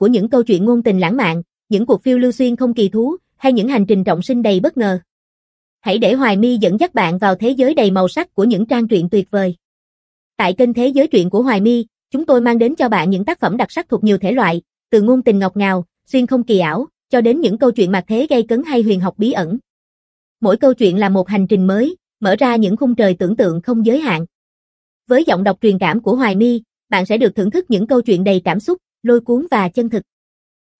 của những câu chuyện ngôn tình lãng mạn, những cuộc phiêu lưu xuyên không kỳ thú, hay những hành trình trọng sinh đầy bất ngờ. Hãy để Hoài Mi dẫn dắt bạn vào thế giới đầy màu sắc của những trang truyện tuyệt vời. Tại kênh Thế giới truyện của Hoài Mi, chúng tôi mang đến cho bạn những tác phẩm đặc sắc thuộc nhiều thể loại, từ ngôn tình ngọt ngào, xuyên không kỳ ảo, cho đến những câu chuyện mạc thế gây cấn hay huyền học bí ẩn. Mỗi câu chuyện là một hành trình mới, mở ra những khung trời tưởng tượng không giới hạn. Với giọng đọc truyền cảm của Hoài Mi, bạn sẽ được thưởng thức những câu chuyện đầy cảm xúc, lôi cuốn và chân thực.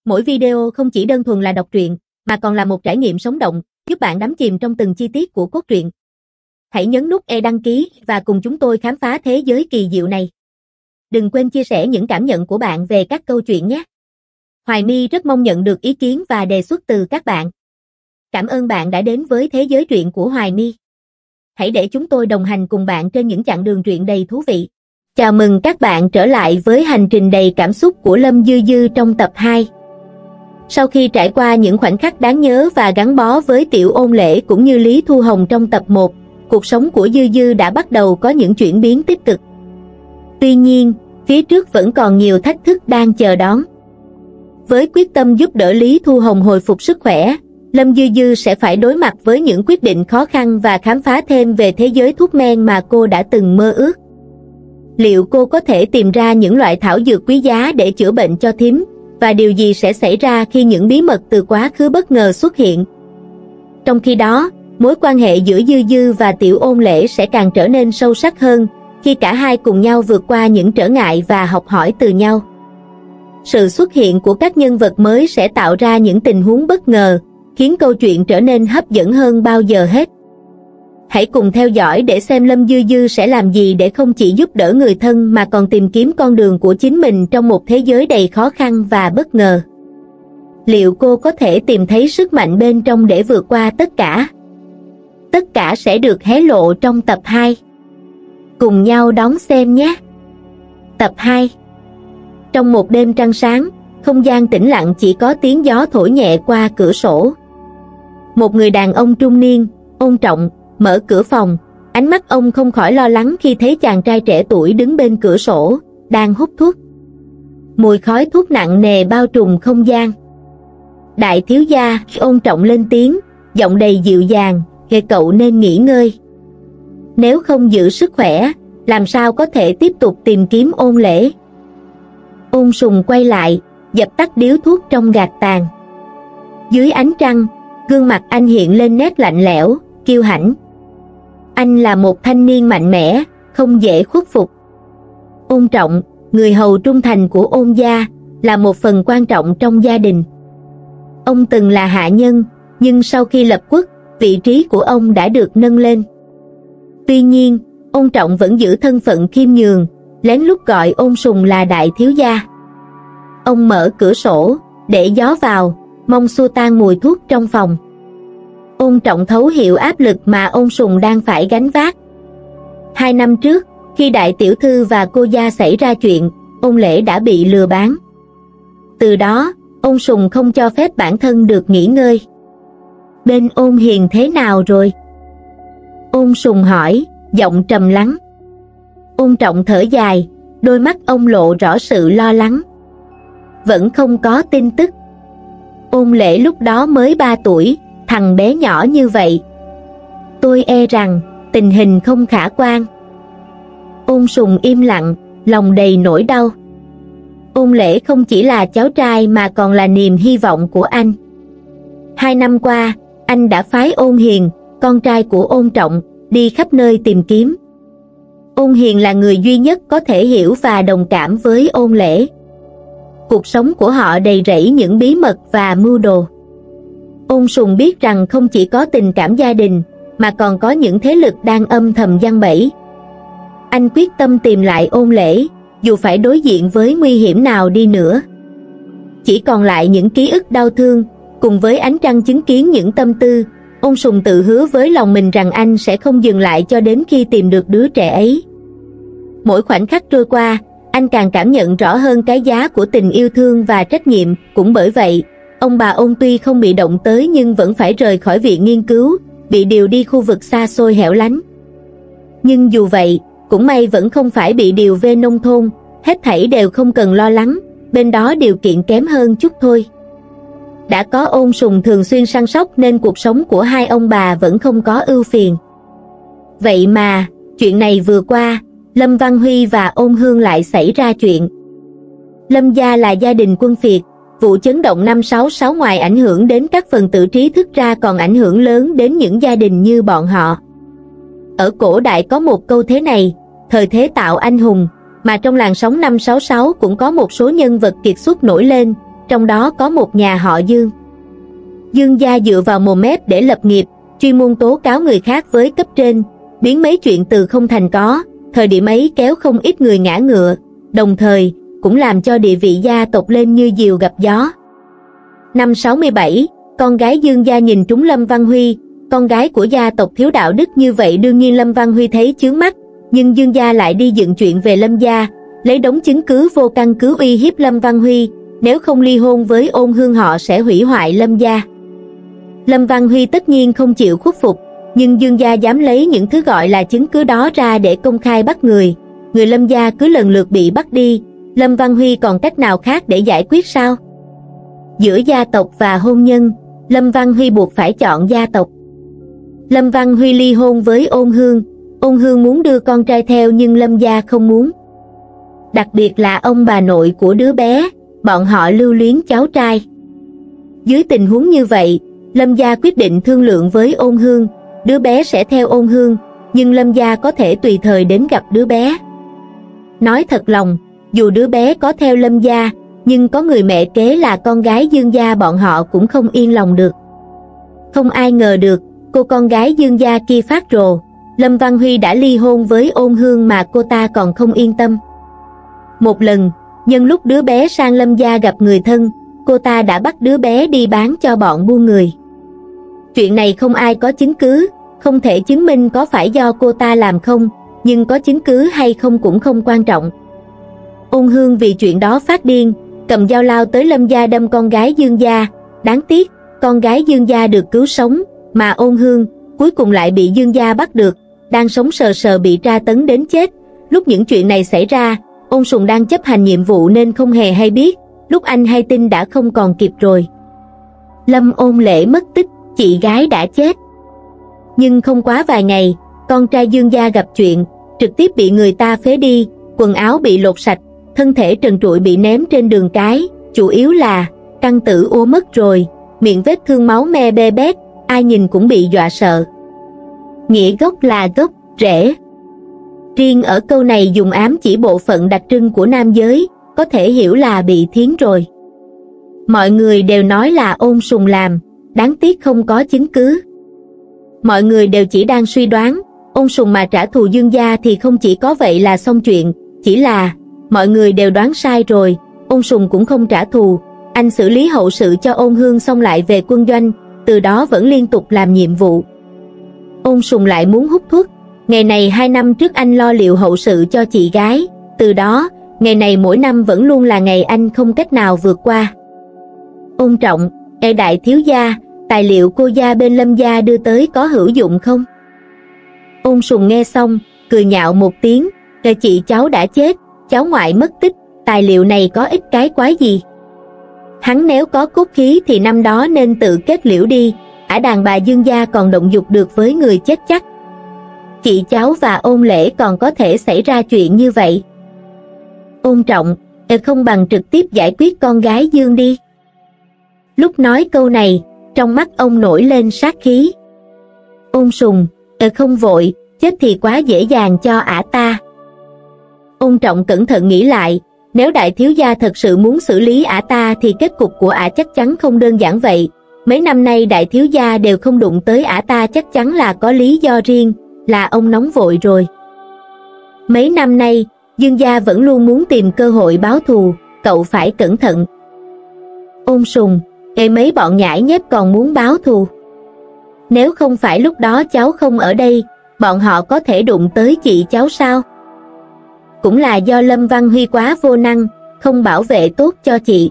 Mỗi video không chỉ đơn thuần là đọc truyện, mà còn là một trải nghiệm sống động, giúp bạn đắm chìm trong từng chi tiết của cốt truyện. Hãy nhấn nút e đăng ký và cùng chúng tôi khám phá thế giới kỳ diệu này. Đừng quên chia sẻ những cảm nhận của bạn về các câu chuyện nhé. Hoài My rất mong nhận được ý kiến và đề xuất từ các bạn. Cảm ơn bạn đã đến với thế giới truyện của Hoài My. Hãy để chúng tôi đồng hành cùng bạn trên những chặng đường truyện đầy thú vị. Chào mừng các bạn trở lại với hành trình đầy cảm xúc của Lâm Dư Dư trong tập 2. Sau khi trải qua những khoảnh khắc đáng nhớ và gắn bó với Tiểu Ôn Lễ cũng như Lý Thu Hồng trong tập 1, cuộc sống của Dư Dư đã bắt đầu có những chuyển biến tích cực. Tuy nhiên, phía trước vẫn còn nhiều thách thức đang chờ đón. Với quyết tâm giúp đỡ Lý Thu Hồng hồi phục sức khỏe, Lâm Dư Dư sẽ phải đối mặt với những quyết định khó khăn và khám phá thêm về thế giới thuốc men mà cô đã từng mơ ước liệu cô có thể tìm ra những loại thảo dược quý giá để chữa bệnh cho thím, và điều gì sẽ xảy ra khi những bí mật từ quá khứ bất ngờ xuất hiện. Trong khi đó, mối quan hệ giữa Dư Dư và Tiểu Ôn Lễ sẽ càng trở nên sâu sắc hơn khi cả hai cùng nhau vượt qua những trở ngại và học hỏi từ nhau. Sự xuất hiện của các nhân vật mới sẽ tạo ra những tình huống bất ngờ, khiến câu chuyện trở nên hấp dẫn hơn bao giờ hết. Hãy cùng theo dõi để xem Lâm Dư Dư sẽ làm gì để không chỉ giúp đỡ người thân mà còn tìm kiếm con đường của chính mình trong một thế giới đầy khó khăn và bất ngờ. Liệu cô có thể tìm thấy sức mạnh bên trong để vượt qua tất cả? Tất cả sẽ được hé lộ trong tập 2. Cùng nhau đón xem nhé! Tập 2 Trong một đêm trăng sáng, không gian tĩnh lặng chỉ có tiếng gió thổi nhẹ qua cửa sổ. Một người đàn ông trung niên, ôn trọng, Mở cửa phòng, ánh mắt ông không khỏi lo lắng khi thấy chàng trai trẻ tuổi đứng bên cửa sổ, đang hút thuốc. Mùi khói thuốc nặng nề bao trùm không gian. Đại thiếu gia ôn trọng lên tiếng, giọng đầy dịu dàng, kệ cậu nên nghỉ ngơi. Nếu không giữ sức khỏe, làm sao có thể tiếp tục tìm kiếm ôn lễ? Ôn sùng quay lại, dập tắt điếu thuốc trong gạt tàn. Dưới ánh trăng, gương mặt anh hiện lên nét lạnh lẽo, kiêu hãnh. Anh là một thanh niên mạnh mẽ, không dễ khuất phục. Ôn trọng, người hầu trung thành của ôn gia, là một phần quan trọng trong gia đình. Ông từng là hạ nhân, nhưng sau khi lập quốc, vị trí của ông đã được nâng lên. Tuy nhiên, ôn trọng vẫn giữ thân phận khiêm nhường, lén lút gọi ôn sùng là đại thiếu gia. Ông mở cửa sổ, để gió vào, mong xua tan mùi thuốc trong phòng. Ôn trọng thấu hiểu áp lực mà ông Sùng đang phải gánh vác. Hai năm trước, khi đại tiểu thư và cô gia xảy ra chuyện, ông Lễ đã bị lừa bán. Từ đó, ông Sùng không cho phép bản thân được nghỉ ngơi. Bên ôn hiền thế nào rồi? Ôn Sùng hỏi, giọng trầm lắng. Ôn trọng thở dài, đôi mắt ông lộ rõ sự lo lắng. Vẫn không có tin tức. Ôn lễ lúc đó mới 3 tuổi, thằng bé nhỏ như vậy. Tôi e rằng tình hình không khả quan. Ôn sùng im lặng, lòng đầy nỗi đau. Ôn lễ không chỉ là cháu trai mà còn là niềm hy vọng của anh. Hai năm qua, anh đã phái ôn hiền, con trai của ôn trọng, đi khắp nơi tìm kiếm. Ôn hiền là người duy nhất có thể hiểu và đồng cảm với ôn lễ. Cuộc sống của họ đầy rẫy những bí mật và mưu đồ. Ôn sùng biết rằng không chỉ có tình cảm gia đình, mà còn có những thế lực đang âm thầm gian bẫy. Anh quyết tâm tìm lại ôn lễ, dù phải đối diện với nguy hiểm nào đi nữa. Chỉ còn lại những ký ức đau thương, cùng với ánh trăng chứng kiến những tâm tư, ôn sùng tự hứa với lòng mình rằng anh sẽ không dừng lại cho đến khi tìm được đứa trẻ ấy. Mỗi khoảnh khắc trôi qua, anh càng cảm nhận rõ hơn cái giá của tình yêu thương và trách nhiệm, cũng bởi vậy, Ông bà ông tuy không bị động tới nhưng vẫn phải rời khỏi viện nghiên cứu, bị điều đi khu vực xa xôi hẻo lánh. Nhưng dù vậy, cũng may vẫn không phải bị điều về nông thôn, hết thảy đều không cần lo lắng, bên đó điều kiện kém hơn chút thôi. Đã có ôn sùng thường xuyên săn sóc nên cuộc sống của hai ông bà vẫn không có ưu phiền. Vậy mà, chuyện này vừa qua, Lâm Văn Huy và ôn hương lại xảy ra chuyện. Lâm gia là gia đình quân phiệt, vụ chấn động 566 ngoài ảnh hưởng đến các phần tử trí thức ra còn ảnh hưởng lớn đến những gia đình như bọn họ. Ở cổ đại có một câu thế này, thời thế tạo anh hùng, mà trong làn sóng 566 cũng có một số nhân vật kiệt xuất nổi lên, trong đó có một nhà họ Dương. Dương gia dựa vào mồm mép để lập nghiệp, chuyên môn tố cáo người khác với cấp trên, biến mấy chuyện từ không thành có, thời điểm ấy kéo không ít người ngã ngựa, đồng thời cũng làm cho địa vị gia tộc lên như diều gặp gió. Năm 67, con gái Dương Gia nhìn trúng Lâm Văn Huy, con gái của gia tộc thiếu đạo đức như vậy đương nhiên Lâm Văn Huy thấy chướng mắt, nhưng Dương Gia lại đi dựng chuyện về Lâm Gia, lấy đống chứng cứ vô căn cứ uy hiếp Lâm Văn Huy, nếu không ly hôn với ôn hương họ sẽ hủy hoại Lâm Gia. Lâm Văn Huy tất nhiên không chịu khuất phục, nhưng Dương Gia dám lấy những thứ gọi là chứng cứ đó ra để công khai bắt người. Người Lâm Gia cứ lần lượt bị bắt đi, lâm văn huy còn cách nào khác để giải quyết sao giữa gia tộc và hôn nhân lâm văn huy buộc phải chọn gia tộc lâm văn huy ly hôn với ôn hương ôn hương muốn đưa con trai theo nhưng lâm gia không muốn đặc biệt là ông bà nội của đứa bé bọn họ lưu luyến cháu trai dưới tình huống như vậy lâm gia quyết định thương lượng với ôn hương đứa bé sẽ theo ôn hương nhưng lâm gia có thể tùy thời đến gặp đứa bé nói thật lòng dù đứa bé có theo lâm gia, nhưng có người mẹ kế là con gái dương gia bọn họ cũng không yên lòng được. Không ai ngờ được, cô con gái dương gia kia phát rồ, Lâm Văn Huy đã ly hôn với ôn hương mà cô ta còn không yên tâm. Một lần, nhân lúc đứa bé sang Lâm gia gặp người thân, cô ta đã bắt đứa bé đi bán cho bọn buôn người. Chuyện này không ai có chứng cứ, không thể chứng minh có phải do cô ta làm không, nhưng có chứng cứ hay không cũng không quan trọng, Ôn hương vì chuyện đó phát điên, cầm dao lao tới lâm gia đâm con gái dương gia. Đáng tiếc, con gái dương gia được cứu sống, mà ôn hương cuối cùng lại bị dương gia bắt được, đang sống sờ sờ bị tra tấn đến chết. Lúc những chuyện này xảy ra, ôn sùng đang chấp hành nhiệm vụ nên không hề hay biết, lúc anh hay tin đã không còn kịp rồi. Lâm ôn lễ mất tích, chị gái đã chết. Nhưng không quá vài ngày, con trai dương gia gặp chuyện, trực tiếp bị người ta phế đi, quần áo bị lột sạch, thân thể trần trụi bị ném trên đường cái, chủ yếu là tăng tử ô mất rồi, miệng vết thương máu me bê bét, ai nhìn cũng bị dọa sợ. Nghĩa gốc là gốc, rễ. Riêng ở câu này dùng ám chỉ bộ phận đặc trưng của nam giới, có thể hiểu là bị thiến rồi. Mọi người đều nói là ôn sùng làm, đáng tiếc không có chứng cứ. Mọi người đều chỉ đang suy đoán, ôn sùng mà trả thù dương gia thì không chỉ có vậy là xong chuyện, chỉ là Mọi người đều đoán sai rồi, ôn sùng cũng không trả thù, anh xử lý hậu sự cho ôn hương xong lại về quân doanh, từ đó vẫn liên tục làm nhiệm vụ. Ôn sùng lại muốn hút thuốc, ngày này hai năm trước anh lo liệu hậu sự cho chị gái, từ đó, ngày này mỗi năm vẫn luôn là ngày anh không cách nào vượt qua. Ôn trọng, ngày đại thiếu gia, tài liệu cô gia bên lâm gia đưa tới có hữu dụng không? Ôn sùng nghe xong, cười nhạo một tiếng, là chị cháu đã chết, cháu ngoại mất tích, tài liệu này có ít cái quái gì. Hắn nếu có cốt khí thì năm đó nên tự kết liễu đi, ả đàn bà dương gia còn động dục được với người chết chắc. Chị cháu và ôn lễ còn có thể xảy ra chuyện như vậy. Ôn trọng, không bằng trực tiếp giải quyết con gái dương đi. Lúc nói câu này, trong mắt ông nổi lên sát khí. Ôn sùng, không vội, chết thì quá dễ dàng cho ả ta. Ung trọng cẩn thận nghĩ lại, nếu đại thiếu gia thật sự muốn xử lý ả ta thì kết cục của ả chắc chắn không đơn giản vậy. Mấy năm nay đại thiếu gia đều không đụng tới ả ta chắc chắn là có lý do riêng, là ông nóng vội rồi. Mấy năm nay, Dương gia vẫn luôn muốn tìm cơ hội báo thù, cậu phải cẩn thận. Ôn sùng, ê mấy bọn nhãi nhép còn muốn báo thù. Nếu không phải lúc đó cháu không ở đây, bọn họ có thể đụng tới chị cháu sao? cũng là do Lâm Văn Huy quá vô năng, không bảo vệ tốt cho chị.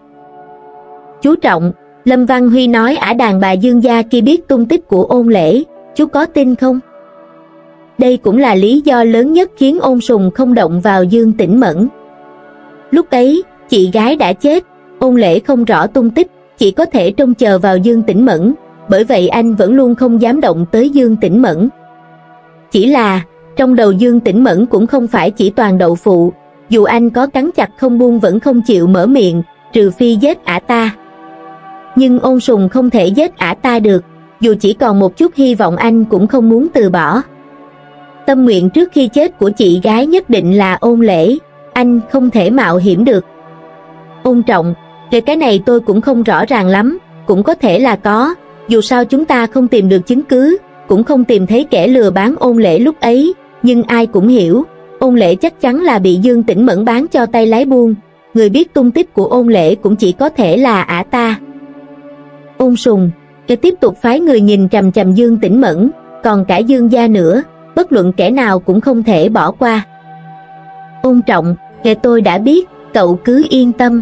Chú Trọng, Lâm Văn Huy nói ả đàn bà dương gia kia biết tung tích của ôn lễ, chú có tin không? Đây cũng là lý do lớn nhất khiến ôn sùng không động vào dương tĩnh mẫn. Lúc ấy, chị gái đã chết, ôn lễ không rõ tung tích, chỉ có thể trông chờ vào dương tĩnh mẫn, bởi vậy anh vẫn luôn không dám động tới dương tĩnh mẫn. Chỉ là, trong đầu Dương Tĩnh Mẫn cũng không phải chỉ toàn đậu phụ, dù anh có cắn chặt không buông vẫn không chịu mở miệng, trừ phi giết ả ta. Nhưng ôn sùng không thể giết ả ta được, dù chỉ còn một chút hy vọng anh cũng không muốn từ bỏ. Tâm nguyện trước khi chết của chị gái nhất định là ôn lễ, anh không thể mạo hiểm được. Ôn trọng, về cái này tôi cũng không rõ ràng lắm, cũng có thể là có, dù sao chúng ta không tìm được chứng cứ, cũng không tìm thấy kẻ lừa bán ôn lễ lúc ấy, nhưng ai cũng hiểu ôn lễ chắc chắn là bị dương tĩnh mẫn bán cho tay lái buôn người biết tung tích của ôn lễ cũng chỉ có thể là ả ta ôn sùng cho tiếp tục phái người nhìn chằm chằm dương tĩnh mẫn còn cả dương gia nữa bất luận kẻ nào cũng không thể bỏ qua ôn trọng nghe tôi đã biết cậu cứ yên tâm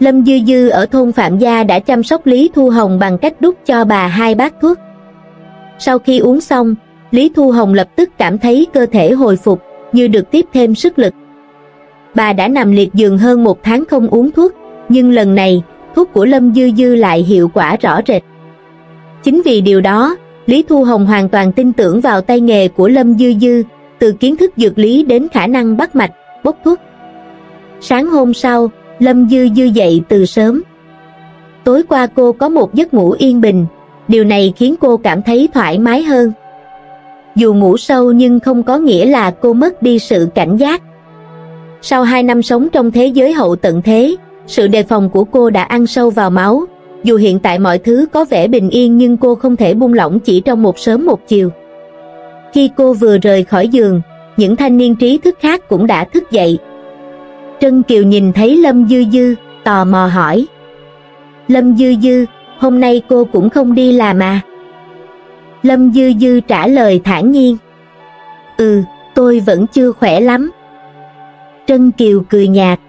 lâm dư dư ở thôn phạm gia đã chăm sóc lý thu hồng bằng cách đút cho bà hai bát thuốc sau khi uống xong Lý Thu Hồng lập tức cảm thấy cơ thể hồi phục, như được tiếp thêm sức lực. Bà đã nằm liệt giường hơn một tháng không uống thuốc, nhưng lần này, thuốc của Lâm Dư Dư lại hiệu quả rõ rệt. Chính vì điều đó, Lý Thu Hồng hoàn toàn tin tưởng vào tay nghề của Lâm Dư Dư, từ kiến thức dược lý đến khả năng bắt mạch, bốc thuốc. Sáng hôm sau, Lâm Dư Dư dậy từ sớm. Tối qua cô có một giấc ngủ yên bình, điều này khiến cô cảm thấy thoải mái hơn. Dù ngủ sâu nhưng không có nghĩa là cô mất đi sự cảnh giác. Sau 2 năm sống trong thế giới hậu tận thế, sự đề phòng của cô đã ăn sâu vào máu. Dù hiện tại mọi thứ có vẻ bình yên nhưng cô không thể buông lỏng chỉ trong một sớm một chiều. Khi cô vừa rời khỏi giường, những thanh niên trí thức khác cũng đã thức dậy. Trân Kiều nhìn thấy Lâm Dư Dư, tò mò hỏi. Lâm Dư Dư, hôm nay cô cũng không đi làm à? Lâm Dư Dư trả lời thản nhiên. Ừ, tôi vẫn chưa khỏe lắm. Trân Kiều cười nhạt.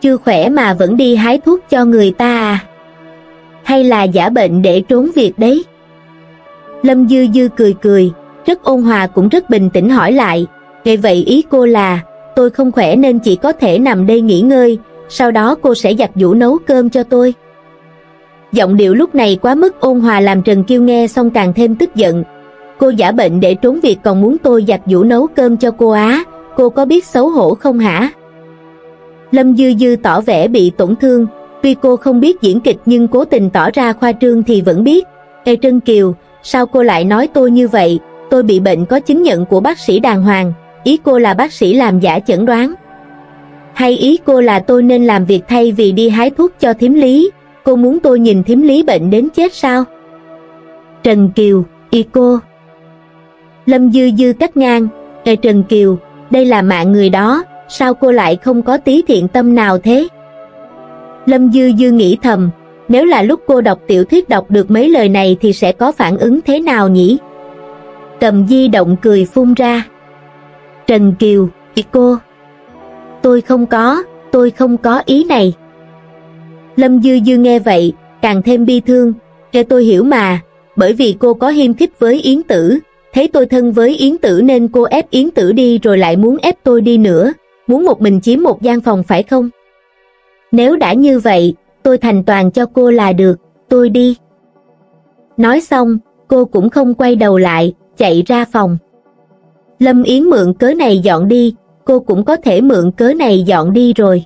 Chưa khỏe mà vẫn đi hái thuốc cho người ta à? Hay là giả bệnh để trốn việc đấy? Lâm Dư Dư cười cười, rất ôn hòa cũng rất bình tĩnh hỏi lại. Vậy vậy ý cô là, tôi không khỏe nên chỉ có thể nằm đây nghỉ ngơi, sau đó cô sẽ giặt giũ nấu cơm cho tôi giọng điệu lúc này quá mức ôn hòa làm Trần Kiêu nghe xong càng thêm tức giận. Cô giả bệnh để trốn việc còn muốn tôi giặt giũ nấu cơm cho cô á, cô có biết xấu hổ không hả? Lâm Dư Dư tỏ vẻ bị tổn thương, tuy cô không biết diễn kịch nhưng cố tình tỏ ra khoa trương thì vẫn biết. Ê Trân Kiều, sao cô lại nói tôi như vậy, tôi bị bệnh có chứng nhận của bác sĩ đàng hoàng, ý cô là bác sĩ làm giả chẩn đoán. Hay ý cô là tôi nên làm việc thay vì đi hái thuốc cho thiếm lý, cô muốn tôi nhìn thím lý bệnh đến chết sao? Trần Kiều, y cô. Lâm Dư Dư cắt ngang, Ê Trần Kiều, đây là mạng người đó, sao cô lại không có tí thiện tâm nào thế? Lâm Dư Dư nghĩ thầm, nếu là lúc cô đọc tiểu thuyết đọc được mấy lời này thì sẽ có phản ứng thế nào nhỉ? Cầm di động cười phun ra. Trần Kiều, y cô. Tôi không có, tôi không có ý này. Lâm Dư Dư nghe vậy, càng thêm bi thương, kể tôi hiểu mà, bởi vì cô có hiêm khích với Yến Tử, thấy tôi thân với Yến Tử nên cô ép Yến Tử đi rồi lại muốn ép tôi đi nữa, muốn một mình chiếm một gian phòng phải không? Nếu đã như vậy, tôi thành toàn cho cô là được, tôi đi. Nói xong, cô cũng không quay đầu lại, chạy ra phòng. Lâm Yến mượn cớ này dọn đi, cô cũng có thể mượn cớ này dọn đi rồi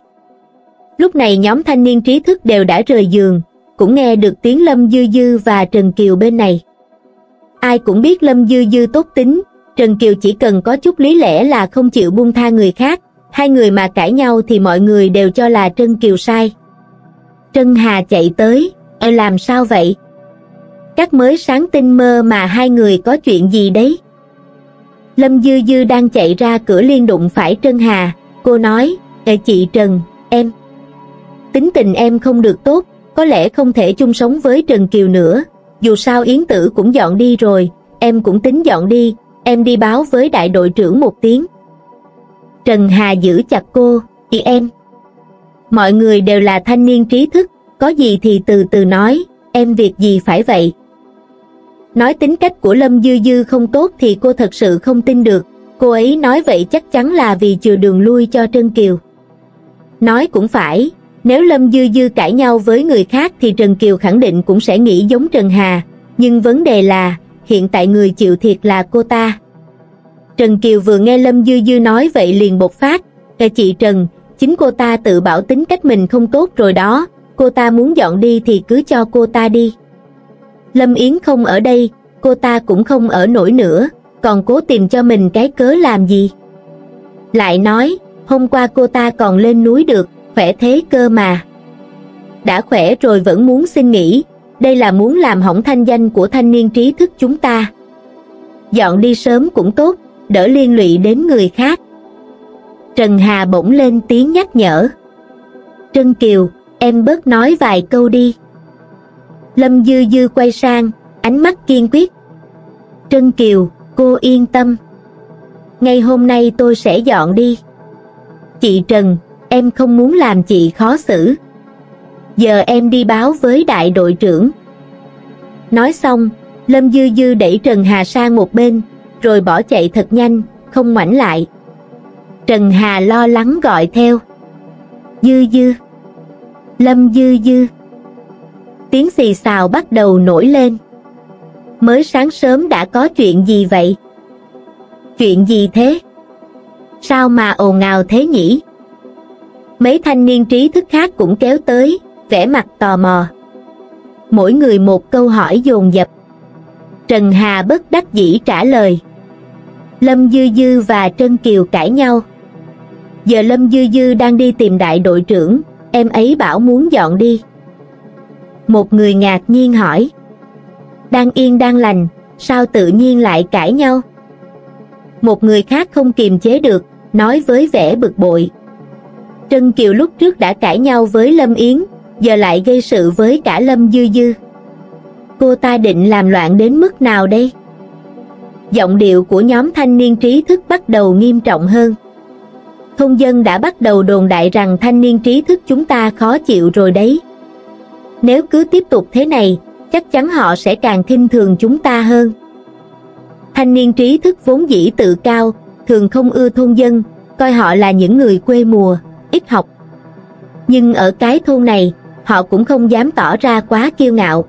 lúc này nhóm thanh niên trí thức đều đã rời giường cũng nghe được tiếng lâm dư dư và trần kiều bên này ai cũng biết lâm dư dư tốt tính trần kiều chỉ cần có chút lý lẽ là không chịu buông tha người khác hai người mà cãi nhau thì mọi người đều cho là trần kiều sai trân hà chạy tới em làm sao vậy các mới sáng tinh mơ mà hai người có chuyện gì đấy lâm dư dư đang chạy ra cửa liên đụng phải trân hà cô nói chị trần em tính tình em không được tốt, có lẽ không thể chung sống với Trần Kiều nữa. Dù sao Yến Tử cũng dọn đi rồi, em cũng tính dọn đi, em đi báo với đại đội trưởng một tiếng. Trần Hà giữ chặt cô, chị em. Mọi người đều là thanh niên trí thức, có gì thì từ từ nói, em việc gì phải vậy. Nói tính cách của Lâm Dư Dư không tốt thì cô thật sự không tin được, cô ấy nói vậy chắc chắn là vì chừa đường lui cho Trân Kiều. Nói cũng phải, nếu Lâm Dư Dư cãi nhau với người khác thì Trần Kiều khẳng định cũng sẽ nghĩ giống Trần Hà, nhưng vấn đề là hiện tại người chịu thiệt là cô ta. Trần Kiều vừa nghe Lâm Dư Dư nói vậy liền bột phát, cả chị Trần, chính cô ta tự bảo tính cách mình không tốt rồi đó, cô ta muốn dọn đi thì cứ cho cô ta đi. Lâm Yến không ở đây, cô ta cũng không ở nổi nữa, còn cố tìm cho mình cái cớ làm gì. Lại nói, hôm qua cô ta còn lên núi được, khỏe thế cơ mà. Đã khỏe rồi vẫn muốn xin nghỉ, đây là muốn làm hỏng thanh danh của thanh niên trí thức chúng ta. Dọn đi sớm cũng tốt, đỡ liên lụy đến người khác. Trần Hà bỗng lên tiếng nhắc nhở. Trân Kiều, em bớt nói vài câu đi. Lâm Dư Dư quay sang, ánh mắt kiên quyết. Trân Kiều, cô yên tâm. Ngay hôm nay tôi sẽ dọn đi. Chị Trần, em không muốn làm chị khó xử. Giờ em đi báo với đại đội trưởng. Nói xong, Lâm Dư Dư đẩy Trần Hà sang một bên, rồi bỏ chạy thật nhanh, không ngoảnh lại. Trần Hà lo lắng gọi theo. Dư Dư. Lâm Dư Dư. Tiếng xì xào bắt đầu nổi lên. Mới sáng sớm đã có chuyện gì vậy? Chuyện gì thế? Sao mà ồn ào thế nhỉ? mấy thanh niên trí thức khác cũng kéo tới vẻ mặt tò mò mỗi người một câu hỏi dồn dập trần hà bất đắc dĩ trả lời lâm dư dư và trân kiều cãi nhau giờ lâm dư dư đang đi tìm đại đội trưởng em ấy bảo muốn dọn đi một người ngạc nhiên hỏi đang yên đang lành sao tự nhiên lại cãi nhau một người khác không kiềm chế được nói với vẻ bực bội Trân Kiều lúc trước đã cãi nhau với Lâm Yến, giờ lại gây sự với cả Lâm Dư Dư. Cô ta định làm loạn đến mức nào đây? Giọng điệu của nhóm thanh niên trí thức bắt đầu nghiêm trọng hơn. Thôn dân đã bắt đầu đồn đại rằng thanh niên trí thức chúng ta khó chịu rồi đấy. Nếu cứ tiếp tục thế này, chắc chắn họ sẽ càng khinh thường chúng ta hơn. Thanh niên trí thức vốn dĩ tự cao, thường không ưa thôn dân, coi họ là những người quê mùa, ít học. Nhưng ở cái thôn này, họ cũng không dám tỏ ra quá kiêu ngạo.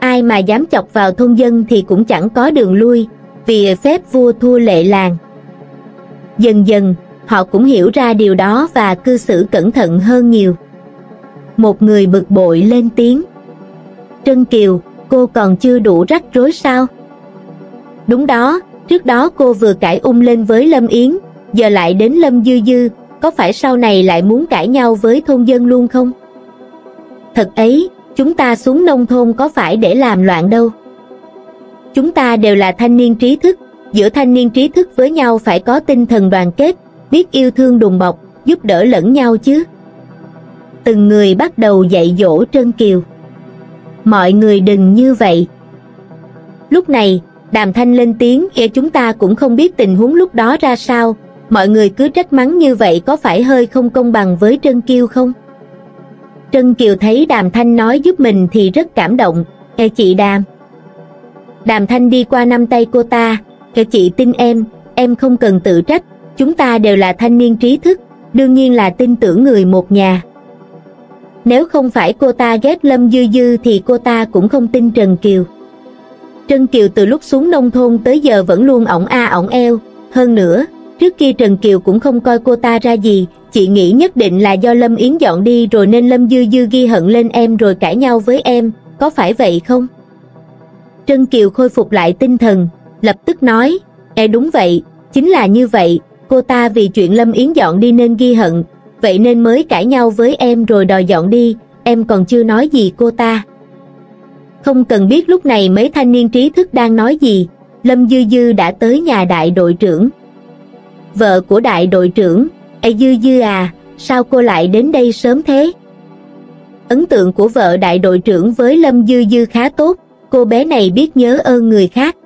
Ai mà dám chọc vào thôn dân thì cũng chẳng có đường lui, vì phép vua thua lệ làng. Dần dần, họ cũng hiểu ra điều đó và cư xử cẩn thận hơn nhiều. Một người bực bội lên tiếng. Trân Kiều, cô còn chưa đủ rắc rối sao? Đúng đó, trước đó cô vừa cãi ung lên với Lâm Yến, giờ lại đến Lâm Dư Dư, có phải sau này lại muốn cãi nhau với thôn dân luôn không? Thật ấy, chúng ta xuống nông thôn có phải để làm loạn đâu. Chúng ta đều là thanh niên trí thức, giữa thanh niên trí thức với nhau phải có tinh thần đoàn kết, biết yêu thương đùm bọc, giúp đỡ lẫn nhau chứ. Từng người bắt đầu dạy dỗ Trân Kiều. Mọi người đừng như vậy. Lúc này, Đàm Thanh lên tiếng e chúng ta cũng không biết tình huống lúc đó ra sao, mọi người cứ trách mắng như vậy có phải hơi không công bằng với Trân Kiêu không? Trân Kiều thấy Đàm Thanh nói giúp mình thì rất cảm động, nghe chị Đàm. Đàm Thanh đi qua năm tay cô ta, nghe chị tin em, em không cần tự trách, chúng ta đều là thanh niên trí thức, đương nhiên là tin tưởng người một nhà. Nếu không phải cô ta ghét Lâm Dư Dư thì cô ta cũng không tin Trần Kiều. Trần Kiều từ lúc xuống nông thôn tới giờ vẫn luôn ổng a ổng eo, hơn nữa, Trước kia Trần Kiều cũng không coi cô ta ra gì, chị nghĩ nhất định là do Lâm Yến dọn đi rồi nên Lâm Dư Dư ghi hận lên em rồi cãi nhau với em, có phải vậy không? Trân Kiều khôi phục lại tinh thần, lập tức nói, e đúng vậy, chính là như vậy, cô ta vì chuyện Lâm Yến dọn đi nên ghi hận, vậy nên mới cãi nhau với em rồi đòi dọn đi, em còn chưa nói gì cô ta. Không cần biết lúc này mấy thanh niên trí thức đang nói gì, Lâm Dư Dư đã tới nhà đại đội trưởng vợ của đại đội trưởng, Ê Dư Dư à, sao cô lại đến đây sớm thế? Ấn tượng của vợ đại đội trưởng với Lâm Dư Dư khá tốt, cô bé này biết nhớ ơn người khác.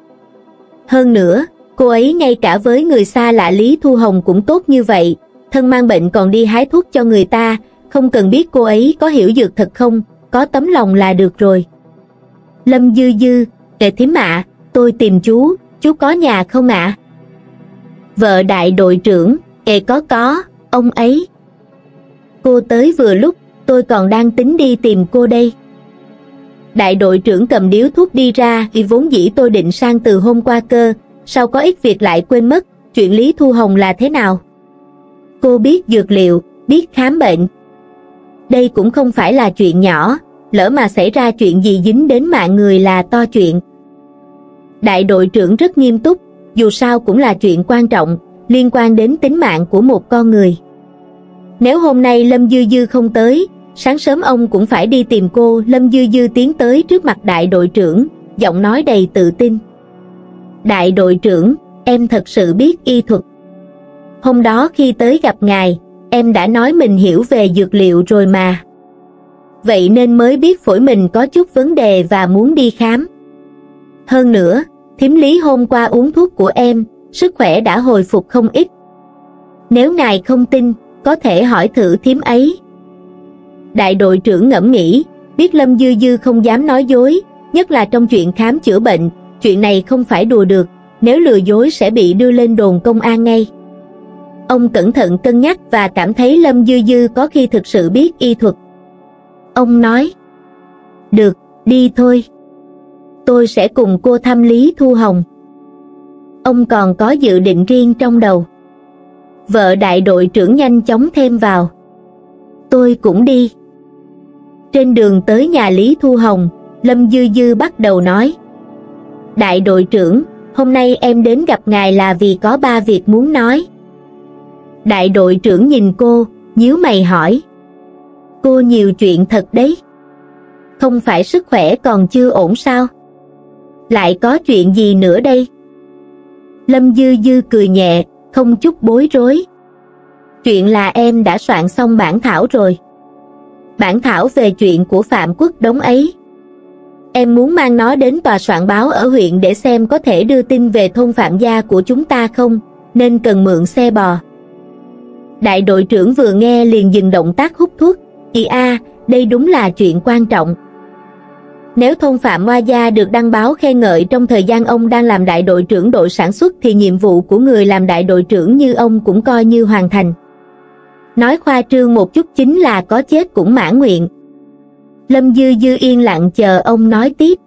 Hơn nữa, cô ấy ngay cả với người xa lạ Lý Thu Hồng cũng tốt như vậy, thân mang bệnh còn đi hái thuốc cho người ta, không cần biết cô ấy có hiểu dược thật không, có tấm lòng là được rồi. Lâm Dư Dư, kệ thím ạ, tôi tìm chú, chú có nhà không ạ? À? vợ đại đội trưởng kệ có có ông ấy cô tới vừa lúc tôi còn đang tính đi tìm cô đây đại đội trưởng cầm điếu thuốc đi ra vì vốn dĩ tôi định sang từ hôm qua cơ sau có ít việc lại quên mất chuyện lý thu hồng là thế nào cô biết dược liệu biết khám bệnh đây cũng không phải là chuyện nhỏ lỡ mà xảy ra chuyện gì dính đến mạng người là to chuyện đại đội trưởng rất nghiêm túc dù sao cũng là chuyện quan trọng, liên quan đến tính mạng của một con người. Nếu hôm nay Lâm Dư Dư không tới, sáng sớm ông cũng phải đi tìm cô. Lâm Dư Dư tiến tới trước mặt đại đội trưởng, giọng nói đầy tự tin. Đại đội trưởng, em thật sự biết y thuật. Hôm đó khi tới gặp ngài, em đã nói mình hiểu về dược liệu rồi mà. Vậy nên mới biết phổi mình có chút vấn đề và muốn đi khám. Hơn nữa, Thiếm lý hôm qua uống thuốc của em, sức khỏe đã hồi phục không ít. Nếu ngài không tin, có thể hỏi thử Thiếm ấy. Đại đội trưởng ngẫm nghĩ, biết Lâm Dư Dư không dám nói dối, nhất là trong chuyện khám chữa bệnh, chuyện này không phải đùa được, nếu lừa dối sẽ bị đưa lên đồn công an ngay. Ông cẩn thận cân nhắc và cảm thấy Lâm Dư Dư có khi thực sự biết y thuật. Ông nói, được, đi thôi tôi sẽ cùng cô thăm Lý Thu Hồng. Ông còn có dự định riêng trong đầu. Vợ đại đội trưởng nhanh chóng thêm vào. Tôi cũng đi. Trên đường tới nhà Lý Thu Hồng, Lâm Dư Dư bắt đầu nói. Đại đội trưởng, hôm nay em đến gặp ngài là vì có ba việc muốn nói. Đại đội trưởng nhìn cô, nhíu mày hỏi. Cô nhiều chuyện thật đấy. Không phải sức khỏe còn chưa ổn sao? lại có chuyện gì nữa đây? Lâm Dư Dư cười nhẹ, không chút bối rối. Chuyện là em đã soạn xong bản thảo rồi. Bản thảo về chuyện của Phạm Quốc Đống ấy. Em muốn mang nó đến tòa soạn báo ở huyện để xem có thể đưa tin về thôn Phạm Gia của chúng ta không, nên cần mượn xe bò. Đại đội trưởng vừa nghe liền dừng động tác hút thuốc. Chị đây đúng là chuyện quan trọng, nếu thôn Phạm Hoa Gia được đăng báo khen ngợi trong thời gian ông đang làm đại đội trưởng đội sản xuất thì nhiệm vụ của người làm đại đội trưởng như ông cũng coi như hoàn thành. Nói khoa trương một chút chính là có chết cũng mãn nguyện. Lâm Dư Dư yên lặng chờ ông nói tiếp.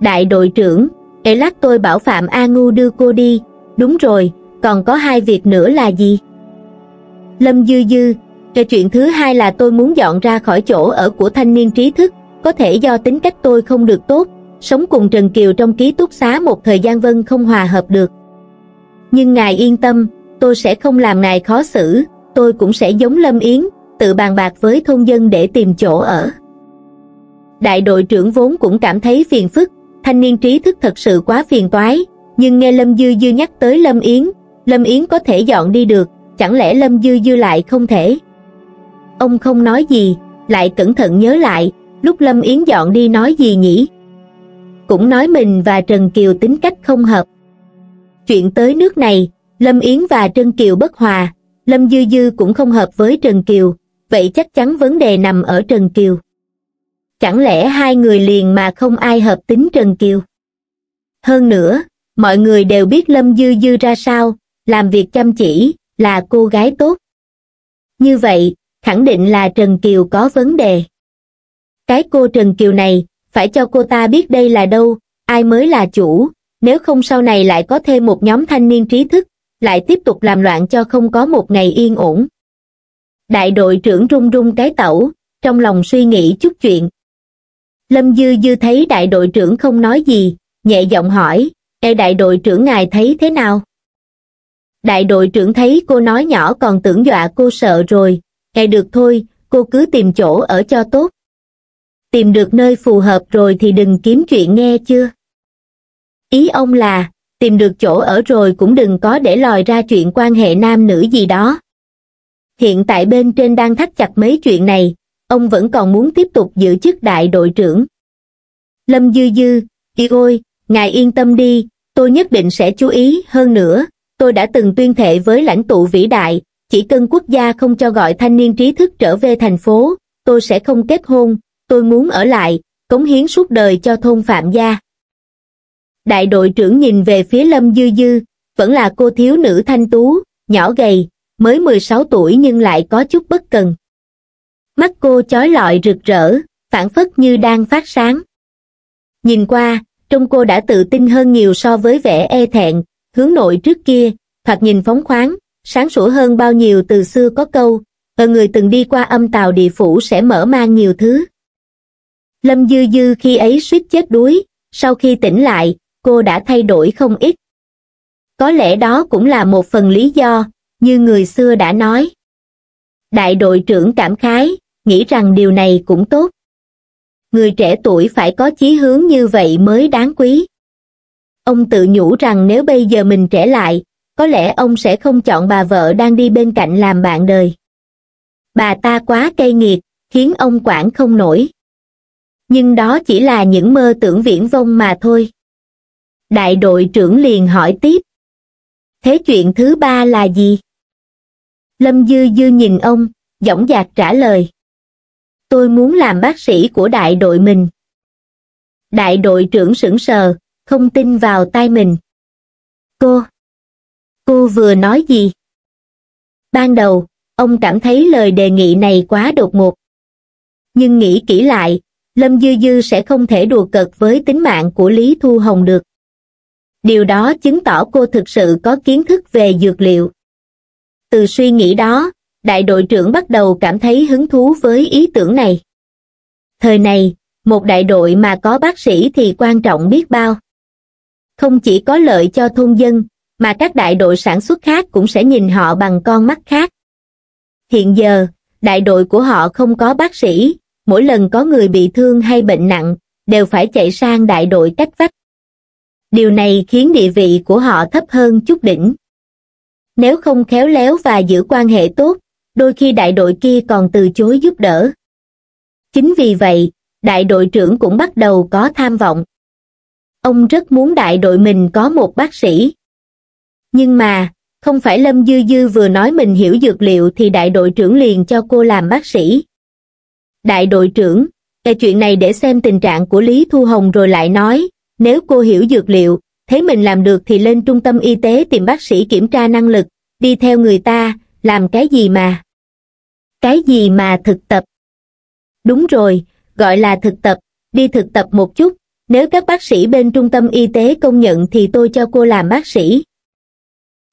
Đại đội trưởng, để lát tôi bảo Phạm A Ngu đưa cô đi, đúng rồi, còn có hai việc nữa là gì? Lâm Dư Dư, cái chuyện thứ hai là tôi muốn dọn ra khỏi chỗ ở của thanh niên trí thức, có thể do tính cách tôi không được tốt, sống cùng Trần Kiều trong ký túc xá một thời gian Vân không hòa hợp được. Nhưng ngài yên tâm, tôi sẽ không làm ngài khó xử, tôi cũng sẽ giống Lâm Yến, tự bàn bạc với thôn dân để tìm chỗ ở. Đại đội trưởng vốn cũng cảm thấy phiền phức, thanh niên trí thức thật sự quá phiền toái, nhưng nghe Lâm Dư Dư nhắc tới Lâm Yến, Lâm Yến có thể dọn đi được, chẳng lẽ Lâm Dư Dư lại không thể? Ông không nói gì, lại cẩn thận nhớ lại, Lúc Lâm Yến dọn đi nói gì nhỉ? Cũng nói mình và Trần Kiều tính cách không hợp. Chuyện tới nước này, Lâm Yến và Trần Kiều bất hòa, Lâm Dư Dư cũng không hợp với Trần Kiều, vậy chắc chắn vấn đề nằm ở Trần Kiều. Chẳng lẽ hai người liền mà không ai hợp tính Trần Kiều? Hơn nữa, mọi người đều biết Lâm Dư Dư ra sao, làm việc chăm chỉ, là cô gái tốt. Như vậy, khẳng định là Trần Kiều có vấn đề cái cô Trần Kiều này, phải cho cô ta biết đây là đâu, ai mới là chủ, nếu không sau này lại có thêm một nhóm thanh niên trí thức, lại tiếp tục làm loạn cho không có một ngày yên ổn. Đại đội trưởng rung rung cái tẩu, trong lòng suy nghĩ chút chuyện. Lâm Dư Dư thấy đại đội trưởng không nói gì, nhẹ giọng hỏi, Ê đại đội trưởng ngài thấy thế nào? Đại đội trưởng thấy cô nói nhỏ còn tưởng dọa cô sợ rồi, Ê được thôi, cô cứ tìm chỗ ở cho tốt tìm được nơi phù hợp rồi thì đừng kiếm chuyện nghe chưa. Ý ông là, tìm được chỗ ở rồi cũng đừng có để lòi ra chuyện quan hệ nam nữ gì đó. Hiện tại bên trên đang thắt chặt mấy chuyện này, ông vẫn còn muốn tiếp tục giữ chức đại đội trưởng. Lâm Dư Dư, y ôi, ngài yên tâm đi, tôi nhất định sẽ chú ý hơn nữa, tôi đã từng tuyên thệ với lãnh tụ vĩ đại, chỉ cần quốc gia không cho gọi thanh niên trí thức trở về thành phố, tôi sẽ không kết hôn, tôi muốn ở lại, cống hiến suốt đời cho thôn Phạm Gia. Đại đội trưởng nhìn về phía Lâm Dư Dư, vẫn là cô thiếu nữ thanh tú, nhỏ gầy, mới 16 tuổi nhưng lại có chút bất cần. Mắt cô chói lọi rực rỡ, phản phất như đang phát sáng. Nhìn qua, trông cô đã tự tin hơn nhiều so với vẻ e thẹn, hướng nội trước kia, thoạt nhìn phóng khoáng, sáng sủa hơn bao nhiêu từ xưa có câu, ở ờ, người từng đi qua âm tàu địa phủ sẽ mở mang nhiều thứ lâm dư dư khi ấy suýt chết đuối sau khi tỉnh lại cô đã thay đổi không ít có lẽ đó cũng là một phần lý do như người xưa đã nói đại đội trưởng cảm khái nghĩ rằng điều này cũng tốt người trẻ tuổi phải có chí hướng như vậy mới đáng quý ông tự nhủ rằng nếu bây giờ mình trẻ lại có lẽ ông sẽ không chọn bà vợ đang đi bên cạnh làm bạn đời bà ta quá cay nghiệt khiến ông quản không nổi nhưng đó chỉ là những mơ tưởng viễn vông mà thôi đại đội trưởng liền hỏi tiếp thế chuyện thứ ba là gì lâm dư dư nhìn ông dõng dạc trả lời tôi muốn làm bác sĩ của đại đội mình đại đội trưởng sững sờ không tin vào tai mình cô cô vừa nói gì ban đầu ông cảm thấy lời đề nghị này quá đột ngột nhưng nghĩ kỹ lại lâm dư dư sẽ không thể đùa cợt với tính mạng của lý thu hồng được điều đó chứng tỏ cô thực sự có kiến thức về dược liệu từ suy nghĩ đó đại đội trưởng bắt đầu cảm thấy hứng thú với ý tưởng này thời này một đại đội mà có bác sĩ thì quan trọng biết bao không chỉ có lợi cho thôn dân mà các đại đội sản xuất khác cũng sẽ nhìn họ bằng con mắt khác hiện giờ đại đội của họ không có bác sĩ mỗi lần có người bị thương hay bệnh nặng, đều phải chạy sang đại đội cách vách. Điều này khiến địa vị của họ thấp hơn chút đỉnh. Nếu không khéo léo và giữ quan hệ tốt, đôi khi đại đội kia còn từ chối giúp đỡ. Chính vì vậy, đại đội trưởng cũng bắt đầu có tham vọng. Ông rất muốn đại đội mình có một bác sĩ. Nhưng mà, không phải Lâm Dư Dư vừa nói mình hiểu dược liệu thì đại đội trưởng liền cho cô làm bác sĩ đại đội trưởng, cái chuyện này để xem tình trạng của Lý Thu Hồng rồi lại nói, nếu cô hiểu dược liệu, thấy mình làm được thì lên trung tâm y tế tìm bác sĩ kiểm tra năng lực, đi theo người ta, làm cái gì mà. Cái gì mà thực tập? Đúng rồi, gọi là thực tập, đi thực tập một chút, nếu các bác sĩ bên trung tâm y tế công nhận thì tôi cho cô làm bác sĩ.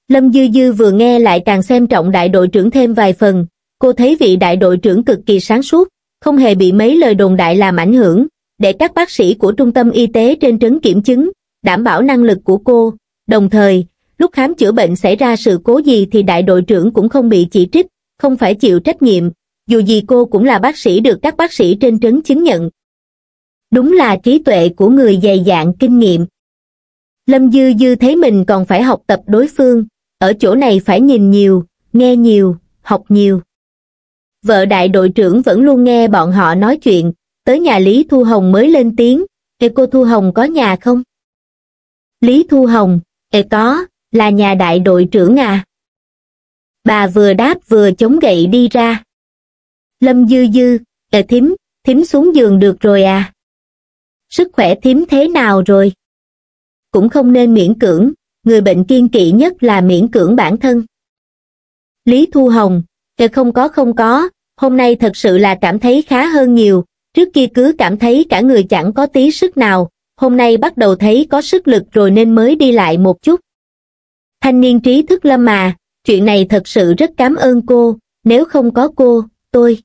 Lâm Dư Dư vừa nghe lại càng xem trọng đại đội trưởng thêm vài phần, cô thấy vị đại đội trưởng cực kỳ sáng suốt, không hề bị mấy lời đồn đại làm ảnh hưởng, để các bác sĩ của trung tâm y tế trên trấn kiểm chứng, đảm bảo năng lực của cô. Đồng thời, lúc khám chữa bệnh xảy ra sự cố gì thì đại đội trưởng cũng không bị chỉ trích, không phải chịu trách nhiệm, dù gì cô cũng là bác sĩ được các bác sĩ trên trấn chứng nhận. Đúng là trí tuệ của người dày dạn kinh nghiệm. Lâm Dư Dư thấy mình còn phải học tập đối phương, ở chỗ này phải nhìn nhiều, nghe nhiều, học nhiều vợ đại đội trưởng vẫn luôn nghe bọn họ nói chuyện, tới nhà Lý Thu Hồng mới lên tiếng, Ê cô Thu Hồng có nhà không? Lý Thu Hồng, Ê có, là nhà đại đội trưởng à? Bà vừa đáp vừa chống gậy đi ra. Lâm Dư Dư, Ê thím, thím xuống giường được rồi à? Sức khỏe thím thế nào rồi? Cũng không nên miễn cưỡng, người bệnh kiên kỵ nhất là miễn cưỡng bản thân. Lý Thu Hồng, Ê không có không có, hôm nay thật sự là cảm thấy khá hơn nhiều, trước kia cứ cảm thấy cả người chẳng có tí sức nào, hôm nay bắt đầu thấy có sức lực rồi nên mới đi lại một chút. Thanh niên trí thức lâm mà, chuyện này thật sự rất cảm ơn cô, nếu không có cô, tôi...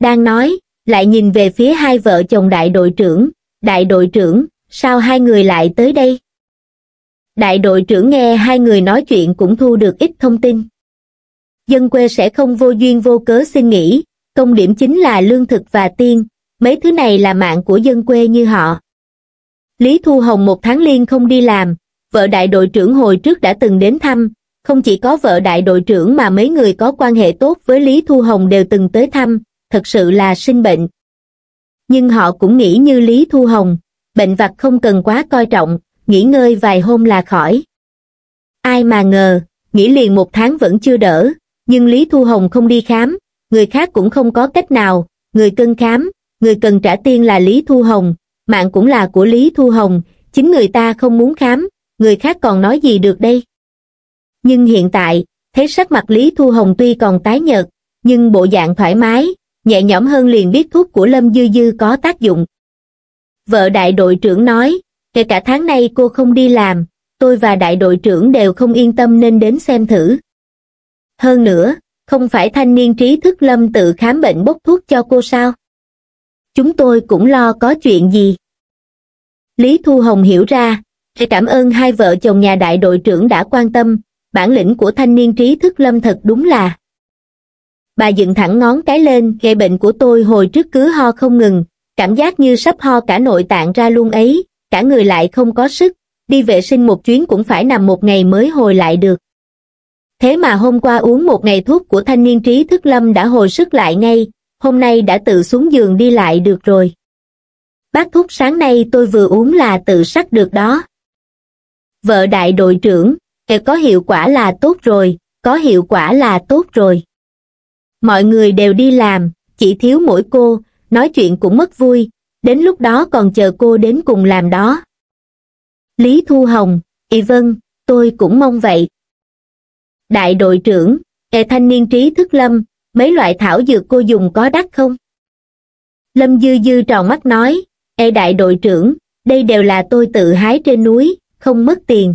Đang nói, lại nhìn về phía hai vợ chồng đại đội trưởng, đại đội trưởng, sao hai người lại tới đây? Đại đội trưởng nghe hai người nói chuyện cũng thu được ít thông tin dân quê sẽ không vô duyên vô cớ xin nghỉ, công điểm chính là lương thực và tiên, mấy thứ này là mạng của dân quê như họ. Lý Thu Hồng một tháng liên không đi làm, vợ đại đội trưởng hồi trước đã từng đến thăm, không chỉ có vợ đại đội trưởng mà mấy người có quan hệ tốt với Lý Thu Hồng đều từng tới thăm, thật sự là sinh bệnh. Nhưng họ cũng nghĩ như Lý Thu Hồng, bệnh vặt không cần quá coi trọng, nghỉ ngơi vài hôm là khỏi. Ai mà ngờ, nghỉ liền một tháng vẫn chưa đỡ, nhưng Lý Thu Hồng không đi khám, người khác cũng không có cách nào, người cần khám, người cần trả tiền là Lý Thu Hồng, mạng cũng là của Lý Thu Hồng, chính người ta không muốn khám, người khác còn nói gì được đây. Nhưng hiện tại, thấy sắc mặt Lý Thu Hồng tuy còn tái nhợt, nhưng bộ dạng thoải mái, nhẹ nhõm hơn liền biết thuốc của Lâm Dư Dư có tác dụng. Vợ đại đội trưởng nói, kể cả tháng nay cô không đi làm, tôi và đại đội trưởng đều không yên tâm nên đến xem thử. Hơn nữa, không phải thanh niên trí thức lâm tự khám bệnh bốc thuốc cho cô sao? Chúng tôi cũng lo có chuyện gì. Lý Thu Hồng hiểu ra, cảm ơn hai vợ chồng nhà đại đội trưởng đã quan tâm, bản lĩnh của thanh niên trí thức lâm thật đúng là. Bà dựng thẳng ngón cái lên, gây bệnh của tôi hồi trước cứ ho không ngừng, cảm giác như sắp ho cả nội tạng ra luôn ấy, cả người lại không có sức, đi vệ sinh một chuyến cũng phải nằm một ngày mới hồi lại được thế mà hôm qua uống một ngày thuốc của thanh niên trí thức lâm đã hồi sức lại ngay, hôm nay đã tự xuống giường đi lại được rồi. Bác thuốc sáng nay tôi vừa uống là tự sắc được đó. Vợ đại đội trưởng, có hiệu quả là tốt rồi, có hiệu quả là tốt rồi. Mọi người đều đi làm, chỉ thiếu mỗi cô, nói chuyện cũng mất vui, đến lúc đó còn chờ cô đến cùng làm đó. Lý Thu Hồng, Y Vân, tôi cũng mong vậy, đại đội trưởng, e thanh niên trí thức lâm, mấy loại thảo dược cô dùng có đắt không? Lâm Dư Dư tròn mắt nói, e đại đội trưởng, đây đều là tôi tự hái trên núi, không mất tiền.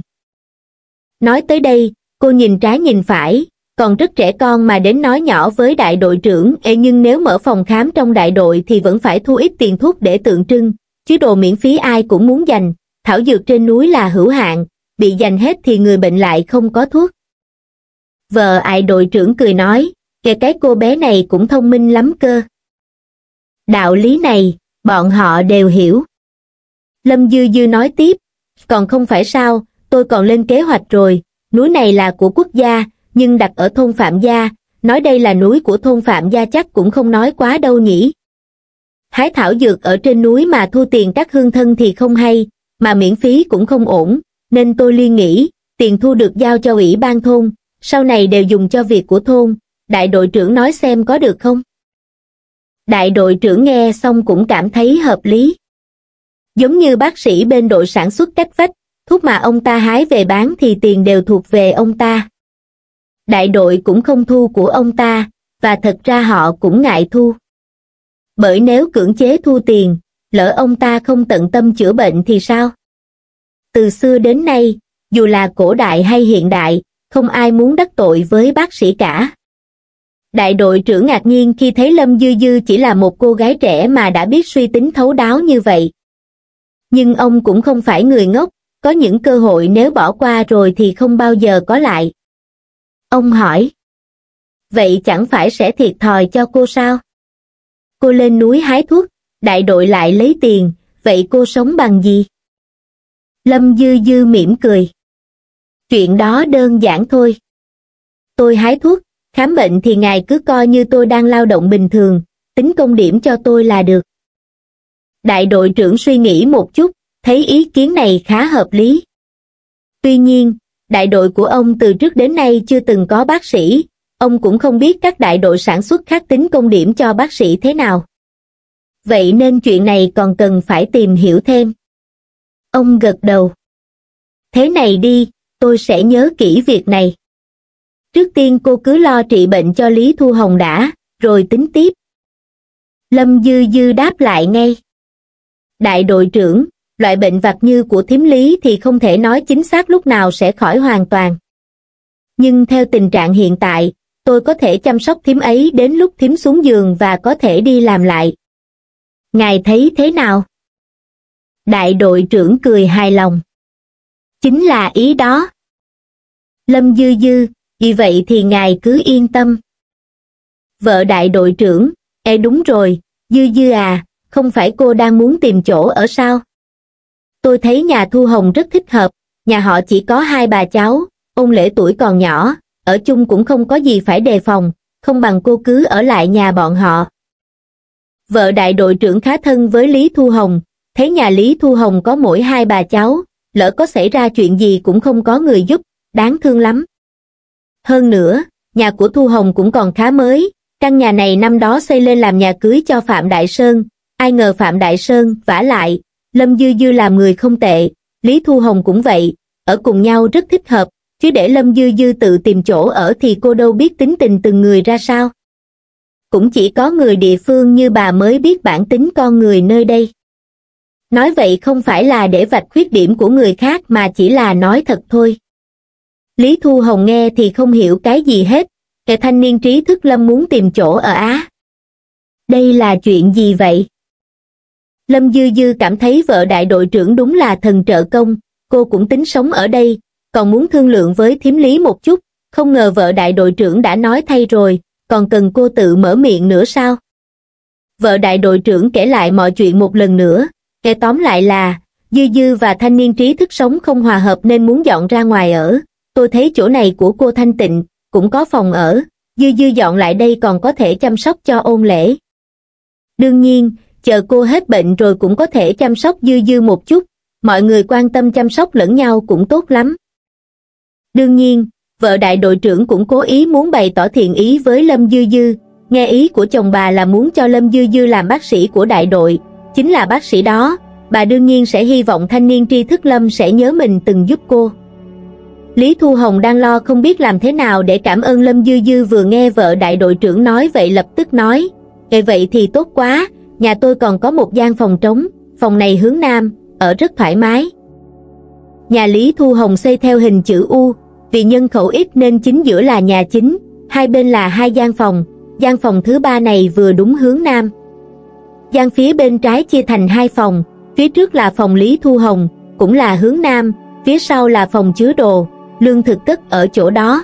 Nói tới đây, cô nhìn trái nhìn phải, còn rất trẻ con mà đến nói nhỏ với đại đội trưởng e nhưng nếu mở phòng khám trong đại đội thì vẫn phải thu ít tiền thuốc để tượng trưng, chứ đồ miễn phí ai cũng muốn dành, thảo dược trên núi là hữu hạn, bị dành hết thì người bệnh lại không có thuốc. Vợ ai đội trưởng cười nói, kìa cái cô bé này cũng thông minh lắm cơ. Đạo lý này, bọn họ đều hiểu. Lâm Dư Dư nói tiếp, còn không phải sao, tôi còn lên kế hoạch rồi, núi này là của quốc gia, nhưng đặt ở thôn Phạm Gia, nói đây là núi của thôn Phạm Gia chắc cũng không nói quá đâu nhỉ. Hái thảo dược ở trên núi mà thu tiền các hương thân thì không hay, mà miễn phí cũng không ổn, nên tôi liên nghĩ, tiền thu được giao cho ủy ban thôn, sau này đều dùng cho việc của thôn, đại đội trưởng nói xem có được không? Đại đội trưởng nghe xong cũng cảm thấy hợp lý. Giống như bác sĩ bên đội sản xuất cách vách, thuốc mà ông ta hái về bán thì tiền đều thuộc về ông ta. Đại đội cũng không thu của ông ta, và thật ra họ cũng ngại thu. Bởi nếu cưỡng chế thu tiền, lỡ ông ta không tận tâm chữa bệnh thì sao? Từ xưa đến nay, dù là cổ đại hay hiện đại, không ai muốn đắc tội với bác sĩ cả đại đội trưởng ngạc nhiên khi thấy lâm dư dư chỉ là một cô gái trẻ mà đã biết suy tính thấu đáo như vậy nhưng ông cũng không phải người ngốc có những cơ hội nếu bỏ qua rồi thì không bao giờ có lại ông hỏi vậy chẳng phải sẽ thiệt thòi cho cô sao cô lên núi hái thuốc đại đội lại lấy tiền vậy cô sống bằng gì lâm dư dư mỉm cười Chuyện đó đơn giản thôi. Tôi hái thuốc, khám bệnh thì ngài cứ coi như tôi đang lao động bình thường, tính công điểm cho tôi là được. Đại đội trưởng suy nghĩ một chút, thấy ý kiến này khá hợp lý. Tuy nhiên, đại đội của ông từ trước đến nay chưa từng có bác sĩ, ông cũng không biết các đại đội sản xuất khác tính công điểm cho bác sĩ thế nào. Vậy nên chuyện này còn cần phải tìm hiểu thêm. Ông gật đầu. Thế này đi, tôi sẽ nhớ kỹ việc này. Trước tiên cô cứ lo trị bệnh cho Lý Thu Hồng đã, rồi tính tiếp. Lâm Dư Dư đáp lại ngay. Đại đội trưởng, loại bệnh vặt như của thím Lý thì không thể nói chính xác lúc nào sẽ khỏi hoàn toàn. Nhưng theo tình trạng hiện tại, tôi có thể chăm sóc thím ấy đến lúc thím xuống giường và có thể đi làm lại. Ngài thấy thế nào? Đại đội trưởng cười hài lòng. Chính là ý đó. Lâm Dư Dư, vì vậy thì ngài cứ yên tâm. Vợ đại đội trưởng, e đúng rồi, Dư Dư à, không phải cô đang muốn tìm chỗ ở sao? Tôi thấy nhà Thu Hồng rất thích hợp, nhà họ chỉ có hai bà cháu, ông lễ tuổi còn nhỏ, ở chung cũng không có gì phải đề phòng, không bằng cô cứ ở lại nhà bọn họ. Vợ đại đội trưởng khá thân với Lý Thu Hồng, thấy nhà Lý Thu Hồng có mỗi hai bà cháu, lỡ có xảy ra chuyện gì cũng không có người giúp, đáng thương lắm. Hơn nữa, nhà của Thu Hồng cũng còn khá mới, căn nhà này năm đó xây lên làm nhà cưới cho Phạm Đại Sơn, ai ngờ Phạm Đại Sơn vả lại, Lâm Dư Dư làm người không tệ, Lý Thu Hồng cũng vậy, ở cùng nhau rất thích hợp, chứ để Lâm Dư Dư tự tìm chỗ ở thì cô đâu biết tính tình từng người ra sao. Cũng chỉ có người địa phương như bà mới biết bản tính con người nơi đây nói vậy không phải là để vạch khuyết điểm của người khác mà chỉ là nói thật thôi lý thu hồng nghe thì không hiểu cái gì hết kẻ thanh niên trí thức lâm muốn tìm chỗ ở á đây là chuyện gì vậy lâm dư dư cảm thấy vợ đại đội trưởng đúng là thần trợ công cô cũng tính sống ở đây còn muốn thương lượng với Thiếm lý một chút không ngờ vợ đại đội trưởng đã nói thay rồi còn cần cô tự mở miệng nữa sao vợ đại đội trưởng kể lại mọi chuyện một lần nữa kể tóm lại là, Dư Dư và thanh niên trí thức sống không hòa hợp nên muốn dọn ra ngoài ở. Tôi thấy chỗ này của cô Thanh Tịnh, cũng có phòng ở, Dư Dư dọn lại đây còn có thể chăm sóc cho ôn lễ. Đương nhiên, chờ cô hết bệnh rồi cũng có thể chăm sóc Dư Dư một chút, mọi người quan tâm chăm sóc lẫn nhau cũng tốt lắm. Đương nhiên, vợ đại đội trưởng cũng cố ý muốn bày tỏ thiện ý với Lâm Dư Dư, nghe ý của chồng bà là muốn cho Lâm Dư Dư làm bác sĩ của đại đội, chính là bác sĩ đó, bà đương nhiên sẽ hy vọng thanh niên tri thức lâm sẽ nhớ mình từng giúp cô. Lý Thu Hồng đang lo không biết làm thế nào để cảm ơn Lâm Dư Dư vừa nghe vợ đại đội trưởng nói vậy lập tức nói, Vậy vậy thì tốt quá, nhà tôi còn có một gian phòng trống, phòng này hướng nam, ở rất thoải mái. Nhà Lý Thu Hồng xây theo hình chữ U, vì nhân khẩu ít nên chính giữa là nhà chính, hai bên là hai gian phòng, gian phòng thứ ba này vừa đúng hướng nam gian phía bên trái chia thành hai phòng, phía trước là phòng Lý Thu Hồng, cũng là hướng nam, phía sau là phòng chứa đồ, lương thực cất ở chỗ đó.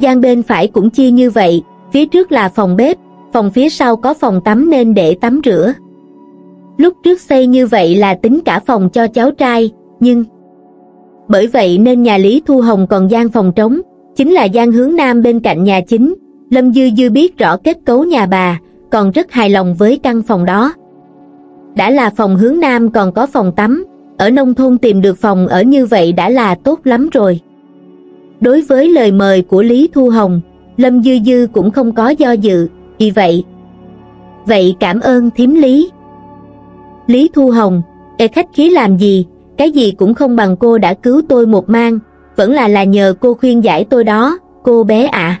Gian bên phải cũng chia như vậy, phía trước là phòng bếp, phòng phía sau có phòng tắm nên để tắm rửa. Lúc trước xây như vậy là tính cả phòng cho cháu trai, nhưng... Bởi vậy nên nhà Lý Thu Hồng còn gian phòng trống, chính là gian hướng nam bên cạnh nhà chính. Lâm Dư Dư biết rõ kết cấu nhà bà, còn rất hài lòng với căn phòng đó. Đã là phòng hướng nam còn có phòng tắm, ở nông thôn tìm được phòng ở như vậy đã là tốt lắm rồi. Đối với lời mời của Lý Thu Hồng, Lâm Dư Dư cũng không có do dự, vì vậy. Vậy cảm ơn thím Lý. Lý Thu Hồng, e khách khí làm gì, cái gì cũng không bằng cô đã cứu tôi một mang, vẫn là là nhờ cô khuyên giải tôi đó, cô bé ạ. À.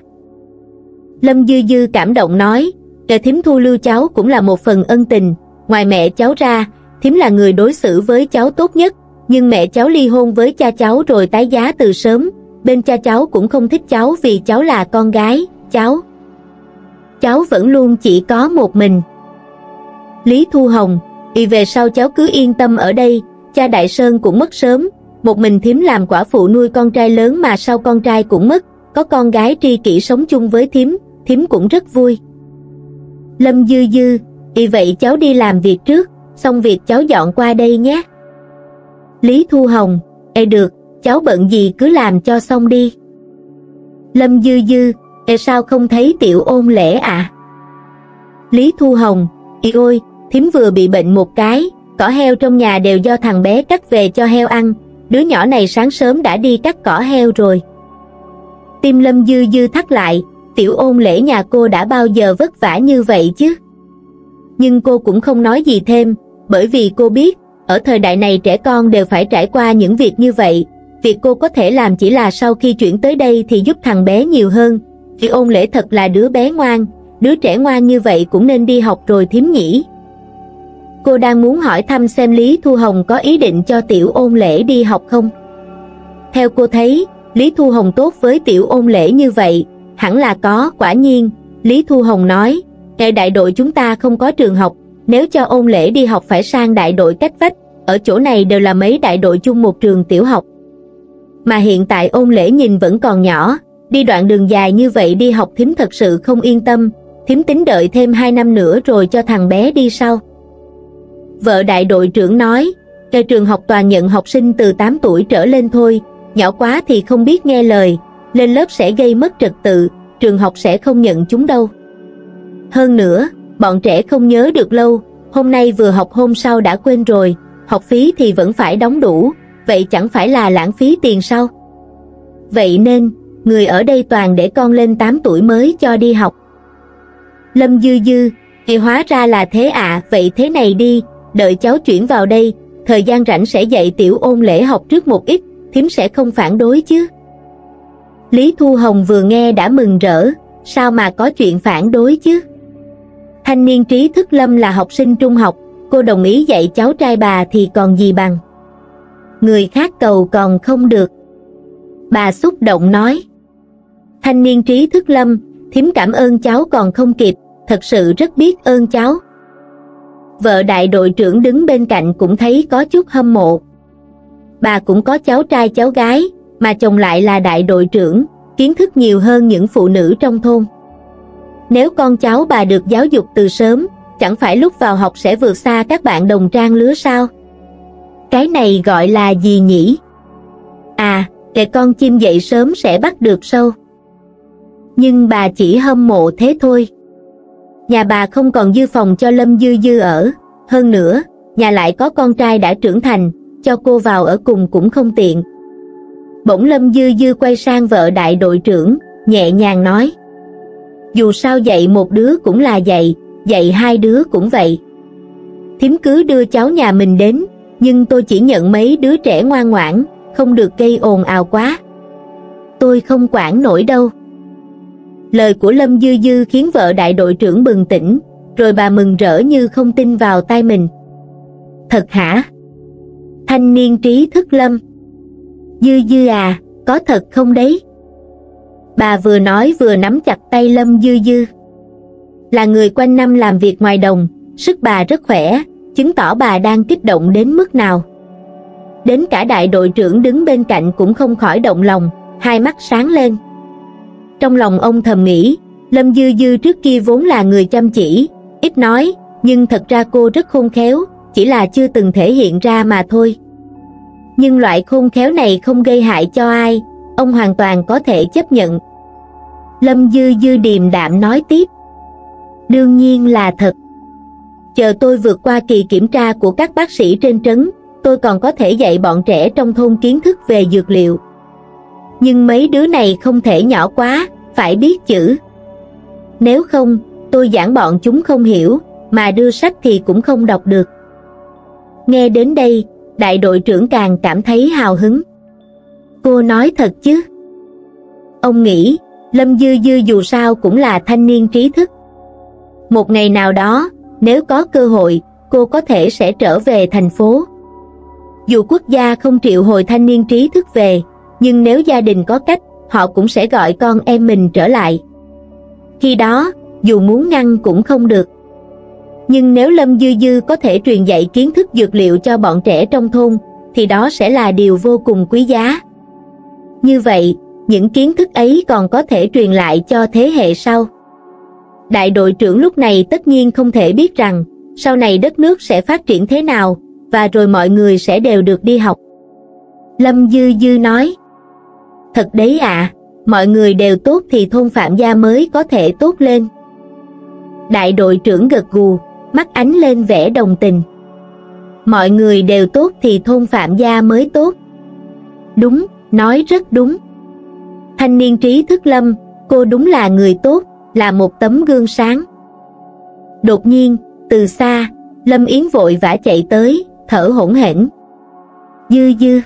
Lâm Dư Dư cảm động nói, để thím thu lưu cháu cũng là một phần ân tình, ngoài mẹ cháu ra, thím là người đối xử với cháu tốt nhất, nhưng mẹ cháu ly hôn với cha cháu rồi tái giá từ sớm, bên cha cháu cũng không thích cháu vì cháu là con gái, cháu. Cháu vẫn luôn chỉ có một mình. Lý Thu Hồng, y về sau cháu cứ yên tâm ở đây, cha Đại Sơn cũng mất sớm, một mình thím làm quả phụ nuôi con trai lớn mà sau con trai cũng mất, có con gái tri kỷ sống chung với thím, thím cũng rất vui. Lâm Dư Dư, vì vậy cháu đi làm việc trước, xong việc cháu dọn qua đây nhé. Lý Thu Hồng, Ê được, cháu bận gì cứ làm cho xong đi. Lâm Dư Dư, Ê sao không thấy tiểu ôn lễ ạ? À? Lý Thu Hồng, Ý ôi, thím vừa bị bệnh một cái, cỏ heo trong nhà đều do thằng bé cắt về cho heo ăn, đứa nhỏ này sáng sớm đã đi cắt cỏ heo rồi. Tim Lâm Dư Dư thắt lại, tiểu ôn lễ nhà cô đã bao giờ vất vả như vậy chứ. Nhưng cô cũng không nói gì thêm, bởi vì cô biết, ở thời đại này trẻ con đều phải trải qua những việc như vậy. Việc cô có thể làm chỉ là sau khi chuyển tới đây thì giúp thằng bé nhiều hơn. Chị ôn lễ thật là đứa bé ngoan, đứa trẻ ngoan như vậy cũng nên đi học rồi thím nhỉ. Cô đang muốn hỏi thăm xem Lý Thu Hồng có ý định cho tiểu ôn lễ đi học không? Theo cô thấy, Lý Thu Hồng tốt với tiểu ôn lễ như vậy, Hẳn là có, quả nhiên, Lý Thu Hồng nói, ngày đại đội chúng ta không có trường học, nếu cho ôn lễ đi học phải sang đại đội cách vách, ở chỗ này đều là mấy đại đội chung một trường tiểu học. Mà hiện tại ôn lễ nhìn vẫn còn nhỏ, đi đoạn đường dài như vậy đi học thím thật sự không yên tâm, thím tính đợi thêm 2 năm nữa rồi cho thằng bé đi sau. Vợ đại đội trưởng nói, cho trường học toàn nhận học sinh từ 8 tuổi trở lên thôi, nhỏ quá thì không biết nghe lời, lên lớp sẽ gây mất trật tự, trường học sẽ không nhận chúng đâu. Hơn nữa, bọn trẻ không nhớ được lâu, hôm nay vừa học hôm sau đã quên rồi, học phí thì vẫn phải đóng đủ, vậy chẳng phải là lãng phí tiền sao? Vậy nên, người ở đây toàn để con lên 8 tuổi mới cho đi học. Lâm Dư Dư, thì hóa ra là thế ạ, à, vậy thế này đi, đợi cháu chuyển vào đây, thời gian rảnh sẽ dạy tiểu ôn lễ học trước một ít, thím sẽ không phản đối chứ. Lý Thu Hồng vừa nghe đã mừng rỡ, sao mà có chuyện phản đối chứ? Thanh niên trí thức Lâm là học sinh trung học, cô đồng ý dạy cháu trai bà thì còn gì bằng. Người khác cầu còn không được. Bà xúc động nói. Thanh niên trí thức Lâm, thím cảm ơn cháu còn không kịp, thật sự rất biết ơn cháu. Vợ đại đội trưởng đứng bên cạnh cũng thấy có chút hâm mộ. Bà cũng có cháu trai cháu gái, mà chồng lại là đại đội trưởng, kiến thức nhiều hơn những phụ nữ trong thôn. Nếu con cháu bà được giáo dục từ sớm, chẳng phải lúc vào học sẽ vượt xa các bạn đồng trang lứa sao? Cái này gọi là gì nhỉ? À, kẻ con chim dậy sớm sẽ bắt được sâu. Nhưng bà chỉ hâm mộ thế thôi. Nhà bà không còn dư phòng cho Lâm Dư Dư ở, hơn nữa, nhà lại có con trai đã trưởng thành, cho cô vào ở cùng cũng không tiện, Bỗng Lâm Dư Dư quay sang vợ đại đội trưởng, nhẹ nhàng nói. Dù sao dạy một đứa cũng là dạy, dạy hai đứa cũng vậy. Thím cứ đưa cháu nhà mình đến, nhưng tôi chỉ nhận mấy đứa trẻ ngoan ngoãn, không được gây ồn ào quá. Tôi không quản nổi đâu. Lời của Lâm Dư Dư khiến vợ đại đội trưởng bừng tỉnh, rồi bà mừng rỡ như không tin vào tay mình. Thật hả? Thanh niên trí thức Lâm Dư dư à, có thật không đấy? Bà vừa nói vừa nắm chặt tay Lâm Dư Dư. Là người quanh năm làm việc ngoài đồng, sức bà rất khỏe, chứng tỏ bà đang kích động đến mức nào. Đến cả đại đội trưởng đứng bên cạnh cũng không khỏi động lòng, hai mắt sáng lên. Trong lòng ông thầm nghĩ, Lâm Dư Dư trước kia vốn là người chăm chỉ, ít nói, nhưng thật ra cô rất khôn khéo, chỉ là chưa từng thể hiện ra mà thôi nhưng loại khôn khéo này không gây hại cho ai, ông hoàn toàn có thể chấp nhận. Lâm Dư Dư điềm đạm nói tiếp. Đương nhiên là thật. Chờ tôi vượt qua kỳ kiểm tra của các bác sĩ trên trấn, tôi còn có thể dạy bọn trẻ trong thôn kiến thức về dược liệu. Nhưng mấy đứa này không thể nhỏ quá, phải biết chữ. Nếu không, tôi giảng bọn chúng không hiểu, mà đưa sách thì cũng không đọc được. Nghe đến đây, đại đội trưởng càng cảm thấy hào hứng. Cô nói thật chứ? Ông nghĩ, Lâm Dư Dư dù sao cũng là thanh niên trí thức. Một ngày nào đó, nếu có cơ hội, cô có thể sẽ trở về thành phố. Dù quốc gia không triệu hồi thanh niên trí thức về, nhưng nếu gia đình có cách, họ cũng sẽ gọi con em mình trở lại. Khi đó, dù muốn ngăn cũng không được nhưng nếu Lâm Dư Dư có thể truyền dạy kiến thức dược liệu cho bọn trẻ trong thôn, thì đó sẽ là điều vô cùng quý giá. Như vậy, những kiến thức ấy còn có thể truyền lại cho thế hệ sau. Đại đội trưởng lúc này tất nhiên không thể biết rằng sau này đất nước sẽ phát triển thế nào và rồi mọi người sẽ đều được đi học. Lâm Dư Dư nói Thật đấy ạ, à, mọi người đều tốt thì thôn Phạm Gia mới có thể tốt lên. Đại đội trưởng gật gù, mắt ánh lên vẻ đồng tình. Mọi người đều tốt thì thôn Phạm Gia mới tốt. Đúng, nói rất đúng. Thanh niên trí thức lâm, cô đúng là người tốt, là một tấm gương sáng. Đột nhiên, từ xa, Lâm Yến vội vã chạy tới, thở hổn hển. Dư dư,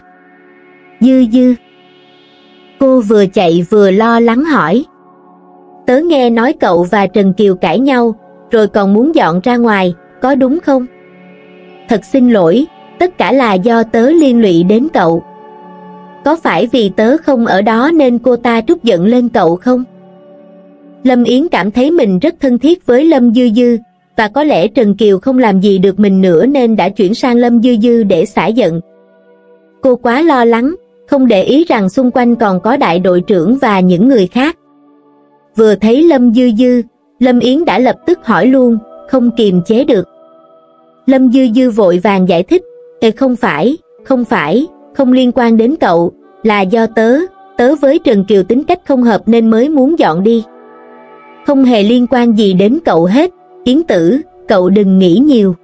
dư dư. Cô vừa chạy vừa lo lắng hỏi. Tớ nghe nói cậu và Trần Kiều cãi nhau, rồi còn muốn dọn ra ngoài, có đúng không? Thật xin lỗi, tất cả là do tớ liên lụy đến cậu. Có phải vì tớ không ở đó nên cô ta trút giận lên cậu không? Lâm Yến cảm thấy mình rất thân thiết với Lâm Dư Dư, và có lẽ Trần Kiều không làm gì được mình nữa nên đã chuyển sang Lâm Dư Dư để xả giận. Cô quá lo lắng, không để ý rằng xung quanh còn có đại đội trưởng và những người khác. Vừa thấy Lâm Dư Dư, Lâm Yến đã lập tức hỏi luôn, không kiềm chế được. Lâm Dư Dư vội vàng giải thích, Ê không phải, không phải, không liên quan đến cậu, là do tớ, tớ với Trần Kiều tính cách không hợp nên mới muốn dọn đi. Không hề liên quan gì đến cậu hết, Yến tử, cậu đừng nghĩ nhiều.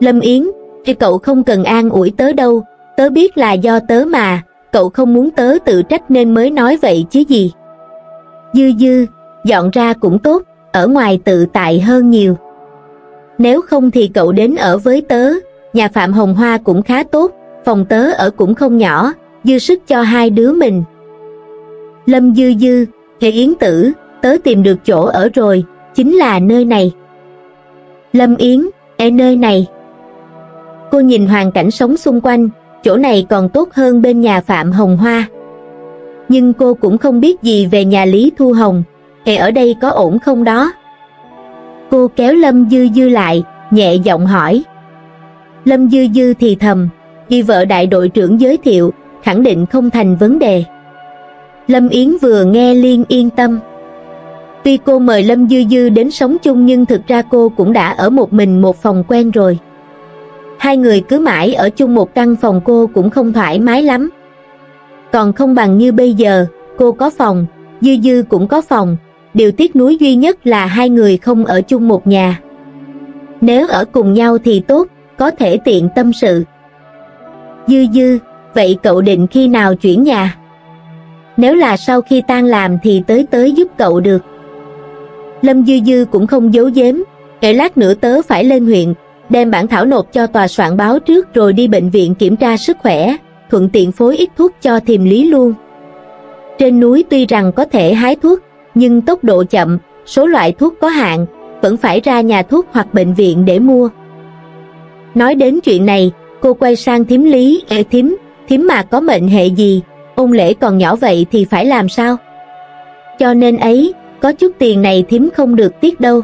Lâm Yến, thì cậu không cần an ủi tớ đâu, tớ biết là do tớ mà, cậu không muốn tớ tự trách nên mới nói vậy chứ gì. Dư dư, dọn ra cũng tốt, ở ngoài tự tại hơn nhiều. Nếu không thì cậu đến ở với tớ, nhà Phạm Hồng Hoa cũng khá tốt, phòng tớ ở cũng không nhỏ, dư sức cho hai đứa mình. Lâm Dư Dư, Hệ Yến Tử, tớ tìm được chỗ ở rồi, chính là nơi này. Lâm Yến, e nơi này. Cô nhìn hoàn cảnh sống xung quanh, chỗ này còn tốt hơn bên nhà Phạm Hồng Hoa. Nhưng cô cũng không biết gì về nhà Lý Thu Hồng, Hệ ở đây có ổn không đó? Cô kéo Lâm Dư Dư lại, nhẹ giọng hỏi. Lâm Dư Dư thì thầm, ghi vợ đại đội trưởng giới thiệu, khẳng định không thành vấn đề. Lâm Yến vừa nghe Liên yên tâm. Tuy cô mời Lâm Dư Dư đến sống chung nhưng thực ra cô cũng đã ở một mình một phòng quen rồi. Hai người cứ mãi ở chung một căn phòng cô cũng không thoải mái lắm. Còn không bằng như bây giờ, cô có phòng, Dư Dư cũng có phòng, điều tiếc nuối duy nhất là hai người không ở chung một nhà. Nếu ở cùng nhau thì tốt, có thể tiện tâm sự. Dư dư, vậy cậu định khi nào chuyển nhà? Nếu là sau khi tan làm thì tới tới giúp cậu được. Lâm Dư Dư cũng không giấu giếm, kể lát nữa tớ phải lên huyện, đem bản thảo nộp cho tòa soạn báo trước rồi đi bệnh viện kiểm tra sức khỏe, thuận tiện phối ít thuốc cho thiềm lý luôn. Trên núi tuy rằng có thể hái thuốc, nhưng tốc độ chậm, số loại thuốc có hạn, vẫn phải ra nhà thuốc hoặc bệnh viện để mua. Nói đến chuyện này, cô quay sang thím lý, ê thím, thím mà có mệnh hệ gì, ông lễ còn nhỏ vậy thì phải làm sao? Cho nên ấy, có chút tiền này thím không được tiếc đâu.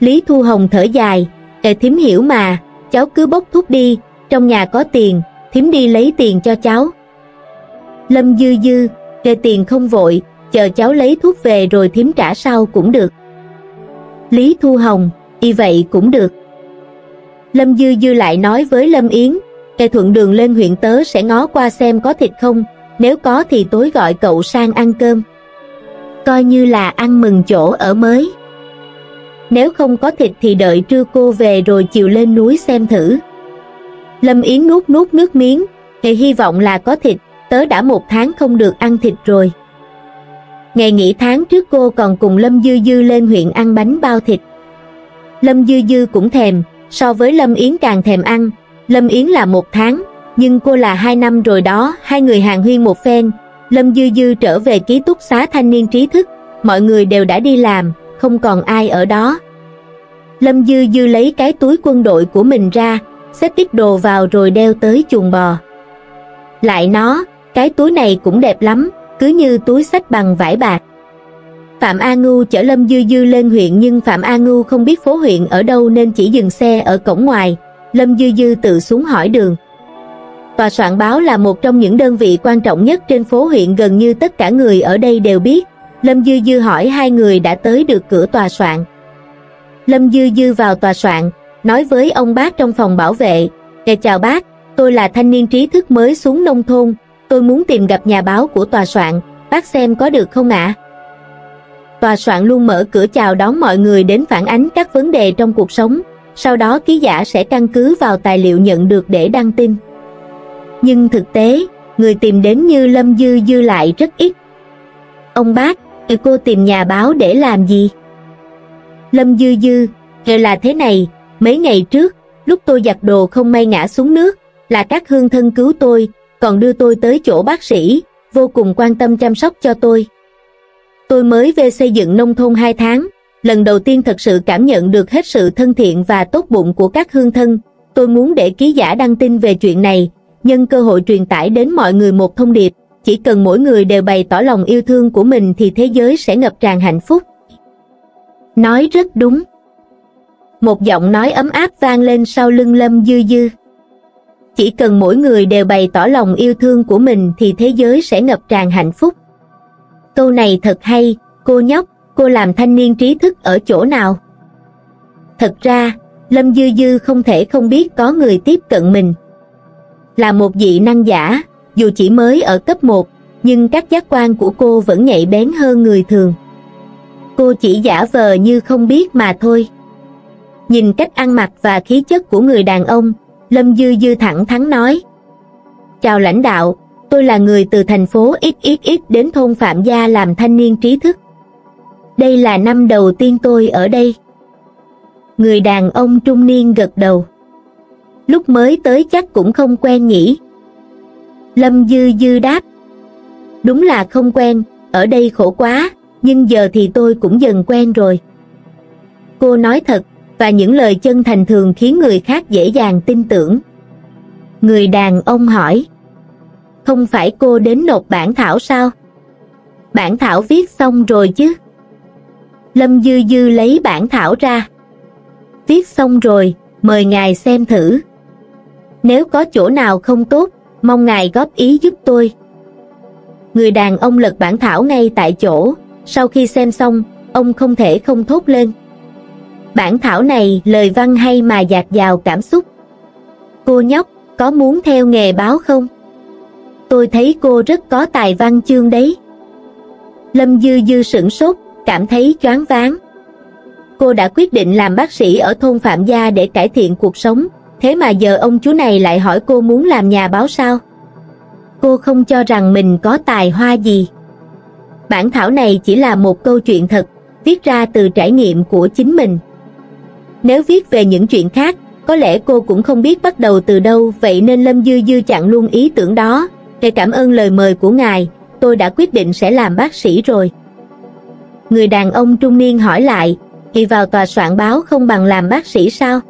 Lý Thu Hồng thở dài, ê thím hiểu mà, cháu cứ bốc thuốc đi, trong nhà có tiền, thím đi lấy tiền cho cháu. Lâm Dư Dư, ê tiền không vội, chờ cháu lấy thuốc về rồi thím trả sau cũng được. Lý Thu Hồng, y vậy cũng được. Lâm Dư Dư lại nói với Lâm Yến, kẻ thuận đường lên huyện tớ sẽ ngó qua xem có thịt không, nếu có thì tối gọi cậu sang ăn cơm. Coi như là ăn mừng chỗ ở mới. Nếu không có thịt thì đợi trưa cô về rồi chiều lên núi xem thử. Lâm Yến nuốt nuốt nước miếng, thì hy vọng là có thịt, tớ đã một tháng không được ăn thịt rồi. Ngày nghỉ tháng trước cô còn cùng Lâm Dư Dư lên huyện ăn bánh bao thịt. Lâm Dư Dư cũng thèm, so với Lâm Yến càng thèm ăn. Lâm Yến là một tháng, nhưng cô là hai năm rồi đó, hai người hàng huyên một phen. Lâm Dư Dư trở về ký túc xá thanh niên trí thức, mọi người đều đã đi làm, không còn ai ở đó. Lâm Dư Dư lấy cái túi quân đội của mình ra, xếp ít đồ vào rồi đeo tới chuồng bò. Lại nó, cái túi này cũng đẹp lắm, cứ như túi sách bằng vải bạc. Phạm A Ngu chở Lâm Dư Dư lên huyện nhưng Phạm A Ngu không biết phố huyện ở đâu nên chỉ dừng xe ở cổng ngoài, Lâm Dư Dư tự xuống hỏi đường. Tòa soạn báo là một trong những đơn vị quan trọng nhất trên phố huyện gần như tất cả người ở đây đều biết, Lâm Dư Dư hỏi hai người đã tới được cửa tòa soạn. Lâm Dư Dư vào tòa soạn, nói với ông bác trong phòng bảo vệ, Để chào bác, tôi là thanh niên trí thức mới xuống nông thôn, tôi muốn tìm gặp nhà báo của tòa soạn, bác xem có được không ạ? À? Tòa soạn luôn mở cửa chào đón mọi người đến phản ánh các vấn đề trong cuộc sống, sau đó ký giả sẽ căn cứ vào tài liệu nhận được để đăng tin. Nhưng thực tế, người tìm đến như Lâm Dư Dư lại rất ít. Ông bác, cô tìm nhà báo để làm gì? Lâm Dư Dư, rồi là thế này, mấy ngày trước, lúc tôi giặt đồ không may ngã xuống nước, là các hương thân cứu tôi, còn đưa tôi tới chỗ bác sĩ, vô cùng quan tâm chăm sóc cho tôi. Tôi mới về xây dựng nông thôn 2 tháng, lần đầu tiên thật sự cảm nhận được hết sự thân thiện và tốt bụng của các hương thân. Tôi muốn để ký giả đăng tin về chuyện này, nhân cơ hội truyền tải đến mọi người một thông điệp, chỉ cần mỗi người đều bày tỏ lòng yêu thương của mình thì thế giới sẽ ngập tràn hạnh phúc. Nói rất đúng. Một giọng nói ấm áp vang lên sau lưng Lâm Dư Dư. Chỉ cần mỗi người đều bày tỏ lòng yêu thương của mình thì thế giới sẽ ngập tràn hạnh phúc. Câu này thật hay, cô nhóc, cô làm thanh niên trí thức ở chỗ nào? Thật ra, Lâm Dư Dư không thể không biết có người tiếp cận mình. Là một vị năng giả, dù chỉ mới ở cấp 1, nhưng các giác quan của cô vẫn nhạy bén hơn người thường. Cô chỉ giả vờ như không biết mà thôi. Nhìn cách ăn mặc và khí chất của người đàn ông, Lâm Dư Dư thẳng thắn nói. Chào lãnh đạo, tôi là người từ thành phố XXX đến thôn Phạm Gia làm thanh niên trí thức. Đây là năm đầu tiên tôi ở đây. Người đàn ông trung niên gật đầu. Lúc mới tới chắc cũng không quen nhỉ. Lâm Dư Dư đáp. Đúng là không quen, ở đây khổ quá, nhưng giờ thì tôi cũng dần quen rồi. Cô nói thật, và những lời chân thành thường khiến người khác dễ dàng tin tưởng người đàn ông hỏi không phải cô đến nộp bản thảo sao bản thảo viết xong rồi chứ lâm dư dư lấy bản thảo ra viết xong rồi mời ngài xem thử nếu có chỗ nào không tốt mong ngài góp ý giúp tôi người đàn ông lật bản thảo ngay tại chỗ sau khi xem xong ông không thể không thốt lên Bản thảo này lời văn hay mà dạt dào cảm xúc. Cô nhóc, có muốn theo nghề báo không? Tôi thấy cô rất có tài văn chương đấy. Lâm Dư Dư sửng sốt, cảm thấy choáng váng. Cô đã quyết định làm bác sĩ ở thôn Phạm Gia để cải thiện cuộc sống, thế mà giờ ông chú này lại hỏi cô muốn làm nhà báo sao? Cô không cho rằng mình có tài hoa gì. Bản thảo này chỉ là một câu chuyện thật, viết ra từ trải nghiệm của chính mình. Nếu viết về những chuyện khác, có lẽ cô cũng không biết bắt đầu từ đâu vậy nên Lâm Dư Dư chặn luôn ý tưởng đó. Để cảm ơn lời mời của ngài, tôi đã quyết định sẽ làm bác sĩ rồi. Người đàn ông trung niên hỏi lại, thì vào tòa soạn báo không bằng làm bác sĩ sao?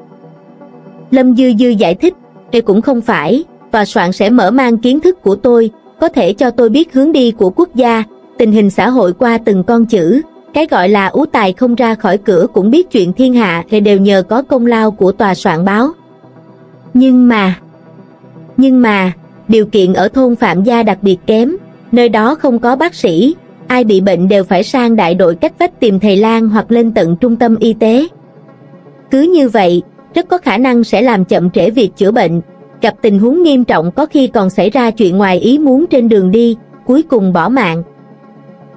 Lâm Dư Dư giải thích, đây cũng không phải, tòa soạn sẽ mở mang kiến thức của tôi, có thể cho tôi biết hướng đi của quốc gia, tình hình xã hội qua từng con chữ, cái gọi là ú tài không ra khỏi cửa cũng biết chuyện thiên hạ thì đều nhờ có công lao của tòa soạn báo. Nhưng mà... Nhưng mà, điều kiện ở thôn Phạm Gia đặc biệt kém, nơi đó không có bác sĩ, ai bị bệnh đều phải sang đại đội cách vách tìm thầy lang hoặc lên tận trung tâm y tế. Cứ như vậy, rất có khả năng sẽ làm chậm trễ việc chữa bệnh, gặp tình huống nghiêm trọng có khi còn xảy ra chuyện ngoài ý muốn trên đường đi, cuối cùng bỏ mạng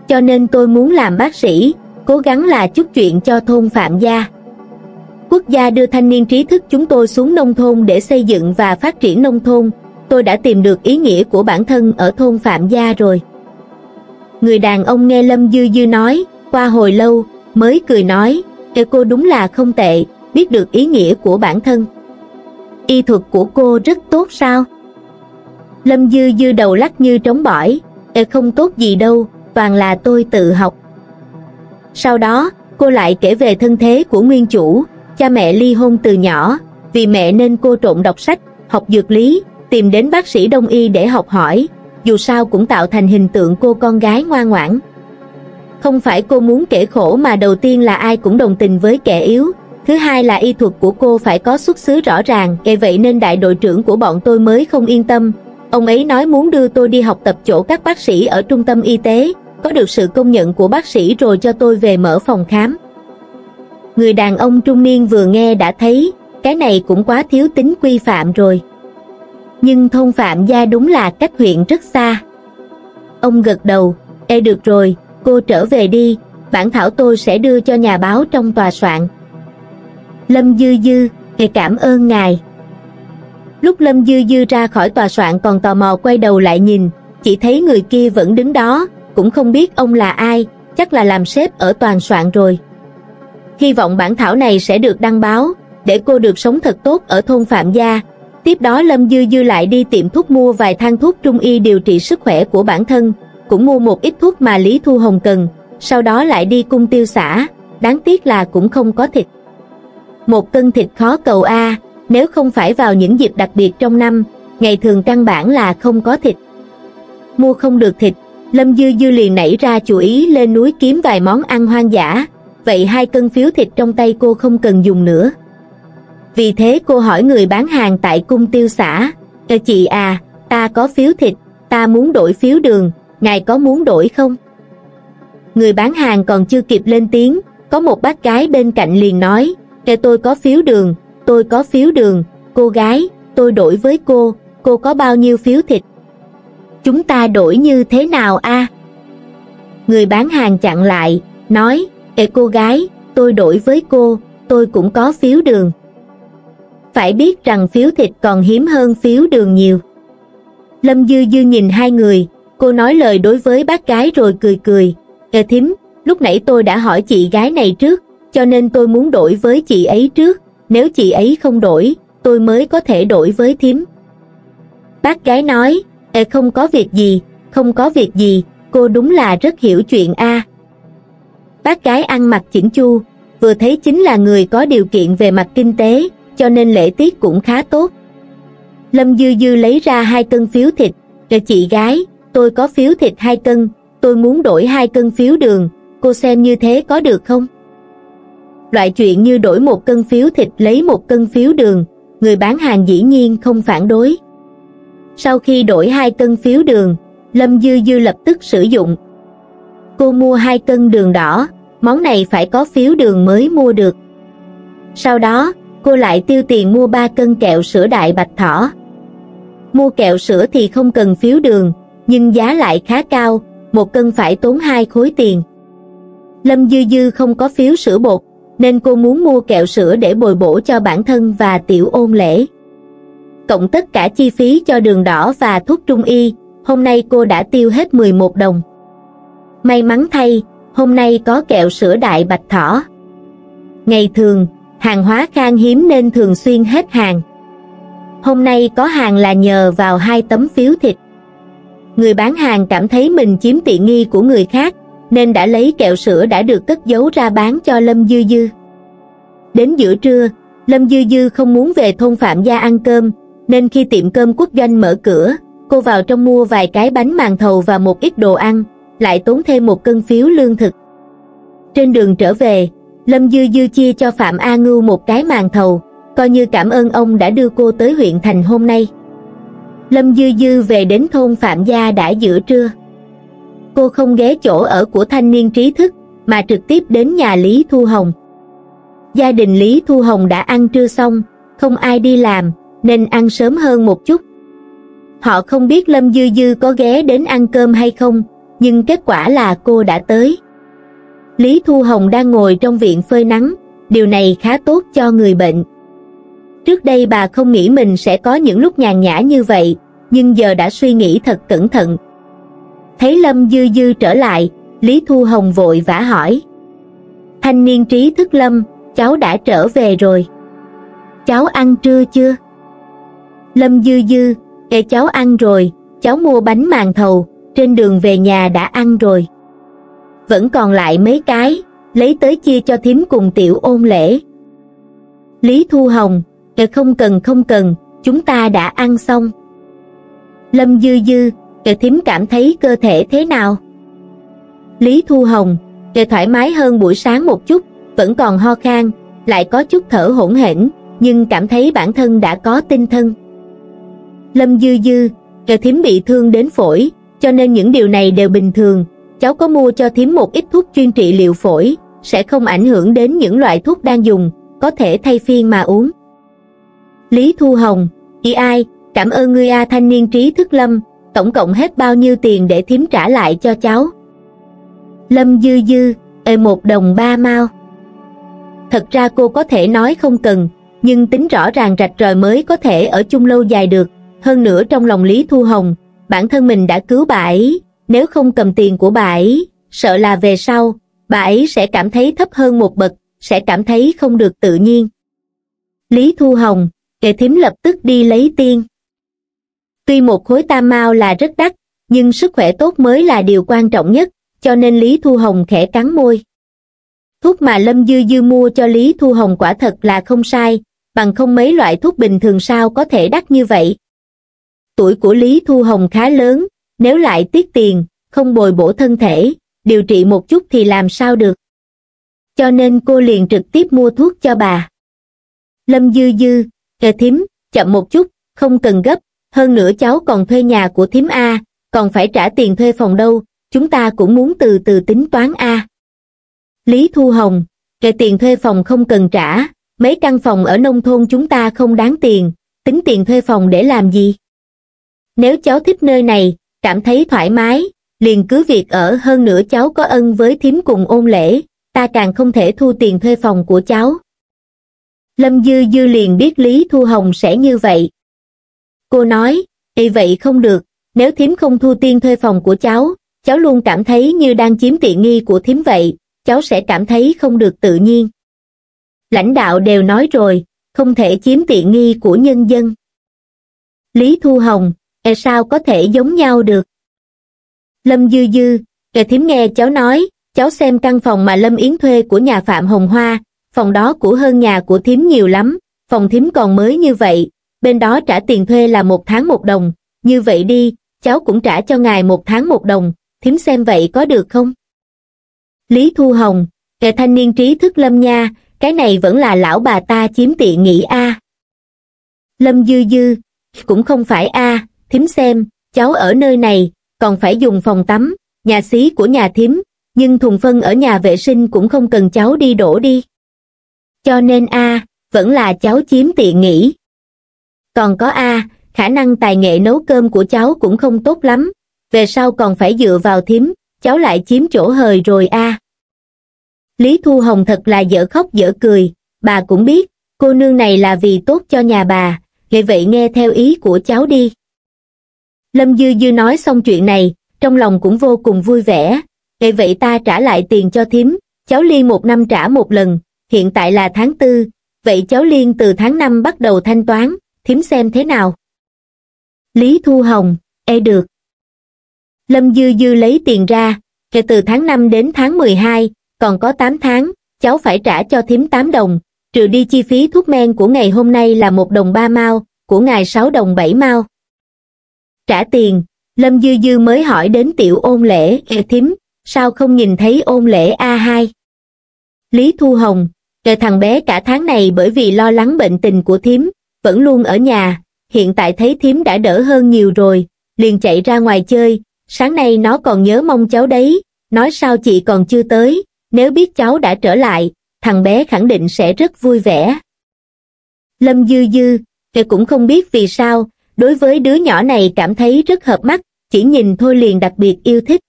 cho nên tôi muốn làm bác sĩ, cố gắng là chút chuyện cho thôn Phạm Gia. Quốc gia đưa thanh niên trí thức chúng tôi xuống nông thôn để xây dựng và phát triển nông thôn, tôi đã tìm được ý nghĩa của bản thân ở thôn Phạm Gia rồi. Người đàn ông nghe Lâm Dư Dư nói, qua hồi lâu, mới cười nói, Ê cô đúng là không tệ, biết được ý nghĩa của bản thân. Y thuật của cô rất tốt sao? Lâm Dư Dư đầu lắc như trống bỏi, Ê không tốt gì đâu, toàn là tôi tự học. Sau đó, cô lại kể về thân thế của nguyên chủ, cha mẹ ly hôn từ nhỏ, vì mẹ nên cô trộn đọc sách, học dược lý, tìm đến bác sĩ đông y để học hỏi, dù sao cũng tạo thành hình tượng cô con gái ngoan ngoãn. Không phải cô muốn kể khổ mà đầu tiên là ai cũng đồng tình với kẻ yếu, thứ hai là y thuật của cô phải có xuất xứ rõ ràng, kể vậy nên đại đội trưởng của bọn tôi mới không yên tâm. Ông ấy nói muốn đưa tôi đi học tập chỗ các bác sĩ ở trung tâm y tế, có được sự công nhận của bác sĩ rồi cho tôi về mở phòng khám. Người đàn ông trung niên vừa nghe đã thấy, cái này cũng quá thiếu tính quy phạm rồi. Nhưng thôn Phạm Gia đúng là cách huyện rất xa. Ông gật đầu, Ê được rồi, cô trở về đi, bản thảo tôi sẽ đưa cho nhà báo trong tòa soạn. Lâm Dư Dư, Ê cảm ơn ngài. Lúc Lâm Dư Dư ra khỏi tòa soạn còn tò mò quay đầu lại nhìn, chỉ thấy người kia vẫn đứng đó, cũng không biết ông là ai, chắc là làm sếp ở toàn soạn rồi. Hy vọng bản thảo này sẽ được đăng báo, để cô được sống thật tốt ở thôn Phạm Gia. Tiếp đó Lâm Dư Dư lại đi tiệm thuốc mua vài thang thuốc trung y điều trị sức khỏe của bản thân, cũng mua một ít thuốc mà Lý Thu Hồng cần, sau đó lại đi cung tiêu xã, đáng tiếc là cũng không có thịt. Một cân thịt khó cầu A, nếu không phải vào những dịp đặc biệt trong năm, ngày thường căn bản là không có thịt. Mua không được thịt, Lâm Dư Dư liền nảy ra chủ ý lên núi kiếm vài món ăn hoang dã, vậy hai cân phiếu thịt trong tay cô không cần dùng nữa. Vì thế cô hỏi người bán hàng tại cung tiêu xã, Ờ chị à, ta có phiếu thịt, ta muốn đổi phiếu đường, ngài có muốn đổi không? Người bán hàng còn chưa kịp lên tiếng, có một bác gái bên cạnh liền nói, Ờ tôi có phiếu đường, tôi có phiếu đường, cô gái, tôi đổi với cô, cô có bao nhiêu phiếu thịt? chúng ta đổi như thế nào a à? người bán hàng chặn lại nói ê cô gái tôi đổi với cô tôi cũng có phiếu đường phải biết rằng phiếu thịt còn hiếm hơn phiếu đường nhiều lâm dư dư nhìn hai người cô nói lời đối với bác gái rồi cười cười ê thím lúc nãy tôi đã hỏi chị gái này trước cho nên tôi muốn đổi với chị ấy trước nếu chị ấy không đổi tôi mới có thể đổi với thím bác gái nói Ê không có việc gì, không có việc gì, cô đúng là rất hiểu chuyện a. À. Bác gái ăn mặc chỉnh chu, vừa thấy chính là người có điều kiện về mặt kinh tế, cho nên lễ tiết cũng khá tốt. Lâm Dư Dư lấy ra hai cân phiếu thịt, rồi chị gái, tôi có phiếu thịt hai cân, tôi muốn đổi hai cân phiếu đường, cô xem như thế có được không? Loại chuyện như đổi một cân phiếu thịt lấy một cân phiếu đường, người bán hàng dĩ nhiên không phản đối. Sau khi đổi 2 cân phiếu đường, Lâm Dư Dư lập tức sử dụng. Cô mua 2 cân đường đỏ, món này phải có phiếu đường mới mua được. Sau đó, cô lại tiêu tiền mua 3 cân kẹo sữa đại bạch thỏ. Mua kẹo sữa thì không cần phiếu đường, nhưng giá lại khá cao, một cân phải tốn 2 khối tiền. Lâm Dư Dư không có phiếu sữa bột, nên cô muốn mua kẹo sữa để bồi bổ cho bản thân và tiểu ôn lễ. Cộng tất cả chi phí cho đường đỏ và thuốc trung y, hôm nay cô đã tiêu hết 11 đồng. May mắn thay, hôm nay có kẹo sữa đại bạch thỏ. Ngày thường, hàng hóa khan hiếm nên thường xuyên hết hàng. Hôm nay có hàng là nhờ vào hai tấm phiếu thịt. Người bán hàng cảm thấy mình chiếm tiện nghi của người khác, nên đã lấy kẹo sữa đã được cất giấu ra bán cho Lâm Dư Dư. Đến giữa trưa, Lâm Dư Dư không muốn về thôn Phạm Gia ăn cơm, nên khi tiệm cơm quốc doanh mở cửa, cô vào trong mua vài cái bánh màng thầu và một ít đồ ăn, lại tốn thêm một cân phiếu lương thực. Trên đường trở về, Lâm Dư Dư chia cho Phạm A Ngưu một cái màng thầu, coi như cảm ơn ông đã đưa cô tới huyện thành hôm nay. Lâm Dư Dư về đến thôn Phạm Gia đã giữa trưa. Cô không ghé chỗ ở của thanh niên trí thức, mà trực tiếp đến nhà Lý Thu Hồng. Gia đình Lý Thu Hồng đã ăn trưa xong, không ai đi làm, nên ăn sớm hơn một chút. Họ không biết Lâm Dư Dư có ghé đến ăn cơm hay không, nhưng kết quả là cô đã tới. Lý Thu Hồng đang ngồi trong viện phơi nắng, điều này khá tốt cho người bệnh. Trước đây bà không nghĩ mình sẽ có những lúc nhàn nhã như vậy, nhưng giờ đã suy nghĩ thật cẩn thận. Thấy Lâm Dư Dư trở lại, Lý Thu Hồng vội vã hỏi. Thanh niên trí thức Lâm, cháu đã trở về rồi. Cháu ăn trưa chưa? Lâm Dư Dư, để cháu ăn rồi, cháu mua bánh màng thầu, trên đường về nhà đã ăn rồi. Vẫn còn lại mấy cái, lấy tới chia cho thím cùng tiểu ôn lễ. Lý Thu Hồng, để không cần không cần, chúng ta đã ăn xong. Lâm Dư Dư, để thím cảm thấy cơ thể thế nào? Lý Thu Hồng, để thoải mái hơn buổi sáng một chút, vẫn còn ho khan, lại có chút thở hỗn hển, nhưng cảm thấy bản thân đã có tinh thần Lâm Dư Dư, kẻ thím bị thương đến phổi, cho nên những điều này đều bình thường. Cháu có mua cho thím một ít thuốc chuyên trị liệu phổi, sẽ không ảnh hưởng đến những loại thuốc đang dùng, có thể thay phiên mà uống. Lý Thu Hồng, y ai, cảm ơn ngươi A thanh niên trí thức Lâm, tổng cộng hết bao nhiêu tiền để thím trả lại cho cháu. Lâm Dư Dư, ê một đồng ba mau. Thật ra cô có thể nói không cần, nhưng tính rõ ràng rạch rời mới có thể ở chung lâu dài được. Hơn nữa trong lòng Lý Thu Hồng, bản thân mình đã cứu bà ấy, nếu không cầm tiền của bà ấy, sợ là về sau, bà ấy sẽ cảm thấy thấp hơn một bậc, sẽ cảm thấy không được tự nhiên. Lý Thu Hồng, kệ thím lập tức đi lấy tiên. Tuy một khối tam mau là rất đắt, nhưng sức khỏe tốt mới là điều quan trọng nhất, cho nên Lý Thu Hồng khẽ cắn môi. Thuốc mà Lâm Dư Dư mua cho Lý Thu Hồng quả thật là không sai, bằng không mấy loại thuốc bình thường sao có thể đắt như vậy tuổi của Lý Thu Hồng khá lớn, nếu lại tiết tiền, không bồi bổ thân thể, điều trị một chút thì làm sao được. Cho nên cô liền trực tiếp mua thuốc cho bà. Lâm Dư Dư, kề thím, chậm một chút, không cần gấp, hơn nữa cháu còn thuê nhà của thím A, còn phải trả tiền thuê phòng đâu, chúng ta cũng muốn từ từ tính toán A. Lý Thu Hồng, kề tiền thuê phòng không cần trả, mấy căn phòng ở nông thôn chúng ta không đáng tiền, tính tiền thuê phòng để làm gì? Nếu cháu thích nơi này, cảm thấy thoải mái, liền cứ việc ở hơn nữa cháu có ân với thím cùng ôn lễ, ta càng không thể thu tiền thuê phòng của cháu. Lâm Dư Dư liền biết Lý Thu Hồng sẽ như vậy. Cô nói, y vậy không được, nếu thím không thu tiền thuê phòng của cháu, cháu luôn cảm thấy như đang chiếm tiện nghi của thím vậy, cháu sẽ cảm thấy không được tự nhiên. Lãnh đạo đều nói rồi, không thể chiếm tiện nghi của nhân dân. Lý Thu Hồng, e sao có thể giống nhau được. Lâm Dư Dư, kẻ thím nghe cháu nói, cháu xem căn phòng mà Lâm Yến thuê của nhà Phạm Hồng Hoa, phòng đó của hơn nhà của thím nhiều lắm, phòng thím còn mới như vậy, bên đó trả tiền thuê là một tháng một đồng, như vậy đi, cháu cũng trả cho ngài một tháng một đồng, thím xem vậy có được không? Lý Thu Hồng, kẻ thanh niên trí thức Lâm Nha, cái này vẫn là lão bà ta chiếm tiện nghĩ a. Lâm Dư Dư, cũng không phải a, thím xem, cháu ở nơi này, còn phải dùng phòng tắm, nhà xí của nhà thím, nhưng thùng phân ở nhà vệ sinh cũng không cần cháu đi đổ đi. Cho nên A, vẫn là cháu chiếm tiện nghỉ. Còn có A, khả năng tài nghệ nấu cơm của cháu cũng không tốt lắm, về sau còn phải dựa vào thím, cháu lại chiếm chỗ hời rồi A. Lý Thu Hồng thật là dở khóc dở cười, bà cũng biết, cô nương này là vì tốt cho nhà bà, vậy vậy nghe theo ý của cháu đi. Lâm Dư Dư nói xong chuyện này, trong lòng cũng vô cùng vui vẻ. Vậy vậy ta trả lại tiền cho thím, cháu Liên một năm trả một lần, hiện tại là tháng tư, vậy cháu Liên từ tháng năm bắt đầu thanh toán, thím xem thế nào. Lý Thu Hồng, e được. Lâm Dư Dư lấy tiền ra, kể từ tháng 5 đến tháng 12, còn có 8 tháng, cháu phải trả cho thím 8 đồng, trừ đi chi phí thuốc men của ngày hôm nay là một đồng 3 mao, của ngày 6 đồng 7 mao trả tiền, Lâm Dư Dư mới hỏi đến tiểu ôn lễ, e thím, sao không nhìn thấy ôn lễ A2? Lý Thu Hồng, kề thằng bé cả tháng này bởi vì lo lắng bệnh tình của thím, vẫn luôn ở nhà, hiện tại thấy thím đã đỡ hơn nhiều rồi, liền chạy ra ngoài chơi, sáng nay nó còn nhớ mong cháu đấy, nói sao chị còn chưa tới, nếu biết cháu đã trở lại, thằng bé khẳng định sẽ rất vui vẻ. Lâm Dư Dư, kề cũng không biết vì sao, đối với đứa nhỏ này cảm thấy rất hợp mắt, chỉ nhìn thôi liền đặc biệt yêu thích.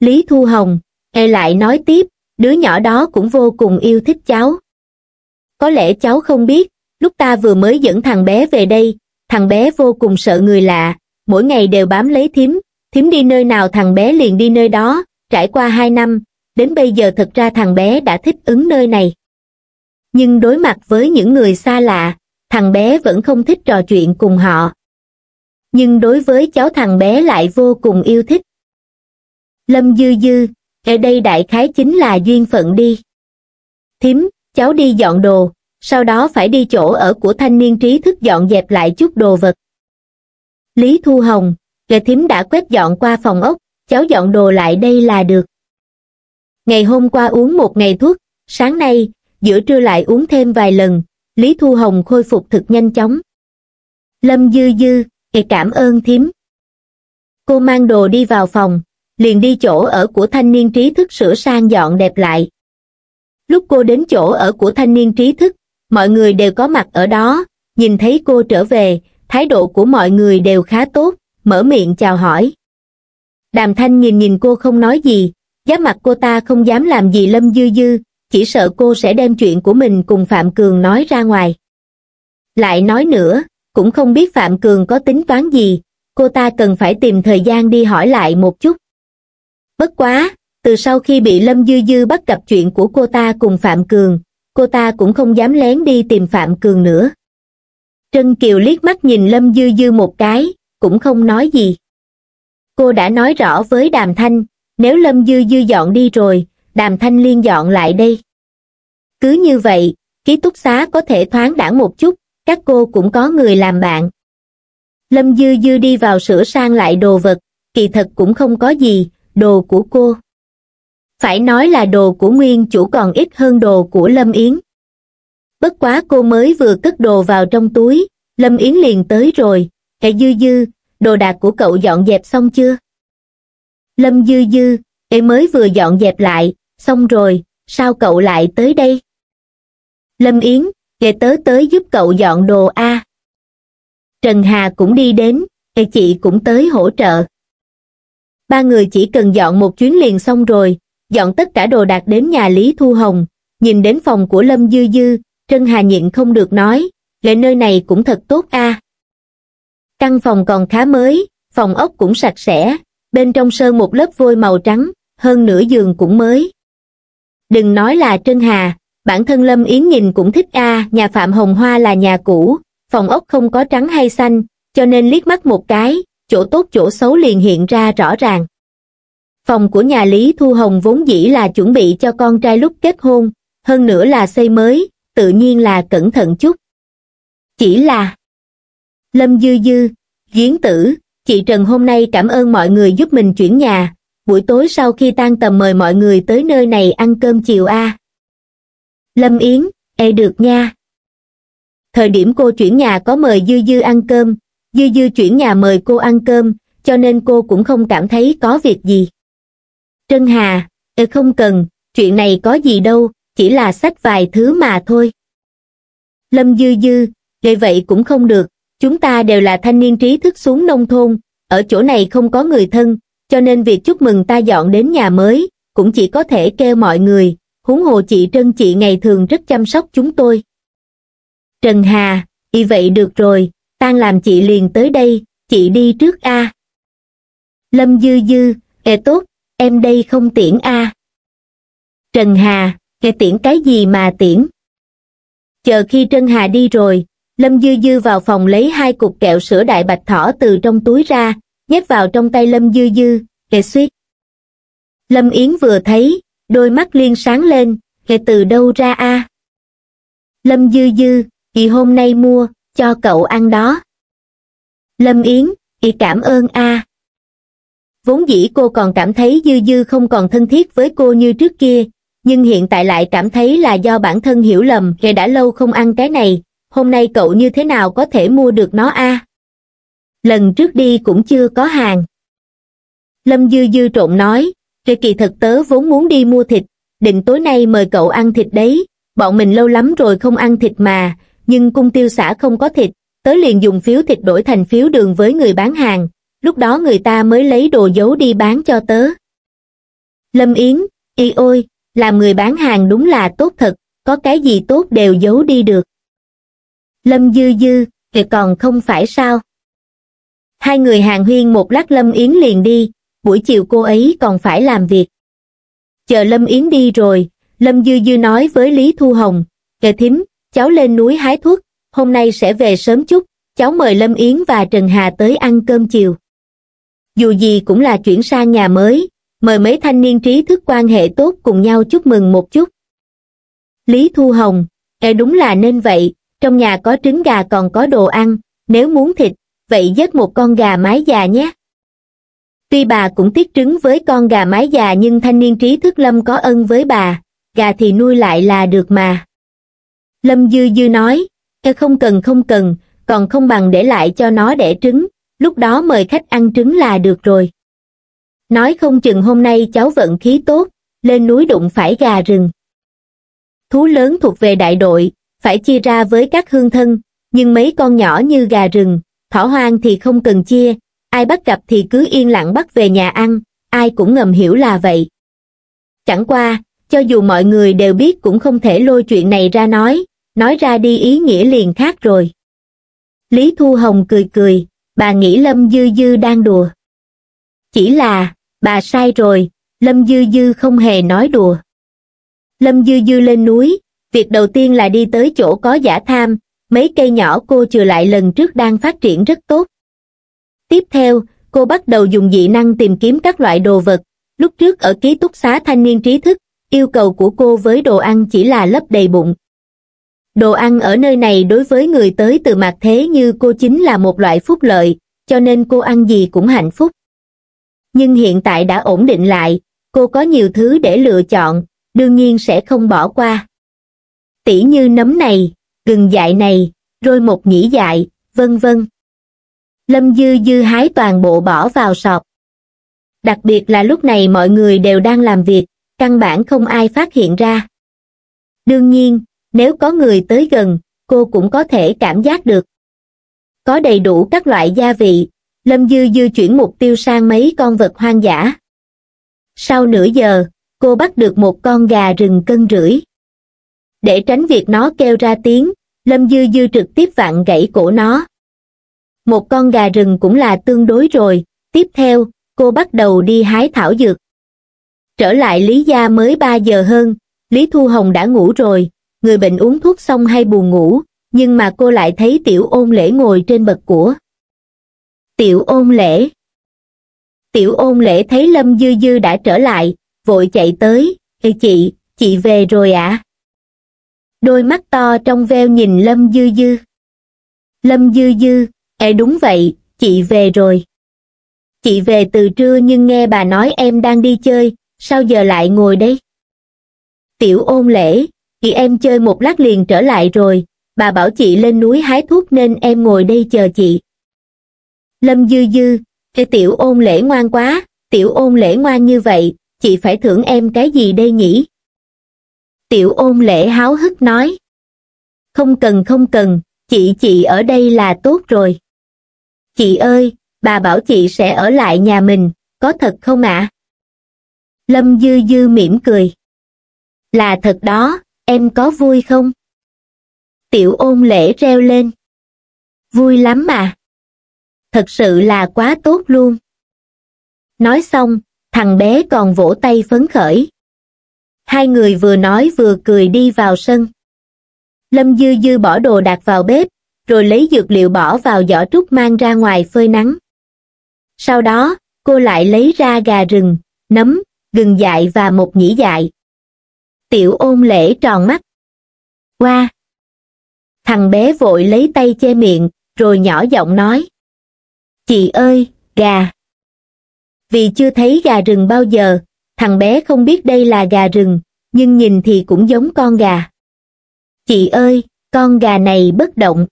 Lý Thu Hồng, e lại nói tiếp, đứa nhỏ đó cũng vô cùng yêu thích cháu. Có lẽ cháu không biết, lúc ta vừa mới dẫn thằng bé về đây, thằng bé vô cùng sợ người lạ, mỗi ngày đều bám lấy thím, thím đi nơi nào thằng bé liền đi nơi đó, trải qua hai năm, đến bây giờ thật ra thằng bé đã thích ứng nơi này. Nhưng đối mặt với những người xa lạ, thằng bé vẫn không thích trò chuyện cùng họ. Nhưng đối với cháu thằng bé lại vô cùng yêu thích. Lâm Dư Dư, ở đây đại khái chính là duyên phận đi. Thím, cháu đi dọn đồ, sau đó phải đi chỗ ở của thanh niên trí thức dọn dẹp lại chút đồ vật. Lý Thu Hồng, gà thím đã quét dọn qua phòng ốc, cháu dọn đồ lại đây là được. Ngày hôm qua uống một ngày thuốc, sáng nay, giữa trưa lại uống thêm vài lần, Lý Thu Hồng khôi phục thực nhanh chóng. Lâm Dư Dư, kể cảm ơn thím. Cô mang đồ đi vào phòng, liền đi chỗ ở của thanh niên trí thức sửa sang dọn đẹp lại. Lúc cô đến chỗ ở của thanh niên trí thức, mọi người đều có mặt ở đó, nhìn thấy cô trở về, thái độ của mọi người đều khá tốt, mở miệng chào hỏi. Đàm thanh nhìn nhìn cô không nói gì, giá mặt cô ta không dám làm gì Lâm Dư Dư, chỉ sợ cô sẽ đem chuyện của mình cùng Phạm Cường nói ra ngoài. Lại nói nữa, cũng không biết Phạm Cường có tính toán gì, cô ta cần phải tìm thời gian đi hỏi lại một chút. Bất quá, từ sau khi bị Lâm Dư Dư bắt gặp chuyện của cô ta cùng Phạm Cường, cô ta cũng không dám lén đi tìm Phạm Cường nữa. Trân Kiều liếc mắt nhìn Lâm Dư Dư một cái, cũng không nói gì. Cô đã nói rõ với Đàm Thanh, nếu Lâm Dư Dư dọn đi rồi, đàm thanh liên dọn lại đây. Cứ như vậy, ký túc xá có thể thoáng đãng một chút, các cô cũng có người làm bạn. Lâm Dư Dư đi vào sửa sang lại đồ vật, kỳ thật cũng không có gì, đồ của cô. Phải nói là đồ của nguyên chủ còn ít hơn đồ của Lâm Yến. Bất quá cô mới vừa cất đồ vào trong túi, Lâm Yến liền tới rồi, kệ Dư Dư, đồ đạc của cậu dọn dẹp xong chưa? Lâm Dư Dư, kệ mới vừa dọn dẹp lại, xong rồi, sao cậu lại tới đây? Lâm Yến, để tớ tới giúp cậu dọn đồ A. Trần Hà cũng đi đến, để chị cũng tới hỗ trợ. Ba người chỉ cần dọn một chuyến liền xong rồi, dọn tất cả đồ đạc đến nhà Lý Thu Hồng, nhìn đến phòng của Lâm Dư Dư, Trần Hà nhịn không được nói, lệ nơi này cũng thật tốt a. Căn phòng còn khá mới, phòng ốc cũng sạch sẽ, bên trong sơn một lớp vôi màu trắng, hơn nửa giường cũng mới đừng nói là Trân Hà, bản thân Lâm Yến nhìn cũng thích a nhà Phạm Hồng Hoa là nhà cũ, phòng ốc không có trắng hay xanh, cho nên liếc mắt một cái, chỗ tốt chỗ xấu liền hiện ra rõ ràng. Phòng của nhà Lý Thu Hồng vốn dĩ là chuẩn bị cho con trai lúc kết hôn, hơn nữa là xây mới, tự nhiên là cẩn thận chút. Chỉ là Lâm Dư Dư, Giếng Tử, chị Trần hôm nay cảm ơn mọi người giúp mình chuyển nhà, buổi tối sau khi tan tầm mời mọi người tới nơi này ăn cơm chiều a lâm yến ê e được nha thời điểm cô chuyển nhà có mời dư dư ăn cơm dư dư chuyển nhà mời cô ăn cơm cho nên cô cũng không cảm thấy có việc gì trân hà ê không cần chuyện này có gì đâu chỉ là sách vài thứ mà thôi lâm dư dư gây vậy cũng không được chúng ta đều là thanh niên trí thức xuống nông thôn ở chỗ này không có người thân cho nên việc chúc mừng ta dọn đến nhà mới, cũng chỉ có thể kêu mọi người, huống hồ chị Trân chị ngày thường rất chăm sóc chúng tôi. Trần Hà, y vậy được rồi, tan làm chị liền tới đây, chị đi trước a. Lâm Dư Dư, ê tốt, em đây không tiễn a. Trần Hà, nghe tiễn cái gì mà tiễn? Chờ khi Trần Hà đi rồi, Lâm Dư Dư vào phòng lấy hai cục kẹo sữa đại bạch thỏ từ trong túi ra, nhét vào trong tay Lâm Dư Dư, kệ suýt. Lâm Yến vừa thấy, đôi mắt liên sáng lên, kệ từ đâu ra a Lâm Dư Dư, chị hôm nay mua, cho cậu ăn đó. Lâm Yến, chị cảm ơn a Vốn dĩ cô còn cảm thấy Dư Dư không còn thân thiết với cô như trước kia, nhưng hiện tại lại cảm thấy là do bản thân hiểu lầm kệ đã lâu không ăn cái này, hôm nay cậu như thế nào có thể mua được nó a à? lần trước đi cũng chưa có hàng. Lâm Dư Dư trộn nói, Rê kỳ thật tớ vốn muốn đi mua thịt, định tối nay mời cậu ăn thịt đấy, bọn mình lâu lắm rồi không ăn thịt mà, nhưng cung tiêu xã không có thịt, tớ liền dùng phiếu thịt đổi thành phiếu đường với người bán hàng, lúc đó người ta mới lấy đồ giấu đi bán cho tớ. Lâm Yến, y ôi, làm người bán hàng đúng là tốt thật, có cái gì tốt đều giấu đi được. Lâm Dư Dư, thì còn không phải sao. Hai người hàng huyên một lát Lâm Yến liền đi, buổi chiều cô ấy còn phải làm việc. Chờ Lâm Yến đi rồi, Lâm Dư Dư nói với Lý Thu Hồng, kề thím, cháu lên núi hái thuốc, hôm nay sẽ về sớm chút, cháu mời Lâm Yến và Trần Hà tới ăn cơm chiều. Dù gì cũng là chuyển sang nhà mới, mời mấy thanh niên trí thức quan hệ tốt cùng nhau chúc mừng một chút. Lý Thu Hồng, e đúng là nên vậy, trong nhà có trứng gà còn có đồ ăn, nếu muốn thịt, vậy giết một con gà mái già nhé. Tuy bà cũng tiếc trứng với con gà mái già nhưng thanh niên trí thức Lâm có ân với bà, gà thì nuôi lại là được mà. Lâm Dư Dư nói, e không cần không cần, còn không bằng để lại cho nó đẻ trứng, lúc đó mời khách ăn trứng là được rồi. Nói không chừng hôm nay cháu vận khí tốt, lên núi đụng phải gà rừng. Thú lớn thuộc về đại đội, phải chia ra với các hương thân, nhưng mấy con nhỏ như gà rừng, thỏ hoang thì không cần chia ai bắt gặp thì cứ yên lặng bắt về nhà ăn ai cũng ngầm hiểu là vậy chẳng qua cho dù mọi người đều biết cũng không thể lôi chuyện này ra nói nói ra đi ý nghĩa liền khác rồi lý thu hồng cười cười bà nghĩ lâm dư dư đang đùa chỉ là bà sai rồi lâm dư dư không hề nói đùa lâm dư dư lên núi việc đầu tiên là đi tới chỗ có giả tham mấy cây nhỏ cô chừa lại lần trước đang phát triển rất tốt. Tiếp theo, cô bắt đầu dùng dị năng tìm kiếm các loại đồ vật. Lúc trước ở ký túc xá thanh niên trí thức, yêu cầu của cô với đồ ăn chỉ là lấp đầy bụng. Đồ ăn ở nơi này đối với người tới từ mặt thế như cô chính là một loại phúc lợi, cho nên cô ăn gì cũng hạnh phúc. Nhưng hiện tại đã ổn định lại, cô có nhiều thứ để lựa chọn, đương nhiên sẽ không bỏ qua. Tỷ như nấm này, gừng dại này, rồi một nhĩ dại, vân vân. Lâm Dư Dư hái toàn bộ bỏ vào sọt. Đặc biệt là lúc này mọi người đều đang làm việc, căn bản không ai phát hiện ra. Đương nhiên, nếu có người tới gần, cô cũng có thể cảm giác được. Có đầy đủ các loại gia vị, Lâm Dư Dư chuyển mục tiêu sang mấy con vật hoang dã. Sau nửa giờ, cô bắt được một con gà rừng cân rưỡi. Để tránh việc nó kêu ra tiếng, lâm dư dư trực tiếp vặn gãy cổ nó một con gà rừng cũng là tương đối rồi tiếp theo cô bắt đầu đi hái thảo dược trở lại lý gia mới ba giờ hơn lý thu hồng đã ngủ rồi người bệnh uống thuốc xong hay buồn ngủ nhưng mà cô lại thấy tiểu ôn lễ ngồi trên bậc của tiểu ôn lễ tiểu ôn lễ thấy lâm dư dư đã trở lại vội chạy tới ê chị chị về rồi ạ à? đôi mắt to trong veo nhìn lâm dư dư lâm dư dư ê đúng vậy chị về rồi chị về từ trưa nhưng nghe bà nói em đang đi chơi sao giờ lại ngồi đây tiểu ôn lễ chị em chơi một lát liền trở lại rồi bà bảo chị lên núi hái thuốc nên em ngồi đây chờ chị lâm dư dư ê tiểu ôn lễ ngoan quá tiểu ôn lễ ngoan như vậy chị phải thưởng em cái gì đây nhỉ Tiểu ôn lễ háo hức nói. Không cần không cần, chị chị ở đây là tốt rồi. Chị ơi, bà bảo chị sẽ ở lại nhà mình, có thật không ạ? Lâm Dư Dư mỉm cười. Là thật đó, em có vui không? Tiểu ôn lễ reo lên. Vui lắm mà. Thật sự là quá tốt luôn. Nói xong, thằng bé còn vỗ tay phấn khởi hai người vừa nói vừa cười đi vào sân. Lâm Dư Dư bỏ đồ đặt vào bếp, rồi lấy dược liệu bỏ vào giỏ trúc mang ra ngoài phơi nắng. Sau đó, cô lại lấy ra gà rừng, nấm, gừng dại và một nhĩ dại. Tiểu ôn lễ tròn mắt. Qua! Thằng bé vội lấy tay che miệng, rồi nhỏ giọng nói. Chị ơi, gà! Vì chưa thấy gà rừng bao giờ, thằng bé không biết đây là gà rừng, nhưng nhìn thì cũng giống con gà. Chị ơi, con gà này bất động.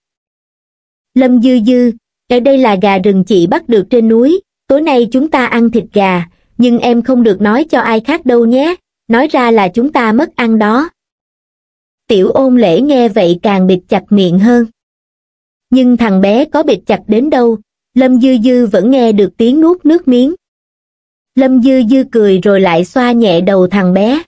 Lâm Dư Dư, ở đây là gà rừng chị bắt được trên núi, tối nay chúng ta ăn thịt gà, nhưng em không được nói cho ai khác đâu nhé, nói ra là chúng ta mất ăn đó. Tiểu ôn lễ nghe vậy càng bịt chặt miệng hơn. Nhưng thằng bé có bịt chặt đến đâu, Lâm Dư Dư vẫn nghe được tiếng nuốt nước miếng lâm dư dư cười rồi lại xoa nhẹ đầu thằng bé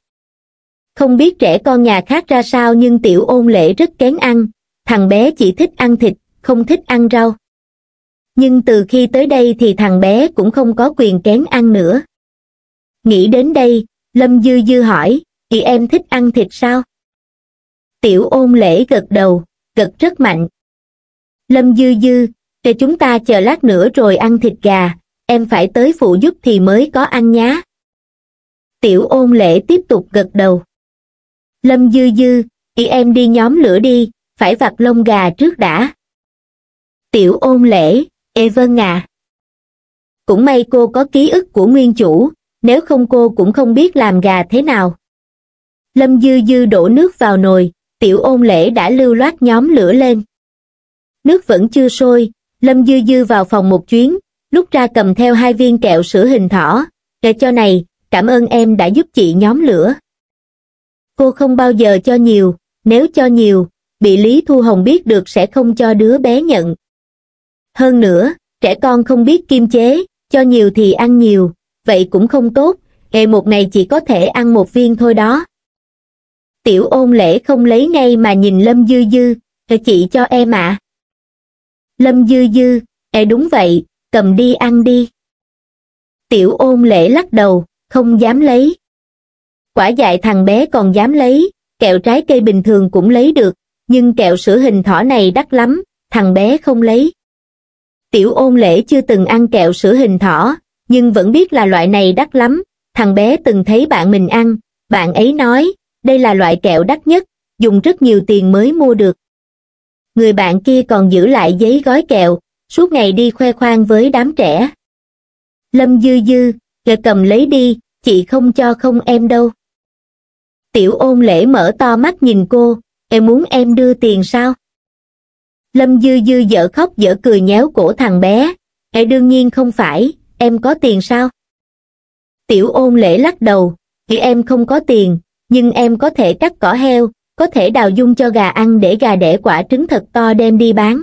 không biết trẻ con nhà khác ra sao nhưng tiểu ôn lễ rất kén ăn thằng bé chỉ thích ăn thịt không thích ăn rau nhưng từ khi tới đây thì thằng bé cũng không có quyền kén ăn nữa nghĩ đến đây lâm dư dư hỏi chị em thích ăn thịt sao tiểu ôn lễ gật đầu gật rất mạnh lâm dư dư để chúng ta chờ lát nữa rồi ăn thịt gà em phải tới phụ giúp thì mới có ăn nhá tiểu ôn lễ tiếp tục gật đầu lâm dư dư ý em đi nhóm lửa đi phải vặt lông gà trước đã tiểu ôn lễ ê vâng à cũng may cô có ký ức của nguyên chủ nếu không cô cũng không biết làm gà thế nào lâm dư dư đổ nước vào nồi tiểu ôn lễ đã lưu loát nhóm lửa lên nước vẫn chưa sôi lâm dư dư vào phòng một chuyến lúc ra cầm theo hai viên kẹo sữa hình thỏ, kẹo cho này, cảm ơn em đã giúp chị nhóm lửa. Cô không bao giờ cho nhiều, nếu cho nhiều, bị Lý Thu Hồng biết được sẽ không cho đứa bé nhận. Hơn nữa, trẻ con không biết kiêm chế, cho nhiều thì ăn nhiều, vậy cũng không tốt, ngày một ngày chỉ có thể ăn một viên thôi đó. Tiểu ôn lễ không lấy ngay mà nhìn Lâm Dư Dư, chị cho em ạ. À. Lâm Dư Dư, e đúng vậy, cầm đi ăn đi. Tiểu ôn lễ lắc đầu, không dám lấy. Quả dại thằng bé còn dám lấy, kẹo trái cây bình thường cũng lấy được, nhưng kẹo sữa hình thỏ này đắt lắm, thằng bé không lấy. Tiểu ôn lễ chưa từng ăn kẹo sữa hình thỏ, nhưng vẫn biết là loại này đắt lắm, thằng bé từng thấy bạn mình ăn, bạn ấy nói, đây là loại kẹo đắt nhất, dùng rất nhiều tiền mới mua được. Người bạn kia còn giữ lại giấy gói kẹo, suốt ngày đi khoe khoang với đám trẻ. Lâm dư dư, kìa cầm lấy đi, chị không cho không em đâu. Tiểu ôn lễ mở to mắt nhìn cô, em muốn em đưa tiền sao? Lâm dư dư dở khóc dở cười nhéo cổ thằng bé, em đương nhiên không phải, em có tiền sao? Tiểu ôn lễ lắc đầu, thì em không có tiền, nhưng em có thể cắt cỏ heo, có thể đào dung cho gà ăn để gà đẻ quả trứng thật to đem đi bán.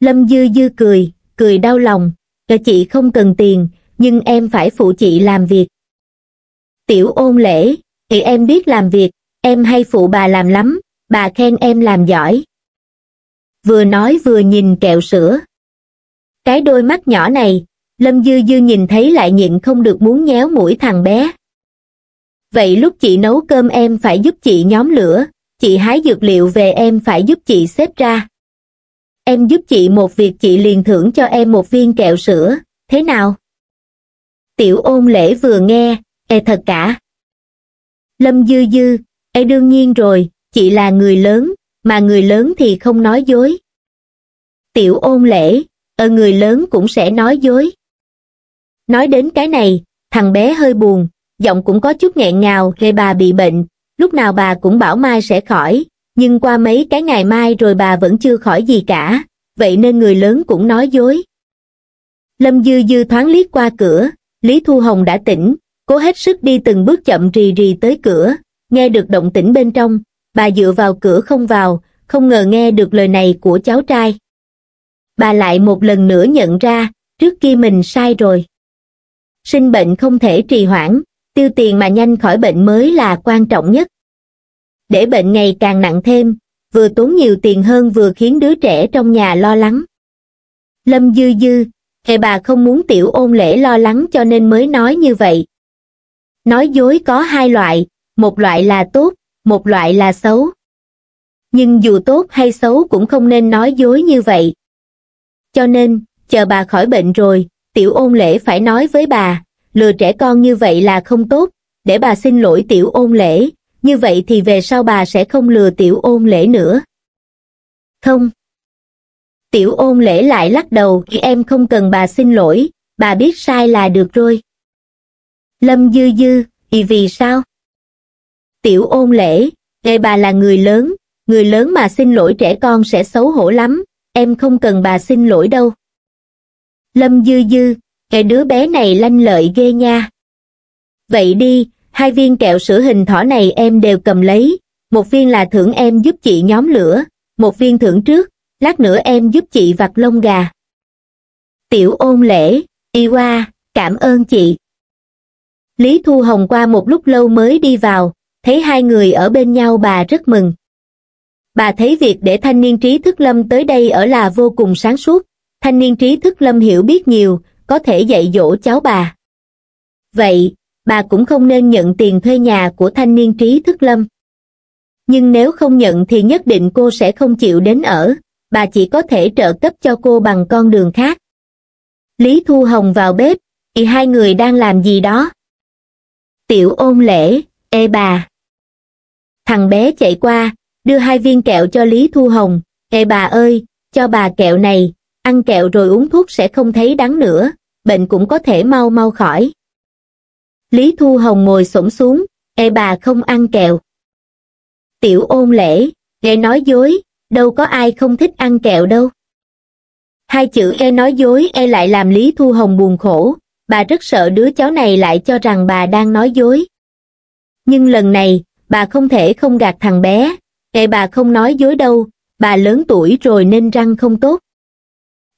Lâm Dư Dư cười, cười đau lòng, cho chị không cần tiền, nhưng em phải phụ chị làm việc. Tiểu ôn lễ, thì em biết làm việc, em hay phụ bà làm lắm, bà khen em làm giỏi. Vừa nói vừa nhìn kẹo sữa. Cái đôi mắt nhỏ này, Lâm Dư Dư nhìn thấy lại nhịn không được muốn nhéo mũi thằng bé. Vậy lúc chị nấu cơm em phải giúp chị nhóm lửa, chị hái dược liệu về em phải giúp chị xếp ra em giúp chị một việc chị liền thưởng cho em một viên kẹo sữa, thế nào? Tiểu ôn lễ vừa nghe, e thật cả. Lâm dư dư, e đương nhiên rồi, chị là người lớn, mà người lớn thì không nói dối. Tiểu ôn lễ, ở e người lớn cũng sẽ nói dối. Nói đến cái này, thằng bé hơi buồn, giọng cũng có chút nghẹn ngào về bà bị bệnh, lúc nào bà cũng bảo Mai sẽ khỏi, nhưng qua mấy cái ngày mai rồi bà vẫn chưa khỏi gì cả, vậy nên người lớn cũng nói dối. Lâm Dư Dư thoáng liếc qua cửa, Lý Thu Hồng đã tỉnh, cố hết sức đi từng bước chậm rì rì tới cửa, nghe được động tĩnh bên trong, bà dựa vào cửa không vào, không ngờ nghe được lời này của cháu trai. Bà lại một lần nữa nhận ra, trước kia mình sai rồi. Sinh bệnh không thể trì hoãn, tiêu tiền mà nhanh khỏi bệnh mới là quan trọng nhất để bệnh ngày càng nặng thêm, vừa tốn nhiều tiền hơn vừa khiến đứa trẻ trong nhà lo lắng. Lâm Dư Dư, hệ bà không muốn tiểu ôn lễ lo lắng cho nên mới nói như vậy. Nói dối có hai loại, một loại là tốt, một loại là xấu. Nhưng dù tốt hay xấu cũng không nên nói dối như vậy. Cho nên, chờ bà khỏi bệnh rồi, tiểu ôn lễ phải nói với bà, lừa trẻ con như vậy là không tốt, để bà xin lỗi tiểu ôn lễ, như vậy thì về sau bà sẽ không lừa tiểu ôn lễ nữa. Không. Tiểu ôn lễ lại lắc đầu, em không cần bà xin lỗi, bà biết sai là được rồi. Lâm dư dư, thì vì sao? Tiểu ôn lễ, nghe bà là người lớn, người lớn mà xin lỗi trẻ con sẽ xấu hổ lắm, em không cần bà xin lỗi đâu. Lâm dư dư, cái đứa bé này lanh lợi ghê nha. Vậy đi, Hai viên kẹo sữa hình thỏ này em đều cầm lấy, một viên là thưởng em giúp chị nhóm lửa, một viên thưởng trước, lát nữa em giúp chị vặt lông gà. Tiểu ôn lễ, y qua, cảm ơn chị. Lý Thu Hồng qua một lúc lâu mới đi vào, thấy hai người ở bên nhau bà rất mừng. Bà thấy việc để thanh niên trí thức lâm tới đây ở là vô cùng sáng suốt, thanh niên trí thức lâm hiểu biết nhiều, có thể dạy dỗ cháu bà. Vậy, bà cũng không nên nhận tiền thuê nhà của thanh niên trí thức lâm nhưng nếu không nhận thì nhất định cô sẽ không chịu đến ở bà chỉ có thể trợ cấp cho cô bằng con đường khác lý thu hồng vào bếp thì hai người đang làm gì đó tiểu ôn lễ ê bà thằng bé chạy qua đưa hai viên kẹo cho lý thu hồng ê bà ơi cho bà kẹo này ăn kẹo rồi uống thuốc sẽ không thấy đắng nữa bệnh cũng có thể mau mau khỏi Lý Thu Hồng ngồi xổm xuống, e bà không ăn kẹo. Tiểu ôn lễ, e nói dối, đâu có ai không thích ăn kẹo đâu. Hai chữ e nói dối e lại làm Lý Thu Hồng buồn khổ, bà rất sợ đứa cháu này lại cho rằng bà đang nói dối. Nhưng lần này, bà không thể không gạt thằng bé, e bà không nói dối đâu, bà lớn tuổi rồi nên răng không tốt.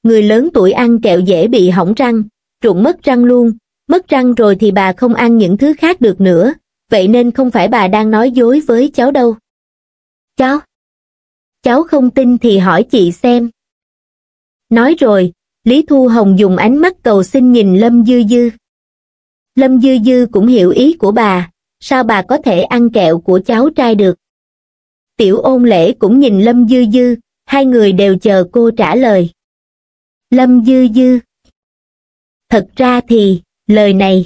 Người lớn tuổi ăn kẹo dễ bị hỏng răng, rụng mất răng luôn, mất răng rồi thì bà không ăn những thứ khác được nữa, vậy nên không phải bà đang nói dối với cháu đâu. Cháu? Cháu không tin thì hỏi chị xem. Nói rồi, Lý Thu Hồng dùng ánh mắt cầu xin nhìn Lâm Dư Dư. Lâm Dư Dư cũng hiểu ý của bà, sao bà có thể ăn kẹo của cháu trai được. Tiểu ôn lễ cũng nhìn Lâm Dư Dư, hai người đều chờ cô trả lời. Lâm Dư Dư Thật ra thì, lời này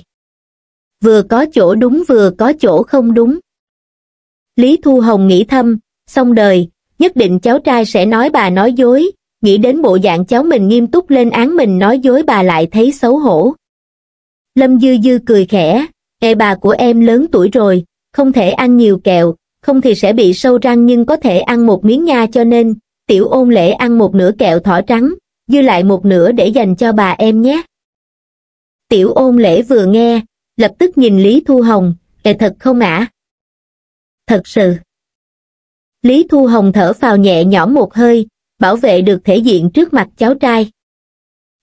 vừa có chỗ đúng vừa có chỗ không đúng lý thu hồng nghĩ thâm xong đời nhất định cháu trai sẽ nói bà nói dối nghĩ đến bộ dạng cháu mình nghiêm túc lên án mình nói dối bà lại thấy xấu hổ lâm dư dư cười khẽ e bà của em lớn tuổi rồi không thể ăn nhiều kẹo không thì sẽ bị sâu răng nhưng có thể ăn một miếng nha cho nên tiểu ôn lễ ăn một nửa kẹo thỏ trắng dư lại một nửa để dành cho bà em nhé tiểu ôn lễ vừa nghe lập tức nhìn lý thu hồng là thật không ạ thật sự lý thu hồng thở vào nhẹ nhõm một hơi bảo vệ được thể diện trước mặt cháu trai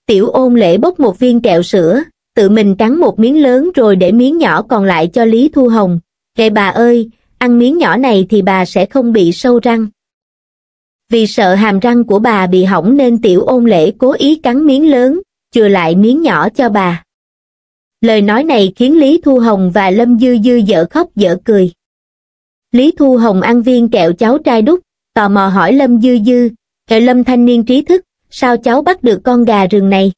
tiểu ôn lễ bốc một viên kẹo sữa tự mình cắn một miếng lớn rồi để miếng nhỏ còn lại cho lý thu hồng kệ bà ơi ăn miếng nhỏ này thì bà sẽ không bị sâu răng vì sợ hàm răng của bà bị hỏng nên tiểu ôn lễ cố ý cắn miếng lớn chừa lại miếng nhỏ cho bà lời nói này khiến lý thu hồng và lâm dư dư dở khóc dở cười lý thu hồng ăn viên kẹo cháu trai đúc tò mò hỏi lâm dư dư kẹo lâm thanh niên trí thức sao cháu bắt được con gà rừng này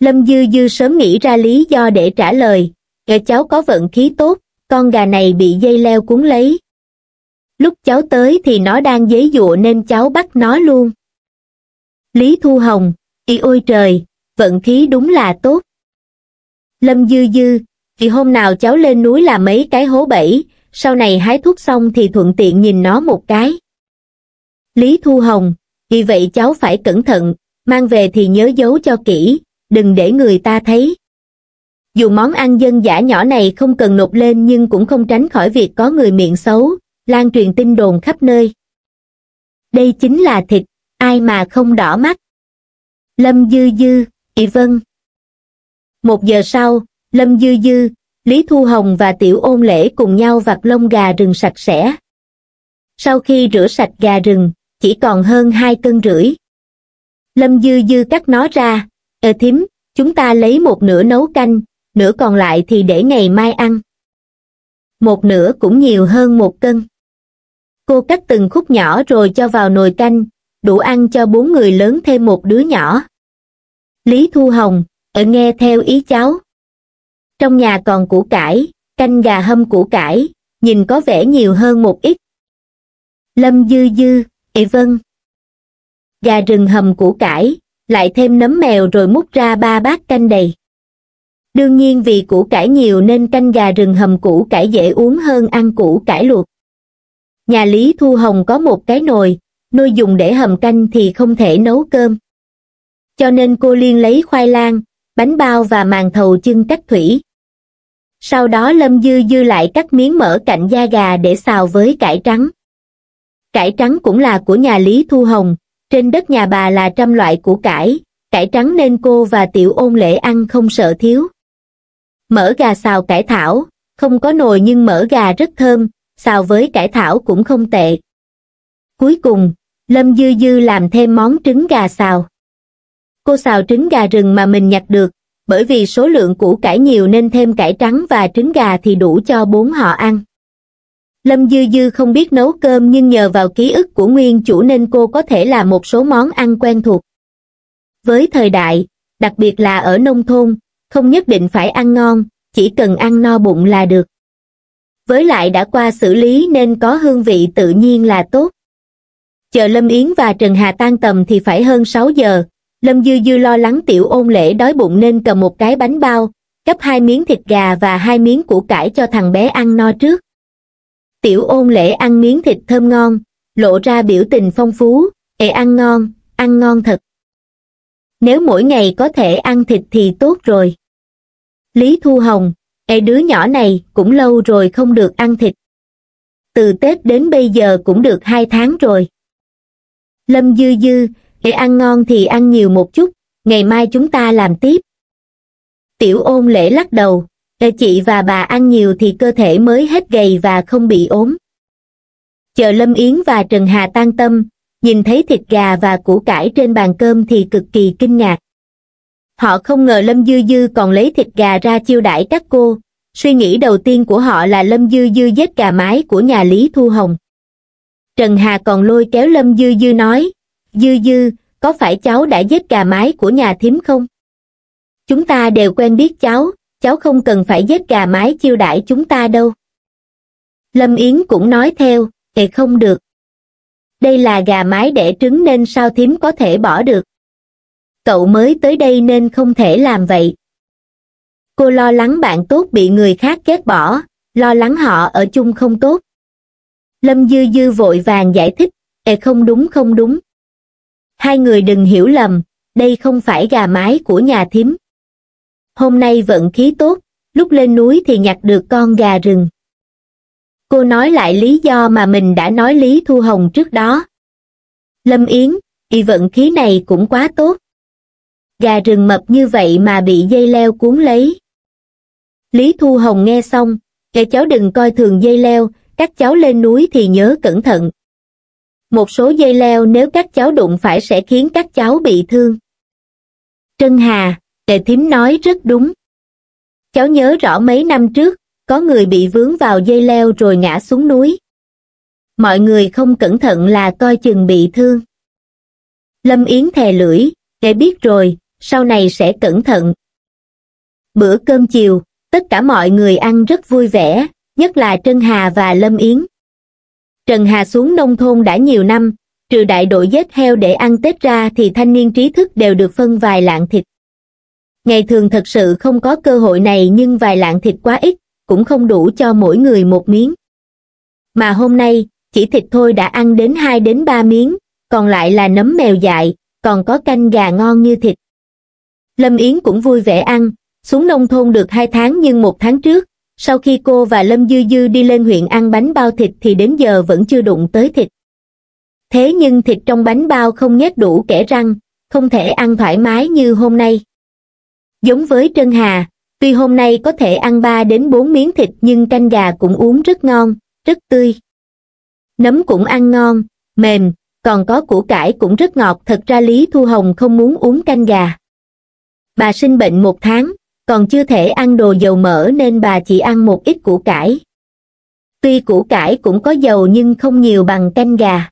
lâm dư dư sớm nghĩ ra lý do để trả lời kẹo cháu có vận khí tốt con gà này bị dây leo cuốn lấy lúc cháu tới thì nó đang dế dụa nên cháu bắt nó luôn lý thu hồng y ôi trời vận khí đúng là tốt lâm dư dư thì hôm nào cháu lên núi làm mấy cái hố bẫy sau này hái thuốc xong thì thuận tiện nhìn nó một cái lý thu hồng vì vậy cháu phải cẩn thận mang về thì nhớ giấu cho kỹ đừng để người ta thấy dù món ăn dân giả nhỏ này không cần nộp lên nhưng cũng không tránh khỏi việc có người miệng xấu lan truyền tin đồn khắp nơi đây chính là thịt ai mà không đỏ mắt lâm dư dư kỳ vân một giờ sau, Lâm Dư Dư, Lý Thu Hồng và Tiểu Ôn Lễ cùng nhau vặt lông gà rừng sạch sẽ. Sau khi rửa sạch gà rừng, chỉ còn hơn hai cân rưỡi. Lâm Dư Dư cắt nó ra, ờ thím, chúng ta lấy một nửa nấu canh, nửa còn lại thì để ngày mai ăn. Một nửa cũng nhiều hơn một cân. Cô cắt từng khúc nhỏ rồi cho vào nồi canh, đủ ăn cho bốn người lớn thêm một đứa nhỏ. Lý Thu Hồng, ở nghe theo ý cháu. Trong nhà còn củ cải, canh gà hâm củ cải, nhìn có vẻ nhiều hơn một ít. Lâm dư dư, ị vâng. Gà rừng hầm củ cải, lại thêm nấm mèo rồi múc ra ba bát canh đầy. Đương nhiên vì củ cải nhiều nên canh gà rừng hầm củ cải dễ uống hơn ăn củ cải luộc. Nhà Lý Thu Hồng có một cái nồi, nồi dùng để hầm canh thì không thể nấu cơm. Cho nên cô Liên lấy khoai lang, bánh bao và màn thầu chưng cắt thủy. Sau đó Lâm Dư Dư lại cắt miếng mỡ cạnh da gà để xào với cải trắng. Cải trắng cũng là của nhà Lý Thu Hồng, trên đất nhà bà là trăm loại củ cải, cải trắng nên cô và tiểu ôn lễ ăn không sợ thiếu. Mỡ gà xào cải thảo, không có nồi nhưng mỡ gà rất thơm, xào với cải thảo cũng không tệ. Cuối cùng, Lâm Dư Dư làm thêm món trứng gà xào cô xào trứng gà rừng mà mình nhặt được, bởi vì số lượng củ cải nhiều nên thêm cải trắng và trứng gà thì đủ cho bốn họ ăn. Lâm Dư Dư không biết nấu cơm nhưng nhờ vào ký ức của nguyên chủ nên cô có thể làm một số món ăn quen thuộc. Với thời đại, đặc biệt là ở nông thôn, không nhất định phải ăn ngon, chỉ cần ăn no bụng là được. Với lại đã qua xử lý nên có hương vị tự nhiên là tốt. Chờ Lâm Yến và Trần Hà tan tầm thì phải hơn 6 giờ, lâm dư dư lo lắng tiểu ôn lễ đói bụng nên cầm một cái bánh bao gấp hai miếng thịt gà và hai miếng củ cải cho thằng bé ăn no trước tiểu ôn lễ ăn miếng thịt thơm ngon lộ ra biểu tình phong phú ệ ăn ngon ăn ngon thật nếu mỗi ngày có thể ăn thịt thì tốt rồi lý thu hồng ệ đứa nhỏ này cũng lâu rồi không được ăn thịt từ tết đến bây giờ cũng được hai tháng rồi lâm dư dư để ăn ngon thì ăn nhiều một chút ngày mai chúng ta làm tiếp tiểu ôn lễ lắc đầu để chị và bà ăn nhiều thì cơ thể mới hết gầy và không bị ốm chờ lâm yến và trần hà tan tâm nhìn thấy thịt gà và củ cải trên bàn cơm thì cực kỳ kinh ngạc họ không ngờ lâm dư dư còn lấy thịt gà ra chiêu đãi các cô suy nghĩ đầu tiên của họ là lâm dư dư giết gà mái của nhà lý thu hồng trần hà còn lôi kéo lâm dư dư nói dư dư có phải cháu đã giết gà mái của nhà thím không chúng ta đều quen biết cháu cháu không cần phải giết gà mái chiêu đãi chúng ta đâu lâm yến cũng nói theo thì không được đây là gà mái đẻ trứng nên sao thím có thể bỏ được cậu mới tới đây nên không thể làm vậy cô lo lắng bạn tốt bị người khác ghét bỏ lo lắng họ ở chung không tốt lâm dư dư vội vàng giải thích ề không đúng không đúng hai người đừng hiểu lầm, đây không phải gà mái của nhà thím. Hôm nay vận khí tốt, lúc lên núi thì nhặt được con gà rừng. Cô nói lại lý do mà mình đã nói Lý Thu Hồng trước đó. Lâm Yến, y vận khí này cũng quá tốt. Gà rừng mập như vậy mà bị dây leo cuốn lấy. Lý Thu Hồng nghe xong, kệ cháu đừng coi thường dây leo, các cháu lên núi thì nhớ cẩn thận, một số dây leo nếu các cháu đụng phải sẽ khiến các cháu bị thương. Trân Hà, tề thím nói rất đúng. Cháu nhớ rõ mấy năm trước, có người bị vướng vào dây leo rồi ngã xuống núi. Mọi người không cẩn thận là coi chừng bị thương. Lâm Yến thè lưỡi, để biết rồi, sau này sẽ cẩn thận. Bữa cơm chiều, tất cả mọi người ăn rất vui vẻ, nhất là Trân Hà và Lâm Yến. Trần Hà xuống nông thôn đã nhiều năm, trừ đại đội giết heo để ăn Tết ra thì thanh niên trí thức đều được phân vài lạng thịt. Ngày thường thật sự không có cơ hội này nhưng vài lạng thịt quá ít, cũng không đủ cho mỗi người một miếng. Mà hôm nay, chỉ thịt thôi đã ăn đến 2 đến 3 miếng, còn lại là nấm mèo dại, còn có canh gà ngon như thịt. Lâm Yến cũng vui vẻ ăn, xuống nông thôn được 2 tháng nhưng một tháng trước, sau khi cô và lâm dư dư đi lên huyện ăn bánh bao thịt thì đến giờ vẫn chưa đụng tới thịt thế nhưng thịt trong bánh bao không nhét đủ kẻ răng không thể ăn thoải mái như hôm nay giống với trân hà tuy hôm nay có thể ăn ba đến bốn miếng thịt nhưng canh gà cũng uống rất ngon rất tươi nấm cũng ăn ngon mềm còn có củ cải cũng rất ngọt thật ra lý thu hồng không muốn uống canh gà bà sinh bệnh một tháng còn chưa thể ăn đồ dầu mỡ nên bà chỉ ăn một ít củ cải. Tuy củ cải cũng có dầu nhưng không nhiều bằng canh gà.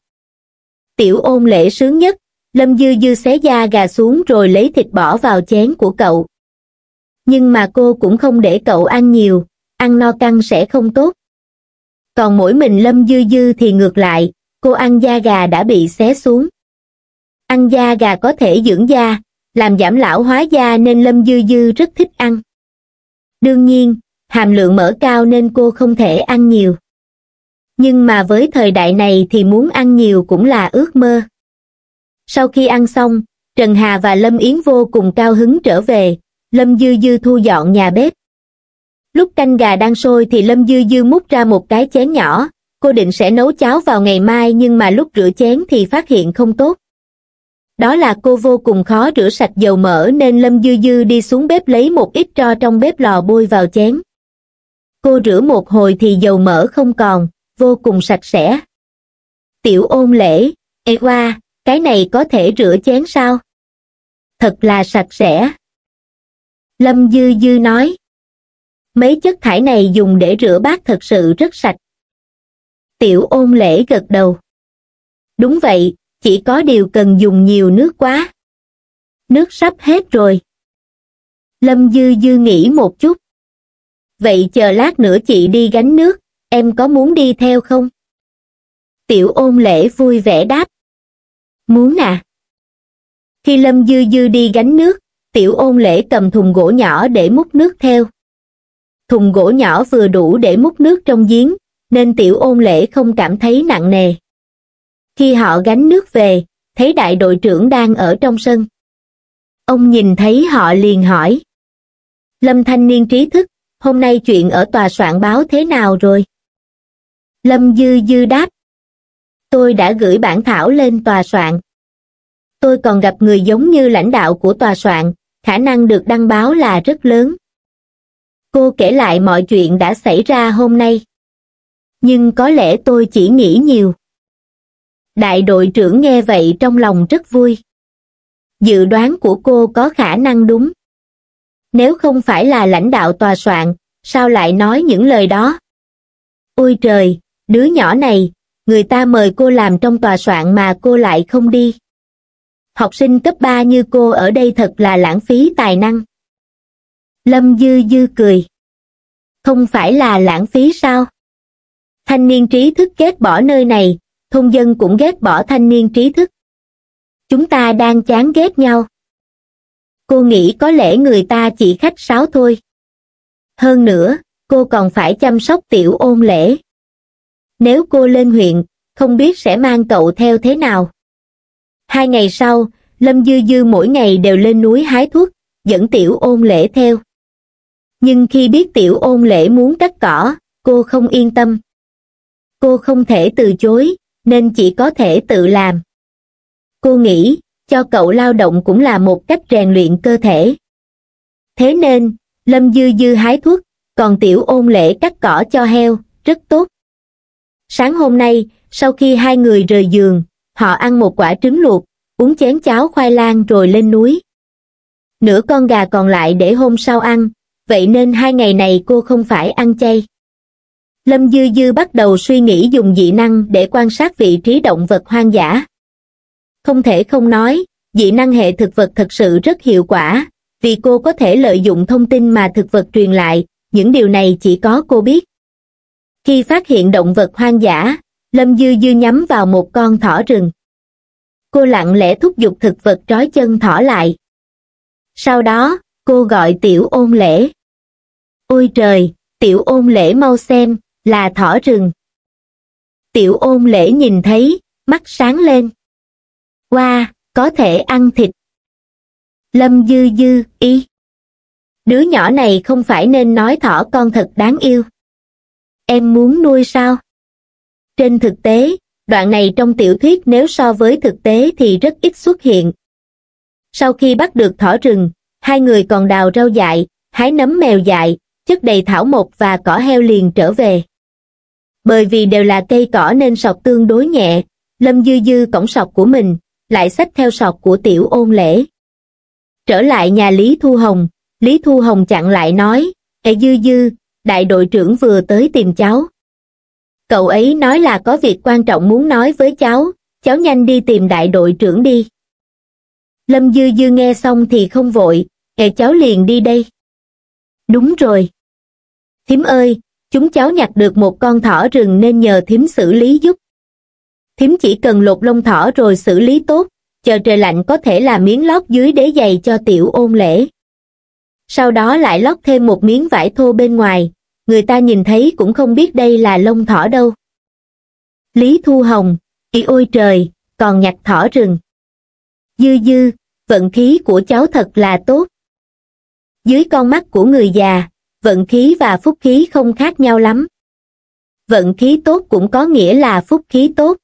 Tiểu ôn lễ sướng nhất, Lâm Dư Dư xé da gà xuống rồi lấy thịt bỏ vào chén của cậu. Nhưng mà cô cũng không để cậu ăn nhiều, ăn no căng sẽ không tốt. Còn mỗi mình Lâm Dư Dư thì ngược lại, cô ăn da gà đã bị xé xuống. Ăn da gà có thể dưỡng da, làm giảm lão hóa da nên lâm dư dư rất thích ăn đương nhiên hàm lượng mỡ cao nên cô không thể ăn nhiều nhưng mà với thời đại này thì muốn ăn nhiều cũng là ước mơ sau khi ăn xong trần hà và lâm yến vô cùng cao hứng trở về lâm dư dư thu dọn nhà bếp lúc canh gà đang sôi thì lâm dư dư múc ra một cái chén nhỏ cô định sẽ nấu cháo vào ngày mai nhưng mà lúc rửa chén thì phát hiện không tốt đó là cô vô cùng khó rửa sạch dầu mỡ nên lâm dư dư đi xuống bếp lấy một ít tro trong bếp lò bôi vào chén cô rửa một hồi thì dầu mỡ không còn vô cùng sạch sẽ tiểu ôn lễ ê qua cái này có thể rửa chén sao thật là sạch sẽ lâm dư dư nói mấy chất thải này dùng để rửa bát thật sự rất sạch tiểu ôn lễ gật đầu đúng vậy chỉ có điều cần dùng nhiều nước quá. Nước sắp hết rồi. Lâm Dư Dư nghĩ một chút. Vậy chờ lát nữa chị đi gánh nước, em có muốn đi theo không? Tiểu ôn lễ vui vẻ đáp. Muốn à? Khi Lâm Dư Dư đi gánh nước, tiểu ôn lễ cầm thùng gỗ nhỏ để múc nước theo. Thùng gỗ nhỏ vừa đủ để múc nước trong giếng, nên tiểu ôn lễ không cảm thấy nặng nề. Khi họ gánh nước về, thấy đại đội trưởng đang ở trong sân. Ông nhìn thấy họ liền hỏi. Lâm thanh niên trí thức, hôm nay chuyện ở tòa soạn báo thế nào rồi? Lâm Dư Dư đáp. Tôi đã gửi bản thảo lên tòa soạn. Tôi còn gặp người giống như lãnh đạo của tòa soạn, khả năng được đăng báo là rất lớn. Cô kể lại mọi chuyện đã xảy ra hôm nay. Nhưng có lẽ tôi chỉ nghĩ nhiều. Đại đội trưởng nghe vậy trong lòng rất vui. Dự đoán của cô có khả năng đúng. Nếu không phải là lãnh đạo tòa soạn, sao lại nói những lời đó? Ôi trời, đứa nhỏ này, người ta mời cô làm trong tòa soạn mà cô lại không đi. Học sinh cấp 3 như cô ở đây thật là lãng phí tài năng. Lâm Dư Dư cười. Không phải là lãng phí sao? Thanh niên trí thức kết bỏ nơi này, thôn dân cũng ghét bỏ thanh niên trí thức chúng ta đang chán ghét nhau cô nghĩ có lẽ người ta chỉ khách sáo thôi hơn nữa cô còn phải chăm sóc tiểu ôn lễ nếu cô lên huyện không biết sẽ mang cậu theo thế nào hai ngày sau lâm dư dư mỗi ngày đều lên núi hái thuốc dẫn tiểu ôn lễ theo nhưng khi biết tiểu ôn lễ muốn cắt cỏ cô không yên tâm cô không thể từ chối nên chỉ có thể tự làm. Cô nghĩ, cho cậu lao động cũng là một cách rèn luyện cơ thể. Thế nên, Lâm Dư Dư hái thuốc, còn Tiểu ôn lễ cắt cỏ cho heo, rất tốt. Sáng hôm nay, sau khi hai người rời giường, họ ăn một quả trứng luộc, uống chén cháo khoai lang rồi lên núi. Nửa con gà còn lại để hôm sau ăn, vậy nên hai ngày này cô không phải ăn chay lâm dư dư bắt đầu suy nghĩ dùng dị năng để quan sát vị trí động vật hoang dã không thể không nói dị năng hệ thực vật thật sự rất hiệu quả vì cô có thể lợi dụng thông tin mà thực vật truyền lại những điều này chỉ có cô biết khi phát hiện động vật hoang dã lâm dư dư nhắm vào một con thỏ rừng cô lặng lẽ thúc giục thực vật trói chân thỏ lại sau đó cô gọi tiểu ôn lễ ôi trời tiểu ôn lễ mau xem là thỏ rừng. Tiểu ôn lễ nhìn thấy, mắt sáng lên. Qua, wow, có thể ăn thịt. Lâm dư dư, ý. Đứa nhỏ này không phải nên nói thỏ con thật đáng yêu. Em muốn nuôi sao? Trên thực tế, đoạn này trong tiểu thuyết nếu so với thực tế thì rất ít xuất hiện. Sau khi bắt được thỏ rừng, hai người còn đào rau dại, hái nấm mèo dại, chất đầy thảo mộc và cỏ heo liền trở về bởi vì đều là cây cỏ nên sọc tương đối nhẹ lâm dư dư cổng sọc của mình lại xách theo sọc của tiểu ôn lễ trở lại nhà lý thu hồng lý thu hồng chặn lại nói ê dư dư đại đội trưởng vừa tới tìm cháu cậu ấy nói là có việc quan trọng muốn nói với cháu cháu nhanh đi tìm đại đội trưởng đi lâm dư dư nghe xong thì không vội ê cháu liền đi đây đúng rồi Thím ơi, chúng cháu nhặt được một con thỏ rừng nên nhờ thím xử lý giúp. Thím chỉ cần lột lông thỏ rồi xử lý tốt, chờ trời lạnh có thể là miếng lót dưới đế giày cho tiểu ôn lễ. Sau đó lại lót thêm một miếng vải thô bên ngoài, người ta nhìn thấy cũng không biết đây là lông thỏ đâu. Lý Thu Hồng, ý ôi trời, còn nhặt thỏ rừng. Dư dư, vận khí của cháu thật là tốt. Dưới con mắt của người già, vận khí và phúc khí không khác nhau lắm. Vận khí tốt cũng có nghĩa là phúc khí tốt.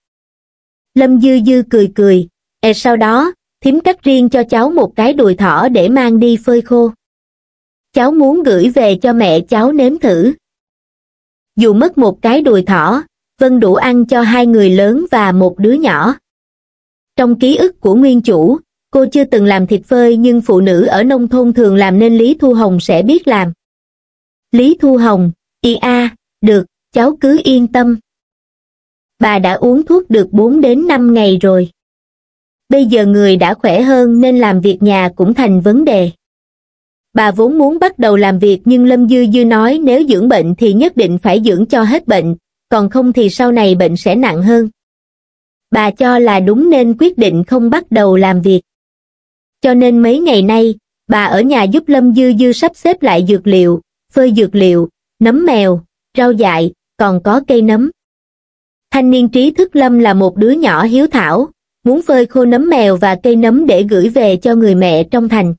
Lâm Dư Dư cười cười, e sau đó, thím cắt riêng cho cháu một cái đùi thỏ để mang đi phơi khô. Cháu muốn gửi về cho mẹ cháu nếm thử. Dù mất một cái đùi thỏ, Vân đủ ăn cho hai người lớn và một đứa nhỏ. Trong ký ức của nguyên chủ, cô chưa từng làm thịt phơi nhưng phụ nữ ở nông thôn thường làm nên Lý Thu Hồng sẽ biết làm. Lý Thu Hồng, y a, được, cháu cứ yên tâm. Bà đã uống thuốc được 4 đến 5 ngày rồi. Bây giờ người đã khỏe hơn nên làm việc nhà cũng thành vấn đề. Bà vốn muốn bắt đầu làm việc nhưng Lâm Dư Dư nói nếu dưỡng bệnh thì nhất định phải dưỡng cho hết bệnh, còn không thì sau này bệnh sẽ nặng hơn. Bà cho là đúng nên quyết định không bắt đầu làm việc. Cho nên mấy ngày nay, bà ở nhà giúp Lâm Dư Dư sắp xếp lại dược liệu, phơi dược liệu, nấm mèo, rau dại, còn có cây nấm. Thanh niên trí thức Lâm là một đứa nhỏ hiếu thảo, muốn phơi khô nấm mèo và cây nấm để gửi về cho người mẹ trong thành.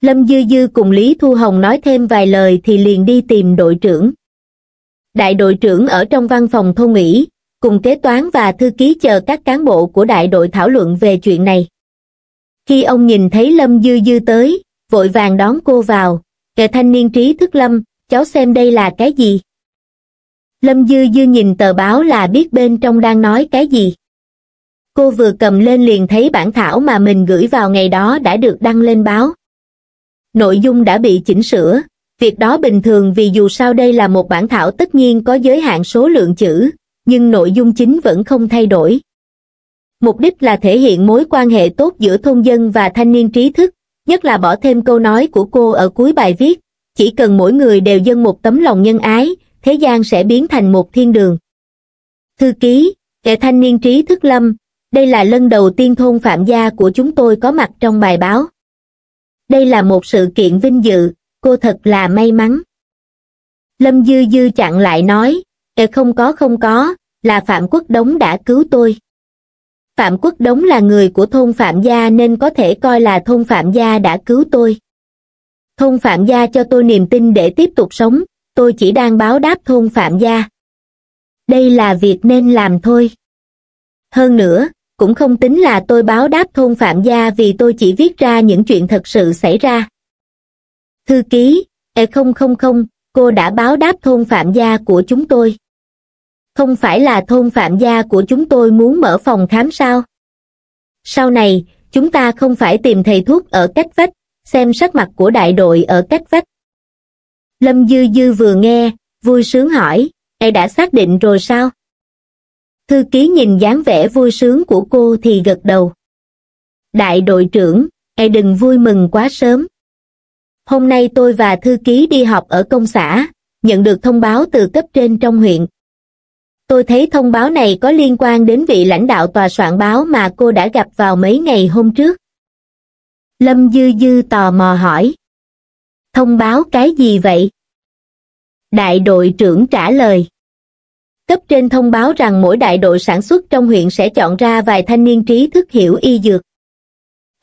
Lâm Dư Dư cùng Lý Thu Hồng nói thêm vài lời thì liền đi tìm đội trưởng. Đại đội trưởng ở trong văn phòng thôn ủy, cùng kế toán và thư ký chờ các cán bộ của đại đội thảo luận về chuyện này. Khi ông nhìn thấy Lâm Dư Dư tới, vội vàng đón cô vào, kẻ thanh niên trí thức lâm cháu xem đây là cái gì lâm dư dư nhìn tờ báo là biết bên trong đang nói cái gì cô vừa cầm lên liền thấy bản thảo mà mình gửi vào ngày đó đã được đăng lên báo nội dung đã bị chỉnh sửa việc đó bình thường vì dù sao đây là một bản thảo tất nhiên có giới hạn số lượng chữ nhưng nội dung chính vẫn không thay đổi mục đích là thể hiện mối quan hệ tốt giữa thôn dân và thanh niên trí thức nhất là bỏ thêm câu nói của cô ở cuối bài viết, chỉ cần mỗi người đều dâng một tấm lòng nhân ái, thế gian sẽ biến thành một thiên đường. Thư ký, kẻ thanh niên trí thức lâm, đây là lần đầu tiên thôn phạm gia của chúng tôi có mặt trong bài báo. Đây là một sự kiện vinh dự, cô thật là may mắn. Lâm Dư Dư chặn lại nói, e không có không có, là Phạm Quốc Đống đã cứu tôi. Phạm Quốc Đống là người của thôn Phạm Gia nên có thể coi là thôn Phạm Gia đã cứu tôi. Thôn Phạm Gia cho tôi niềm tin để tiếp tục sống, tôi chỉ đang báo đáp thôn Phạm Gia. Đây là việc nên làm thôi. Hơn nữa, cũng không tính là tôi báo đáp thôn Phạm Gia vì tôi chỉ viết ra những chuyện thật sự xảy ra. Thư ký, e không không không, cô đã báo đáp thôn Phạm Gia của chúng tôi không phải là thôn phạm gia của chúng tôi muốn mở phòng khám sao? Sau này, chúng ta không phải tìm thầy thuốc ở cách vách, xem sắc mặt của đại đội ở cách vách. Lâm Dư Dư vừa nghe, vui sướng hỏi, "E đã xác định rồi sao? Thư ký nhìn dáng vẻ vui sướng của cô thì gật đầu. Đại đội trưởng, e đừng vui mừng quá sớm. Hôm nay tôi và thư ký đi họp ở công xã, nhận được thông báo từ cấp trên trong huyện, tôi thấy thông báo này có liên quan đến vị lãnh đạo tòa soạn báo mà cô đã gặp vào mấy ngày hôm trước lâm dư dư tò mò hỏi thông báo cái gì vậy đại đội trưởng trả lời cấp trên thông báo rằng mỗi đại đội sản xuất trong huyện sẽ chọn ra vài thanh niên trí thức hiểu y dược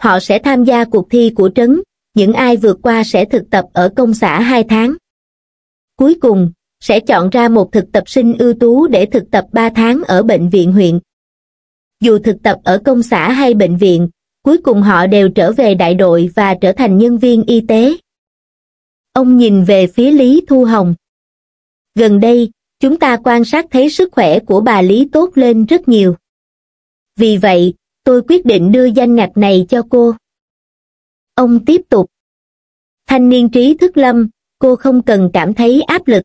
họ sẽ tham gia cuộc thi của trấn những ai vượt qua sẽ thực tập ở công xã hai tháng cuối cùng sẽ chọn ra một thực tập sinh ưu tú để thực tập 3 tháng ở bệnh viện huyện. Dù thực tập ở công xã hay bệnh viện, cuối cùng họ đều trở về đại đội và trở thành nhân viên y tế. Ông nhìn về phía Lý Thu Hồng. Gần đây, chúng ta quan sát thấy sức khỏe của bà Lý tốt lên rất nhiều. Vì vậy, tôi quyết định đưa danh ngạch này cho cô. Ông tiếp tục. Thanh niên trí thức lâm, cô không cần cảm thấy áp lực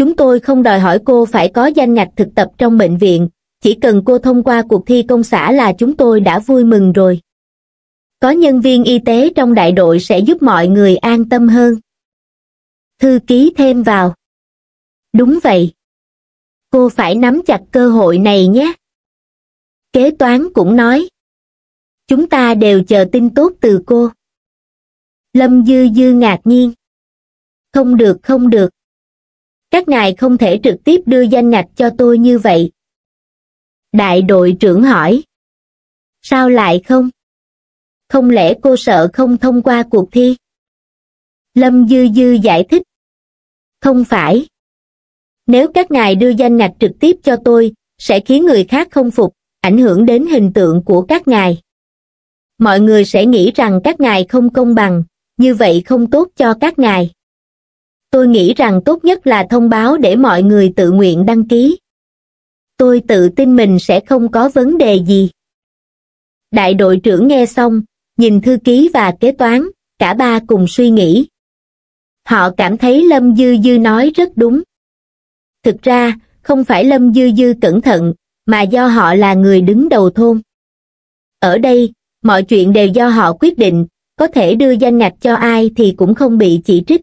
chúng tôi không đòi hỏi cô phải có danh ngạch thực tập trong bệnh viện, chỉ cần cô thông qua cuộc thi công xã là chúng tôi đã vui mừng rồi. Có nhân viên y tế trong đại đội sẽ giúp mọi người an tâm hơn. Thư ký thêm vào. Đúng vậy. Cô phải nắm chặt cơ hội này nhé. Kế toán cũng nói. Chúng ta đều chờ tin tốt từ cô. Lâm Dư Dư ngạc nhiên. Không được không được các ngài không thể trực tiếp đưa danh ngạch cho tôi như vậy đại đội trưởng hỏi sao lại không không lẽ cô sợ không thông qua cuộc thi lâm dư dư giải thích không phải nếu các ngài đưa danh ngạch trực tiếp cho tôi sẽ khiến người khác không phục ảnh hưởng đến hình tượng của các ngài mọi người sẽ nghĩ rằng các ngài không công bằng như vậy không tốt cho các ngài tôi nghĩ rằng tốt nhất là thông báo để mọi người tự nguyện đăng ký tôi tự tin mình sẽ không có vấn đề gì đại đội trưởng nghe xong nhìn thư ký và kế toán cả ba cùng suy nghĩ họ cảm thấy lâm dư dư nói rất đúng thực ra không phải lâm dư dư cẩn thận mà do họ là người đứng đầu thôn ở đây mọi chuyện đều do họ quyết định có thể đưa danh ngạch cho ai thì cũng không bị chỉ trích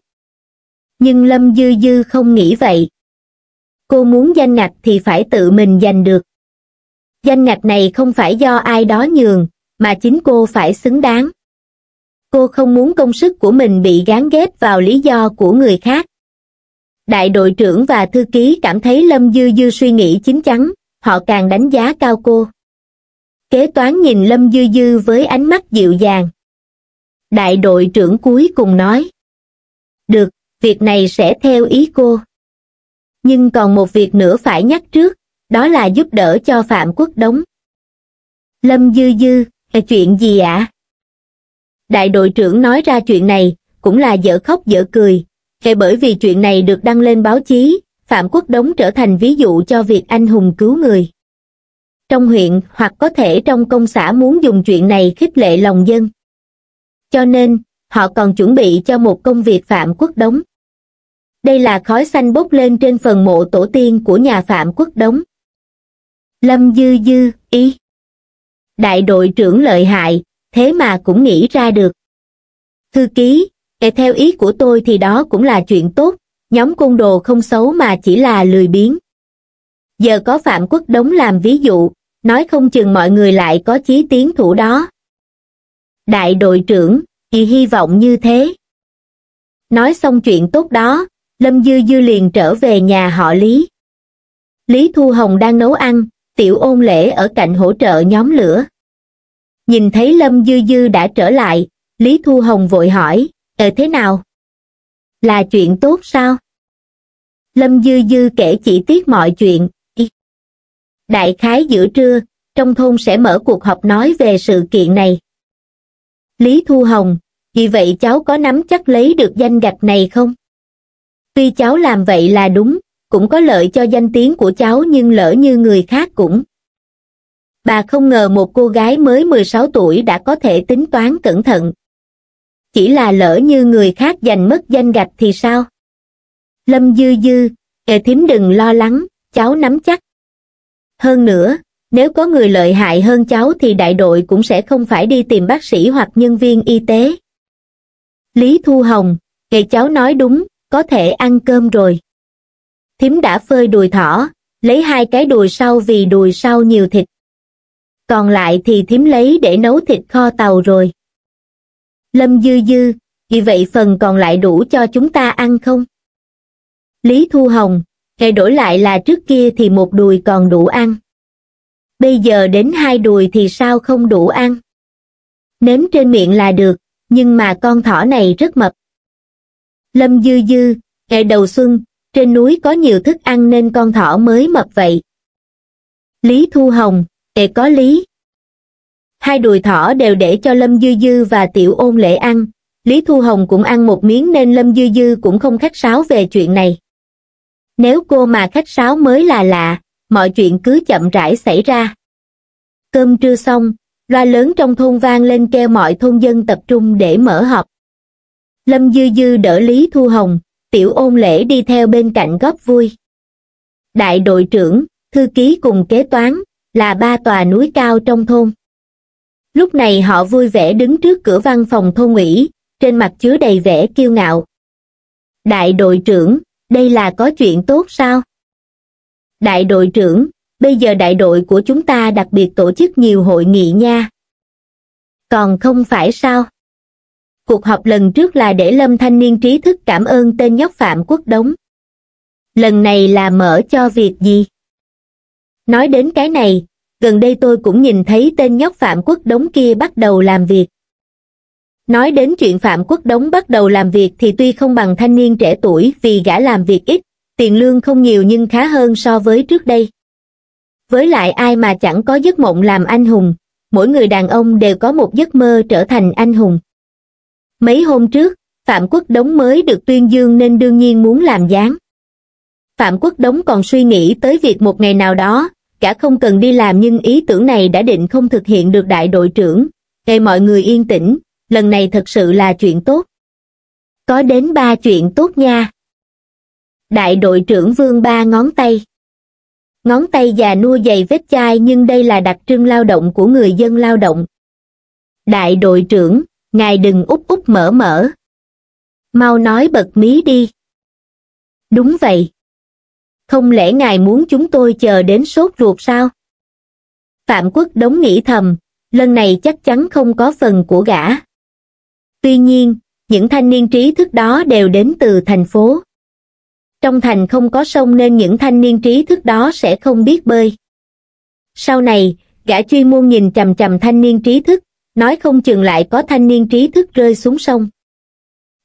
nhưng Lâm Dư Dư không nghĩ vậy. Cô muốn danh ngạch thì phải tự mình giành được. Danh ngạch này không phải do ai đó nhường, mà chính cô phải xứng đáng. Cô không muốn công sức của mình bị gán ghép vào lý do của người khác. Đại đội trưởng và thư ký cảm thấy Lâm Dư Dư suy nghĩ chín chắn, họ càng đánh giá cao cô. Kế toán nhìn Lâm Dư Dư với ánh mắt dịu dàng. Đại đội trưởng cuối cùng nói. Được, việc này sẽ theo ý cô. Nhưng còn một việc nữa phải nhắc trước, đó là giúp đỡ cho Phạm Quốc Đống. Lâm Dư Dư, chuyện gì ạ? Đại đội trưởng nói ra chuyện này, cũng là dở khóc dở cười. Kể bởi vì chuyện này được đăng lên báo chí, Phạm Quốc Đống trở thành ví dụ cho việc anh hùng cứu người. Trong huyện hoặc có thể trong công xã muốn dùng chuyện này khích lệ lòng dân. Cho nên, họ còn chuẩn bị cho một công việc Phạm Quốc Đống. Đây là khói xanh bốc lên trên phần mộ tổ tiên của nhà Phạm Quốc Đống. Lâm Dư Dư, ý. Đại đội trưởng lợi hại, thế mà cũng nghĩ ra được. Thư ký, kể theo ý của tôi thì đó cũng là chuyện tốt, nhóm côn đồ không xấu mà chỉ là lười biếng. Giờ có Phạm Quốc Đống làm ví dụ, nói không chừng mọi người lại có chí tiến thủ đó. Đại đội trưởng, thì hy vọng như thế. Nói xong chuyện tốt đó, Lâm Dư Dư liền trở về nhà họ Lý. Lý Thu Hồng đang nấu ăn, tiểu ôn lễ ở cạnh hỗ trợ nhóm lửa. Nhìn thấy Lâm Dư Dư đã trở lại, Lý Thu Hồng vội hỏi, ờ thế nào? Là chuyện tốt sao? Lâm Dư Dư kể chi tiết mọi chuyện. Đại khái giữa trưa, trong thôn sẽ mở cuộc họp nói về sự kiện này. Lý Thu Hồng, vì vậy cháu có nắm chắc lấy được danh gạch này không? Tuy cháu làm vậy là đúng, cũng có lợi cho danh tiếng của cháu nhưng lỡ như người khác cũng. Bà không ngờ một cô gái mới 16 tuổi đã có thể tính toán cẩn thận. Chỉ là lỡ như người khác giành mất danh gạch thì sao? Lâm Dư Dư, kệ thím đừng lo lắng, cháu nắm chắc. Hơn nữa, nếu có người lợi hại hơn cháu thì đại đội cũng sẽ không phải đi tìm bác sĩ hoặc nhân viên y tế. Lý Thu Hồng, ngày cháu nói đúng, có thể ăn cơm rồi. Thím đã phơi đùi thỏ, lấy hai cái đùi sau vì đùi sau nhiều thịt. Còn lại thì thím lấy để nấu thịt kho tàu rồi. Lâm Dư Dư, vì vậy phần còn lại đủ cho chúng ta ăn không? Lý Thu Hồng, ngày đổi lại là trước kia thì một đùi còn đủ ăn bây giờ đến hai đùi thì sao không đủ ăn. Nếm trên miệng là được, nhưng mà con thỏ này rất mập. Lâm Dư Dư, ngày đầu xuân, trên núi có nhiều thức ăn nên con thỏ mới mập vậy. Lý Thu Hồng, để có lý. Hai đùi thỏ đều để cho Lâm Dư Dư và Tiểu Ôn Lễ ăn, Lý Thu Hồng cũng ăn một miếng nên Lâm Dư Dư cũng không khách sáo về chuyện này. Nếu cô mà khách sáo mới là lạ, mọi chuyện cứ chậm rãi xảy ra. Cơm trưa xong, loa lớn trong thôn vang lên kêu mọi thôn dân tập trung để mở họp. Lâm Dư Dư đỡ Lý Thu Hồng, tiểu ôn lễ đi theo bên cạnh góp vui. Đại đội trưởng, thư ký cùng kế toán, là ba tòa núi cao trong thôn. Lúc này họ vui vẻ đứng trước cửa văn phòng thôn ủy, trên mặt chứa đầy vẻ kiêu ngạo. Đại đội trưởng, đây là có chuyện tốt sao? Đại đội trưởng, bây giờ đại đội của chúng ta đặc biệt tổ chức nhiều hội nghị nha. Còn không phải sao? Cuộc họp lần trước là để Lâm Thanh Niên trí thức cảm ơn tên nhóc Phạm Quốc Đống. Lần này là mở cho việc gì? Nói đến cái này, gần đây tôi cũng nhìn thấy tên nhóc Phạm Quốc Đống kia bắt đầu làm việc. Nói đến chuyện Phạm Quốc Đống bắt đầu làm việc thì tuy không bằng thanh niên trẻ tuổi vì gã làm việc ít, tiền lương không nhiều nhưng khá hơn so với trước đây. Với lại ai mà chẳng có giấc mộng làm anh hùng, mỗi người đàn ông đều có một giấc mơ trở thành anh hùng. Mấy hôm trước, Phạm Quốc Đống mới được tuyên dương nên đương nhiên muốn làm dáng. Phạm Quốc Đống còn suy nghĩ tới việc một ngày nào đó, cả không cần đi làm nhưng ý tưởng này đã định không thực hiện được đại đội trưởng, để mọi người yên tĩnh, lần này thật sự là chuyện tốt. Có đến ba chuyện tốt nha đại đội trưởng vương ba ngón tay. Ngón tay già nua dày vết chai nhưng đây là đặc trưng lao động của người dân lao động. Đại đội trưởng, ngài đừng úp úp mở mở. Mau nói bật mí đi. Đúng vậy. Không lẽ ngài muốn chúng tôi chờ đến sốt ruột sao? Phạm Quốc đống nghĩ thầm, lần này chắc chắn không có phần của gã. Tuy nhiên, những thanh niên trí thức đó đều đến từ thành phố. Trong thành không có sông nên những thanh niên trí thức đó sẽ không biết bơi. Sau này, gã chuyên môn nhìn chầm chầm thanh niên trí thức, nói không chừng lại có thanh niên trí thức rơi xuống sông.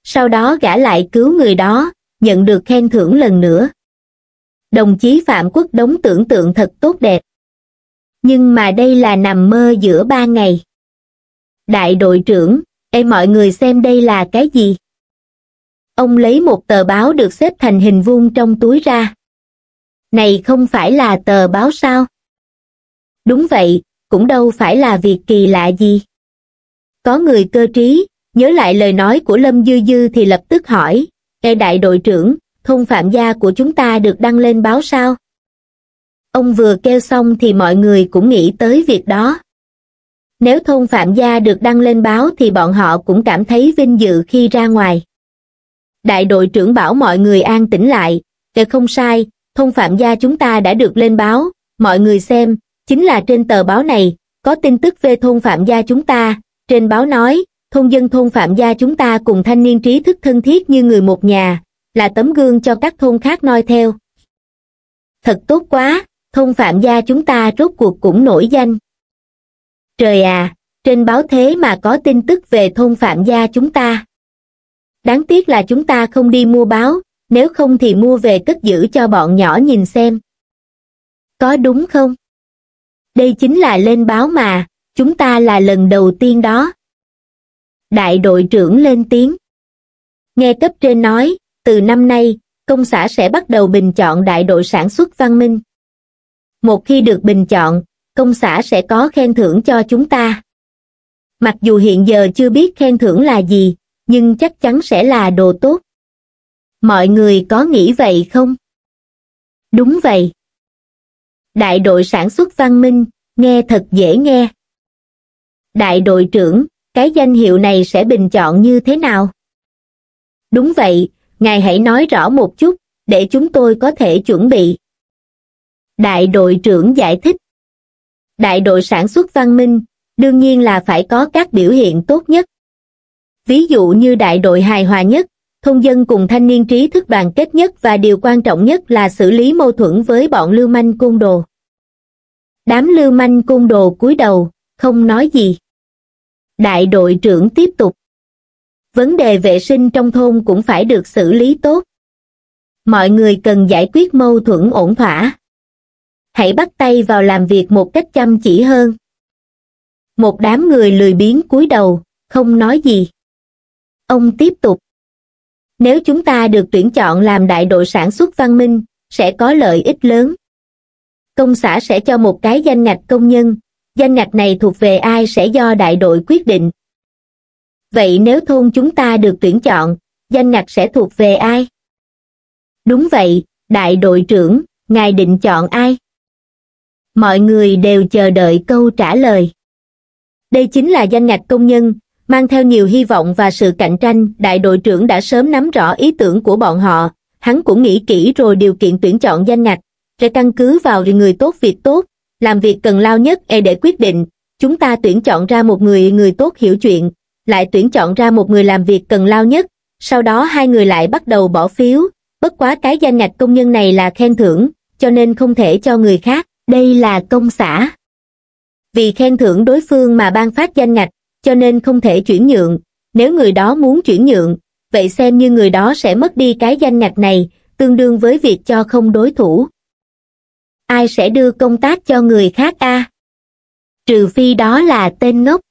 Sau đó gã lại cứu người đó, nhận được khen thưởng lần nữa. Đồng chí Phạm Quốc đống tưởng tượng thật tốt đẹp. Nhưng mà đây là nằm mơ giữa ba ngày. Đại đội trưởng, em mọi người xem đây là cái gì? ông lấy một tờ báo được xếp thành hình vuông trong túi ra. Này không phải là tờ báo sao? Đúng vậy, cũng đâu phải là việc kỳ lạ gì. Có người cơ trí, nhớ lại lời nói của Lâm Dư Dư thì lập tức hỏi, Ê đại đội trưởng, thôn phạm gia của chúng ta được đăng lên báo sao? Ông vừa kêu xong thì mọi người cũng nghĩ tới việc đó. Nếu thôn phạm gia được đăng lên báo thì bọn họ cũng cảm thấy vinh dự khi ra ngoài đại đội trưởng bảo mọi người an tĩnh lại, kể không sai, thông phạm gia chúng ta đã được lên báo, mọi người xem, chính là trên tờ báo này, có tin tức về thôn phạm gia chúng ta, trên báo nói, thôn dân thôn phạm gia chúng ta cùng thanh niên trí thức thân thiết như người một nhà, là tấm gương cho các thôn khác noi theo. Thật tốt quá, thôn phạm gia chúng ta rốt cuộc cũng nổi danh. Trời à, trên báo thế mà có tin tức về thôn phạm gia chúng ta đáng tiếc là chúng ta không đi mua báo nếu không thì mua về cất giữ cho bọn nhỏ nhìn xem có đúng không đây chính là lên báo mà chúng ta là lần đầu tiên đó đại đội trưởng lên tiếng nghe cấp trên nói từ năm nay công xã sẽ bắt đầu bình chọn đại đội sản xuất văn minh một khi được bình chọn công xã sẽ có khen thưởng cho chúng ta mặc dù hiện giờ chưa biết khen thưởng là gì nhưng chắc chắn sẽ là đồ tốt. Mọi người có nghĩ vậy không? Đúng vậy. Đại đội sản xuất văn minh, nghe thật dễ nghe. Đại đội trưởng, cái danh hiệu này sẽ bình chọn như thế nào? Đúng vậy, ngài hãy nói rõ một chút, để chúng tôi có thể chuẩn bị. Đại đội trưởng giải thích. Đại đội sản xuất văn minh, đương nhiên là phải có các biểu hiện tốt nhất ví dụ như đại đội hài hòa nhất, thôn dân cùng thanh niên trí thức đoàn kết nhất và điều quan trọng nhất là xử lý mâu thuẫn với bọn lưu manh côn đồ. Đám lưu manh côn đồ cúi đầu, không nói gì. Đại đội trưởng tiếp tục. Vấn đề vệ sinh trong thôn cũng phải được xử lý tốt. Mọi người cần giải quyết mâu thuẫn ổn thỏa. Hãy bắt tay vào làm việc một cách chăm chỉ hơn. Một đám người lười biếng cúi đầu, không nói gì. Ông tiếp tục. Nếu chúng ta được tuyển chọn làm đại đội sản xuất văn minh, sẽ có lợi ích lớn. Công xã sẽ cho một cái danh ngạch công nhân, danh ngạch này thuộc về ai sẽ do đại đội quyết định. Vậy nếu thôn chúng ta được tuyển chọn, danh ngạch sẽ thuộc về ai? Đúng vậy, đại đội trưởng, ngài định chọn ai? Mọi người đều chờ đợi câu trả lời. Đây chính là danh ngạch công nhân, mang theo nhiều hy vọng và sự cạnh tranh, đại đội trưởng đã sớm nắm rõ ý tưởng của bọn họ, hắn cũng nghĩ kỹ rồi điều kiện tuyển chọn danh ngạch, sẽ căn cứ vào người tốt việc tốt, làm việc cần lao nhất e để quyết định, chúng ta tuyển chọn ra một người người tốt hiểu chuyện, lại tuyển chọn ra một người làm việc cần lao nhất, sau đó hai người lại bắt đầu bỏ phiếu, bất quá cái danh ngạch công nhân này là khen thưởng, cho nên không thể cho người khác, đây là công xã. Vì khen thưởng đối phương mà ban phát danh ngạch, cho nên không thể chuyển nhượng. Nếu người đó muốn chuyển nhượng, vậy xem như người đó sẽ mất đi cái danh ngạch này, tương đương với việc cho không đối thủ. Ai sẽ đưa công tác cho người khác a? Trừ phi đó là tên ngốc.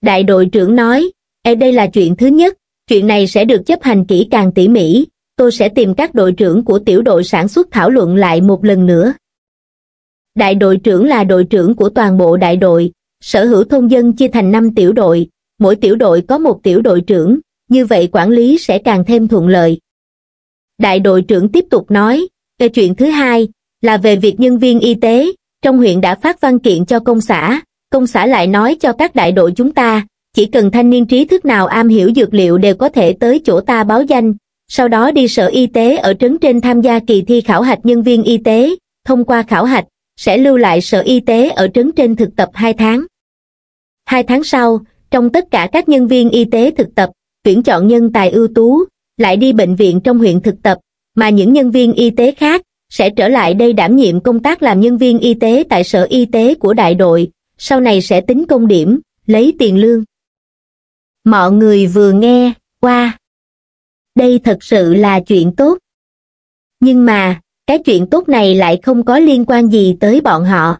Đại đội trưởng nói, e đây là chuyện thứ nhất, chuyện này sẽ được chấp hành kỹ càng tỉ mỉ, tôi sẽ tìm các đội trưởng của tiểu đội sản xuất thảo luận lại một lần nữa. Đại đội trưởng là đội trưởng của toàn bộ đại đội, Sở hữu thôn dân chia thành 5 tiểu đội, mỗi tiểu đội có một tiểu đội trưởng, như vậy quản lý sẽ càng thêm thuận lợi. Đại đội trưởng tiếp tục nói, về chuyện thứ hai là về việc nhân viên y tế, trong huyện đã phát văn kiện cho công xã, công xã lại nói cho các đại đội chúng ta, chỉ cần thanh niên trí thức nào am hiểu dược liệu đều có thể tới chỗ ta báo danh, sau đó đi sở y tế ở trấn trên tham gia kỳ thi khảo hạch nhân viên y tế, thông qua khảo hạch, sẽ lưu lại sở y tế ở trấn trên thực tập 2 tháng. Hai tháng sau, trong tất cả các nhân viên y tế thực tập, tuyển chọn nhân tài ưu tú, lại đi bệnh viện trong huyện thực tập, mà những nhân viên y tế khác sẽ trở lại đây đảm nhiệm công tác làm nhân viên y tế tại sở y tế của đại đội, sau này sẽ tính công điểm, lấy tiền lương. Mọi người vừa nghe, qua. Wow. Đây thật sự là chuyện tốt. Nhưng mà, cái chuyện tốt này lại không có liên quan gì tới bọn họ.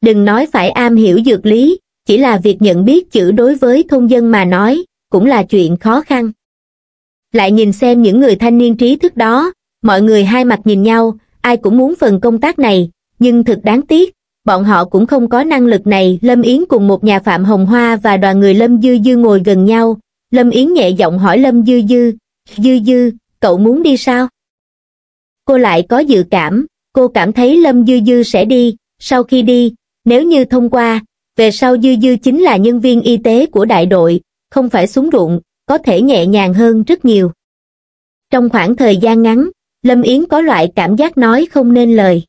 Đừng nói phải am hiểu dược lý, chỉ là việc nhận biết chữ đối với thôn dân mà nói cũng là chuyện khó khăn lại nhìn xem những người thanh niên trí thức đó mọi người hai mặt nhìn nhau ai cũng muốn phần công tác này nhưng thật đáng tiếc bọn họ cũng không có năng lực này lâm yến cùng một nhà phạm hồng hoa và đoàn người lâm dư dư ngồi gần nhau lâm yến nhẹ giọng hỏi lâm dư dư dư dư cậu muốn đi sao cô lại có dự cảm cô cảm thấy lâm dư dư sẽ đi sau khi đi nếu như thông qua về sau Dư Dư chính là nhân viên y tế của đại đội, không phải xuống ruộng, có thể nhẹ nhàng hơn rất nhiều. Trong khoảng thời gian ngắn, Lâm Yến có loại cảm giác nói không nên lời.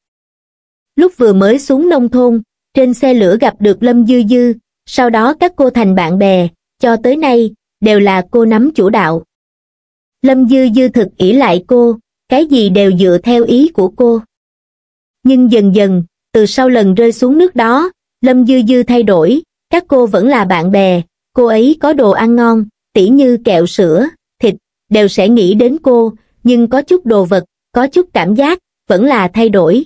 Lúc vừa mới xuống nông thôn, trên xe lửa gặp được Lâm Dư Dư, sau đó các cô thành bạn bè, cho tới nay, đều là cô nắm chủ đạo. Lâm Dư Dư thực ỷ lại cô, cái gì đều dựa theo ý của cô. Nhưng dần dần, từ sau lần rơi xuống nước đó, Lâm Dư Dư thay đổi, các cô vẫn là bạn bè, cô ấy có đồ ăn ngon, tỉ như kẹo sữa, thịt, đều sẽ nghĩ đến cô, nhưng có chút đồ vật, có chút cảm giác, vẫn là thay đổi.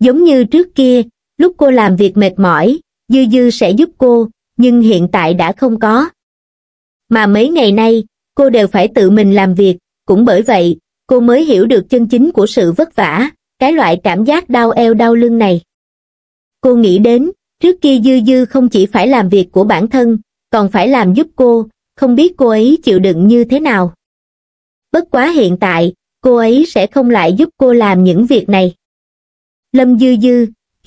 Giống như trước kia, lúc cô làm việc mệt mỏi, Dư Dư sẽ giúp cô, nhưng hiện tại đã không có. Mà mấy ngày nay, cô đều phải tự mình làm việc, cũng bởi vậy, cô mới hiểu được chân chính của sự vất vả, cái loại cảm giác đau eo đau lưng này. Cô nghĩ đến, trước kia Dư Dư không chỉ phải làm việc của bản thân, còn phải làm giúp cô, không biết cô ấy chịu đựng như thế nào. Bất quá hiện tại, cô ấy sẽ không lại giúp cô làm những việc này. Lâm Dư Dư,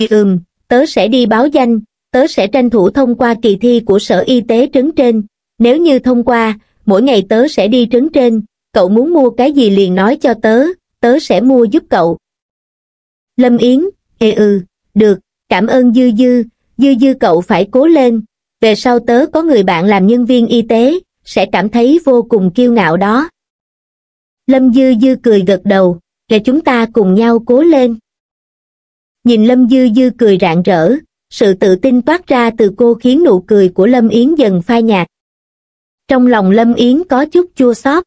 ừm, tớ sẽ đi báo danh, tớ sẽ tranh thủ thông qua kỳ thi của Sở Y tế trấn trên. Nếu như thông qua, mỗi ngày tớ sẽ đi trấn trên, cậu muốn mua cái gì liền nói cho tớ, tớ sẽ mua giúp cậu. Lâm Yến, ê ừ, được, cảm ơn dư dư, dư dư cậu phải cố lên, về sau tớ có người bạn làm nhân viên y tế, sẽ cảm thấy vô cùng kiêu ngạo đó. Lâm dư dư cười gật đầu, để chúng ta cùng nhau cố lên. Nhìn Lâm dư dư cười rạng rỡ, sự tự tin toát ra từ cô khiến nụ cười của Lâm Yến dần phai nhạt. Trong lòng Lâm Yến có chút chua xót.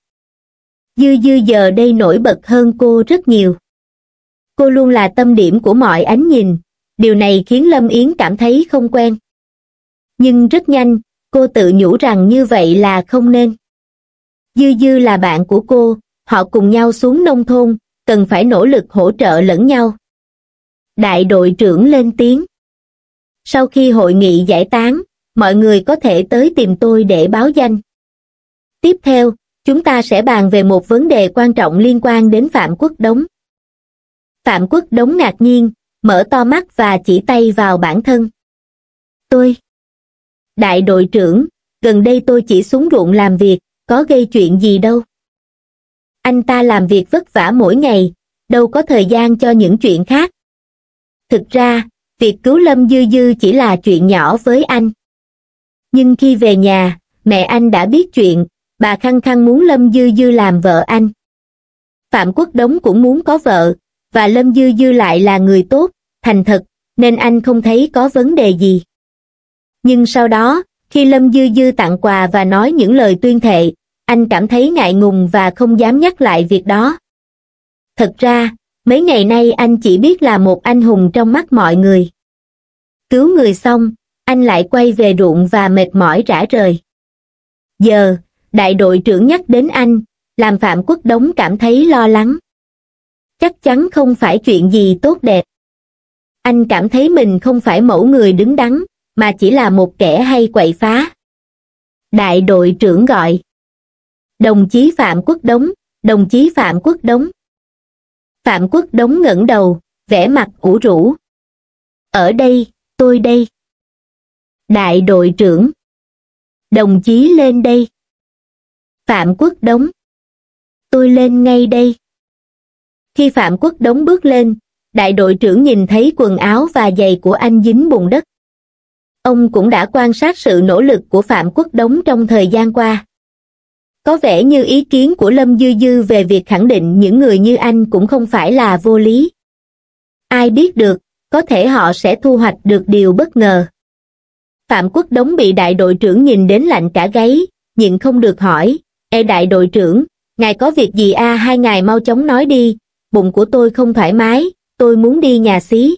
Dư dư giờ đây nổi bật hơn cô rất nhiều. Cô luôn là tâm điểm của mọi ánh nhìn, điều này khiến lâm yến cảm thấy không quen nhưng rất nhanh cô tự nhủ rằng như vậy là không nên dư dư là bạn của cô họ cùng nhau xuống nông thôn cần phải nỗ lực hỗ trợ lẫn nhau đại đội trưởng lên tiếng sau khi hội nghị giải tán mọi người có thể tới tìm tôi để báo danh tiếp theo chúng ta sẽ bàn về một vấn đề quan trọng liên quan đến phạm quốc đống phạm quốc đống ngạc nhiên mở to mắt và chỉ tay vào bản thân tôi đại đội trưởng gần đây tôi chỉ xuống ruộng làm việc có gây chuyện gì đâu anh ta làm việc vất vả mỗi ngày đâu có thời gian cho những chuyện khác thực ra việc cứu lâm dư dư chỉ là chuyện nhỏ với anh nhưng khi về nhà mẹ anh đã biết chuyện bà khăng khăng muốn lâm dư dư làm vợ anh phạm quốc đống cũng muốn có vợ và Lâm Dư Dư lại là người tốt, thành thật, nên anh không thấy có vấn đề gì. Nhưng sau đó, khi Lâm Dư Dư tặng quà và nói những lời tuyên thệ, anh cảm thấy ngại ngùng và không dám nhắc lại việc đó. Thật ra, mấy ngày nay anh chỉ biết là một anh hùng trong mắt mọi người. Cứu người xong, anh lại quay về ruộng và mệt mỏi rã rời. Giờ, đại đội trưởng nhắc đến anh, làm Phạm Quốc Đống cảm thấy lo lắng chắc chắn không phải chuyện gì tốt đẹp. Anh cảm thấy mình không phải mẫu người đứng đắn, mà chỉ là một kẻ hay quậy phá. Đại đội trưởng gọi. Đồng chí Phạm Quốc Đống, đồng chí Phạm Quốc Đống. Phạm Quốc Đống ngẩng đầu, vẻ mặt ủ rũ. Ở đây, tôi đây. Đại đội trưởng. Đồng chí lên đây. Phạm Quốc Đống. Tôi lên ngay đây khi phạm quốc đống bước lên đại đội trưởng nhìn thấy quần áo và giày của anh dính bùn đất ông cũng đã quan sát sự nỗ lực của phạm quốc đống trong thời gian qua có vẻ như ý kiến của lâm dư dư về việc khẳng định những người như anh cũng không phải là vô lý ai biết được có thể họ sẽ thu hoạch được điều bất ngờ phạm quốc đống bị đại đội trưởng nhìn đến lạnh cả gáy nhưng không được hỏi ê đại đội trưởng ngài có việc gì a à? hai ngài mau chóng nói đi bụng của tôi không thoải mái, tôi muốn đi nhà xí.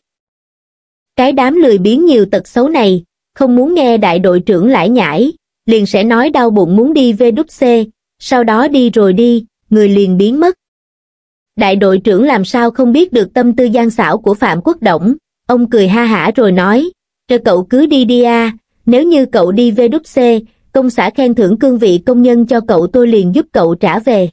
Cái đám lười biến nhiều tật xấu này, không muốn nghe đại đội trưởng lải nhải, liền sẽ nói đau bụng muốn đi VWC, sau đó đi rồi đi, người liền biến mất. Đại đội trưởng làm sao không biết được tâm tư gian xảo của Phạm Quốc Động, ông cười ha hả rồi nói, cho cậu cứ đi đi à, nếu như cậu đi VWC, công xã khen thưởng cương vị công nhân cho cậu tôi liền giúp cậu trả về.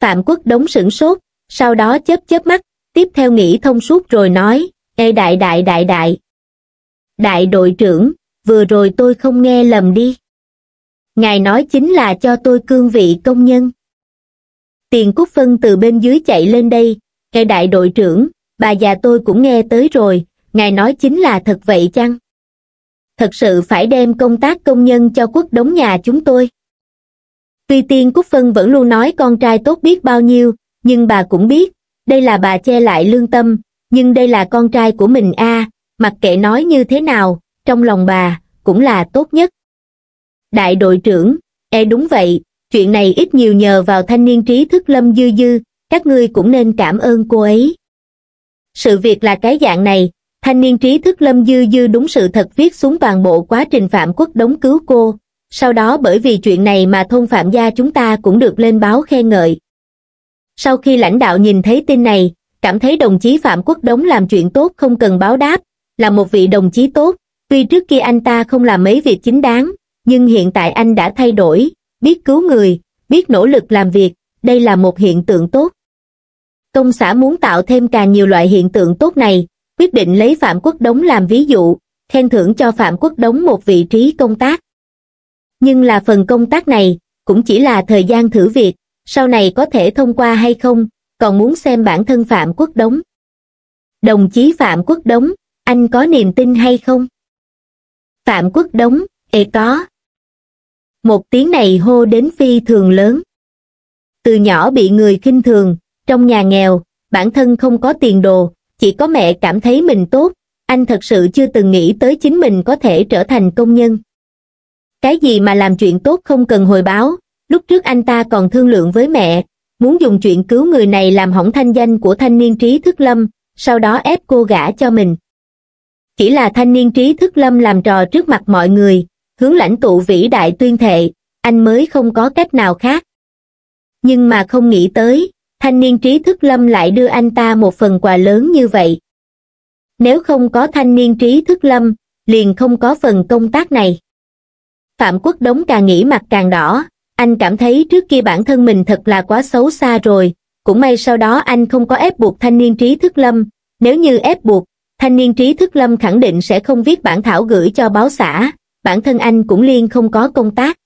Phạm Quốc Đống sửng sốt, sau đó chớp chớp mắt, tiếp theo nghĩ thông suốt rồi nói, Ê đại đại đại đại. Đại đội trưởng, vừa rồi tôi không nghe lầm đi. Ngài nói chính là cho tôi cương vị công nhân. Tiền Cúc Phân từ bên dưới chạy lên đây, Ê đại đội trưởng, bà già tôi cũng nghe tới rồi, ngài nói chính là thật vậy chăng? Thật sự phải đem công tác công nhân cho quốc đống nhà chúng tôi. Tuy Tiên Cúc Phân vẫn luôn nói con trai tốt biết bao nhiêu, nhưng bà cũng biết, đây là bà che lại lương tâm, nhưng đây là con trai của mình a mặc kệ nói như thế nào, trong lòng bà, cũng là tốt nhất. Đại đội trưởng, e đúng vậy, chuyện này ít nhiều nhờ vào thanh niên trí thức Lâm Dư Dư, các ngươi cũng nên cảm ơn cô ấy. Sự việc là cái dạng này, thanh niên trí thức Lâm Dư Dư đúng sự thật viết xuống toàn bộ quá trình Phạm Quốc đóng cứu cô, sau đó bởi vì chuyện này mà thôn Phạm gia chúng ta cũng được lên báo khen ngợi, sau khi lãnh đạo nhìn thấy tin này cảm thấy đồng chí phạm quốc đống làm chuyện tốt không cần báo đáp là một vị đồng chí tốt tuy trước kia anh ta không làm mấy việc chính đáng nhưng hiện tại anh đã thay đổi biết cứu người biết nỗ lực làm việc đây là một hiện tượng tốt công xã muốn tạo thêm càng nhiều loại hiện tượng tốt này quyết định lấy phạm quốc đống làm ví dụ khen thưởng cho phạm quốc đống một vị trí công tác nhưng là phần công tác này cũng chỉ là thời gian thử việc sau này có thể thông qua hay không, còn muốn xem bản thân Phạm Quốc Đống. Đồng chí Phạm Quốc Đống, anh có niềm tin hay không? Phạm Quốc Đống, ê e có. Một tiếng này hô đến phi thường lớn. Từ nhỏ bị người khinh thường, trong nhà nghèo, bản thân không có tiền đồ, chỉ có mẹ cảm thấy mình tốt, anh thật sự chưa từng nghĩ tới chính mình có thể trở thành công nhân. Cái gì mà làm chuyện tốt không cần hồi báo, lúc trước anh ta còn thương lượng với mẹ, muốn dùng chuyện cứu người này làm hỏng thanh danh của thanh niên trí thức lâm, sau đó ép cô gả cho mình. Chỉ là thanh niên trí thức lâm làm trò trước mặt mọi người, hướng lãnh tụ vĩ đại tuyên thệ, anh mới không có cách nào khác. Nhưng mà không nghĩ tới, thanh niên trí thức lâm lại đưa anh ta một phần quà lớn như vậy. Nếu không có thanh niên trí thức lâm, liền không có phần công tác này. Phạm Quốc Đống càng nghĩ mặt càng đỏ, anh cảm thấy trước kia bản thân mình thật là quá xấu xa rồi, cũng may sau đó anh không có ép buộc thanh niên trí thức lâm, nếu như ép buộc, thanh niên trí thức lâm khẳng định sẽ không viết bản thảo gửi cho báo xã, bản thân anh cũng liên không có công tác.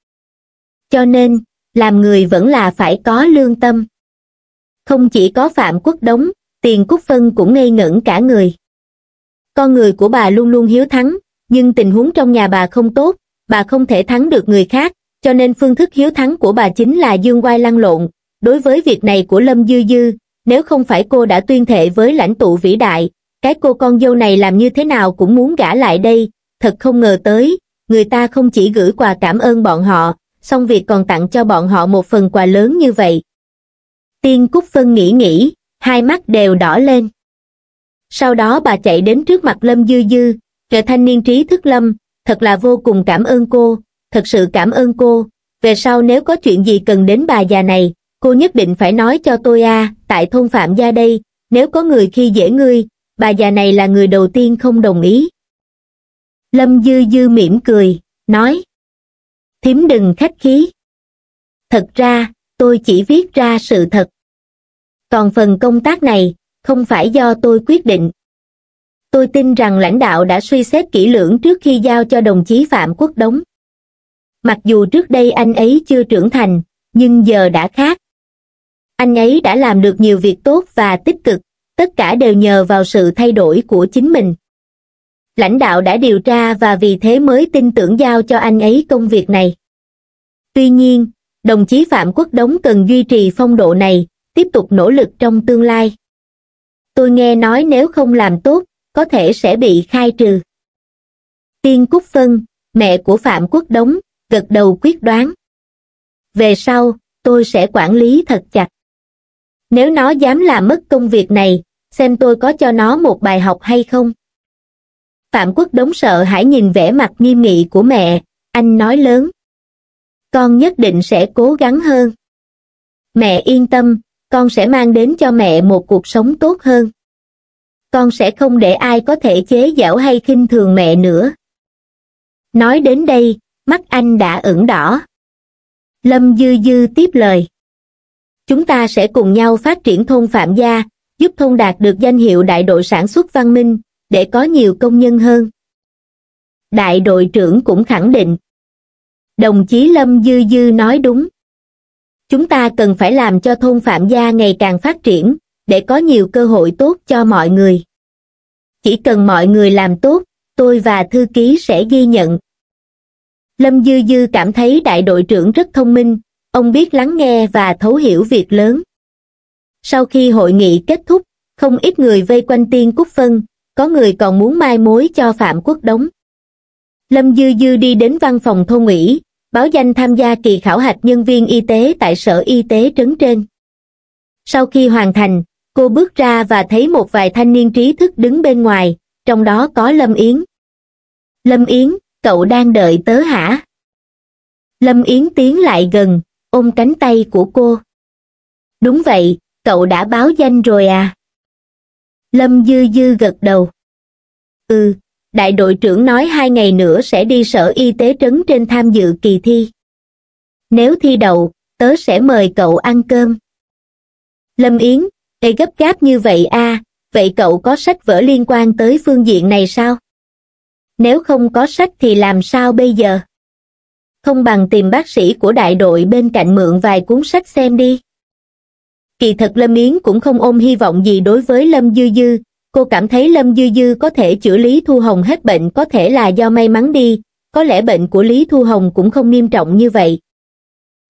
Cho nên, làm người vẫn là phải có lương tâm. Không chỉ có Phạm Quốc Đống, Tiền Quốc Phân cũng ngây ngẩn cả người. Con người của bà luôn luôn hiếu thắng, nhưng tình huống trong nhà bà không tốt, bà không thể thắng được người khác, cho nên phương thức hiếu thắng của bà chính là dương oai lăn lộn. Đối với việc này của Lâm Dư Dư, nếu không phải cô đã tuyên thệ với lãnh tụ vĩ đại, cái cô con dâu này làm như thế nào cũng muốn gả lại đây, thật không ngờ tới, người ta không chỉ gửi quà cảm ơn bọn họ, xong việc còn tặng cho bọn họ một phần quà lớn như vậy. Tiên Cúc Phân nghĩ nghĩ, hai mắt đều đỏ lên. Sau đó bà chạy đến trước mặt Lâm Dư Dư, trở thanh niên trí thức Lâm, thật là vô cùng cảm ơn cô, thật sự cảm ơn cô, về sau nếu có chuyện gì cần đến bà già này, cô nhất định phải nói cho tôi a à, tại thôn Phạm Gia đây, nếu có người khi dễ ngươi, bà già này là người đầu tiên không đồng ý. Lâm Dư Dư mỉm cười, nói, thím đừng khách khí. Thật ra, tôi chỉ viết ra sự thật. Còn phần công tác này, không phải do tôi quyết định. Tôi tin rằng lãnh đạo đã suy xét kỹ lưỡng trước khi giao cho đồng chí Phạm Quốc Đống mặc dù trước đây anh ấy chưa trưởng thành nhưng giờ đã khác anh ấy đã làm được nhiều việc tốt và tích cực tất cả đều nhờ vào sự thay đổi của chính mình lãnh đạo đã điều tra và vì thế mới tin tưởng giao cho anh ấy công việc này tuy nhiên đồng chí phạm quốc đống cần duy trì phong độ này tiếp tục nỗ lực trong tương lai tôi nghe nói nếu không làm tốt có thể sẽ bị khai trừ tiên cúc phân mẹ của phạm quốc đống gật đầu quyết đoán về sau tôi sẽ quản lý thật chặt nếu nó dám làm mất công việc này xem tôi có cho nó một bài học hay không phạm quốc đống sợ hãi nhìn vẻ mặt nghiêm nghị của mẹ anh nói lớn con nhất định sẽ cố gắng hơn mẹ yên tâm con sẽ mang đến cho mẹ một cuộc sống tốt hơn con sẽ không để ai có thể chế giễu hay khinh thường mẹ nữa nói đến đây mắt anh đã ửng đỏ. Lâm Dư Dư tiếp lời. Chúng ta sẽ cùng nhau phát triển thôn Phạm Gia, giúp thôn đạt được danh hiệu đại đội sản xuất văn minh, để có nhiều công nhân hơn. Đại đội trưởng cũng khẳng định. Đồng chí Lâm Dư Dư nói đúng. Chúng ta cần phải làm cho thôn Phạm Gia ngày càng phát triển, để có nhiều cơ hội tốt cho mọi người. Chỉ cần mọi người làm tốt, tôi và thư ký sẽ ghi nhận lâm dư dư cảm thấy đại đội trưởng rất thông minh ông biết lắng nghe và thấu hiểu việc lớn sau khi hội nghị kết thúc không ít người vây quanh tiên cúc phân có người còn muốn mai mối cho phạm quốc đống lâm dư dư đi đến văn phòng thôn ủy báo danh tham gia kỳ khảo hạch nhân viên y tế tại sở y tế trấn trên sau khi hoàn thành cô bước ra và thấy một vài thanh niên trí thức đứng bên ngoài trong đó có lâm yến lâm yến cậu đang đợi tớ hả? Lâm Yến tiến lại gần, ôm cánh tay của cô. Đúng vậy, cậu đã báo danh rồi à? Lâm Dư Dư gật đầu. Ừ, đại đội trưởng nói hai ngày nữa sẽ đi sở y tế trấn trên tham dự kỳ thi. Nếu thi đậu, tớ sẽ mời cậu ăn cơm. Lâm Yến, ê gấp gáp như vậy a à, vậy cậu có sách vở liên quan tới phương diện này sao? nếu không có sách thì làm sao bây giờ? Không bằng tìm bác sĩ của đại đội bên cạnh mượn vài cuốn sách xem đi. Kỳ thật Lâm Yến cũng không ôm hy vọng gì đối với Lâm Dư Dư, cô cảm thấy Lâm Dư Dư có thể chữa Lý Thu Hồng hết bệnh có thể là do may mắn đi, có lẽ bệnh của Lý Thu Hồng cũng không nghiêm trọng như vậy.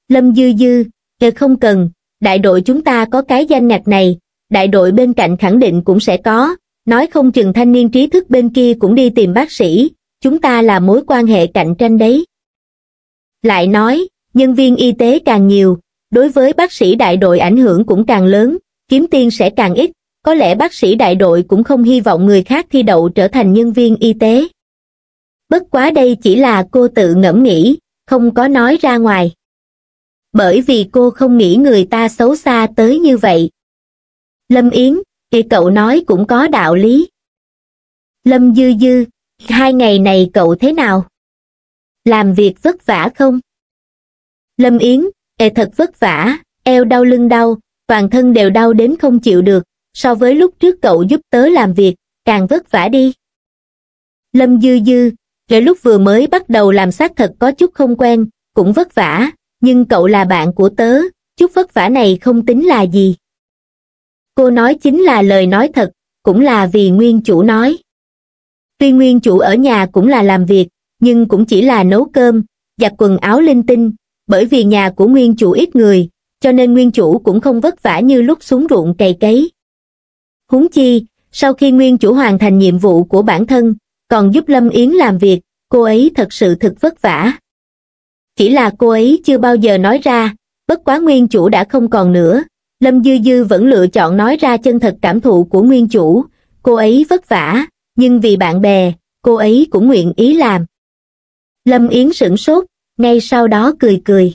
Lâm Dư Dư, kề không cần, đại đội chúng ta có cái danh ngạch này, đại đội bên cạnh khẳng định cũng sẽ có, nói không chừng thanh niên trí thức bên kia cũng đi tìm bác sĩ chúng ta là mối quan hệ cạnh tranh đấy lại nói nhân viên y tế càng nhiều đối với bác sĩ đại đội ảnh hưởng cũng càng lớn kiếm tiền sẽ càng ít có lẽ bác sĩ đại đội cũng không hy vọng người khác thi đậu trở thành nhân viên y tế bất quá đây chỉ là cô tự ngẫm nghĩ không có nói ra ngoài bởi vì cô không nghĩ người ta xấu xa tới như vậy lâm yến thì cậu nói cũng có đạo lý. Lâm Dư Dư, hai ngày này cậu thế nào? Làm việc vất vả không? Lâm Yến, e thật vất vả, eo đau lưng đau, toàn thân đều đau đến không chịu được, so với lúc trước cậu giúp tớ làm việc, càng vất vả đi. Lâm Dư Dư, rồi lúc vừa mới bắt đầu làm xác thật có chút không quen, cũng vất vả, nhưng cậu là bạn của tớ, chút vất vả này không tính là gì cô nói chính là lời nói thật cũng là vì nguyên chủ nói tuy nguyên chủ ở nhà cũng là làm việc nhưng cũng chỉ là nấu cơm giặt quần áo linh tinh bởi vì nhà của nguyên chủ ít người cho nên nguyên chủ cũng không vất vả như lúc xuống ruộng cày cấy húng chi sau khi nguyên chủ hoàn thành nhiệm vụ của bản thân còn giúp lâm yến làm việc cô ấy thật sự thực vất vả chỉ là cô ấy chưa bao giờ nói ra bất quá nguyên chủ đã không còn nữa Lâm Dư Dư vẫn lựa chọn nói ra chân thật cảm thụ của nguyên chủ, cô ấy vất vả, nhưng vì bạn bè, cô ấy cũng nguyện ý làm. Lâm Yến sửng sốt, ngay sau đó cười cười.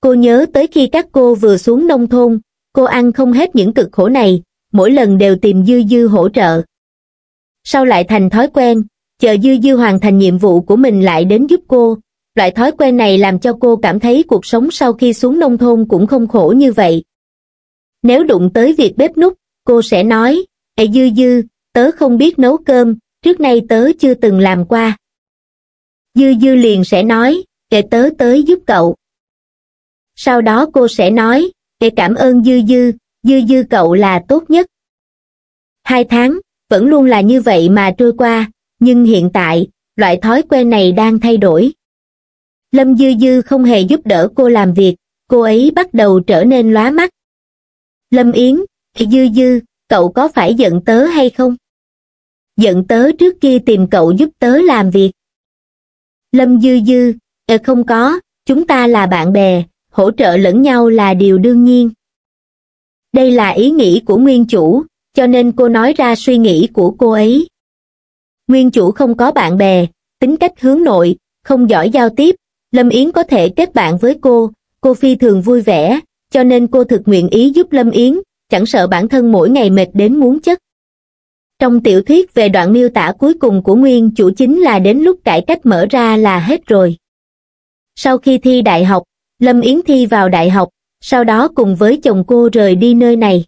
Cô nhớ tới khi các cô vừa xuống nông thôn, cô ăn không hết những cực khổ này, mỗi lần đều tìm Dư Dư hỗ trợ. Sau lại thành thói quen, chờ Dư Dư hoàn thành nhiệm vụ của mình lại đến giúp cô. Loại thói quen này làm cho cô cảm thấy cuộc sống sau khi xuống nông thôn cũng không khổ như vậy, nếu đụng tới việc bếp nút, cô sẽ nói, Ê Dư Dư, tớ không biết nấu cơm, trước nay tớ chưa từng làm qua. Dư Dư liền sẽ nói, để tớ tới giúp cậu. Sau đó cô sẽ nói, để cảm ơn Dư Dư, Dư Dư cậu là tốt nhất. Hai tháng, vẫn luôn là như vậy mà trôi qua, nhưng hiện tại, loại thói quen này đang thay đổi. Lâm Dư Dư không hề giúp đỡ cô làm việc, cô ấy bắt đầu trở nên lóa mắt, Lâm Yến, dư dư, cậu có phải giận tớ hay không? Giận tớ trước kia tìm cậu giúp tớ làm việc. Lâm dư dư, e không có, chúng ta là bạn bè, hỗ trợ lẫn nhau là điều đương nhiên. Đây là ý nghĩ của nguyên chủ, cho nên cô nói ra suy nghĩ của cô ấy. Nguyên chủ không có bạn bè, tính cách hướng nội, không giỏi giao tiếp, Lâm Yến có thể kết bạn với cô, cô phi thường vui vẻ, cho nên cô thực nguyện ý giúp Lâm Yến, chẳng sợ bản thân mỗi ngày mệt đến muốn chất. Trong tiểu thuyết về đoạn miêu tả cuối cùng của nguyên chủ chính là đến lúc cải cách mở ra là hết rồi. Sau khi thi đại học, Lâm Yến thi vào đại học, sau đó cùng với chồng cô rời đi nơi này.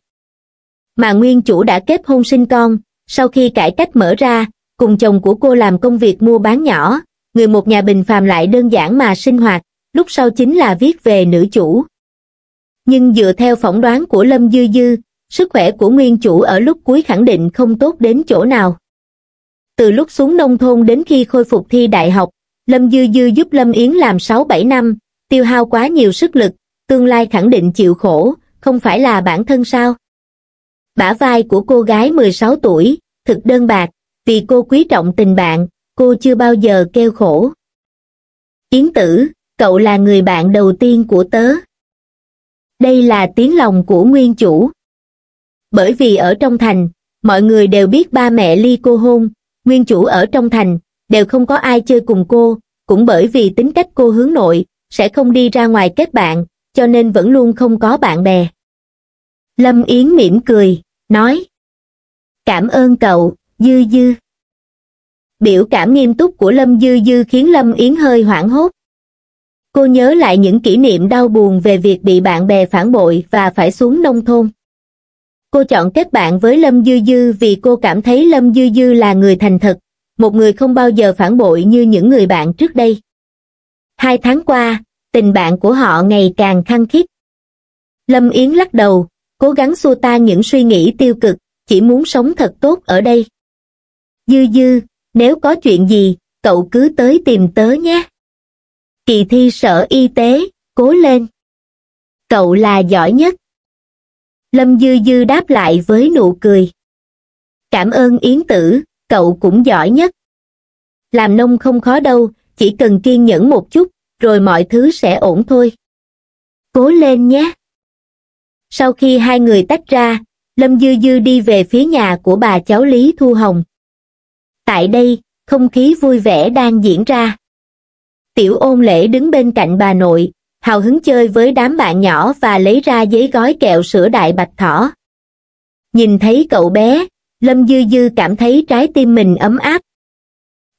Mà nguyên chủ đã kết hôn sinh con, sau khi cải cách mở ra, cùng chồng của cô làm công việc mua bán nhỏ, người một nhà bình phàm lại đơn giản mà sinh hoạt, lúc sau chính là viết về nữ chủ nhưng dựa theo phỏng đoán của Lâm Dư Dư, sức khỏe của nguyên chủ ở lúc cuối khẳng định không tốt đến chỗ nào. Từ lúc xuống nông thôn đến khi khôi phục thi đại học, Lâm Dư Dư giúp Lâm Yến làm 6-7 năm, tiêu hao quá nhiều sức lực, tương lai khẳng định chịu khổ, không phải là bản thân sao. Bả vai của cô gái 16 tuổi, thực đơn bạc, vì cô quý trọng tình bạn, cô chưa bao giờ kêu khổ. Yến tử, cậu là người bạn đầu tiên của tớ đây là tiếng lòng của nguyên chủ. Bởi vì ở trong thành, mọi người đều biết ba mẹ ly cô hôn, nguyên chủ ở trong thành, đều không có ai chơi cùng cô, cũng bởi vì tính cách cô hướng nội, sẽ không đi ra ngoài kết bạn, cho nên vẫn luôn không có bạn bè. Lâm Yến mỉm cười, nói Cảm ơn cậu, Dư Dư. Biểu cảm nghiêm túc của Lâm Dư Dư khiến Lâm Yến hơi hoảng hốt, cô nhớ lại những kỷ niệm đau buồn về việc bị bạn bè phản bội và phải xuống nông thôn cô chọn kết bạn với lâm dư dư vì cô cảm thấy lâm dư dư là người thành thật một người không bao giờ phản bội như những người bạn trước đây hai tháng qua tình bạn của họ ngày càng khăng khít lâm yến lắc đầu cố gắng xua tan những suy nghĩ tiêu cực chỉ muốn sống thật tốt ở đây dư dư nếu có chuyện gì cậu cứ tới tìm tớ nhé kỳ thi sở y tế, cố lên. Cậu là giỏi nhất. Lâm Dư Dư đáp lại với nụ cười. Cảm ơn Yến Tử, cậu cũng giỏi nhất. Làm nông không khó đâu, chỉ cần kiên nhẫn một chút, rồi mọi thứ sẽ ổn thôi. Cố lên nhé. Sau khi hai người tách ra, Lâm Dư Dư đi về phía nhà của bà cháu Lý Thu Hồng. Tại đây, không khí vui vẻ đang diễn ra tiểu ôn lễ đứng bên cạnh bà nội, hào hứng chơi với đám bạn nhỏ và lấy ra giấy gói kẹo sữa đại bạch thỏ. Nhìn thấy cậu bé, Lâm Dư Dư cảm thấy trái tim mình ấm áp.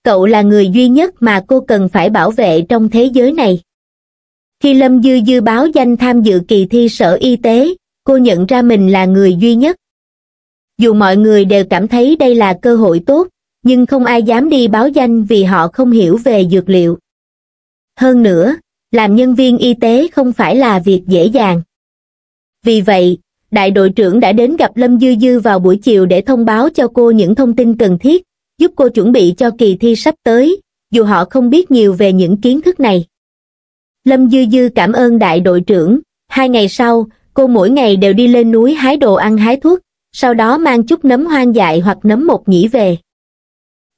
Cậu là người duy nhất mà cô cần phải bảo vệ trong thế giới này. Khi Lâm Dư Dư báo danh tham dự kỳ thi sở y tế, cô nhận ra mình là người duy nhất. Dù mọi người đều cảm thấy đây là cơ hội tốt, nhưng không ai dám đi báo danh vì họ không hiểu về dược liệu. Hơn nữa, làm nhân viên y tế không phải là việc dễ dàng. Vì vậy, đại đội trưởng đã đến gặp Lâm Dư Dư vào buổi chiều để thông báo cho cô những thông tin cần thiết, giúp cô chuẩn bị cho kỳ thi sắp tới, dù họ không biết nhiều về những kiến thức này. Lâm Dư Dư cảm ơn đại đội trưởng, hai ngày sau, cô mỗi ngày đều đi lên núi hái đồ ăn hái thuốc, sau đó mang chút nấm hoang dại hoặc nấm một nhĩ về.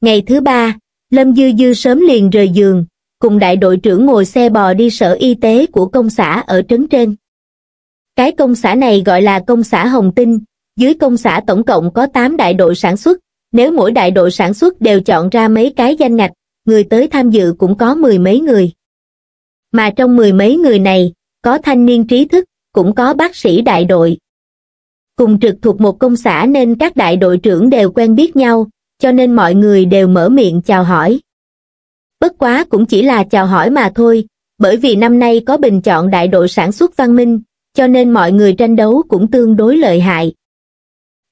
Ngày thứ ba, Lâm Dư Dư sớm liền rời giường, cùng đại đội trưởng ngồi xe bò đi sở y tế của công xã ở trấn trên. Cái công xã này gọi là công xã Hồng Tinh, dưới công xã tổng cộng có 8 đại đội sản xuất, nếu mỗi đại đội sản xuất đều chọn ra mấy cái danh ngạch, người tới tham dự cũng có mười mấy người. Mà trong mười mấy người này, có thanh niên trí thức, cũng có bác sĩ đại đội. Cùng trực thuộc một công xã nên các đại đội trưởng đều quen biết nhau, cho nên mọi người đều mở miệng chào hỏi bất quá cũng chỉ là chào hỏi mà thôi bởi vì năm nay có bình chọn đại đội sản xuất văn minh cho nên mọi người tranh đấu cũng tương đối lợi hại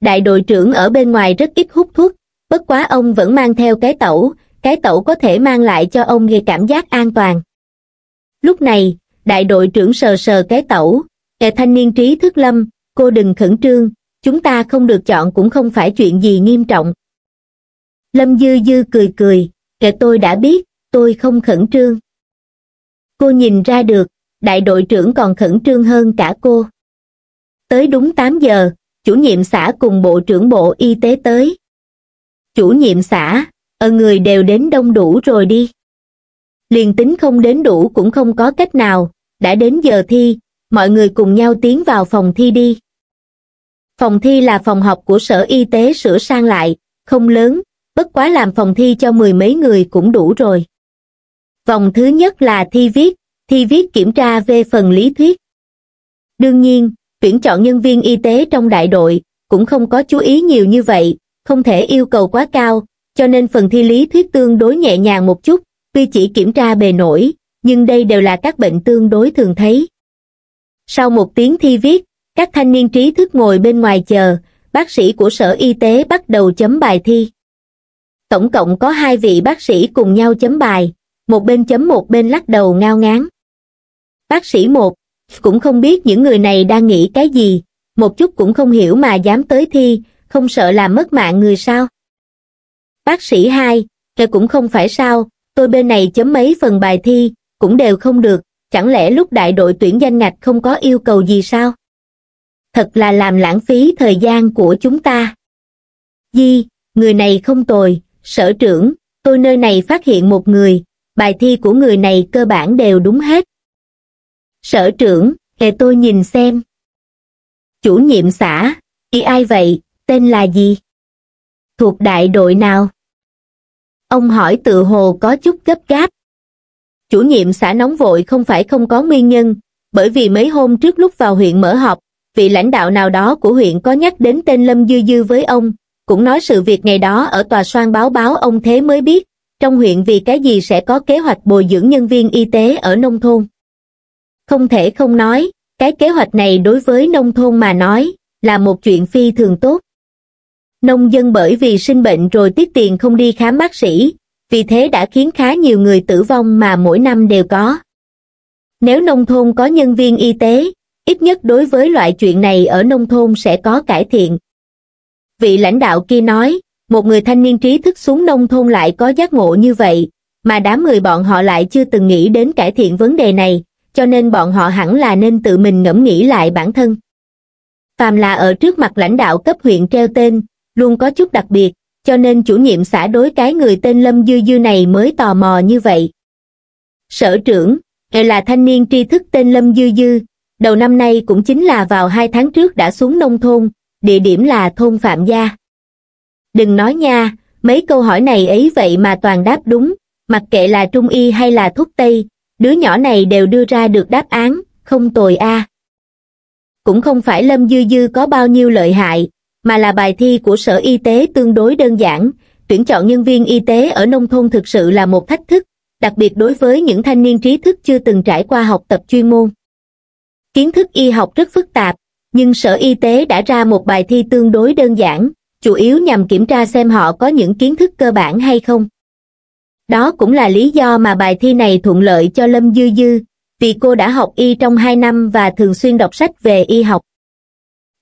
đại đội trưởng ở bên ngoài rất ít hút thuốc bất quá ông vẫn mang theo cái tẩu cái tẩu có thể mang lại cho ông gây cảm giác an toàn lúc này đại đội trưởng sờ sờ cái tẩu kẻ thanh niên trí thức lâm cô đừng khẩn trương chúng ta không được chọn cũng không phải chuyện gì nghiêm trọng lâm dư dư cười cười kệ tôi đã biết tôi không khẩn trương. Cô nhìn ra được, đại đội trưởng còn khẩn trương hơn cả cô. Tới đúng 8 giờ, chủ nhiệm xã cùng bộ trưởng bộ y tế tới. Chủ nhiệm xã, ở ờ, người đều đến đông đủ rồi đi. Liền tính không đến đủ cũng không có cách nào, đã đến giờ thi, mọi người cùng nhau tiến vào phòng thi đi. Phòng thi là phòng học của sở y tế sửa sang lại, không lớn, bất quá làm phòng thi cho mười mấy người cũng đủ rồi. Vòng thứ nhất là thi viết, thi viết kiểm tra về phần lý thuyết. Đương nhiên, tuyển chọn nhân viên y tế trong đại đội cũng không có chú ý nhiều như vậy, không thể yêu cầu quá cao, cho nên phần thi lý thuyết tương đối nhẹ nhàng một chút, tuy chỉ kiểm tra bề nổi, nhưng đây đều là các bệnh tương đối thường thấy. Sau một tiếng thi viết, các thanh niên trí thức ngồi bên ngoài chờ, bác sĩ của sở y tế bắt đầu chấm bài thi. Tổng cộng có hai vị bác sĩ cùng nhau chấm bài, một bên chấm một bên lắc đầu ngao ngán. Bác sĩ một, cũng không biết những người này đang nghĩ cái gì, một chút cũng không hiểu mà dám tới thi, không sợ làm mất mạng người sao. Bác sĩ hai, tôi cũng không phải sao, tôi bên này chấm mấy phần bài thi, cũng đều không được, chẳng lẽ lúc đại đội tuyển danh ngạch không có yêu cầu gì sao? Thật là làm lãng phí thời gian của chúng ta. Di, người này không tồi, sở trưởng, tôi nơi này phát hiện một người, bài thi của người này cơ bản đều đúng hết. Sở trưởng, kệ tôi nhìn xem. Chủ nhiệm xã, y ai vậy, tên là gì? Thuộc đại đội nào? Ông hỏi tự hồ có chút gấp gáp. Chủ nhiệm xã nóng vội không phải không có nguyên nhân, bởi vì mấy hôm trước lúc vào huyện mở họp, vị lãnh đạo nào đó của huyện có nhắc đến tên Lâm Dư Dư với ông, cũng nói sự việc ngày đó ở tòa soan báo báo ông thế mới biết, trong huyện vì cái gì sẽ có kế hoạch bồi dưỡng nhân viên y tế ở nông thôn. Không thể không nói, cái kế hoạch này đối với nông thôn mà nói, là một chuyện phi thường tốt. Nông dân bởi vì sinh bệnh rồi tiết tiền không đi khám bác sĩ, vì thế đã khiến khá nhiều người tử vong mà mỗi năm đều có. Nếu nông thôn có nhân viên y tế, ít nhất đối với loại chuyện này ở nông thôn sẽ có cải thiện. Vị lãnh đạo kia nói, một người thanh niên trí thức xuống nông thôn lại có giác ngộ như vậy, mà đám người bọn họ lại chưa từng nghĩ đến cải thiện vấn đề này, cho nên bọn họ hẳn là nên tự mình ngẫm nghĩ lại bản thân. Phàm là ở trước mặt lãnh đạo cấp huyện treo tên, luôn có chút đặc biệt, cho nên chủ nhiệm xã đối cái người tên Lâm Dư Dư này mới tò mò như vậy. Sở trưởng, là thanh niên tri thức tên Lâm Dư Dư, đầu năm nay cũng chính là vào hai tháng trước đã xuống nông thôn, địa điểm là thôn Phạm Gia đừng nói nha mấy câu hỏi này ấy vậy mà toàn đáp đúng mặc kệ là trung y hay là thuốc tây đứa nhỏ này đều đưa ra được đáp án không tồi a à. cũng không phải lâm dư dư có bao nhiêu lợi hại mà là bài thi của sở y tế tương đối đơn giản tuyển chọn nhân viên y tế ở nông thôn thực sự là một thách thức đặc biệt đối với những thanh niên trí thức chưa từng trải qua học tập chuyên môn kiến thức y học rất phức tạp nhưng sở y tế đã ra một bài thi tương đối đơn giản chủ yếu nhằm kiểm tra xem họ có những kiến thức cơ bản hay không. Đó cũng là lý do mà bài thi này thuận lợi cho Lâm Dư Dư, vì cô đã học y trong 2 năm và thường xuyên đọc sách về y học.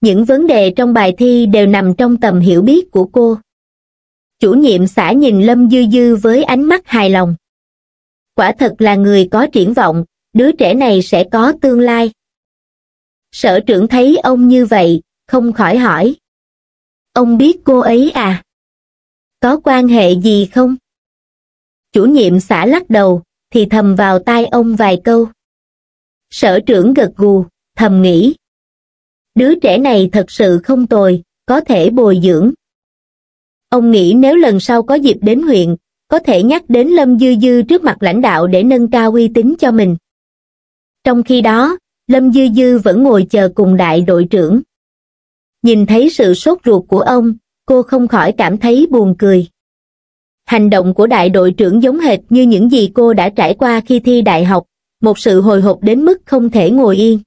Những vấn đề trong bài thi đều nằm trong tầm hiểu biết của cô. Chủ nhiệm xã nhìn Lâm Dư Dư với ánh mắt hài lòng. Quả thật là người có triển vọng, đứa trẻ này sẽ có tương lai. Sở trưởng thấy ông như vậy, không khỏi hỏi. Ông biết cô ấy à? Có quan hệ gì không? Chủ nhiệm xã lắc đầu, thì thầm vào tai ông vài câu. Sở trưởng gật gù, thầm nghĩ. Đứa trẻ này thật sự không tồi, có thể bồi dưỡng. Ông nghĩ nếu lần sau có dịp đến huyện, có thể nhắc đến Lâm Dư Dư trước mặt lãnh đạo để nâng cao uy tín cho mình. Trong khi đó, Lâm Dư Dư vẫn ngồi chờ cùng đại đội trưởng. Nhìn thấy sự sốt ruột của ông, cô không khỏi cảm thấy buồn cười. Hành động của đại đội trưởng giống hệt như những gì cô đã trải qua khi thi đại học, một sự hồi hộp đến mức không thể ngồi yên.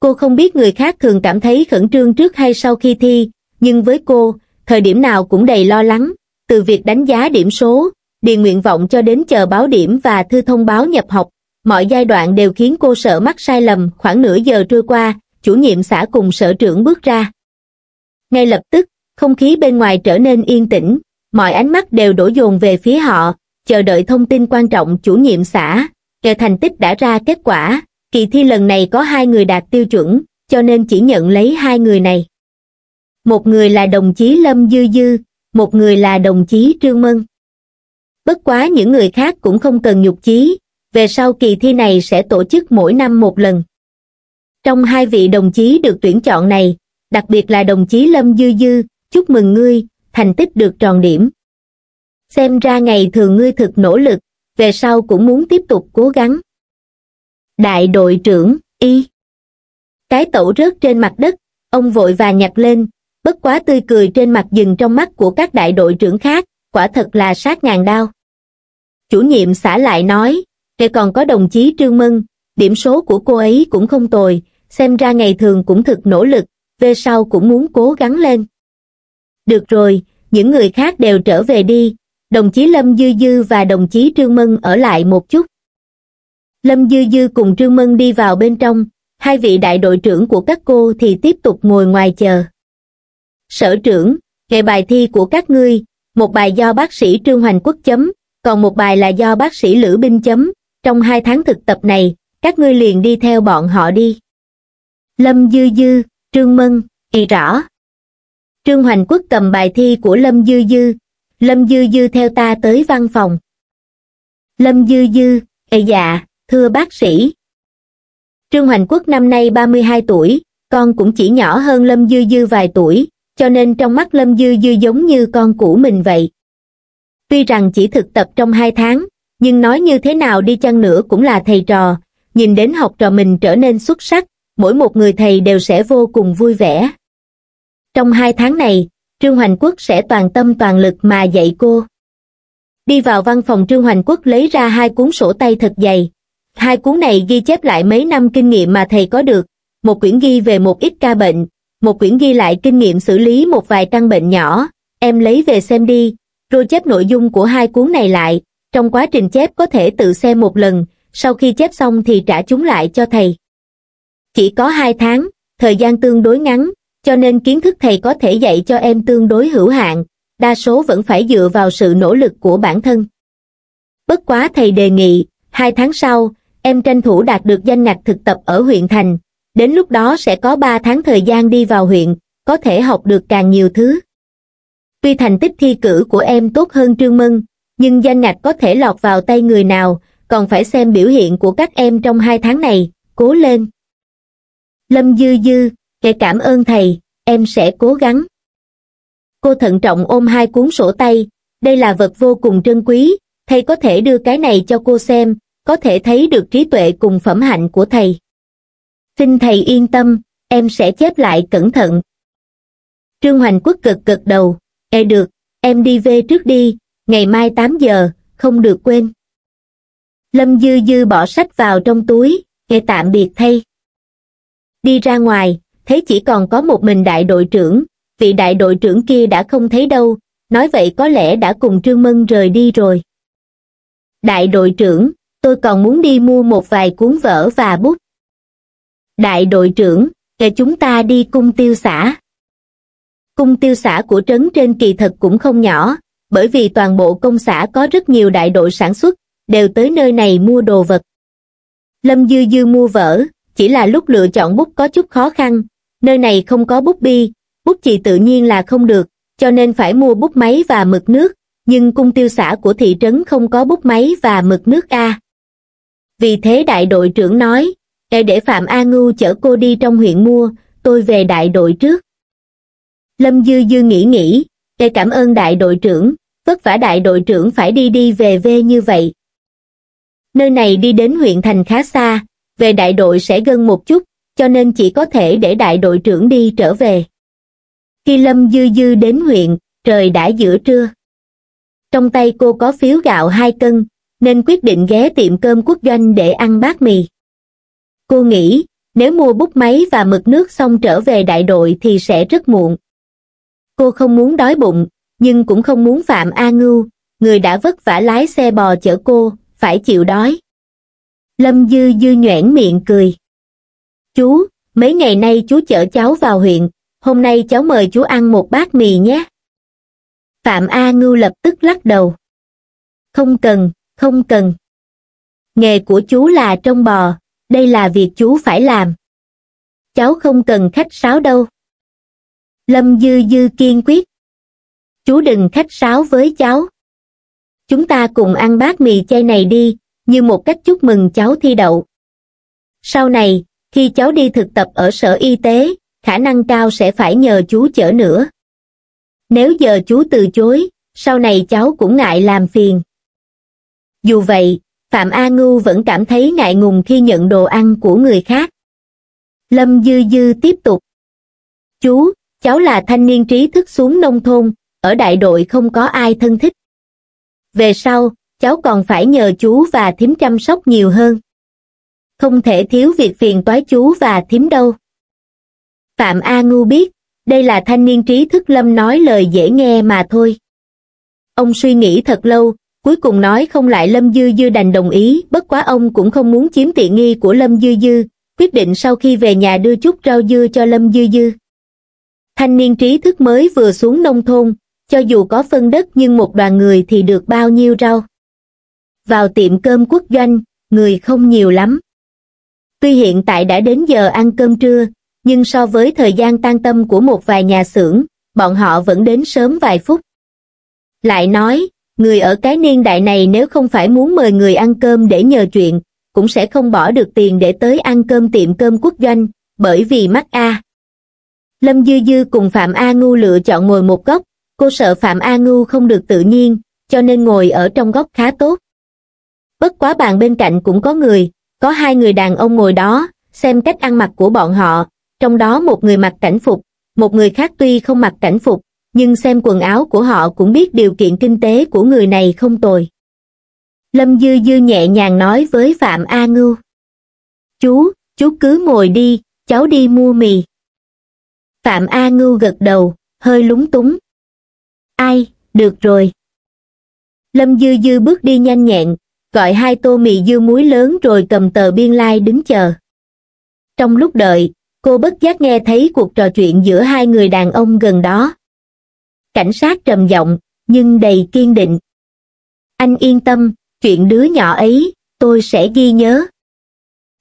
Cô không biết người khác thường cảm thấy khẩn trương trước hay sau khi thi, nhưng với cô, thời điểm nào cũng đầy lo lắng, từ việc đánh giá điểm số, điền nguyện vọng cho đến chờ báo điểm và thư thông báo nhập học, mọi giai đoạn đều khiến cô sợ mắc sai lầm khoảng nửa giờ trôi qua, chủ nhiệm xã cùng sở trưởng bước ra. Ngay lập tức, không khí bên ngoài trở nên yên tĩnh, mọi ánh mắt đều đổ dồn về phía họ, chờ đợi thông tin quan trọng chủ nhiệm xã, kèo thành tích đã ra kết quả, kỳ thi lần này có hai người đạt tiêu chuẩn, cho nên chỉ nhận lấy hai người này. Một người là đồng chí Lâm Dư Dư, một người là đồng chí Trương Mân. Bất quá những người khác cũng không cần nhục chí, về sau kỳ thi này sẽ tổ chức mỗi năm một lần trong hai vị đồng chí được tuyển chọn này đặc biệt là đồng chí lâm dư dư chúc mừng ngươi thành tích được tròn điểm xem ra ngày thường ngươi thực nỗ lực về sau cũng muốn tiếp tục cố gắng đại đội trưởng y cái tẩu rớt trên mặt đất ông vội và nhặt lên bất quá tươi cười trên mặt dừng trong mắt của các đại đội trưởng khác quả thật là sát ngàn đao chủ nhiệm xã lại nói để còn có đồng chí trương mân điểm số của cô ấy cũng không tồi xem ra ngày thường cũng thực nỗ lực, về sau cũng muốn cố gắng lên. Được rồi, những người khác đều trở về đi, đồng chí Lâm Dư Dư và đồng chí Trương Mân ở lại một chút. Lâm Dư Dư cùng Trương Mân đi vào bên trong, hai vị đại đội trưởng của các cô thì tiếp tục ngồi ngoài chờ. Sở trưởng, ngày bài thi của các ngươi, một bài do bác sĩ Trương Hoành Quốc chấm, còn một bài là do bác sĩ Lữ Binh chấm, trong hai tháng thực tập này, các ngươi liền đi theo bọn họ đi. Lâm Dư Dư, Trương Mân, y rõ. Trương Hoành Quốc cầm bài thi của Lâm Dư Dư, Lâm Dư Dư theo ta tới văn phòng. Lâm Dư Dư, ê dạ, thưa bác sĩ. Trương Hoành Quốc năm nay 32 tuổi, con cũng chỉ nhỏ hơn Lâm Dư Dư vài tuổi, cho nên trong mắt Lâm Dư Dư giống như con của mình vậy. Tuy rằng chỉ thực tập trong 2 tháng, nhưng nói như thế nào đi chăng nữa cũng là thầy trò, nhìn đến học trò mình trở nên xuất sắc, mỗi một người thầy đều sẽ vô cùng vui vẻ. Trong hai tháng này, Trương Hoành Quốc sẽ toàn tâm toàn lực mà dạy cô. Đi vào văn phòng Trương Hoành Quốc lấy ra hai cuốn sổ tay thật dày. Hai cuốn này ghi chép lại mấy năm kinh nghiệm mà thầy có được, một quyển ghi về một ít ca bệnh, một quyển ghi lại kinh nghiệm xử lý một vài căn bệnh nhỏ, em lấy về xem đi, rồi chép nội dung của hai cuốn này lại, trong quá trình chép có thể tự xem một lần, sau khi chép xong thì trả chúng lại cho thầy chỉ có hai tháng thời gian tương đối ngắn cho nên kiến thức thầy có thể dạy cho em tương đối hữu hạn đa số vẫn phải dựa vào sự nỗ lực của bản thân bất quá thầy đề nghị hai tháng sau em tranh thủ đạt được danh ngạch thực tập ở huyện thành đến lúc đó sẽ có ba tháng thời gian đi vào huyện có thể học được càng nhiều thứ tuy thành tích thi cử của em tốt hơn trương mân nhưng danh ngạch có thể lọt vào tay người nào còn phải xem biểu hiện của các em trong hai tháng này cố lên lâm dư dư kể cảm ơn thầy em sẽ cố gắng cô thận trọng ôm hai cuốn sổ tay đây là vật vô cùng trân quý thầy có thể đưa cái này cho cô xem có thể thấy được trí tuệ cùng phẩm hạnh của thầy xin thầy yên tâm em sẽ chép lại cẩn thận trương hoành quốc cực cực đầu e được em đi về trước đi ngày mai 8 giờ không được quên lâm dư dư bỏ sách vào trong túi nghe tạm biệt thay đi ra ngoài thấy chỉ còn có một mình đại đội trưởng vị đại đội trưởng kia đã không thấy đâu nói vậy có lẽ đã cùng trương mân rời đi rồi đại đội trưởng tôi còn muốn đi mua một vài cuốn vở và bút đại đội trưởng để chúng ta đi cung tiêu xã cung tiêu xã của trấn trên kỳ thật cũng không nhỏ bởi vì toàn bộ công xã có rất nhiều đại đội sản xuất đều tới nơi này mua đồ vật lâm dư dư mua vở chỉ là lúc lựa chọn bút có chút khó khăn, nơi này không có bút bi, bút chì tự nhiên là không được, cho nên phải mua bút máy và mực nước, nhưng cung tiêu xã của thị trấn không có bút máy và mực nước A. Vì thế đại đội trưởng nói, để để Phạm A Ngưu chở cô đi trong huyện mua, tôi về đại đội trước. Lâm Dư Dư nghĩ nghĩ, e cảm ơn đại đội trưởng, vất vả đại đội trưởng phải đi đi về về như vậy. Nơi này đi đến huyện thành khá xa, về đại đội sẽ gân một chút, cho nên chỉ có thể để đại đội trưởng đi trở về. Khi Lâm Dư Dư đến huyện, trời đã giữa trưa. Trong tay cô có phiếu gạo 2 cân, nên quyết định ghé tiệm cơm quốc doanh để ăn bát mì. Cô nghĩ, nếu mua bút máy và mực nước xong trở về đại đội thì sẽ rất muộn. Cô không muốn đói bụng, nhưng cũng không muốn Phạm A Ngưu, người đã vất vả lái xe bò chở cô, phải chịu đói. Lâm Dư Dư nhoẻn miệng cười. Chú, mấy ngày nay chú chở cháu vào huyện, hôm nay cháu mời chú ăn một bát mì nhé. Phạm A Ngưu lập tức lắc đầu. Không cần, không cần. Nghề của chú là trông bò, đây là việc chú phải làm. Cháu không cần khách sáo đâu. Lâm Dư Dư kiên quyết. Chú đừng khách sáo với cháu. Chúng ta cùng ăn bát mì chay này đi, như một cách chúc mừng cháu thi đậu sau này khi cháu đi thực tập ở sở y tế khả năng cao sẽ phải nhờ chú chở nữa nếu giờ chú từ chối sau này cháu cũng ngại làm phiền dù vậy phạm a ngưu vẫn cảm thấy ngại ngùng khi nhận đồ ăn của người khác lâm dư dư tiếp tục chú cháu là thanh niên trí thức xuống nông thôn ở đại đội không có ai thân thích về sau cháu còn phải nhờ chú và thím chăm sóc nhiều hơn. Không thể thiếu việc phiền toái chú và thím đâu. Phạm A Ngu biết, đây là thanh niên trí thức lâm nói lời dễ nghe mà thôi. Ông suy nghĩ thật lâu, cuối cùng nói không lại Lâm Dư Dư đành đồng ý, bất quá ông cũng không muốn chiếm tiện nghi của Lâm Dư Dư, quyết định sau khi về nhà đưa chút rau dưa cho Lâm Dư Dư. Thanh niên trí thức mới vừa xuống nông thôn, cho dù có phân đất nhưng một đoàn người thì được bao nhiêu rau vào tiệm cơm quốc doanh, người không nhiều lắm. Tuy hiện tại đã đến giờ ăn cơm trưa, nhưng so với thời gian tan tâm của một vài nhà xưởng, bọn họ vẫn đến sớm vài phút. Lại nói, người ở cái niên đại này nếu không phải muốn mời người ăn cơm để nhờ chuyện, cũng sẽ không bỏ được tiền để tới ăn cơm tiệm cơm quốc doanh, bởi vì mắc A. Lâm Dư Dư cùng Phạm A Ngu lựa chọn ngồi một góc, cô sợ Phạm A Ngu không được tự nhiên, cho nên ngồi ở trong góc khá tốt. Bất quá bàn bên cạnh cũng có người, có hai người đàn ông ngồi đó, xem cách ăn mặc của bọn họ, trong đó một người mặc cảnh phục, một người khác tuy không mặc cảnh phục, nhưng xem quần áo của họ cũng biết điều kiện kinh tế của người này không tồi. Lâm Dư Dư nhẹ nhàng nói với Phạm A Ngưu. Chú, chú cứ ngồi đi, cháu đi mua mì. Phạm A Ngưu gật đầu, hơi lúng túng. Ai, được rồi. Lâm Dư Dư bước đi nhanh nhẹn, gọi hai tô mì dưa muối lớn rồi cầm tờ biên lai like đứng chờ. Trong lúc đợi, cô bất giác nghe thấy cuộc trò chuyện giữa hai người đàn ông gần đó. Cảnh sát trầm giọng, nhưng đầy kiên định. Anh yên tâm, chuyện đứa nhỏ ấy, tôi sẽ ghi nhớ.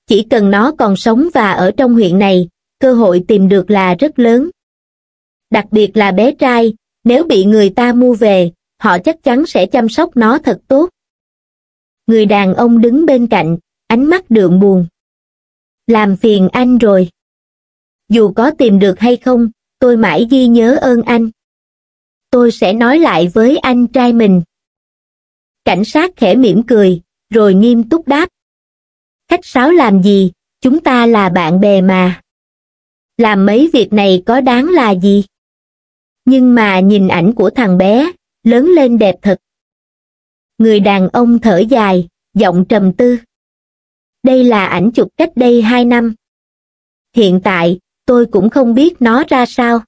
Chỉ cần nó còn sống và ở trong huyện này, cơ hội tìm được là rất lớn. Đặc biệt là bé trai, nếu bị người ta mua về, họ chắc chắn sẽ chăm sóc nó thật tốt người đàn ông đứng bên cạnh, ánh mắt đượm buồn. Làm phiền anh rồi. Dù có tìm được hay không, tôi mãi ghi nhớ ơn anh. Tôi sẽ nói lại với anh trai mình. Cảnh sát khẽ mỉm cười, rồi nghiêm túc đáp. Khách sáo làm gì, chúng ta là bạn bè mà. Làm mấy việc này có đáng là gì? Nhưng mà nhìn ảnh của thằng bé, lớn lên đẹp thật người đàn ông thở dài, giọng trầm tư. Đây là ảnh chụp cách đây hai năm. Hiện tại, tôi cũng không biết nó ra sao.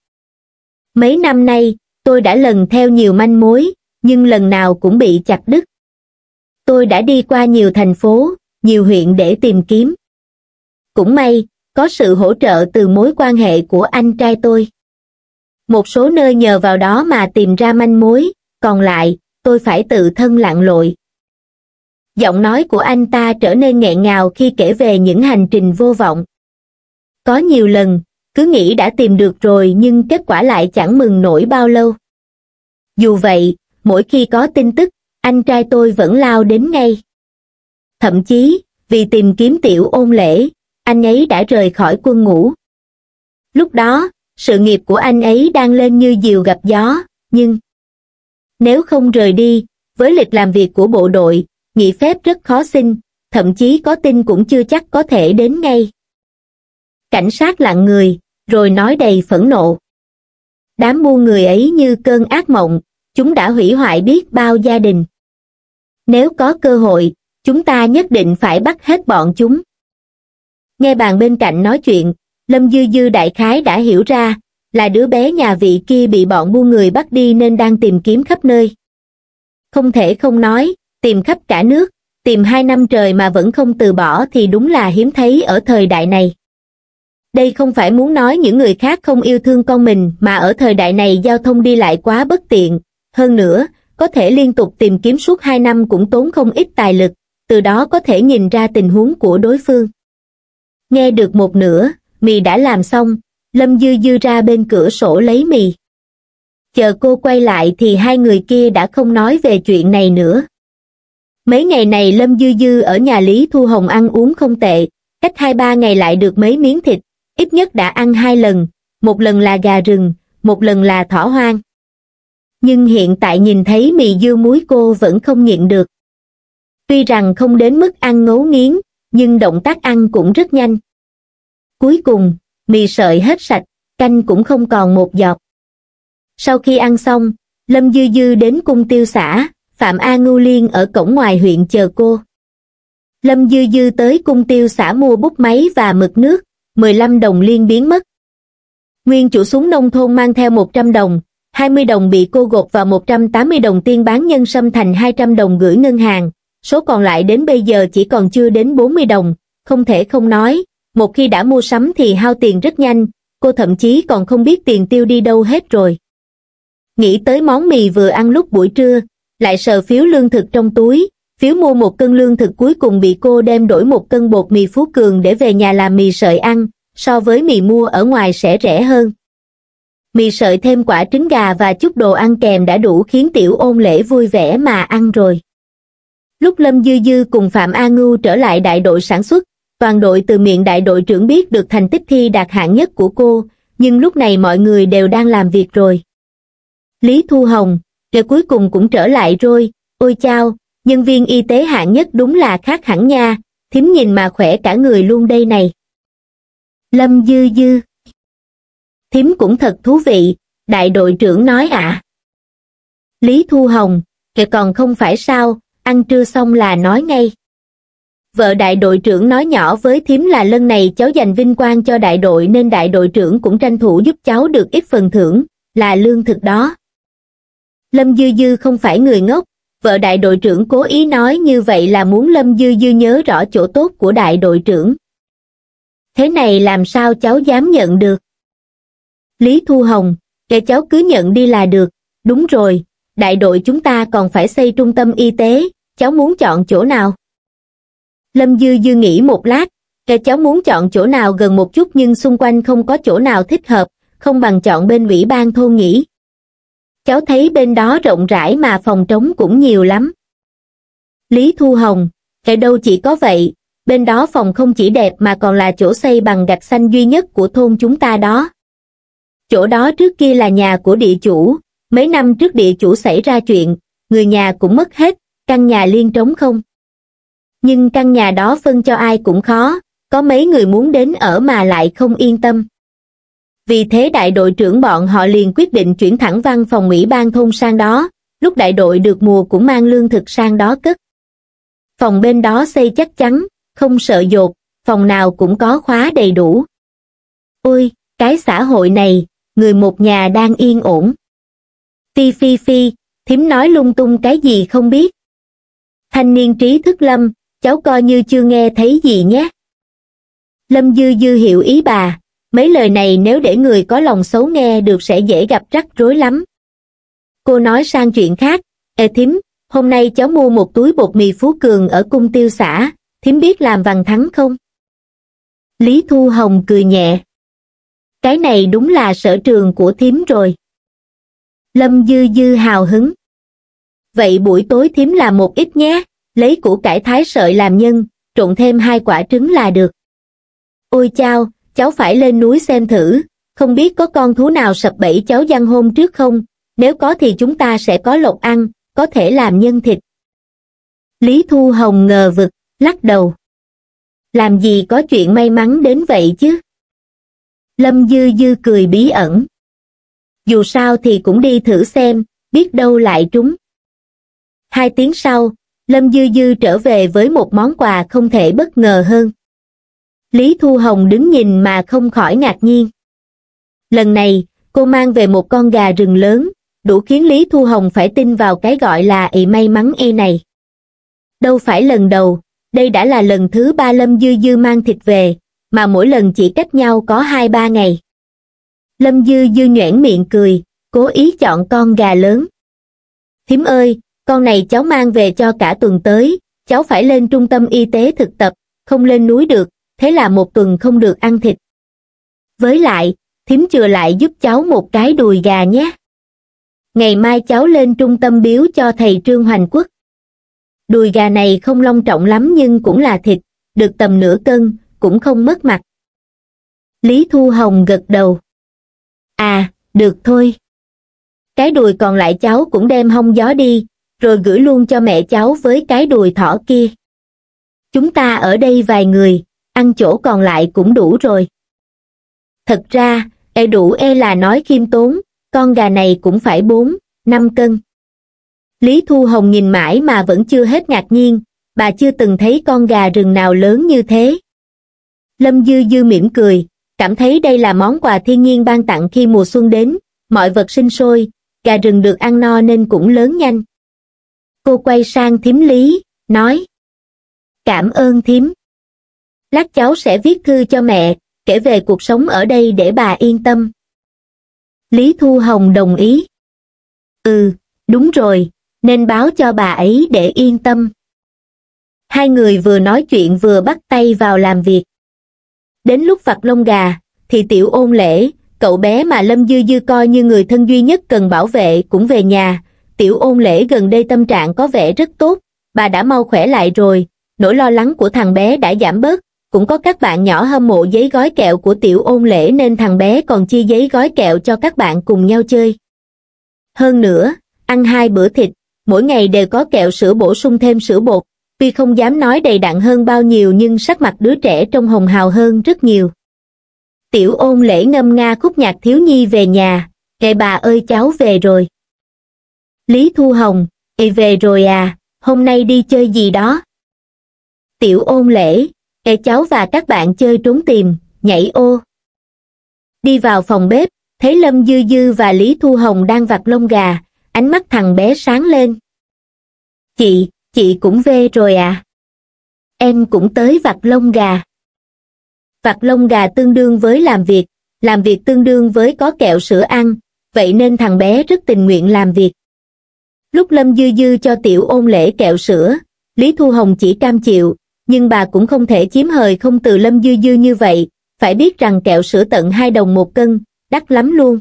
Mấy năm nay, tôi đã lần theo nhiều manh mối, nhưng lần nào cũng bị chặt đứt. Tôi đã đi qua nhiều thành phố, nhiều huyện để tìm kiếm. Cũng may, có sự hỗ trợ từ mối quan hệ của anh trai tôi. Một số nơi nhờ vào đó mà tìm ra manh mối, còn lại, tôi phải tự thân lặn lội. Giọng nói của anh ta trở nên nghẹn ngào khi kể về những hành trình vô vọng. Có nhiều lần, cứ nghĩ đã tìm được rồi nhưng kết quả lại chẳng mừng nổi bao lâu. Dù vậy, mỗi khi có tin tức, anh trai tôi vẫn lao đến ngay. Thậm chí, vì tìm kiếm tiểu ôn lễ, anh ấy đã rời khỏi quân ngũ. Lúc đó, sự nghiệp của anh ấy đang lên như diều gặp gió, nhưng nếu không rời đi, với lịch làm việc của bộ đội, nghỉ phép rất khó xin, thậm chí có tin cũng chưa chắc có thể đến ngay. Cảnh sát lặng người, rồi nói đầy phẫn nộ. Đám mua người ấy như cơn ác mộng, chúng đã hủy hoại biết bao gia đình. Nếu có cơ hội, chúng ta nhất định phải bắt hết bọn chúng. Nghe bàn bên cạnh nói chuyện, Lâm Dư Dư đại khái đã hiểu ra, là đứa bé nhà vị kia bị bọn buôn người bắt đi nên đang tìm kiếm khắp nơi. Không thể không nói, tìm khắp cả nước, tìm hai năm trời mà vẫn không từ bỏ thì đúng là hiếm thấy ở thời đại này. Đây không phải muốn nói những người khác không yêu thương con mình mà ở thời đại này giao thông đi lại quá bất tiện. Hơn nữa, có thể liên tục tìm kiếm suốt hai năm cũng tốn không ít tài lực, từ đó có thể nhìn ra tình huống của đối phương. Nghe được một nửa, mì đã làm xong, lâm dư dư ra bên cửa sổ lấy mì chờ cô quay lại thì hai người kia đã không nói về chuyện này nữa mấy ngày này lâm dư dư ở nhà lý thu hồng ăn uống không tệ cách hai ba ngày lại được mấy miếng thịt ít nhất đã ăn hai lần một lần là gà rừng một lần là thỏ hoang nhưng hiện tại nhìn thấy mì dưa muối cô vẫn không nhịn được tuy rằng không đến mức ăn ngấu nghiến nhưng động tác ăn cũng rất nhanh cuối cùng mì sợi hết sạch, canh cũng không còn một giọt. Sau khi ăn xong, Lâm Dư Dư đến cung tiêu xã, Phạm A Ngưu Liên ở cổng ngoài huyện chờ cô. Lâm Dư Dư tới cung tiêu xã mua bút máy và mực nước, 15 đồng liên biến mất. Nguyên chủ xuống nông thôn mang theo 100 đồng, 20 đồng bị cô gột và 180 đồng tiên bán nhân sâm thành 200 đồng gửi ngân hàng, số còn lại đến bây giờ chỉ còn chưa đến 40 đồng, không thể không nói, một khi đã mua sắm thì hao tiền rất nhanh, cô thậm chí còn không biết tiền tiêu đi đâu hết rồi. Nghĩ tới món mì vừa ăn lúc buổi trưa, lại sờ phiếu lương thực trong túi, phiếu mua một cân lương thực cuối cùng bị cô đem đổi một cân bột mì Phú Cường để về nhà làm mì sợi ăn, so với mì mua ở ngoài sẽ rẻ hơn. Mì sợi thêm quả trứng gà và chút đồ ăn kèm đã đủ khiến tiểu ôn lễ vui vẻ mà ăn rồi. Lúc Lâm Dư Dư cùng Phạm A Ngưu trở lại đại đội sản xuất, Toàn đội từ miệng đại đội trưởng biết được thành tích thi đạt hạng nhất của cô, nhưng lúc này mọi người đều đang làm việc rồi. Lý Thu Hồng, rồi cuối cùng cũng trở lại rồi, ôi chao, nhân viên y tế hạng nhất đúng là khác hẳn nha, thím nhìn mà khỏe cả người luôn đây này. Lâm Dư Dư Thím cũng thật thú vị, đại đội trưởng nói ạ. À. Lý Thu Hồng, kìa còn không phải sao, ăn trưa xong là nói ngay vợ đại đội trưởng nói nhỏ với thím là lần này cháu dành vinh quang cho đại đội nên đại đội trưởng cũng tranh thủ giúp cháu được ít phần thưởng, là lương thực đó. Lâm Dư Dư không phải người ngốc, vợ đại đội trưởng cố ý nói như vậy là muốn Lâm Dư Dư nhớ rõ chỗ tốt của đại đội trưởng. Thế này làm sao cháu dám nhận được? Lý Thu Hồng, để cháu cứ nhận đi là được, đúng rồi, đại đội chúng ta còn phải xây trung tâm y tế, cháu muốn chọn chỗ nào? Lâm Dư Dư nghĩ một lát, kẻ cháu muốn chọn chỗ nào gần một chút nhưng xung quanh không có chỗ nào thích hợp, không bằng chọn bên ủy ban thôn nghỉ. Cháu thấy bên đó rộng rãi mà phòng trống cũng nhiều lắm. Lý Thu Hồng, kẻ đâu chỉ có vậy, bên đó phòng không chỉ đẹp mà còn là chỗ xây bằng gạch xanh duy nhất của thôn chúng ta đó. Chỗ đó trước kia là nhà của địa chủ, mấy năm trước địa chủ xảy ra chuyện, người nhà cũng mất hết, căn nhà liên trống không nhưng căn nhà đó phân cho ai cũng khó, có mấy người muốn đến ở mà lại không yên tâm. Vì thế đại đội trưởng bọn họ liền quyết định chuyển thẳng văn phòng ủy ban thôn sang đó, lúc đại đội được mùa cũng mang lương thực sang đó cất. Phòng bên đó xây chắc chắn, không sợ dột, phòng nào cũng có khóa đầy đủ. Ôi, cái xã hội này, người một nhà đang yên ổn. Phi phi phi, thím nói lung tung cái gì không biết. Thanh niên trí thức lâm, cháu coi như chưa nghe thấy gì nhé. Lâm Dư Dư hiểu ý bà, mấy lời này nếu để người có lòng xấu nghe được sẽ dễ gặp rắc rối lắm. Cô nói sang chuyện khác, Ê thím, hôm nay cháu mua một túi bột mì Phú Cường ở cung tiêu xã, thím biết làm vằn thắng không? Lý Thu Hồng cười nhẹ. Cái này đúng là sở trường của thím rồi. Lâm Dư Dư hào hứng. Vậy buổi tối thím làm một ít nhé lấy củ cải thái sợi làm nhân, trộn thêm hai quả trứng là được. Ôi chao, cháu phải lên núi xem thử, không biết có con thú nào sập bẫy cháu giăng hôm trước không, nếu có thì chúng ta sẽ có lộc ăn, có thể làm nhân thịt. Lý Thu Hồng ngờ vực, lắc đầu. Làm gì có chuyện may mắn đến vậy chứ? Lâm Dư Dư cười bí ẩn. Dù sao thì cũng đi thử xem, biết đâu lại trúng. Hai tiếng sau, lâm dư dư trở về với một món quà không thể bất ngờ hơn lý thu hồng đứng nhìn mà không khỏi ngạc nhiên lần này cô mang về một con gà rừng lớn đủ khiến lý thu hồng phải tin vào cái gọi là ị may mắn y e này đâu phải lần đầu đây đã là lần thứ ba lâm dư dư mang thịt về mà mỗi lần chỉ cách nhau có hai ba ngày lâm dư dư nhoẻn miệng cười cố ý chọn con gà lớn thím ơi con này cháu mang về cho cả tuần tới, cháu phải lên trung tâm y tế thực tập, không lên núi được, thế là một tuần không được ăn thịt. Với lại, thím chừa lại giúp cháu một cái đùi gà nhé. Ngày mai cháu lên trung tâm biếu cho thầy Trương Hoành Quốc. Đùi gà này không long trọng lắm nhưng cũng là thịt, được tầm nửa cân, cũng không mất mặt. Lý Thu Hồng gật đầu. À, được thôi. Cái đùi còn lại cháu cũng đem hông gió đi, rồi gửi luôn cho mẹ cháu với cái đùi thỏ kia. Chúng ta ở đây vài người, ăn chỗ còn lại cũng đủ rồi. Thật ra, e đủ e là nói khiêm tốn, con gà này cũng phải 4, 5 cân. Lý Thu Hồng nhìn mãi mà vẫn chưa hết ngạc nhiên, bà chưa từng thấy con gà rừng nào lớn như thế. Lâm Dư Dư mỉm cười, cảm thấy đây là món quà thiên nhiên ban tặng khi mùa xuân đến, mọi vật sinh sôi, gà rừng được ăn no nên cũng lớn nhanh cô quay sang thím lý, nói. Cảm ơn thím. Lát cháu sẽ viết thư cho mẹ, kể về cuộc sống ở đây để bà yên tâm. Lý Thu Hồng đồng ý. Ừ, đúng rồi, nên báo cho bà ấy để yên tâm. Hai người vừa nói chuyện vừa bắt tay vào làm việc. Đến lúc vặt lông gà, thì tiểu ôn lễ, cậu bé mà Lâm Dư Dư coi như người thân duy nhất cần bảo vệ cũng về nhà, tiểu ôn lễ gần đây tâm trạng có vẻ rất tốt, bà đã mau khỏe lại rồi, nỗi lo lắng của thằng bé đã giảm bớt, cũng có các bạn nhỏ hâm mộ giấy gói kẹo của tiểu ôn lễ nên thằng bé còn chia giấy gói kẹo cho các bạn cùng nhau chơi. Hơn nữa, ăn hai bữa thịt, mỗi ngày đều có kẹo sữa bổ sung thêm sữa bột, tuy không dám nói đầy đặn hơn bao nhiêu nhưng sắc mặt đứa trẻ trông hồng hào hơn rất nhiều. Tiểu ôn lễ ngâm nga khúc nhạc thiếu nhi về nhà, kệ bà ơi cháu về rồi. Lý Thu Hồng, y về rồi à, hôm nay đi chơi gì đó? Tiểu ôn lễ, e cháu và các bạn chơi trốn tìm, nhảy ô. Đi vào phòng bếp, thấy Lâm Dư Dư và Lý Thu Hồng đang vặt lông gà, ánh mắt thằng bé sáng lên. Chị, chị cũng về rồi à? Em cũng tới vặt lông gà. Vặt lông gà tương đương với làm việc, làm việc tương đương với có kẹo sữa ăn, vậy nên thằng bé rất tình nguyện làm việc. Lúc Lâm Dư Dư cho tiểu ôn lễ kẹo sữa, Lý Thu Hồng chỉ cam chịu, nhưng bà cũng không thể chiếm hời không từ Lâm Dư Dư như vậy, phải biết rằng kẹo sữa tận 2 đồng một cân, đắt lắm luôn.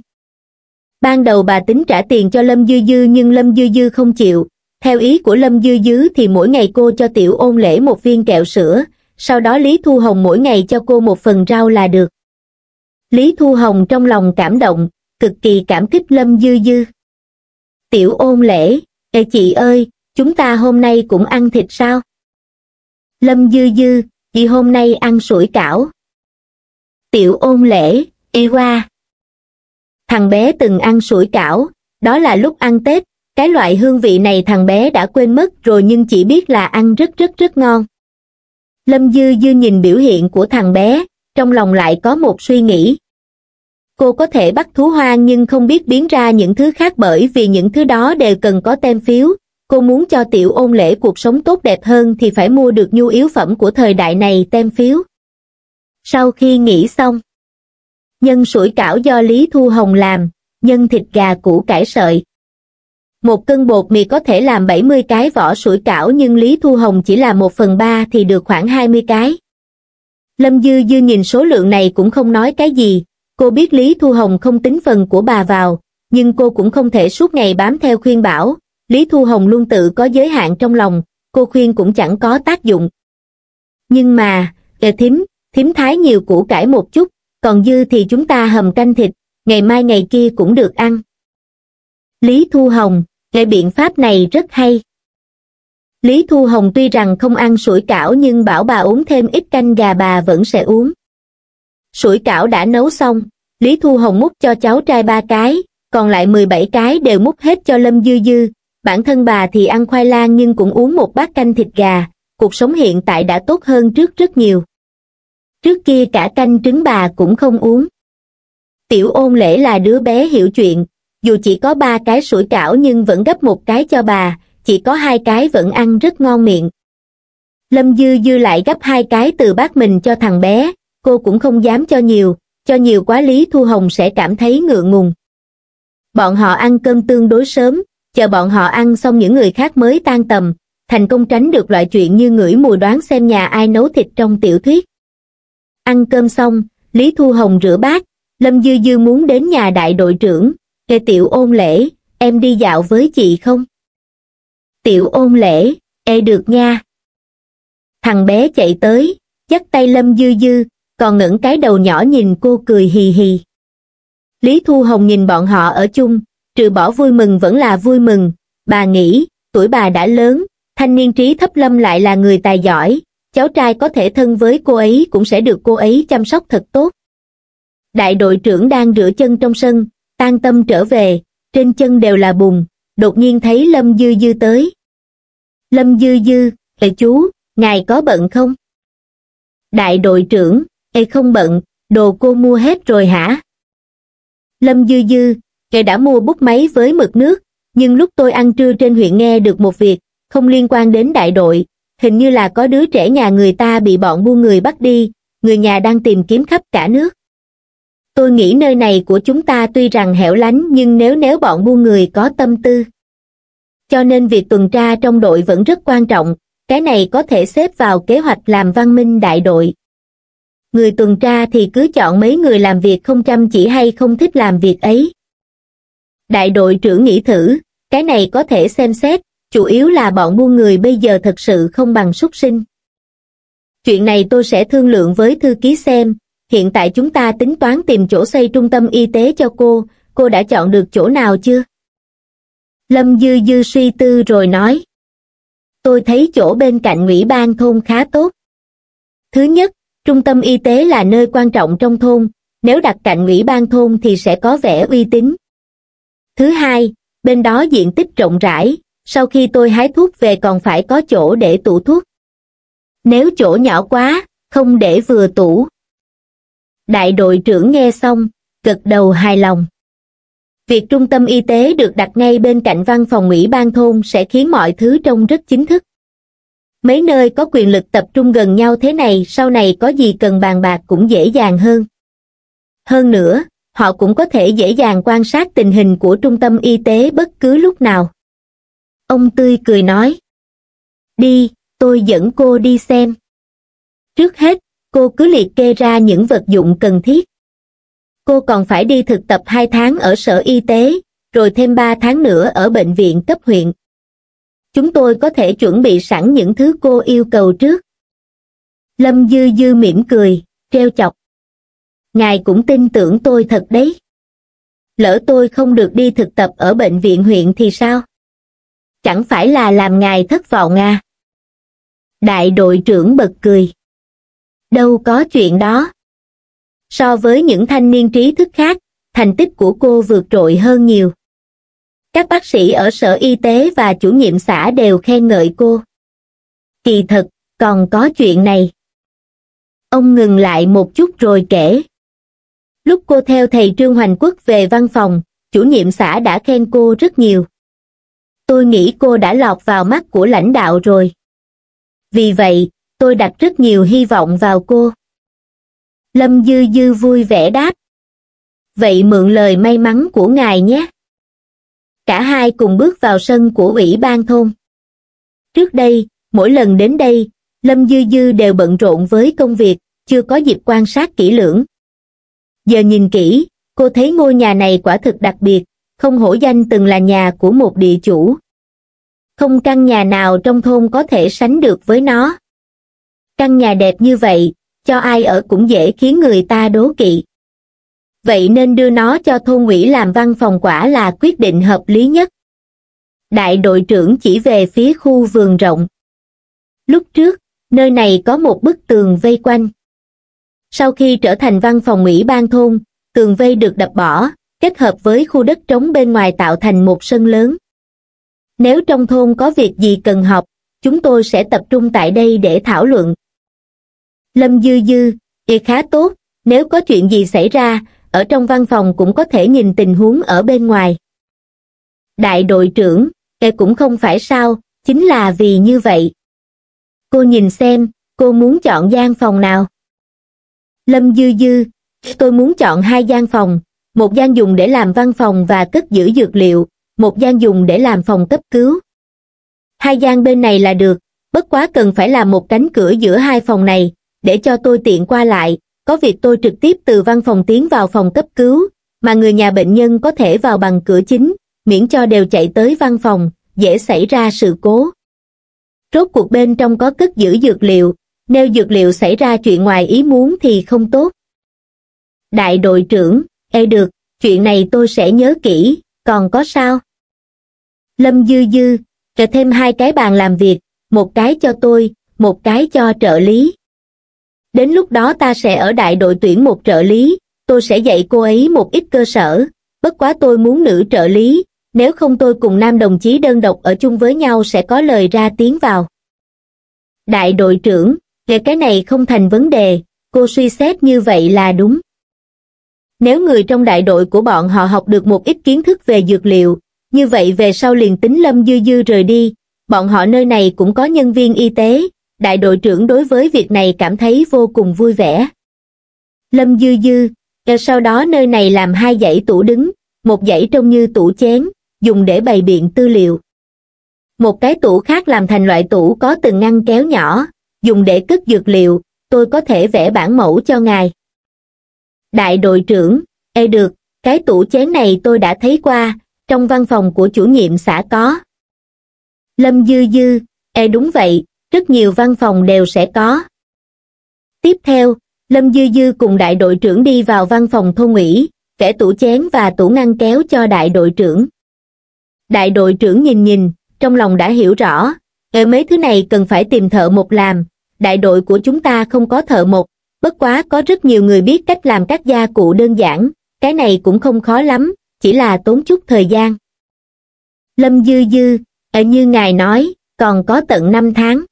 Ban đầu bà tính trả tiền cho Lâm Dư Dư nhưng Lâm Dư Dư không chịu, theo ý của Lâm Dư Dư thì mỗi ngày cô cho tiểu ôn lễ một viên kẹo sữa, sau đó Lý Thu Hồng mỗi ngày cho cô một phần rau là được. Lý Thu Hồng trong lòng cảm động, cực kỳ cảm kích Lâm Dư Dư. Tiểu ôn lễ, Ê chị ơi, chúng ta hôm nay cũng ăn thịt sao? Lâm dư dư, chị hôm nay ăn sủi cảo. Tiểu ôn lễ, y hoa. Thằng bé từng ăn sủi cảo, đó là lúc ăn Tết, cái loại hương vị này thằng bé đã quên mất rồi nhưng chỉ biết là ăn rất rất rất ngon. Lâm Dư Dư nhìn biểu hiện của thằng bé, trong lòng lại có một suy nghĩ cô có thể bắt thú hoang nhưng không biết biến ra những thứ khác bởi vì những thứ đó đều cần có tem phiếu cô muốn cho tiểu ôn lễ cuộc sống tốt đẹp hơn thì phải mua được nhu yếu phẩm của thời đại này tem phiếu sau khi nghỉ xong nhân sủi cảo do lý thu hồng làm nhân thịt gà củ cải sợi một cân bột mì có thể làm 70 cái vỏ sủi cảo nhưng Lý Thu Hồng chỉ là một phần ba thì được khoảng 20 cái. Lâm Dư Dư nhìn số lượng này cũng không nói cái gì, Cô biết Lý Thu Hồng không tính phần của bà vào, nhưng cô cũng không thể suốt ngày bám theo khuyên bảo. Lý Thu Hồng luôn tự có giới hạn trong lòng, cô khuyên cũng chẳng có tác dụng. Nhưng mà, kẻ thím, thím thái nhiều củ cải một chút, còn dư thì chúng ta hầm canh thịt, ngày mai ngày kia cũng được ăn. Lý Thu Hồng, cái biện pháp này rất hay. Lý Thu Hồng tuy rằng không ăn sủi cảo nhưng bảo bà uống thêm ít canh gà bà vẫn sẽ uống sủi cảo đã nấu xong, Lý Thu Hồng múc cho cháu trai ba cái, còn lại 17 cái đều múc hết cho Lâm Dư Dư. Bản thân bà thì ăn khoai lang nhưng cũng uống một bát canh thịt gà, cuộc sống hiện tại đã tốt hơn trước rất nhiều. Trước kia cả canh trứng bà cũng không uống. Tiểu ôn lễ là đứa bé hiểu chuyện, dù chỉ có ba cái sủi cảo nhưng vẫn gấp một cái cho bà, chỉ có hai cái vẫn ăn rất ngon miệng. Lâm Dư Dư lại gấp hai cái từ bát mình cho thằng bé, cô cũng không dám cho nhiều, cho nhiều quá Lý Thu Hồng sẽ cảm thấy ngượng ngùng. Bọn họ ăn cơm tương đối sớm, chờ bọn họ ăn xong những người khác mới tan tầm, thành công tránh được loại chuyện như ngửi mùi đoán xem nhà ai nấu thịt trong tiểu thuyết. Ăn cơm xong, Lý Thu Hồng rửa bát, Lâm Dư Dư muốn đến nhà đại đội trưởng, kề tiểu ôn lễ, em đi dạo với chị không? Tiểu ôn lễ, ê e được nha. Thằng bé chạy tới, dắt tay Lâm Dư Dư, còn ngẩng cái đầu nhỏ nhìn cô cười hì hì. Lý Thu Hồng nhìn bọn họ ở chung, trừ bỏ vui mừng vẫn là vui mừng, bà nghĩ, tuổi bà đã lớn, thanh niên trí thấp lâm lại là người tài giỏi, cháu trai có thể thân với cô ấy cũng sẽ được cô ấy chăm sóc thật tốt. Đại đội trưởng đang rửa chân trong sân, tan tâm trở về, trên chân đều là bùn, đột nhiên thấy Lâm Dư Dư tới. Lâm Dư Dư, ê chú, ngài có bận không? Đại đội trưởng, Ê không bận, đồ cô mua hết rồi hả? Lâm Dư Dư, kẻ đã mua bút máy với mực nước, nhưng lúc tôi ăn trưa trên huyện nghe được một việc, không liên quan đến đại đội, hình như là có đứa trẻ nhà người ta bị bọn buôn người bắt đi, người nhà đang tìm kiếm khắp cả nước. Tôi nghĩ nơi này của chúng ta tuy rằng hẻo lánh nhưng nếu nếu bọn buôn người có tâm tư. Cho nên việc tuần tra trong đội vẫn rất quan trọng, cái này có thể xếp vào kế hoạch làm văn minh đại đội người tuần tra thì cứ chọn mấy người làm việc không chăm chỉ hay không thích làm việc ấy đại đội trưởng nghĩ thử cái này có thể xem xét chủ yếu là bọn buôn người bây giờ thật sự không bằng súc sinh chuyện này tôi sẽ thương lượng với thư ký xem hiện tại chúng ta tính toán tìm chỗ xây trung tâm y tế cho cô cô đã chọn được chỗ nào chưa lâm dư dư suy tư rồi nói tôi thấy chỗ bên cạnh ủy ban thôn khá tốt thứ nhất trung tâm y tế là nơi quan trọng trong thôn nếu đặt cạnh ủy ban thôn thì sẽ có vẻ uy tín thứ hai bên đó diện tích rộng rãi sau khi tôi hái thuốc về còn phải có chỗ để tủ thuốc nếu chỗ nhỏ quá không để vừa tủ đại đội trưởng nghe xong gật đầu hài lòng việc trung tâm y tế được đặt ngay bên cạnh văn phòng ủy ban thôn sẽ khiến mọi thứ trông rất chính thức mấy nơi có quyền lực tập trung gần nhau thế này sau này có gì cần bàn bạc cũng dễ dàng hơn hơn nữa họ cũng có thể dễ dàng quan sát tình hình của trung tâm y tế bất cứ lúc nào ông tươi cười nói đi tôi dẫn cô đi xem trước hết cô cứ liệt kê ra những vật dụng cần thiết cô còn phải đi thực tập hai tháng ở sở y tế rồi thêm ba tháng nữa ở bệnh viện cấp huyện chúng tôi có thể chuẩn bị sẵn những thứ cô yêu cầu trước. Lâm Dư Dư mỉm cười, treo chọc. Ngài cũng tin tưởng tôi thật đấy. Lỡ tôi không được đi thực tập ở bệnh viện huyện thì sao? Chẳng phải là làm ngài thất vọng à? Đại đội trưởng bật cười. Đâu có chuyện đó. So với những thanh niên trí thức khác, thành tích của cô vượt trội hơn nhiều các bác sĩ ở sở y tế và chủ nhiệm xã đều khen ngợi cô kỳ thật còn có chuyện này ông ngừng lại một chút rồi kể lúc cô theo thầy trương hoành quốc về văn phòng chủ nhiệm xã đã khen cô rất nhiều tôi nghĩ cô đã lọt vào mắt của lãnh đạo rồi vì vậy tôi đặt rất nhiều hy vọng vào cô lâm dư dư vui vẻ đáp vậy mượn lời may mắn của ngài nhé cả hai cùng bước vào sân của ủy ban thôn. Trước đây, mỗi lần đến đây, Lâm Dư Dư đều bận rộn với công việc, chưa có dịp quan sát kỹ lưỡng. Giờ nhìn kỹ, cô thấy ngôi nhà này quả thực đặc biệt, không hổ danh từng là nhà của một địa chủ. Không căn nhà nào trong thôn có thể sánh được với nó. Căn nhà đẹp như vậy, cho ai ở cũng dễ khiến người ta đố kỵ vậy nên đưa nó cho thôn ủy làm văn phòng quả là quyết định hợp lý nhất đại đội trưởng chỉ về phía khu vườn rộng lúc trước nơi này có một bức tường vây quanh sau khi trở thành văn phòng ủy ban thôn tường vây được đập bỏ kết hợp với khu đất trống bên ngoài tạo thành một sân lớn nếu trong thôn có việc gì cần học chúng tôi sẽ tập trung tại đây để thảo luận lâm dư dư y khá tốt nếu có chuyện gì xảy ra ở trong văn phòng cũng có thể nhìn tình huống ở bên ngoài. Đại đội trưởng, kệ cũng không phải sao, chính là vì như vậy. Cô nhìn xem, cô muốn chọn gian phòng nào? Lâm Dư Dư, tôi muốn chọn hai gian phòng, một gian dùng để làm văn phòng và cất giữ dược liệu, một gian dùng để làm phòng cấp cứu. Hai gian bên này là được, bất quá cần phải là một cánh cửa giữa hai phòng này, để cho tôi tiện qua lại, có việc tôi trực tiếp từ văn phòng tiến vào phòng cấp cứu, mà người nhà bệnh nhân có thể vào bằng cửa chính, miễn cho đều chạy tới văn phòng, dễ xảy ra sự cố. Rốt cuộc bên trong có cất giữ dược liệu, nếu dược liệu xảy ra chuyện ngoài ý muốn thì không tốt. Đại đội trưởng, ê được, chuyện này tôi sẽ nhớ kỹ, còn có sao? Lâm Dư Dư, cho thêm hai cái bàn làm việc, một cái cho tôi, một cái cho trợ lý đến lúc đó ta sẽ ở đại đội tuyển một trợ lý, tôi sẽ dạy cô ấy một ít cơ sở, bất quá tôi muốn nữ trợ lý, nếu không tôi cùng nam đồng chí đơn độc ở chung với nhau sẽ có lời ra tiếng vào. Đại đội trưởng, về cái này không thành vấn đề, cô suy xét như vậy là đúng. Nếu người trong đại đội của bọn họ học được một ít kiến thức về dược liệu, như vậy về sau liền tính Lâm Dư Dư rời đi, bọn họ nơi này cũng có nhân viên y tế, đại đội trưởng đối với việc này cảm thấy vô cùng vui vẻ. Lâm dư dư, sau đó nơi này làm hai dãy tủ đứng, một dãy trông như tủ chén, dùng để bày biện tư liệu. Một cái tủ khác làm thành loại tủ có từng ngăn kéo nhỏ, dùng để cất dược liệu, tôi có thể vẽ bản mẫu cho ngài. Đại đội trưởng, ê e được, cái tủ chén này tôi đã thấy qua, trong văn phòng của chủ nhiệm xã có. Lâm Dư Dư, ê e đúng vậy, rất nhiều văn phòng đều sẽ có. Tiếp theo, Lâm Dư Dư cùng đại đội trưởng đi vào văn phòng thôn ủy, kẻ tủ chén và tủ ngăn kéo cho đại đội trưởng. Đại đội trưởng nhìn nhìn, trong lòng đã hiểu rõ, ở mấy thứ này cần phải tìm thợ một làm, đại đội của chúng ta không có thợ một, bất quá có rất nhiều người biết cách làm các gia cụ đơn giản, cái này cũng không khó lắm, chỉ là tốn chút thời gian. Lâm Dư Dư, ở như ngài nói, còn có tận 5 tháng.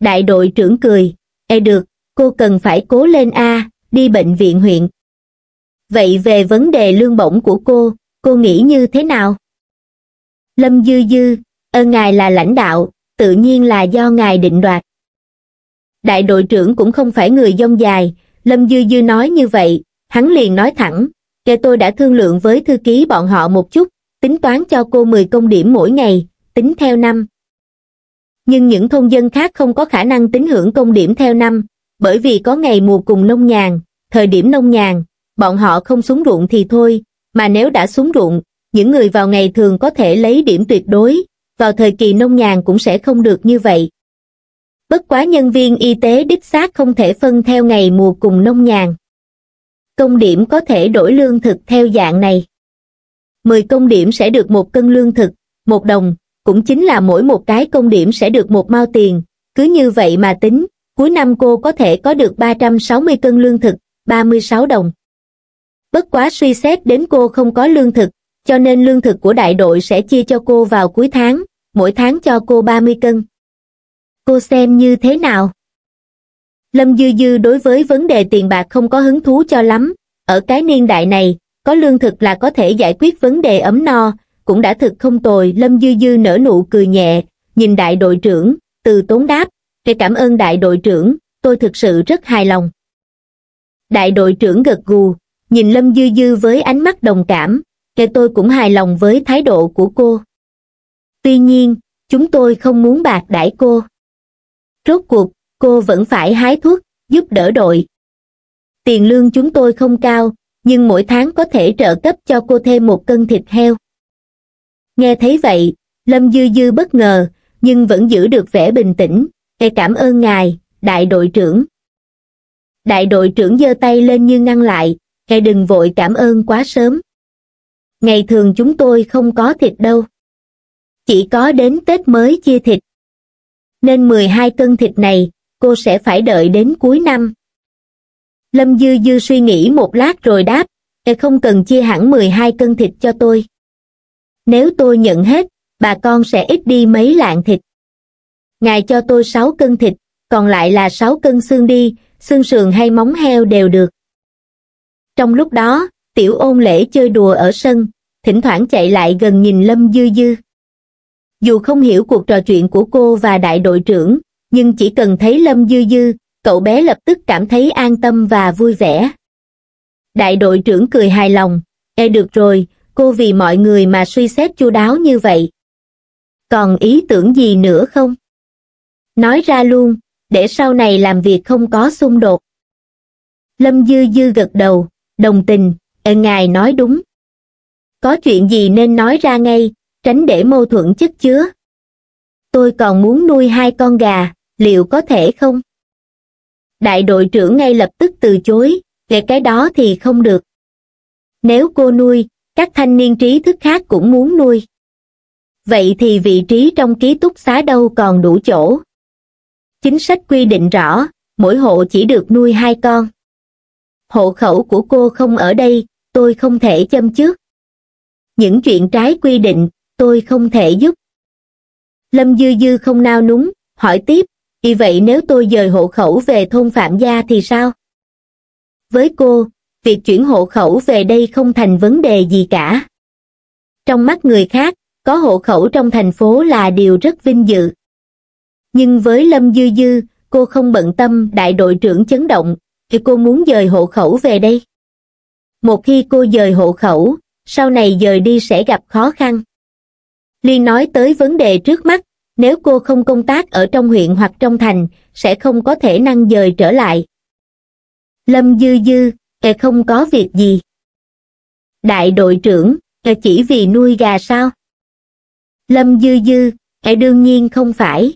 Đại đội trưởng cười, e được, cô cần phải cố lên A, đi bệnh viện huyện. Vậy về vấn đề lương bổng của cô, cô nghĩ như thế nào? Lâm Dư Dư, ơ ngài là lãnh đạo, tự nhiên là do ngài định đoạt. Đại đội trưởng cũng không phải người dông dài, Lâm Dư Dư nói như vậy, hắn liền nói thẳng, kể tôi đã thương lượng với thư ký bọn họ một chút, tính toán cho cô 10 công điểm mỗi ngày, tính theo năm nhưng những thôn dân khác không có khả năng tính hưởng công điểm theo năm, bởi vì có ngày mùa cùng nông nhàn, thời điểm nông nhàn, bọn họ không xuống ruộng thì thôi, mà nếu đã xuống ruộng, những người vào ngày thường có thể lấy điểm tuyệt đối, vào thời kỳ nông nhàn cũng sẽ không được như vậy. Bất quá nhân viên y tế đích xác không thể phân theo ngày mùa cùng nông nhàn. Công điểm có thể đổi lương thực theo dạng này. 10 công điểm sẽ được một cân lương thực, một đồng, cũng chính là mỗi một cái công điểm sẽ được một mao tiền, cứ như vậy mà tính, cuối năm cô có thể có được 360 cân lương thực, 36 đồng. Bất quá suy xét đến cô không có lương thực, cho nên lương thực của đại đội sẽ chia cho cô vào cuối tháng, mỗi tháng cho cô 30 cân. Cô xem như thế nào? Lâm Dư Dư đối với vấn đề tiền bạc không có hứng thú cho lắm, ở cái niên đại này, có lương thực là có thể giải quyết vấn đề ấm no, cũng đã thực không tồi lâm dư dư nở nụ cười nhẹ nhìn đại đội trưởng từ tốn đáp để cảm ơn đại đội trưởng tôi thực sự rất hài lòng đại đội trưởng gật gù nhìn lâm dư dư với ánh mắt đồng cảm để tôi cũng hài lòng với thái độ của cô tuy nhiên chúng tôi không muốn bạc đãi cô rốt cuộc cô vẫn phải hái thuốc giúp đỡ đội tiền lương chúng tôi không cao nhưng mỗi tháng có thể trợ cấp cho cô thêm một cân thịt heo Nghe thấy vậy, Lâm Dư Dư bất ngờ, nhưng vẫn giữ được vẻ bình tĩnh. Ê cảm ơn ngài, đại đội trưởng. Đại đội trưởng giơ tay lên như ngăn lại, Ê đừng vội cảm ơn quá sớm. Ngày thường chúng tôi không có thịt đâu. Chỉ có đến Tết mới chia thịt. Nên 12 cân thịt này, cô sẽ phải đợi đến cuối năm. Lâm Dư Dư suy nghĩ một lát rồi đáp, Ê không cần chia hẳn 12 cân thịt cho tôi nếu tôi nhận hết bà con sẽ ít đi mấy lạng thịt ngài cho tôi sáu cân thịt còn lại là sáu cân xương đi xương sườn hay móng heo đều được trong lúc đó tiểu ôn lễ chơi đùa ở sân thỉnh thoảng chạy lại gần nhìn lâm dư dư dù không hiểu cuộc trò chuyện của cô và đại đội trưởng nhưng chỉ cần thấy lâm dư dư cậu bé lập tức cảm thấy an tâm và vui vẻ đại đội trưởng cười hài lòng e được rồi cô vì mọi người mà suy xét chu đáo như vậy. Còn ý tưởng gì nữa không? Nói ra luôn, để sau này làm việc không có xung đột. Lâm Dư Dư gật đầu, đồng tình, ờ ngài nói đúng. Có chuyện gì nên nói ra ngay, tránh để mâu thuẫn chất chứa. Tôi còn muốn nuôi hai con gà, liệu có thể không? Đại đội trưởng ngay lập tức từ chối, về cái đó thì không được. Nếu cô nuôi, các thanh niên trí thức khác cũng muốn nuôi vậy thì vị trí trong ký túc xá đâu còn đủ chỗ chính sách quy định rõ mỗi hộ chỉ được nuôi hai con hộ khẩu của cô không ở đây tôi không thể châm trước những chuyện trái quy định tôi không thể giúp lâm dư dư không nao núng hỏi tiếp vì vậy nếu tôi dời hộ khẩu về thôn phạm gia thì sao với cô việc chuyển hộ khẩu về đây không thành vấn đề gì cả. Trong mắt người khác, có hộ khẩu trong thành phố là điều rất vinh dự. Nhưng với Lâm Dư Dư, cô không bận tâm đại đội trưởng chấn động, thì cô muốn dời hộ khẩu về đây. Một khi cô dời hộ khẩu, sau này dời đi sẽ gặp khó khăn. Ly nói tới vấn đề trước mắt, nếu cô không công tác ở trong huyện hoặc trong thành, sẽ không có thể năng dời trở lại. Lâm Dư Dư, e không có việc gì. Đại đội trưởng, e chỉ vì nuôi gà sao? Lâm Dư Dư, e đương nhiên không phải.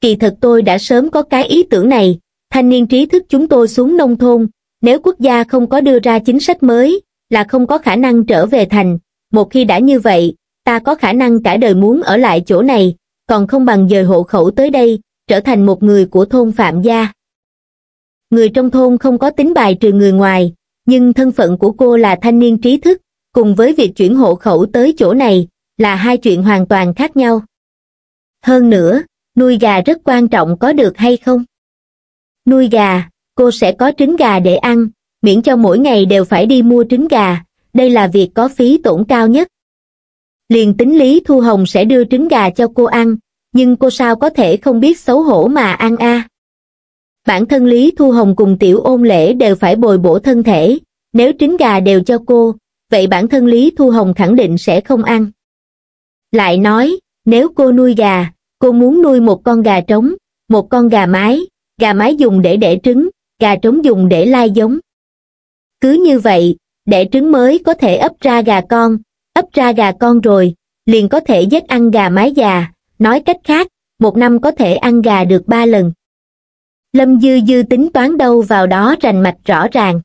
Kỳ thật tôi đã sớm có cái ý tưởng này, thanh niên trí thức chúng tôi xuống nông thôn, nếu quốc gia không có đưa ra chính sách mới, là không có khả năng trở về thành. Một khi đã như vậy, ta có khả năng cả đời muốn ở lại chỗ này, còn không bằng dời hộ khẩu tới đây, trở thành một người của thôn Phạm Gia người trong thôn không có tính bài trừ người ngoài nhưng thân phận của cô là thanh niên trí thức cùng với việc chuyển hộ khẩu tới chỗ này là hai chuyện hoàn toàn khác nhau hơn nữa nuôi gà rất quan trọng có được hay không nuôi gà cô sẽ có trứng gà để ăn miễn cho mỗi ngày đều phải đi mua trứng gà đây là việc có phí tổn cao nhất liền tính lý thu hồng sẽ đưa trứng gà cho cô ăn nhưng cô sao có thể không biết xấu hổ mà ăn a à bản thân Lý Thu Hồng cùng tiểu ôn lễ đều phải bồi bổ thân thể, nếu trứng gà đều cho cô, vậy bản thân Lý Thu Hồng khẳng định sẽ không ăn. Lại nói, nếu cô nuôi gà, cô muốn nuôi một con gà trống, một con gà mái, gà mái dùng để đẻ trứng, gà trống dùng để lai giống. Cứ như vậy, đẻ trứng mới có thể ấp ra gà con, ấp ra gà con rồi, liền có thể giết ăn gà mái già, nói cách khác, một năm có thể ăn gà được ba lần lâm dư dư tính toán đâu vào đó rành mạch rõ ràng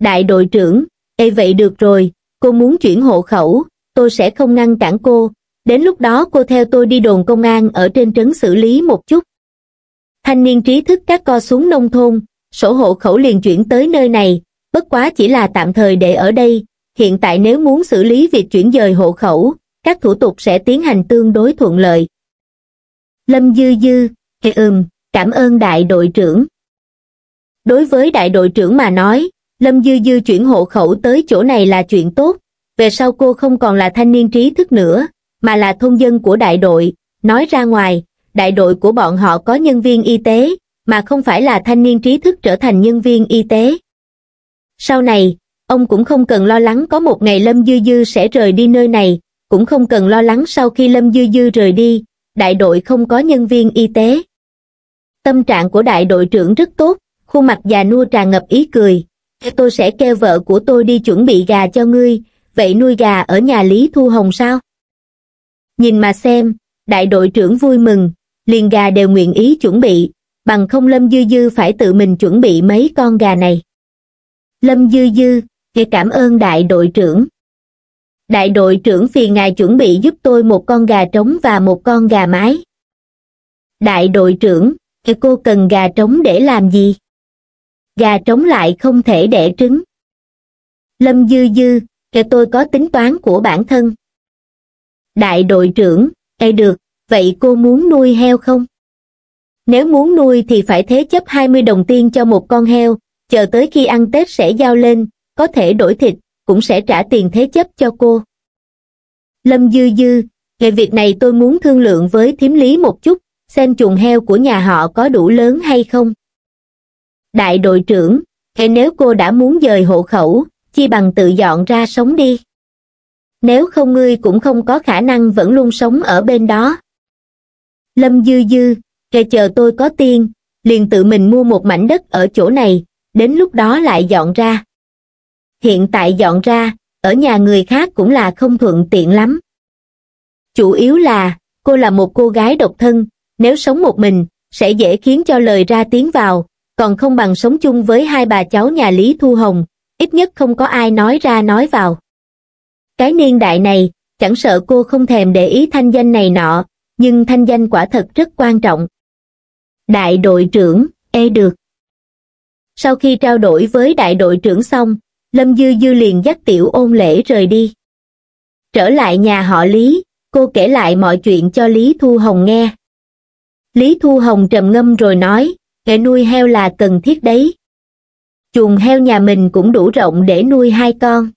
đại đội trưởng ê vậy được rồi cô muốn chuyển hộ khẩu tôi sẽ không ngăn cản cô đến lúc đó cô theo tôi đi đồn công an ở trên trấn xử lý một chút thanh niên trí thức các co xuống nông thôn sổ hộ khẩu liền chuyển tới nơi này bất quá chỉ là tạm thời để ở đây hiện tại nếu muốn xử lý việc chuyển dời hộ khẩu các thủ tục sẽ tiến hành tương đối thuận lợi lâm dư dư ê ừm cảm ơn đại đội trưởng. Đối với đại đội trưởng mà nói, Lâm Dư Dư chuyển hộ khẩu tới chỗ này là chuyện tốt, về sau cô không còn là thanh niên trí thức nữa, mà là thôn dân của đại đội, nói ra ngoài, đại đội của bọn họ có nhân viên y tế, mà không phải là thanh niên trí thức trở thành nhân viên y tế. Sau này, ông cũng không cần lo lắng có một ngày Lâm Dư Dư sẽ rời đi nơi này, cũng không cần lo lắng sau khi Lâm Dư Dư rời đi, đại đội không có nhân viên y tế. Tâm trạng của đại đội trưởng rất tốt, khuôn mặt già nua tràn ngập ý cười. Tôi sẽ kêu vợ của tôi đi chuẩn bị gà cho ngươi, vậy nuôi gà ở nhà Lý Thu Hồng sao? Nhìn mà xem, đại đội trưởng vui mừng, liền gà đều nguyện ý chuẩn bị, bằng không Lâm Dư Dư phải tự mình chuẩn bị mấy con gà này. Lâm Dư Dư, kìa cảm ơn đại đội trưởng. Đại đội trưởng phiền ngài chuẩn bị giúp tôi một con gà trống và một con gà mái. Đại đội trưởng, cô cần gà trống để làm gì? Gà trống lại không thể đẻ trứng. Lâm Dư Dư, tôi có tính toán của bản thân. Đại đội trưởng, ê được, vậy cô muốn nuôi heo không? Nếu muốn nuôi thì phải thế chấp 20 đồng tiền cho một con heo, chờ tới khi ăn Tết sẽ giao lên, có thể đổi thịt, cũng sẽ trả tiền thế chấp cho cô. Lâm Dư Dư, về việc này tôi muốn thương lượng với thím lý một chút, xem chuồng heo của nhà họ có đủ lớn hay không. Đại đội trưởng, thế nếu cô đã muốn dời hộ khẩu, chi bằng tự dọn ra sống đi. Nếu không ngươi cũng không có khả năng vẫn luôn sống ở bên đó. Lâm Dư Dư, kể chờ tôi có tiền, liền tự mình mua một mảnh đất ở chỗ này, đến lúc đó lại dọn ra. Hiện tại dọn ra, ở nhà người khác cũng là không thuận tiện lắm. Chủ yếu là, cô là một cô gái độc thân, nếu sống một mình, sẽ dễ khiến cho lời ra tiếng vào, còn không bằng sống chung với hai bà cháu nhà Lý Thu Hồng, ít nhất không có ai nói ra nói vào. Cái niên đại này, chẳng sợ cô không thèm để ý thanh danh này nọ, nhưng thanh danh quả thật rất quan trọng. Đại đội trưởng, e được. Sau khi trao đổi với đại đội trưởng xong, Lâm Dư Dư liền dắt tiểu ôn lễ rời đi. Trở lại nhà họ Lý, cô kể lại mọi chuyện cho Lý Thu Hồng nghe. Lý Thu Hồng trầm ngâm rồi nói, nghề nuôi heo là cần thiết đấy. Chuồng heo nhà mình cũng đủ rộng để nuôi hai con.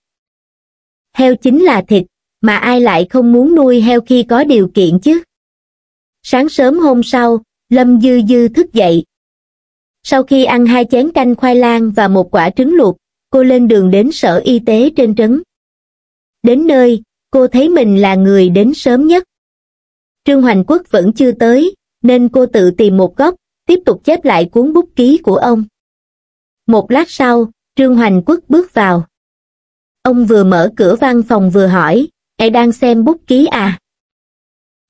Heo chính là thịt, mà ai lại không muốn nuôi heo khi có điều kiện chứ? Sáng sớm hôm sau, Lâm Dư Dư thức dậy. Sau khi ăn hai chén canh khoai lang và một quả trứng luộc, cô lên đường đến sở y tế trên trấn. Đến nơi, cô thấy mình là người đến sớm nhất. Trương Hoành Quốc vẫn chưa tới, nên cô tự tìm một góc, tiếp tục chép lại cuốn bút ký của ông. Một lát sau, Trương Hoành Quốc bước vào. Ông vừa mở cửa văn phòng vừa hỏi, "Ai đang xem bút ký à?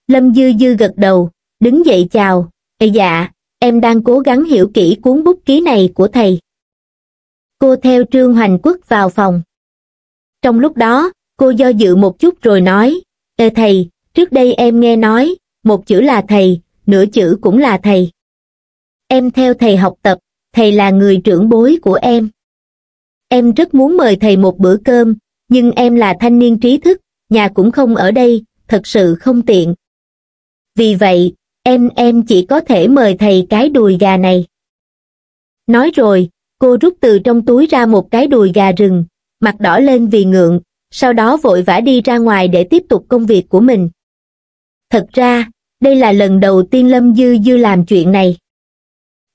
Lâm Dư Dư gật đầu, đứng dậy chào, "Ê dạ, em đang cố gắng hiểu kỹ cuốn bút ký này của thầy. Cô theo Trương Hoành Quốc vào phòng. Trong lúc đó, cô do dự một chút rồi nói, Ê thầy, trước đây em nghe nói, một chữ là thầy, nửa chữ cũng là thầy. Em theo thầy học tập, thầy là người trưởng bối của em. Em rất muốn mời thầy một bữa cơm, nhưng em là thanh niên trí thức, nhà cũng không ở đây, thật sự không tiện. Vì vậy, em em chỉ có thể mời thầy cái đùi gà này. Nói rồi, cô rút từ trong túi ra một cái đùi gà rừng, mặt đỏ lên vì ngượng, sau đó vội vã đi ra ngoài để tiếp tục công việc của mình. Thật ra, đây là lần đầu tiên Lâm Dư Dư làm chuyện này.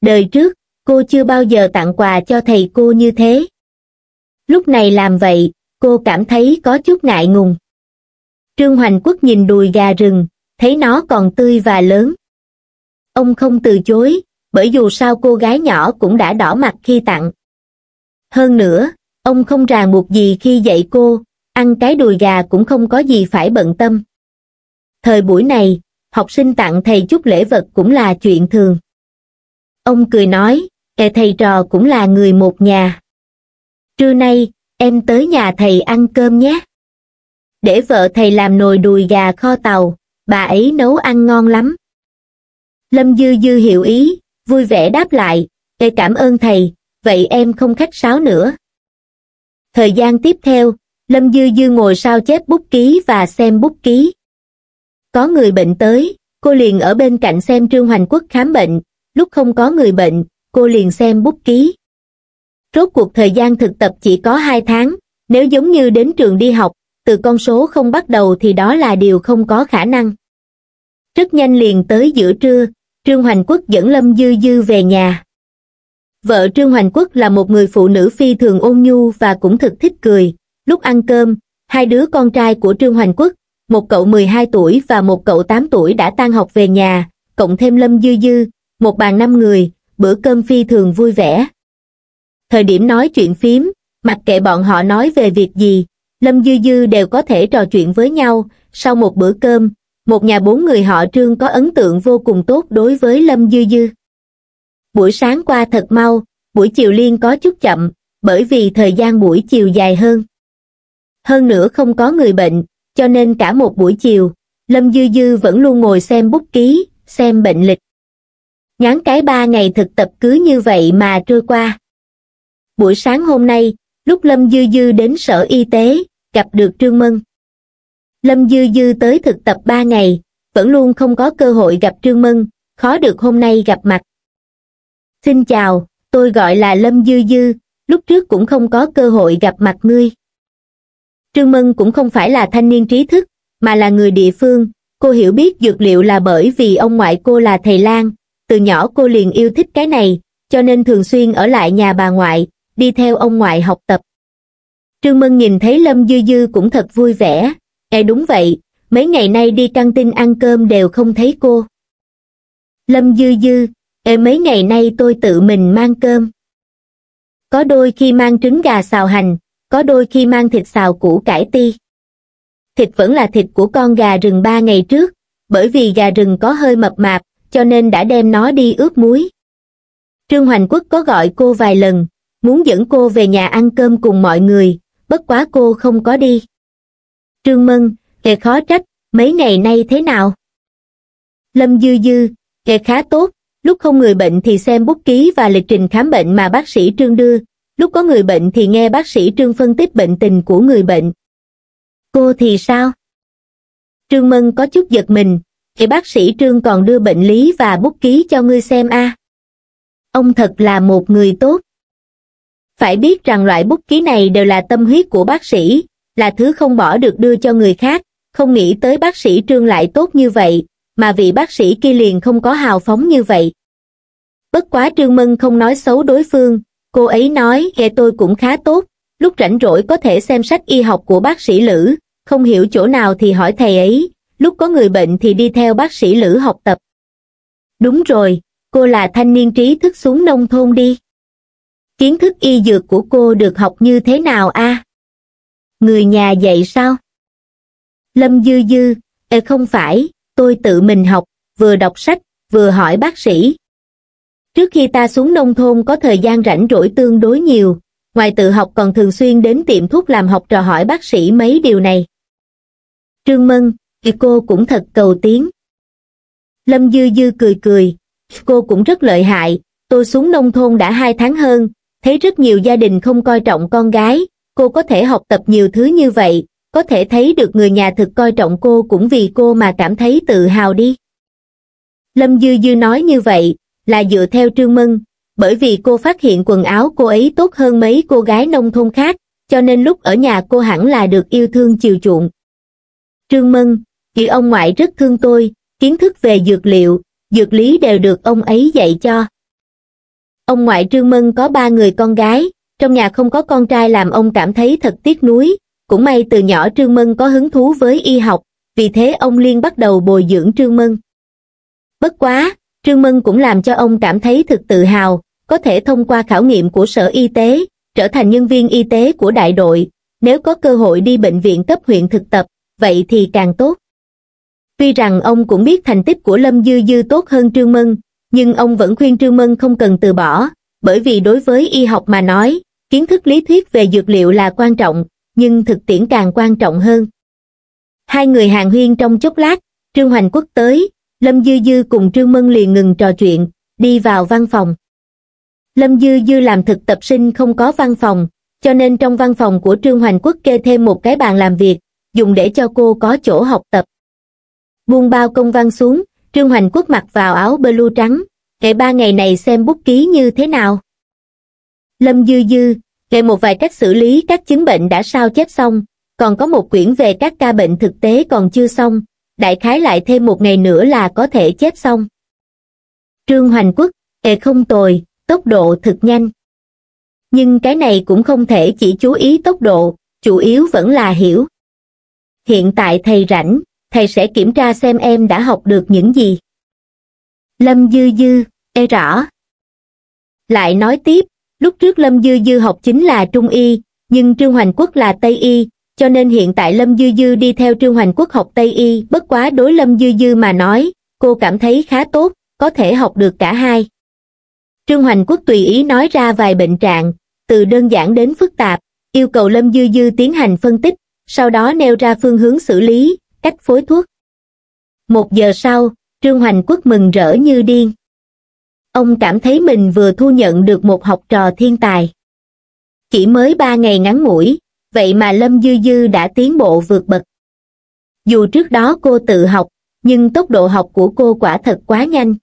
Đời trước, cô chưa bao giờ tặng quà cho thầy cô như thế. Lúc này làm vậy, cô cảm thấy có chút ngại ngùng. Trương Hoành Quốc nhìn đùi gà rừng, thấy nó còn tươi và lớn. Ông không từ chối, bởi dù sao cô gái nhỏ cũng đã đỏ mặt khi tặng. Hơn nữa, ông không ràng buộc gì khi dạy cô, ăn cái đùi gà cũng không có gì phải bận tâm. Thời buổi này, học sinh tặng thầy chút lễ vật cũng là chuyện thường. Ông cười nói, kẻ thầy trò cũng là người một nhà. Trưa nay, em tới nhà thầy ăn cơm nhé. Để vợ thầy làm nồi đùi gà kho tàu, bà ấy nấu ăn ngon lắm. Lâm Dư Dư hiểu ý, vui vẻ đáp lại, để cảm ơn thầy, vậy em không khách sáo nữa. Thời gian tiếp theo, Lâm Dư Dư ngồi sao chép bút ký và xem bút ký. Có người bệnh tới, cô liền ở bên cạnh xem Trương Hoành Quốc khám bệnh, lúc không có người bệnh, cô liền xem bút ký. Rốt cuộc thời gian thực tập chỉ có 2 tháng, nếu giống như đến trường đi học, từ con số không bắt đầu thì đó là điều không có khả năng. Rất nhanh liền tới giữa trưa, Trương Hoành Quốc dẫn Lâm Dư Dư về nhà. Vợ Trương Hoành Quốc là một người phụ nữ phi thường ôn nhu và cũng thực thích cười. Lúc ăn cơm, hai đứa con trai của Trương Hoành Quốc, một cậu 12 tuổi và một cậu 8 tuổi đã tan học về nhà, cộng thêm Lâm Dư Dư, một bàn năm người, bữa cơm phi thường vui vẻ. Thời điểm nói chuyện phím, mặc kệ bọn họ nói về việc gì, Lâm Dư Dư đều có thể trò chuyện với nhau, sau một bữa cơm, một nhà bốn người họ trương có ấn tượng vô cùng tốt đối với Lâm Dư Dư. Buổi sáng qua thật mau, buổi chiều liên có chút chậm, bởi vì thời gian buổi chiều dài hơn. Hơn nữa không có người bệnh, cho nên cả một buổi chiều, Lâm Dư Dư vẫn luôn ngồi xem bút ký, xem bệnh lịch. Ngán cái ba ngày thực tập cứ như vậy mà trôi qua. Buổi sáng hôm nay, lúc Lâm Dư Dư đến sở y tế, gặp được Trương Mân. Lâm Dư Dư tới thực tập ba ngày, vẫn luôn không có cơ hội gặp Trương Mân, khó được hôm nay gặp mặt. Xin chào, tôi gọi là Lâm Dư Dư, lúc trước cũng không có cơ hội gặp mặt ngươi trương mân cũng không phải là thanh niên trí thức mà là người địa phương cô hiểu biết dược liệu là bởi vì ông ngoại cô là thầy lang từ nhỏ cô liền yêu thích cái này cho nên thường xuyên ở lại nhà bà ngoại đi theo ông ngoại học tập trương mân nhìn thấy lâm dư dư cũng thật vui vẻ e đúng vậy mấy ngày nay đi căng tin ăn cơm đều không thấy cô lâm dư dư ê mấy ngày nay tôi tự mình mang cơm có đôi khi mang trứng gà xào hành có đôi khi mang thịt xào củ cải ti. Thịt vẫn là thịt của con gà rừng ba ngày trước, bởi vì gà rừng có hơi mập mạp, cho nên đã đem nó đi ướp muối. Trương Hoành Quốc có gọi cô vài lần, muốn dẫn cô về nhà ăn cơm cùng mọi người, bất quá cô không có đi. Trương Mân, kệ khó trách, mấy ngày nay thế nào? Lâm Dư Dư, kệ khá tốt, lúc không người bệnh thì xem bút ký và lịch trình khám bệnh mà bác sĩ Trương đưa, lúc có người bệnh thì nghe bác sĩ Trương phân tích bệnh tình của người bệnh. Cô thì sao? Trương Mân có chút giật mình, thì bác sĩ Trương còn đưa bệnh lý và bút ký cho ngươi xem a. À. Ông thật là một người tốt. Phải biết rằng loại bút ký này đều là tâm huyết của bác sĩ, là thứ không bỏ được đưa cho người khác, không nghĩ tới bác sĩ Trương lại tốt như vậy, mà vị bác sĩ kia liền không có hào phóng như vậy. Bất quá Trương Mân không nói xấu đối phương, cô ấy nói hệ tôi cũng khá tốt lúc rảnh rỗi có thể xem sách y học của bác sĩ lữ không hiểu chỗ nào thì hỏi thầy ấy lúc có người bệnh thì đi theo bác sĩ lữ học tập đúng rồi cô là thanh niên trí thức xuống nông thôn đi kiến thức y dược của cô được học như thế nào a à? người nhà dạy sao lâm dư dư e không phải tôi tự mình học vừa đọc sách vừa hỏi bác sĩ trước khi ta xuống nông thôn có thời gian rảnh rỗi tương đối nhiều ngoài tự học còn thường xuyên đến tiệm thuốc làm học trò hỏi bác sĩ mấy điều này trương mân cô cũng thật cầu tiến lâm dư dư cười cười cô cũng rất lợi hại tôi xuống nông thôn đã hai tháng hơn thấy rất nhiều gia đình không coi trọng con gái cô có thể học tập nhiều thứ như vậy có thể thấy được người nhà thực coi trọng cô cũng vì cô mà cảm thấy tự hào đi lâm dư dư nói như vậy là dựa theo Trương Mân, bởi vì cô phát hiện quần áo cô ấy tốt hơn mấy cô gái nông thôn khác, cho nên lúc ở nhà cô hẳn là được yêu thương chiều chuộng. Trương Mân, chị ông ngoại rất thương tôi, kiến thức về dược liệu, dược lý đều được ông ấy dạy cho. Ông ngoại Trương Mân có ba người con gái, trong nhà không có con trai làm ông cảm thấy thật tiếc nuối, cũng may từ nhỏ Trương Mân có hứng thú với y học, vì thế ông Liên bắt đầu bồi dưỡng Trương Mân. Bất quá, Trương Mân cũng làm cho ông cảm thấy thực tự hào, có thể thông qua khảo nghiệm của sở y tế, trở thành nhân viên y tế của đại đội, nếu có cơ hội đi bệnh viện cấp huyện thực tập, vậy thì càng tốt. Tuy rằng ông cũng biết thành tích của Lâm Dư Dư tốt hơn Trương Mân, nhưng ông vẫn khuyên Trương Mân không cần từ bỏ, bởi vì đối với y học mà nói, kiến thức lý thuyết về dược liệu là quan trọng, nhưng thực tiễn càng quan trọng hơn. Hai người hàng huyên trong chốc lát, Trương Hoành Quốc tới, Lâm Dư Dư cùng Trương Mân liền ngừng trò chuyện, đi vào văn phòng. Lâm Dư Dư làm thực tập sinh không có văn phòng, cho nên trong văn phòng của Trương Hoành Quốc kê thêm một cái bàn làm việc, dùng để cho cô có chỗ học tập. Buông bao công văn xuống, Trương Hoành Quốc mặc vào áo bơ blue trắng, ngày ba ngày này xem bút ký như thế nào. Lâm Dư Dư, ngày một vài cách xử lý các chứng bệnh đã sao chép xong, còn có một quyển về các ca bệnh thực tế còn chưa xong, đại khái lại thêm một ngày nữa là có thể chết xong. Trương Hoành Quốc, ề không tồi, tốc độ thực nhanh. Nhưng cái này cũng không thể chỉ chú ý tốc độ, chủ yếu vẫn là hiểu. Hiện tại thầy rảnh, thầy sẽ kiểm tra xem em đã học được những gì. Lâm Dư Dư, e rõ. Lại nói tiếp, lúc trước Lâm Dư Dư học chính là Trung Y, nhưng Trương Hoành Quốc là Tây Y, cho nên hiện tại Lâm Dư Dư đi theo Trương Hoành Quốc học Tây Y, bất quá đối Lâm Dư Dư mà nói, cô cảm thấy khá tốt, có thể học được cả hai. Trương Hoành Quốc tùy ý nói ra vài bệnh trạng, từ đơn giản đến phức tạp, yêu cầu Lâm Dư Dư tiến hành phân tích, sau đó nêu ra phương hướng xử lý, cách phối thuốc. Một giờ sau, Trương Hoành Quốc mừng rỡ như điên. Ông cảm thấy mình vừa thu nhận được một học trò thiên tài. Chỉ mới ba ngày ngắn ngủi, vậy mà Lâm Dư Dư đã tiến bộ vượt bậc. Dù trước đó cô tự học, nhưng tốc độ học của cô quả thật quá nhanh.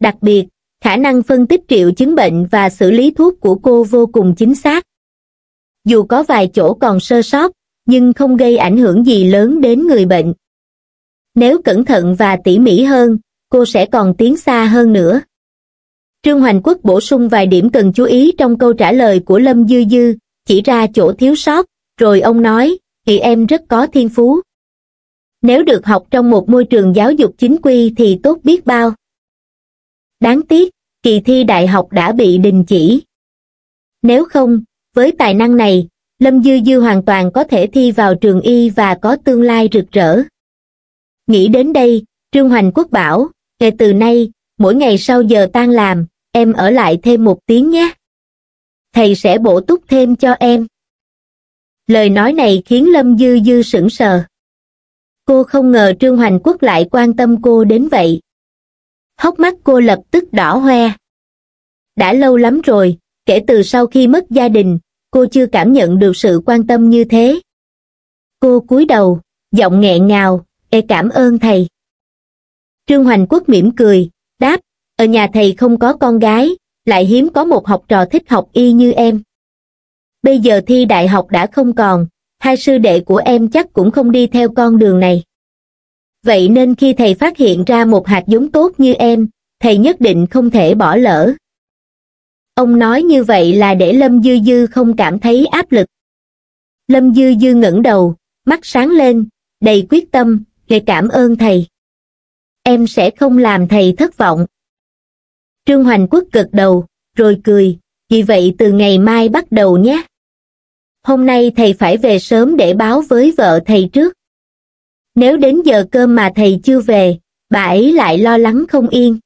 Đặc biệt, khả năng phân tích triệu chứng bệnh và xử lý thuốc của cô vô cùng chính xác. Dù có vài chỗ còn sơ sót, nhưng không gây ảnh hưởng gì lớn đến người bệnh. Nếu cẩn thận và tỉ mỉ hơn, cô sẽ còn tiến xa hơn nữa. Trương Hoành Quốc bổ sung vài điểm cần chú ý trong câu trả lời của Lâm Dư Dư, chỉ ra chỗ thiếu sót, rồi ông nói, thì em rất có thiên phú. Nếu được học trong một môi trường giáo dục chính quy thì tốt biết bao. Đáng tiếc, kỳ thi đại học đã bị đình chỉ. Nếu không, với tài năng này, Lâm Dư Dư hoàn toàn có thể thi vào trường y và có tương lai rực rỡ. Nghĩ đến đây, Trương Hoành Quốc bảo, "ngày từ nay, mỗi ngày sau giờ tan làm, em ở lại thêm một tiếng nhé thầy sẽ bổ túc thêm cho em. Lời nói này khiến Lâm Dư Dư sững sờ. Cô không ngờ Trương Hoành Quốc lại quan tâm cô đến vậy. Hốc mắt cô lập tức đỏ hoe. Đã lâu lắm rồi, kể từ sau khi mất gia đình, cô chưa cảm nhận được sự quan tâm như thế. Cô cúi đầu, giọng nghẹn ngào, e cảm ơn thầy. Trương Hoành Quốc mỉm cười, đáp, ở nhà thầy không có con gái, lại hiếm có một học trò thích học y như em. Bây giờ thi đại học đã không còn, hai sư đệ của em chắc cũng không đi theo con đường này. Vậy nên khi thầy phát hiện ra một hạt giống tốt như em, thầy nhất định không thể bỏ lỡ. Ông nói như vậy là để Lâm Dư Dư không cảm thấy áp lực. Lâm Dư Dư ngẩng đầu, mắt sáng lên, đầy quyết tâm, để cảm ơn thầy. Em sẽ không làm thầy thất vọng, trương hoành quốc gật đầu rồi cười vì vậy từ ngày mai bắt đầu nhé hôm nay thầy phải về sớm để báo với vợ thầy trước nếu đến giờ cơm mà thầy chưa về bà ấy lại lo lắng không yên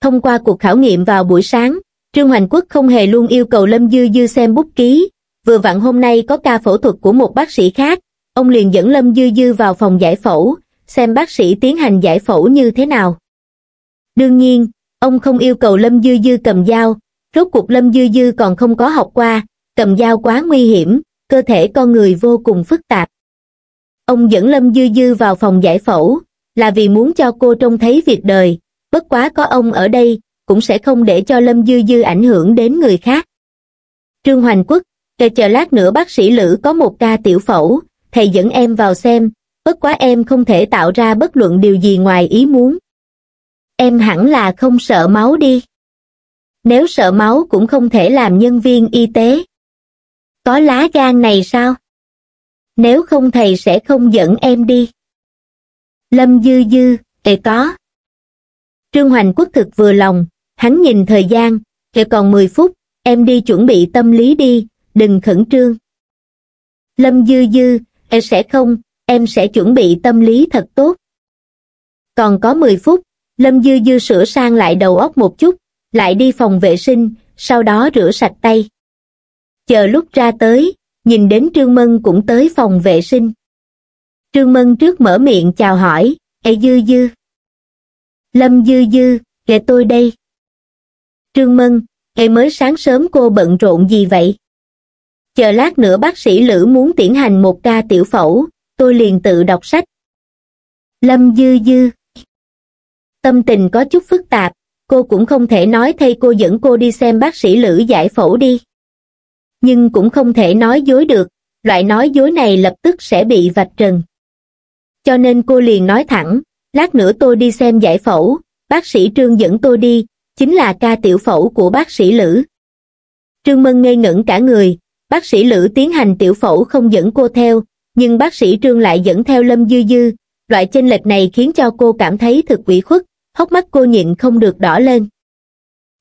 thông qua cuộc khảo nghiệm vào buổi sáng trương hoành quốc không hề luôn yêu cầu lâm dư dư xem bút ký vừa vặn hôm nay có ca phẫu thuật của một bác sĩ khác ông liền dẫn lâm dư dư vào phòng giải phẫu xem bác sĩ tiến hành giải phẫu như thế nào đương nhiên Ông không yêu cầu Lâm Dư Dư cầm dao, rốt cuộc Lâm Dư Dư còn không có học qua, cầm dao quá nguy hiểm, cơ thể con người vô cùng phức tạp. Ông dẫn Lâm Dư Dư vào phòng giải phẫu, là vì muốn cho cô trông thấy việc đời, bất quá có ông ở đây, cũng sẽ không để cho Lâm Dư Dư ảnh hưởng đến người khác. Trương Hoành Quốc, kề chờ lát nữa bác sĩ Lữ có một ca tiểu phẫu, thầy dẫn em vào xem, bất quá em không thể tạo ra bất luận điều gì ngoài ý muốn em hẳn là không sợ máu đi. Nếu sợ máu cũng không thể làm nhân viên y tế. Có lá gan này sao? Nếu không thầy sẽ không dẫn em đi. Lâm Dư Dư, để có. Trương Hoành Quốc thực vừa lòng, hắn nhìn thời gian, để còn 10 phút, em đi chuẩn bị tâm lý đi, đừng khẩn trương. Lâm Dư Dư, em sẽ không, em sẽ chuẩn bị tâm lý thật tốt. Còn có 10 phút, Lâm Dư Dư sửa sang lại đầu óc một chút, lại đi phòng vệ sinh, sau đó rửa sạch tay. Chờ lúc ra tới, nhìn đến Trương Mân cũng tới phòng vệ sinh. Trương Mân trước mở miệng chào hỏi, Ê Dư Dư. Lâm Dư Dư, kệ tôi đây. Trương Mân, ngày mới sáng sớm cô bận rộn gì vậy? Chờ lát nữa bác sĩ Lữ muốn tiến hành một ca tiểu phẫu, tôi liền tự đọc sách. Lâm Dư Dư tâm tình có chút phức tạp cô cũng không thể nói thay cô dẫn cô đi xem bác sĩ lữ giải phẫu đi nhưng cũng không thể nói dối được loại nói dối này lập tức sẽ bị vạch trần cho nên cô liền nói thẳng lát nữa tôi đi xem giải phẫu bác sĩ trương dẫn tôi đi chính là ca tiểu phẫu của bác sĩ lữ trương mân ngây ngẩn cả người bác sĩ lữ tiến hành tiểu phẫu không dẫn cô theo nhưng bác sĩ trương lại dẫn theo lâm dư dư loại chênh lệch này khiến cho cô cảm thấy thực quỷ khuất hốc mắt cô nhịn không được đỏ lên.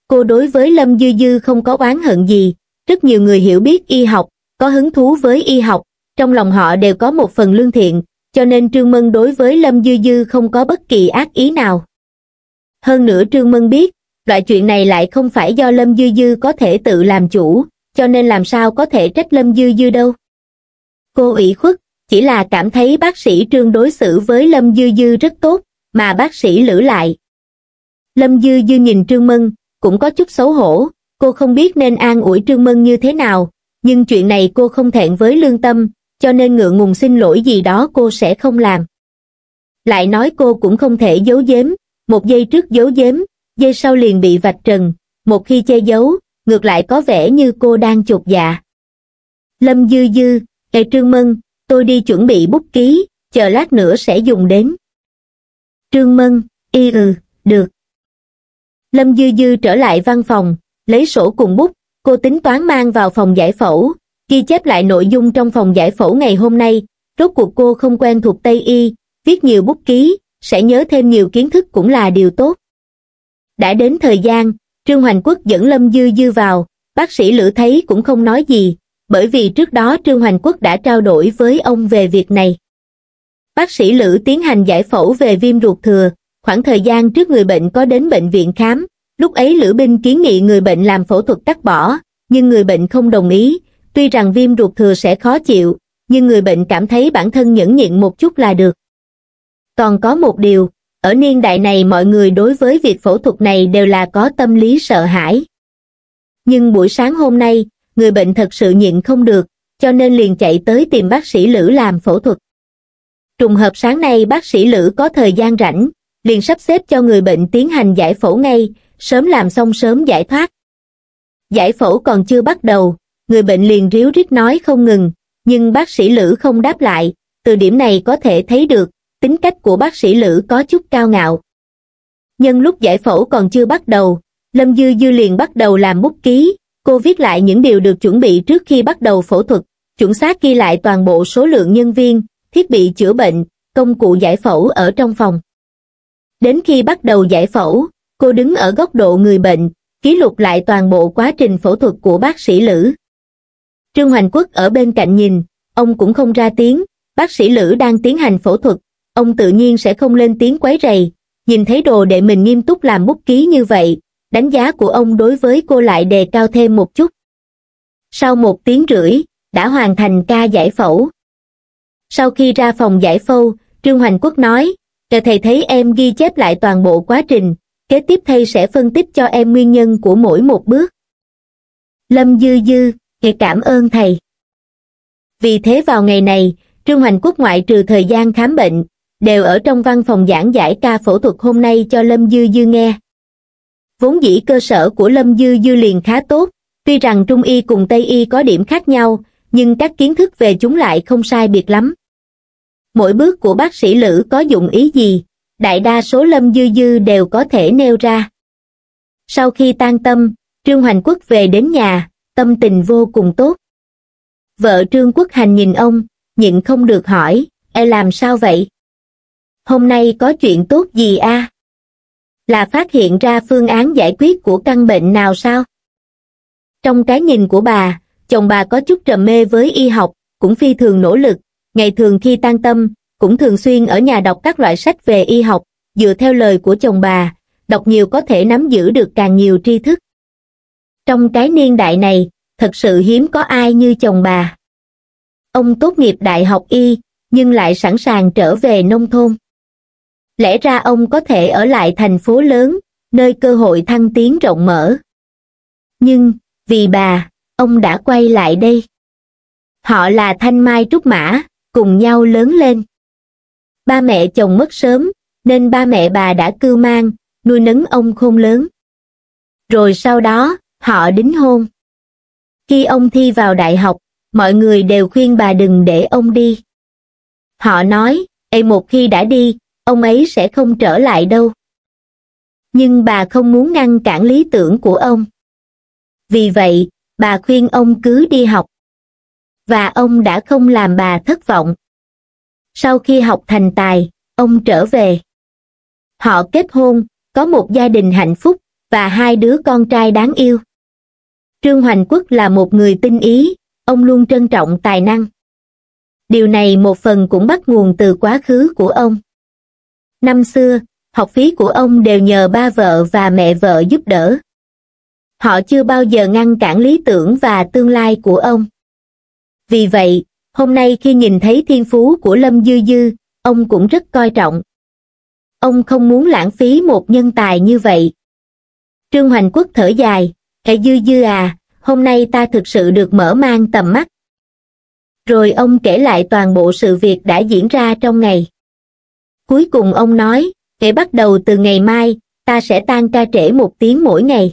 Cô đối với Lâm Dư Dư không có oán hận gì, rất nhiều người hiểu biết y học, có hứng thú với y học, trong lòng họ đều có một phần lương thiện, cho nên Trương Mân đối với Lâm Dư Dư không có bất kỳ ác ý nào. Hơn nữa Trương Mân biết, loại chuyện này lại không phải do Lâm Dư Dư có thể tự làm chủ, cho nên làm sao có thể trách Lâm Dư Dư đâu. Cô ủy khuất, chỉ là cảm thấy bác sĩ Trương đối xử với Lâm Dư Dư rất tốt, mà bác sĩ lữ lại. Lâm Dư Dư nhìn Trương Mân, cũng có chút xấu hổ, cô không biết nên an ủi Trương Mân như thế nào, nhưng chuyện này cô không thẹn với lương tâm, cho nên ngượng ngùng xin lỗi gì đó cô sẽ không làm. Lại nói cô cũng không thể giấu giếm, một giây trước giấu giếm, giây sau liền bị vạch trần, một khi che giấu, ngược lại có vẻ như cô đang chột dạ. Lâm Dư Dư, Ngày Trương Mân, tôi đi chuẩn bị bút ký, chờ lát nữa sẽ dùng đến. Trương Mân, y ừ, được. Lâm Dư Dư trở lại văn phòng, lấy sổ cùng bút, cô tính toán mang vào phòng giải phẫu, ghi chép lại nội dung trong phòng giải phẫu ngày hôm nay, rốt cuộc cô không quen thuộc Tây Y, viết nhiều bút ký, sẽ nhớ thêm nhiều kiến thức cũng là điều tốt. Đã đến thời gian, Trương Hoành Quốc dẫn Lâm Dư Dư vào, bác sĩ Lữ thấy cũng không nói gì, bởi vì trước đó Trương Hoành Quốc đã trao đổi với ông về việc này bác sĩ Lữ tiến hành giải phẫu về viêm ruột thừa. Khoảng thời gian trước người bệnh có đến bệnh viện khám, lúc ấy Lữ Binh kiến nghị người bệnh làm phẫu thuật cắt bỏ, nhưng người bệnh không đồng ý. Tuy rằng viêm ruột thừa sẽ khó chịu, nhưng người bệnh cảm thấy bản thân nhẫn nhịn một chút là được. Còn có một điều, ở niên đại này mọi người đối với việc phẫu thuật này đều là có tâm lý sợ hãi. Nhưng buổi sáng hôm nay, người bệnh thật sự nhịn không được, cho nên liền chạy tới tìm bác sĩ Lữ làm phẫu thuật trùng hợp sáng nay bác sĩ Lữ có thời gian rảnh, liền sắp xếp cho người bệnh tiến hành giải phẫu ngay, sớm làm xong sớm giải thoát. Giải phẫu còn chưa bắt đầu, người bệnh liền ríu rít nói không ngừng, nhưng bác sĩ Lữ không đáp lại, từ điểm này có thể thấy được, tính cách của bác sĩ Lữ có chút cao ngạo. Nhân lúc giải phẫu còn chưa bắt đầu, Lâm Dư Dư liền bắt đầu làm bút ký, cô viết lại những điều được chuẩn bị trước khi bắt đầu phẫu thuật, chuẩn xác ghi lại toàn bộ số lượng nhân viên, thiết bị chữa bệnh, công cụ giải phẫu ở trong phòng. Đến khi bắt đầu giải phẫu, cô đứng ở góc độ người bệnh, ký lục lại toàn bộ quá trình phẫu thuật của bác sĩ Lữ. Trương Hoành Quốc ở bên cạnh nhìn, ông cũng không ra tiếng, bác sĩ Lữ đang tiến hành phẫu thuật, ông tự nhiên sẽ không lên tiếng quấy rầy, nhìn thấy đồ để mình nghiêm túc làm bút ký như vậy, đánh giá của ông đối với cô lại đề cao thêm một chút. Sau một tiếng rưỡi, đã hoàn thành ca giải phẫu, sau khi ra phòng giải phâu trương hoành quốc nói chờ thầy thấy em ghi chép lại toàn bộ quá trình kế tiếp thầy sẽ phân tích cho em nguyên nhân của mỗi một bước lâm dư dư thầy cảm ơn thầy vì thế vào ngày này trương hoành quốc ngoại trừ thời gian khám bệnh đều ở trong văn phòng giảng giải ca phẫu thuật hôm nay cho lâm dư dư nghe vốn dĩ cơ sở của lâm dư dư liền khá tốt tuy rằng trung y cùng tây y có điểm khác nhau nhưng các kiến thức về chúng lại không sai biệt lắm mỗi bước của bác sĩ Lữ có dụng ý gì, đại đa số Lâm Dư Dư đều có thể nêu ra. Sau khi tan tâm, Trương Hoành Quốc về đến nhà, tâm tình vô cùng tốt. Vợ Trương Quốc Hành nhìn ông, nhịn không được hỏi, e làm sao vậy? Hôm nay có chuyện tốt gì a? À? Là phát hiện ra phương án giải quyết của căn bệnh nào sao? Trong cái nhìn của bà, chồng bà có chút trầm mê với y học, cũng phi thường nỗ lực, ngày thường khi tan tâm, cũng thường xuyên ở nhà đọc các loại sách về y học, dựa theo lời của chồng bà, đọc nhiều có thể nắm giữ được càng nhiều tri thức. Trong cái niên đại này, thật sự hiếm có ai như chồng bà. Ông tốt nghiệp đại học y, nhưng lại sẵn sàng trở về nông thôn. Lẽ ra ông có thể ở lại thành phố lớn, nơi cơ hội thăng tiến rộng mở. Nhưng, vì bà, ông đã quay lại đây. Họ là Thanh Mai Trúc Mã, cùng nhau lớn lên. Ba mẹ chồng mất sớm, nên ba mẹ bà đã cưu mang, nuôi nấng ông khôn lớn. Rồi sau đó, họ đính hôn. Khi ông thi vào đại học, mọi người đều khuyên bà đừng để ông đi. Họ nói, Ê một khi đã đi, ông ấy sẽ không trở lại đâu. Nhưng bà không muốn ngăn cản lý tưởng của ông. Vì vậy, bà khuyên ông cứ đi học và ông đã không làm bà thất vọng. Sau khi học thành tài, ông trở về. Họ kết hôn, có một gia đình hạnh phúc và hai đứa con trai đáng yêu. Trương Hoành Quốc là một người tinh ý, ông luôn trân trọng tài năng. Điều này một phần cũng bắt nguồn từ quá khứ của ông. Năm xưa, học phí của ông đều nhờ ba vợ và mẹ vợ giúp đỡ. Họ chưa bao giờ ngăn cản lý tưởng và tương lai của ông. Vì vậy, hôm nay khi nhìn thấy thiên phú của Lâm Dư Dư, ông cũng rất coi trọng. Ông không muốn lãng phí một nhân tài như vậy. Trương Hoành Quốc thở dài, hệ Dư Dư à, hôm nay ta thực sự được mở mang tầm mắt. Rồi ông kể lại toàn bộ sự việc đã diễn ra trong ngày. Cuối cùng ông nói, để bắt đầu từ ngày mai, ta sẽ tan ca trễ một tiếng mỗi ngày.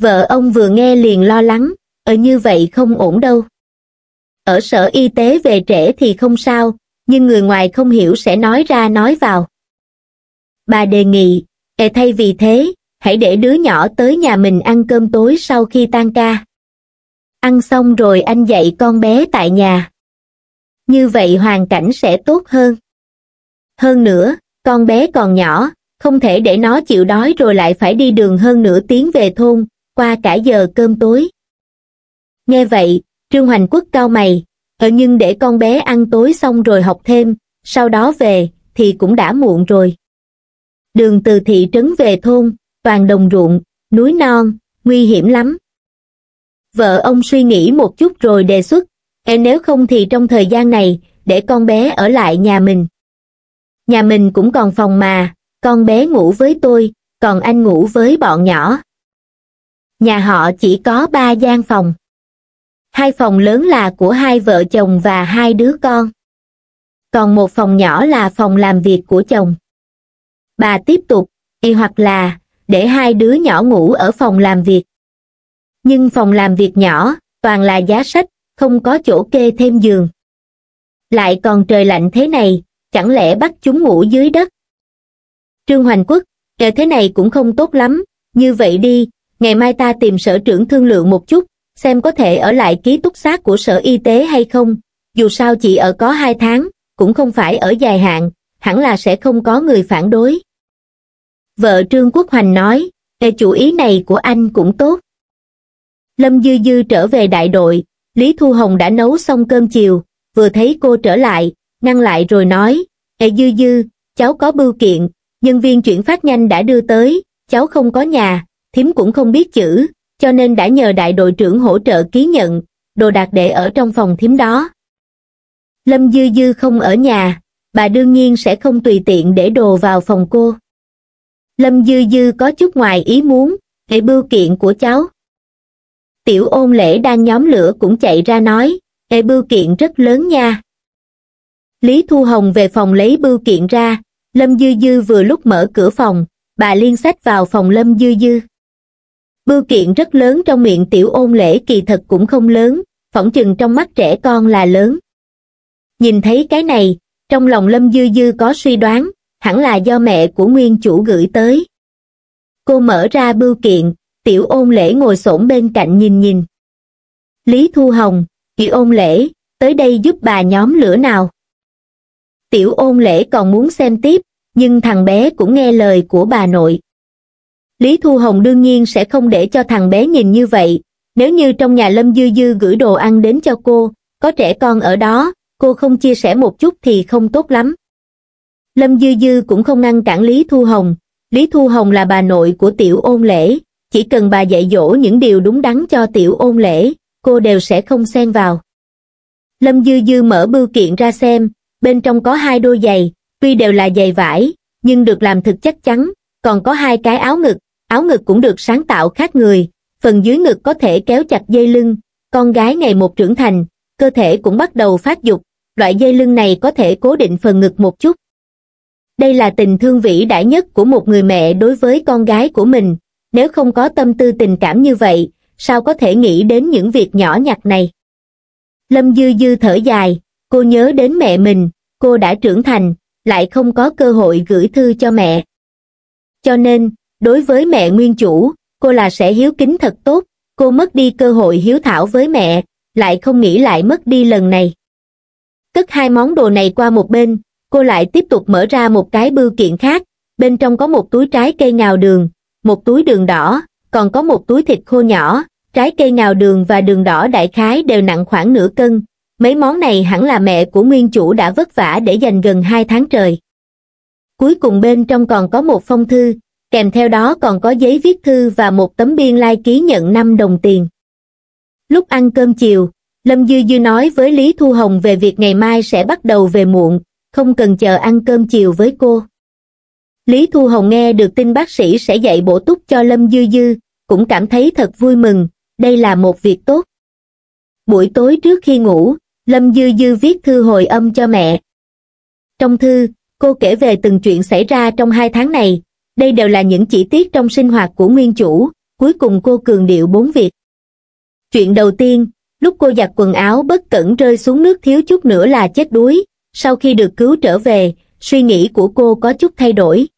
Vợ ông vừa nghe liền lo lắng, ở ờ như vậy không ổn đâu ở sở y tế về trễ thì không sao, nhưng người ngoài không hiểu sẽ nói ra nói vào. Bà đề nghị, e thay vì thế, hãy để đứa nhỏ tới nhà mình ăn cơm tối sau khi tan ca. Ăn xong rồi anh dạy con bé tại nhà. Như vậy hoàn cảnh sẽ tốt hơn. Hơn nữa, con bé còn nhỏ, không thể để nó chịu đói rồi lại phải đi đường hơn nửa tiếng về thôn, qua cả giờ cơm tối. Nghe vậy, Trương Hoành Quốc cao mày, ở ờ, nhưng để con bé ăn tối xong rồi học thêm, sau đó về, thì cũng đã muộn rồi. Đường từ thị trấn về thôn, toàn đồng ruộng, núi non, nguy hiểm lắm. Vợ ông suy nghĩ một chút rồi đề xuất, e nếu không thì trong thời gian này, để con bé ở lại nhà mình. Nhà mình cũng còn phòng mà, con bé ngủ với tôi, còn anh ngủ với bọn nhỏ. Nhà họ chỉ có ba gian phòng hai phòng lớn là của hai vợ chồng và hai đứa con. Còn một phòng nhỏ là phòng làm việc của chồng. Bà tiếp tục, y hoặc là, để hai đứa nhỏ ngủ ở phòng làm việc. Nhưng phòng làm việc nhỏ, toàn là giá sách, không có chỗ kê thêm giường. Lại còn trời lạnh thế này, chẳng lẽ bắt chúng ngủ dưới đất? Trương Hoành Quốc, trời thế này cũng không tốt lắm, như vậy đi, ngày mai ta tìm sở trưởng thương lượng một chút, xem có thể ở lại ký túc xác của sở y tế hay không, dù sao chỉ ở có 2 tháng, cũng không phải ở dài hạn, hẳn là sẽ không có người phản đối. Vợ Trương Quốc Hoành nói, Ê chủ ý này của anh cũng tốt. Lâm Dư Dư trở về đại đội, Lý Thu Hồng đã nấu xong cơm chiều, vừa thấy cô trở lại, ngăn lại rồi nói, Ê Dư Dư, cháu có bưu kiện, nhân viên chuyển phát nhanh đã đưa tới, cháu không có nhà, thím cũng không biết chữ, cho nên đã nhờ đại đội trưởng hỗ trợ ký nhận, đồ đạc để ở trong phòng thím đó. Lâm Dư Dư không ở nhà, bà đương nhiên sẽ không tùy tiện để đồ vào phòng cô. Lâm Dư Dư có chút ngoài ý muốn, hệ bưu kiện của cháu. Tiểu ôn lễ đang nhóm lửa cũng chạy ra nói, hệ bưu kiện rất lớn nha. Lý Thu Hồng về phòng lấy bưu kiện ra, Lâm Dư Dư vừa lúc mở cửa phòng, bà liên sách vào phòng Lâm Dư Dư. Bưu kiện rất lớn trong miệng tiểu ôn lễ kỳ thật cũng không lớn, phỏng chừng trong mắt trẻ con là lớn. Nhìn thấy cái này, trong lòng Lâm Dư Dư có suy đoán, hẳn là do mẹ của nguyên chủ gửi tới. Cô mở ra bưu kiện, tiểu ôn lễ ngồi xổm bên cạnh nhìn nhìn. Lý Thu Hồng, chị ôn lễ, tới đây giúp bà nhóm lửa nào. Tiểu ôn lễ còn muốn xem tiếp, nhưng thằng bé cũng nghe lời của bà nội. Lý Thu Hồng đương nhiên sẽ không để cho thằng bé nhìn như vậy. Nếu như trong nhà Lâm Dư Dư gửi đồ ăn đến cho cô, có trẻ con ở đó, cô không chia sẻ một chút thì không tốt lắm. Lâm Dư Dư cũng không ngăn cản Lý Thu Hồng. Lý Thu Hồng là bà nội của tiểu ôn lễ, chỉ cần bà dạy dỗ những điều đúng đắn cho tiểu ôn lễ, cô đều sẽ không xen vào. Lâm Dư Dư mở bưu kiện ra xem, bên trong có hai đôi giày, tuy đều là giày vải, nhưng được làm thực chắc chắn, còn có hai cái áo ngực, áo ngực cũng được sáng tạo khác người, phần dưới ngực có thể kéo chặt dây lưng, con gái ngày một trưởng thành, cơ thể cũng bắt đầu phát dục, loại dây lưng này có thể cố định phần ngực một chút. Đây là tình thương vĩ đại nhất của một người mẹ đối với con gái của mình, nếu không có tâm tư tình cảm như vậy, sao có thể nghĩ đến những việc nhỏ nhặt này. Lâm Dư Dư thở dài, cô nhớ đến mẹ mình, cô đã trưởng thành, lại không có cơ hội gửi thư cho mẹ. Cho nên, đối với mẹ nguyên chủ, cô là sẽ hiếu kính thật tốt, cô mất đi cơ hội hiếu thảo với mẹ, lại không nghĩ lại mất đi lần này. Cất hai món đồ này qua một bên, cô lại tiếp tục mở ra một cái bưu kiện khác, bên trong có một túi trái cây ngào đường, một túi đường đỏ, còn có một túi thịt khô nhỏ, trái cây ngào đường và đường đỏ đại khái đều nặng khoảng nửa cân. Mấy món này hẳn là mẹ của nguyên chủ đã vất vả để dành gần hai tháng trời. Cuối cùng bên trong còn có một phong thư, kèm theo đó còn có giấy viết thư và một tấm biên lai like ký nhận 5 đồng tiền. Lúc ăn cơm chiều, Lâm Dư Dư nói với Lý Thu Hồng về việc ngày mai sẽ bắt đầu về muộn, không cần chờ ăn cơm chiều với cô. Lý Thu Hồng nghe được tin bác sĩ sẽ dạy bổ túc cho Lâm Dư Dư, cũng cảm thấy thật vui mừng, đây là một việc tốt. Buổi tối trước khi ngủ, Lâm Dư Dư viết thư hồi âm cho mẹ. Trong thư, cô kể về từng chuyện xảy ra trong hai tháng này, đây đều là những chi tiết trong sinh hoạt của nguyên chủ, cuối cùng cô cường điệu bốn việc. Chuyện đầu tiên, lúc cô giặt quần áo bất cẩn rơi xuống nước thiếu chút nữa là chết đuối, sau khi được cứu trở về, suy nghĩ của cô có chút thay đổi.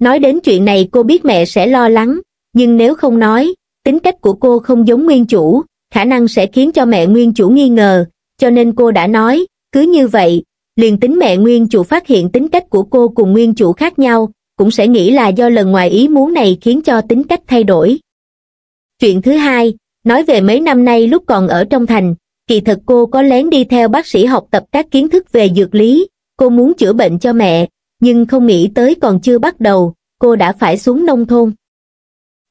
Nói đến chuyện này cô biết mẹ sẽ lo lắng, nhưng nếu không nói, tính cách của cô không giống nguyên chủ, khả năng sẽ khiến cho mẹ nguyên chủ nghi ngờ, cho nên cô đã nói, cứ như vậy, liền tính mẹ nguyên chủ phát hiện tính cách của cô cùng nguyên chủ khác nhau, cũng sẽ nghĩ là do lần ngoài ý muốn này khiến cho tính cách thay đổi. Chuyện thứ hai, nói về mấy năm nay lúc còn ở trong thành, kỳ thực cô có lén đi theo bác sĩ học tập các kiến thức về dược lý, cô muốn chữa bệnh cho mẹ, nhưng không nghĩ tới còn chưa bắt đầu, cô đã phải xuống nông thôn.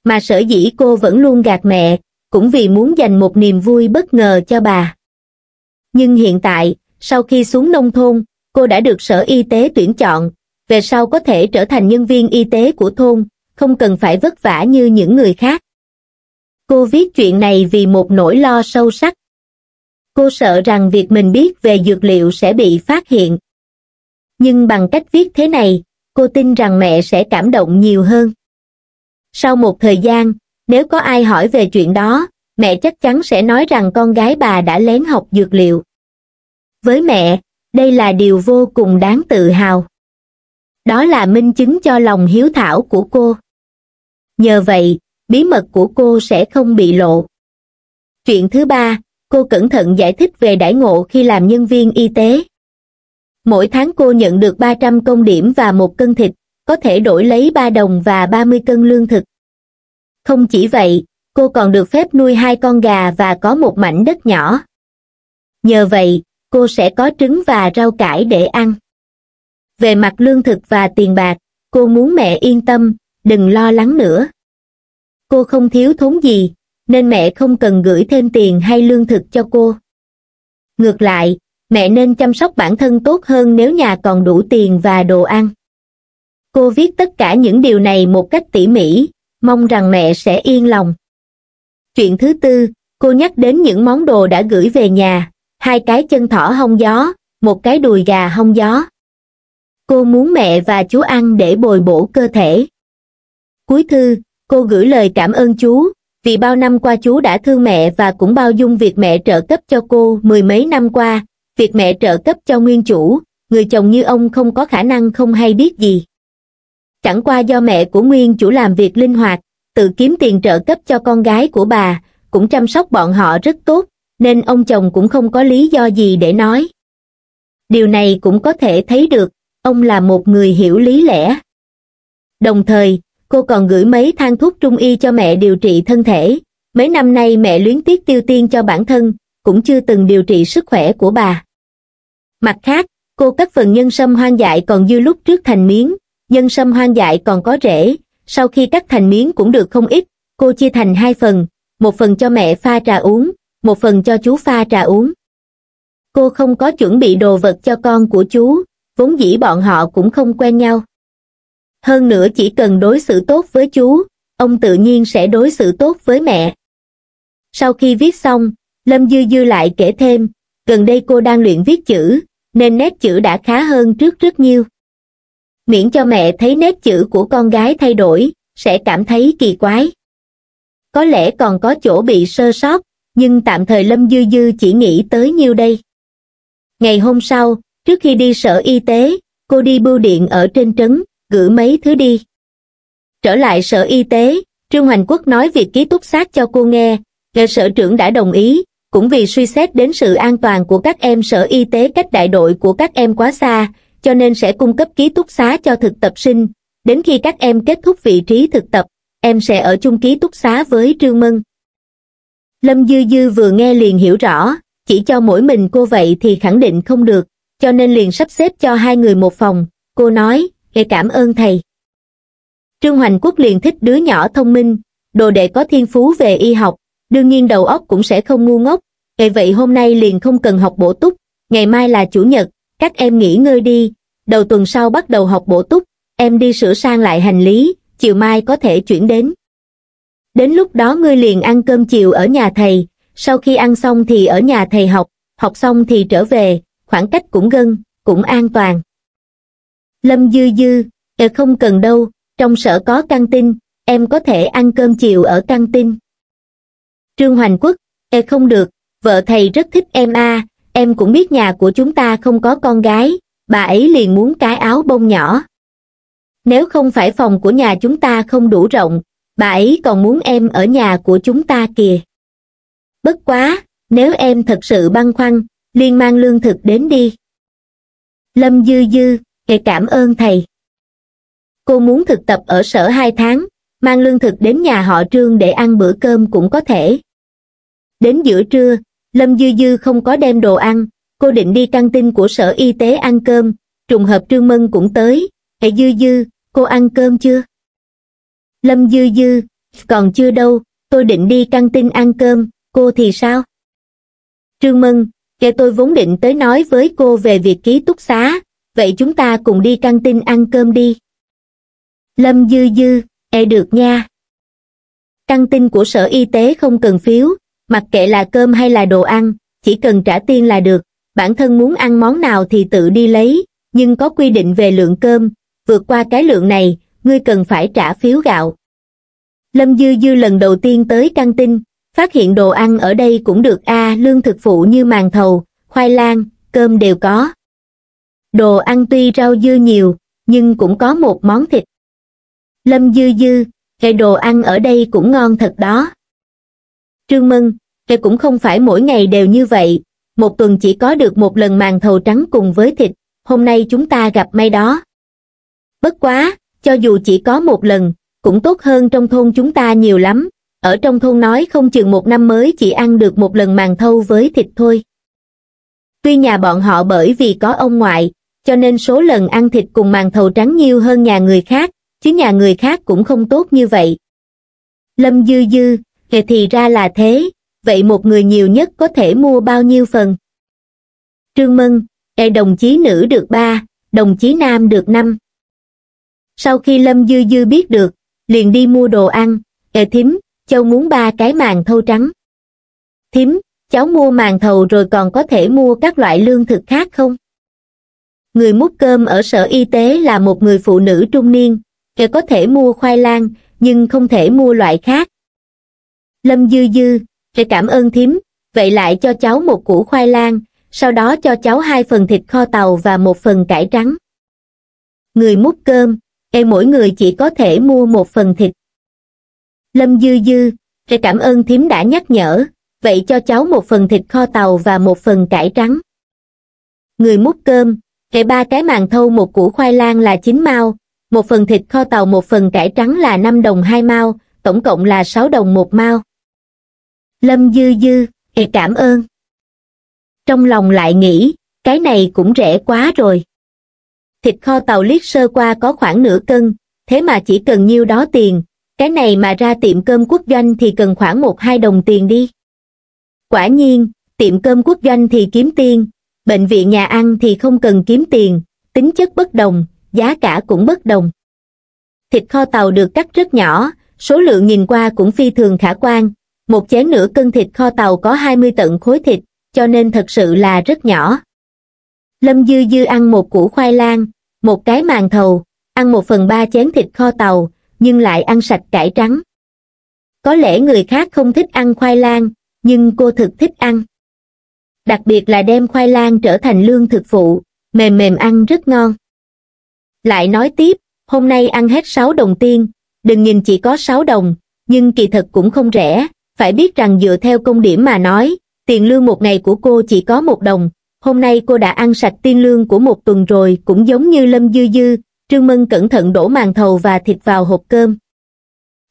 Mà sở dĩ cô vẫn luôn gạt mẹ, cũng vì muốn dành một niềm vui bất ngờ cho bà. Nhưng hiện tại, sau khi xuống nông thôn, cô đã được sở y tế tuyển chọn, về sau có thể trở thành nhân viên y tế của thôn, không cần phải vất vả như những người khác. Cô viết chuyện này vì một nỗi lo sâu sắc. Cô sợ rằng việc mình biết về dược liệu sẽ bị phát hiện. Nhưng bằng cách viết thế này, cô tin rằng mẹ sẽ cảm động nhiều hơn. Sau một thời gian, nếu có ai hỏi về chuyện đó, mẹ chắc chắn sẽ nói rằng con gái bà đã lén học dược liệu. Với mẹ, đây là điều vô cùng đáng tự hào đó là minh chứng cho lòng hiếu thảo của cô nhờ vậy bí mật của cô sẽ không bị lộ chuyện thứ ba cô cẩn thận giải thích về đãi ngộ khi làm nhân viên y tế mỗi tháng cô nhận được 300 công điểm và một cân thịt có thể đổi lấy 3 đồng và 30 cân lương thực không chỉ vậy cô còn được phép nuôi hai con gà và có một mảnh đất nhỏ nhờ vậy cô sẽ có trứng và rau cải để ăn về mặt lương thực và tiền bạc cô muốn mẹ yên tâm đừng lo lắng nữa cô không thiếu thốn gì nên mẹ không cần gửi thêm tiền hay lương thực cho cô ngược lại mẹ nên chăm sóc bản thân tốt hơn nếu nhà còn đủ tiền và đồ ăn cô viết tất cả những điều này một cách tỉ mỉ mong rằng mẹ sẽ yên lòng chuyện thứ tư cô nhắc đến những món đồ đã gửi về nhà hai cái chân thỏ hông gió một cái đùi gà hông gió cô muốn mẹ và chú ăn để bồi bổ cơ thể. Cuối thư, cô gửi lời cảm ơn chú, vì bao năm qua chú đã thương mẹ và cũng bao dung việc mẹ trợ cấp cho cô mười mấy năm qua, việc mẹ trợ cấp cho nguyên chủ, người chồng như ông không có khả năng không hay biết gì. Chẳng qua do mẹ của nguyên chủ làm việc linh hoạt, tự kiếm tiền trợ cấp cho con gái của bà, cũng chăm sóc bọn họ rất tốt, nên ông chồng cũng không có lý do gì để nói. Điều này cũng có thể thấy được, ông là một người hiểu lý lẽ đồng thời cô còn gửi mấy thang thuốc trung y cho mẹ điều trị thân thể mấy năm nay mẹ luyến tiếc tiêu tiên cho bản thân cũng chưa từng điều trị sức khỏe của bà mặt khác cô cắt phần nhân sâm hoang dại còn dư lúc trước thành miếng nhân sâm hoang dại còn có rễ sau khi cắt thành miếng cũng được không ít cô chia thành hai phần một phần cho mẹ pha trà uống một phần cho chú pha trà uống cô không có chuẩn bị đồ vật cho con của chú vốn dĩ bọn họ cũng không quen nhau. Hơn nữa chỉ cần đối xử tốt với chú, ông tự nhiên sẽ đối xử tốt với mẹ. Sau khi viết xong, Lâm Dư Dư lại kể thêm, gần đây cô đang luyện viết chữ, nên nét chữ đã khá hơn trước rất nhiều. Miễn cho mẹ thấy nét chữ của con gái thay đổi, sẽ cảm thấy kỳ quái. Có lẽ còn có chỗ bị sơ sót, nhưng tạm thời Lâm Dư Dư chỉ nghĩ tới nhiêu đây. Ngày hôm sau, Trước khi đi sở y tế, cô đi bưu điện ở trên trấn, gửi mấy thứ đi. Trở lại sở y tế, Trương Hoành Quốc nói việc ký túc xác cho cô nghe, nghe sở trưởng đã đồng ý, cũng vì suy xét đến sự an toàn của các em sở y tế cách đại đội của các em quá xa, cho nên sẽ cung cấp ký túc xá cho thực tập sinh. Đến khi các em kết thúc vị trí thực tập, em sẽ ở chung ký túc xá với Trương Mân. Lâm Dư Dư vừa nghe liền hiểu rõ, chỉ cho mỗi mình cô vậy thì khẳng định không được, cho nên liền sắp xếp cho hai người một phòng cô nói nghe cảm ơn thầy trương hoành quốc liền thích đứa nhỏ thông minh đồ đệ có thiên phú về y học đương nhiên đầu óc cũng sẽ không ngu ngốc vậy vậy hôm nay liền không cần học bổ túc ngày mai là chủ nhật các em nghỉ ngơi đi đầu tuần sau bắt đầu học bổ túc em đi sửa sang lại hành lý chiều mai có thể chuyển đến đến lúc đó ngươi liền ăn cơm chiều ở nhà thầy sau khi ăn xong thì ở nhà thầy học học xong thì trở về khoảng cách cũng gần, cũng an toàn. Lâm Dư Dư, e không cần đâu, trong sở có căng tin, em có thể ăn cơm chiều ở căng tin. Trương Hoành Quốc, e không được, vợ thầy rất thích em a à, em cũng biết nhà của chúng ta không có con gái, bà ấy liền muốn cái áo bông nhỏ. Nếu không phải phòng của nhà chúng ta không đủ rộng, bà ấy còn muốn em ở nhà của chúng ta kìa. Bất quá, nếu em thật sự băn khoăn, liên mang lương thực đến đi. Lâm Dư Dư, để cảm ơn thầy. Cô muốn thực tập ở sở 2 tháng, mang lương thực đến nhà họ trương để ăn bữa cơm cũng có thể. Đến giữa trưa, Lâm Dư Dư không có đem đồ ăn, cô định đi căng tin của sở y tế ăn cơm, trùng hợp Trương Mân cũng tới, hệ Dư Dư, cô ăn cơm chưa? Lâm Dư Dư, còn chưa đâu, tôi định đi căng tin ăn cơm, cô thì sao? Trương Mân, Kể tôi vốn định tới nói với cô về việc ký túc xá, vậy chúng ta cùng đi căng tin ăn cơm đi. Lâm Dư Dư, e được nha. Căng tin của sở y tế không cần phiếu, mặc kệ là cơm hay là đồ ăn, chỉ cần trả tiền là được, bản thân muốn ăn món nào thì tự đi lấy, nhưng có quy định về lượng cơm, vượt qua cái lượng này, ngươi cần phải trả phiếu gạo. Lâm Dư Dư lần đầu tiên tới căng tin, phát hiện đồ ăn ở đây cũng được a à, lương thực phụ như màng thầu, khoai lang, cơm đều có. Đồ ăn tuy rau dư nhiều, nhưng cũng có một món thịt. Lâm dư dư, cái đồ ăn ở đây cũng ngon thật đó. Trương Mân, cái cũng không phải mỗi ngày đều như vậy, một tuần chỉ có được một lần màng thầu trắng cùng với thịt, hôm nay chúng ta gặp may đó. Bất quá, cho dù chỉ có một lần, cũng tốt hơn trong thôn chúng ta nhiều lắm, ở trong thôn nói không chừng một năm mới chỉ ăn được một lần màng thâu với thịt thôi. Tuy nhà bọn họ bởi vì có ông ngoại, cho nên số lần ăn thịt cùng màng thầu trắng nhiều hơn nhà người khác, chứ nhà người khác cũng không tốt như vậy. Lâm Dư Dư, kể thì ra là thế, vậy một người nhiều nhất có thể mua bao nhiêu phần? Trương Mân, e đồng chí nữ được 3, đồng chí nam được 5. Sau khi Lâm Dư Dư biết được, liền đi mua đồ ăn, e thím, Châu muốn ba cái màn thâu trắng. Thím, cháu mua màn thầu rồi còn có thể mua các loại lương thực khác không? Người múc cơm ở sở y tế là một người phụ nữ trung niên, kẻ có thể mua khoai lang, nhưng không thể mua loại khác. Lâm Dư Dư, kẻ cảm ơn thím, vậy lại cho cháu một củ khoai lang, sau đó cho cháu hai phần thịt kho tàu và một phần cải trắng. Người múc cơm, e mỗi người chỉ có thể mua một phần thịt lâm dư dư rồi cảm ơn thím đã nhắc nhở vậy cho cháu một phần thịt kho tàu và một phần cải trắng người múc cơm rồi ba cái màng thâu một củ khoai lang là chín mao một phần thịt kho tàu một phần cải trắng là năm đồng hai mao tổng cộng là sáu đồng một mao lâm dư dư thì cảm ơn trong lòng lại nghĩ cái này cũng rẻ quá rồi thịt kho tàu liếc sơ qua có khoảng nửa cân thế mà chỉ cần nhiêu đó tiền cái này mà ra tiệm cơm quốc doanh thì cần khoảng một hai đồng tiền đi quả nhiên tiệm cơm quốc doanh thì kiếm tiền bệnh viện nhà ăn thì không cần kiếm tiền tính chất bất đồng giá cả cũng bất đồng thịt kho tàu được cắt rất nhỏ số lượng nhìn qua cũng phi thường khả quan một chén nửa cân thịt kho tàu có 20 tận khối thịt cho nên thật sự là rất nhỏ lâm dư dư ăn một củ khoai lang một cái màng thầu ăn một phần ba chén thịt kho tàu nhưng lại ăn sạch cải trắng có lẽ người khác không thích ăn khoai lang nhưng cô thực thích ăn đặc biệt là đem khoai lang trở thành lương thực phụ mềm mềm ăn rất ngon lại nói tiếp hôm nay ăn hết 6 đồng tiên đừng nhìn chỉ có 6 đồng nhưng kỳ thật cũng không rẻ phải biết rằng dựa theo công điểm mà nói tiền lương một ngày của cô chỉ có một đồng hôm nay cô đã ăn sạch tiên lương của một tuần rồi cũng giống như lâm dư dư Trương Mân cẩn thận đổ màn thầu và thịt vào hộp cơm.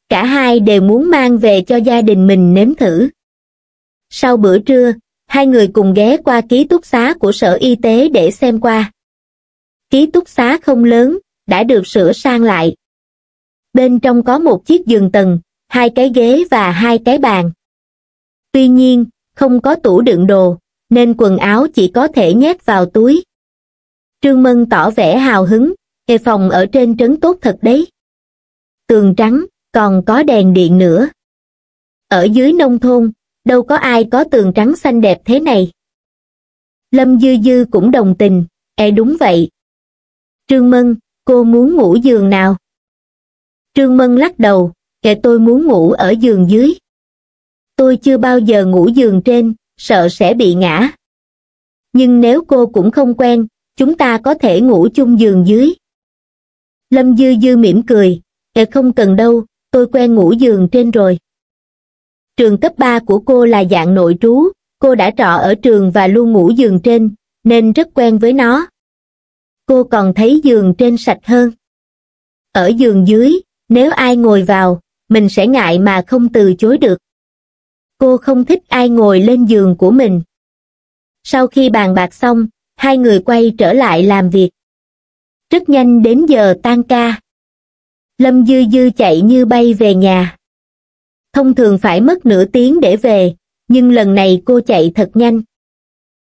Cả hai đều muốn mang về cho gia đình mình nếm thử. Sau bữa trưa, hai người cùng ghé qua ký túc xá của sở y tế để xem qua. Ký túc xá không lớn, đã được sửa sang lại. Bên trong có một chiếc giường tầng, hai cái ghế và hai cái bàn. Tuy nhiên, không có tủ đựng đồ, nên quần áo chỉ có thể nhét vào túi. Trương Mân tỏ vẻ hào hứng, Đề phòng ở trên trấn tốt thật đấy. Tường trắng, còn có đèn điện nữa. Ở dưới nông thôn, đâu có ai có tường trắng xanh đẹp thế này. Lâm Dư Dư cũng đồng tình, e đúng vậy. Trương Mân, cô muốn ngủ giường nào? Trương Mân lắc đầu, kệ tôi muốn ngủ ở giường dưới. Tôi chưa bao giờ ngủ giường trên, sợ sẽ bị ngã. Nhưng nếu cô cũng không quen, chúng ta có thể ngủ chung giường dưới. Lâm Dư Dư mỉm cười, "Ệ không cần đâu, tôi quen ngủ giường trên rồi." Trường cấp 3 của cô là dạng nội trú, cô đã trọ ở trường và luôn ngủ giường trên, nên rất quen với nó. Cô còn thấy giường trên sạch hơn. Ở giường dưới, nếu ai ngồi vào, mình sẽ ngại mà không từ chối được. Cô không thích ai ngồi lên giường của mình. Sau khi bàn bạc xong, hai người quay trở lại làm việc rất nhanh đến giờ tan ca lâm dư dư chạy như bay về nhà thông thường phải mất nửa tiếng để về nhưng lần này cô chạy thật nhanh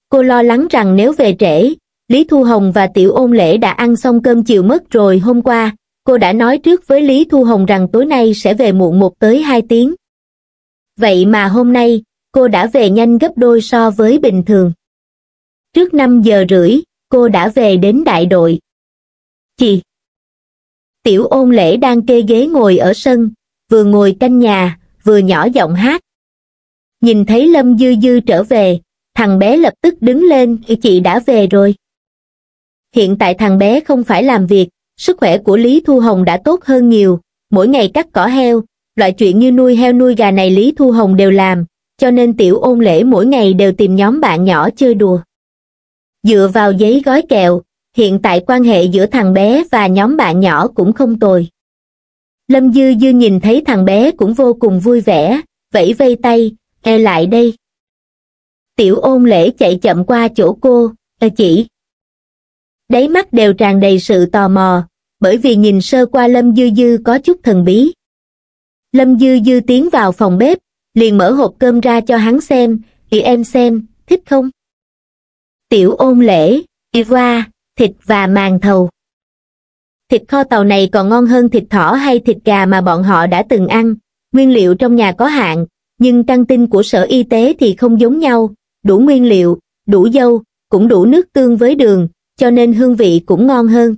cô lo lắng rằng nếu về trễ lý thu hồng và tiểu ôn lễ đã ăn xong cơm chiều mất rồi hôm qua cô đã nói trước với lý thu hồng rằng tối nay sẽ về muộn một tới hai tiếng vậy mà hôm nay cô đã về nhanh gấp đôi so với bình thường trước năm giờ rưỡi cô đã về đến đại đội Chị! Tiểu ôn lễ đang kê ghế ngồi ở sân, vừa ngồi canh nhà, vừa nhỏ giọng hát. Nhìn thấy Lâm Dư Dư trở về, thằng bé lập tức đứng lên khi chị đã về rồi. Hiện tại thằng bé không phải làm việc, sức khỏe của Lý Thu Hồng đã tốt hơn nhiều, mỗi ngày cắt cỏ heo, loại chuyện như nuôi heo nuôi gà này Lý Thu Hồng đều làm, cho nên tiểu ôn lễ mỗi ngày đều tìm nhóm bạn nhỏ chơi đùa. Dựa vào giấy gói kẹo, hiện tại quan hệ giữa thằng bé và nhóm bạn nhỏ cũng không tồi. Lâm Dư Dư nhìn thấy thằng bé cũng vô cùng vui vẻ, vẫy vây tay, e lại đây. Tiểu ôn lễ chạy chậm qua chỗ cô, e chỉ. Đáy mắt đều tràn đầy sự tò mò, bởi vì nhìn sơ qua Lâm Dư Dư có chút thần bí. Lâm Dư Dư tiến vào phòng bếp, liền mở hộp cơm ra cho hắn xem, thì em xem, thích không? Tiểu ôn lễ, đi qua, thịt và màng thầu thịt kho tàu này còn ngon hơn thịt thỏ hay thịt gà mà bọn họ đã từng ăn nguyên liệu trong nhà có hạn nhưng căng tin của sở y tế thì không giống nhau đủ nguyên liệu đủ dâu cũng đủ nước tương với đường cho nên hương vị cũng ngon hơn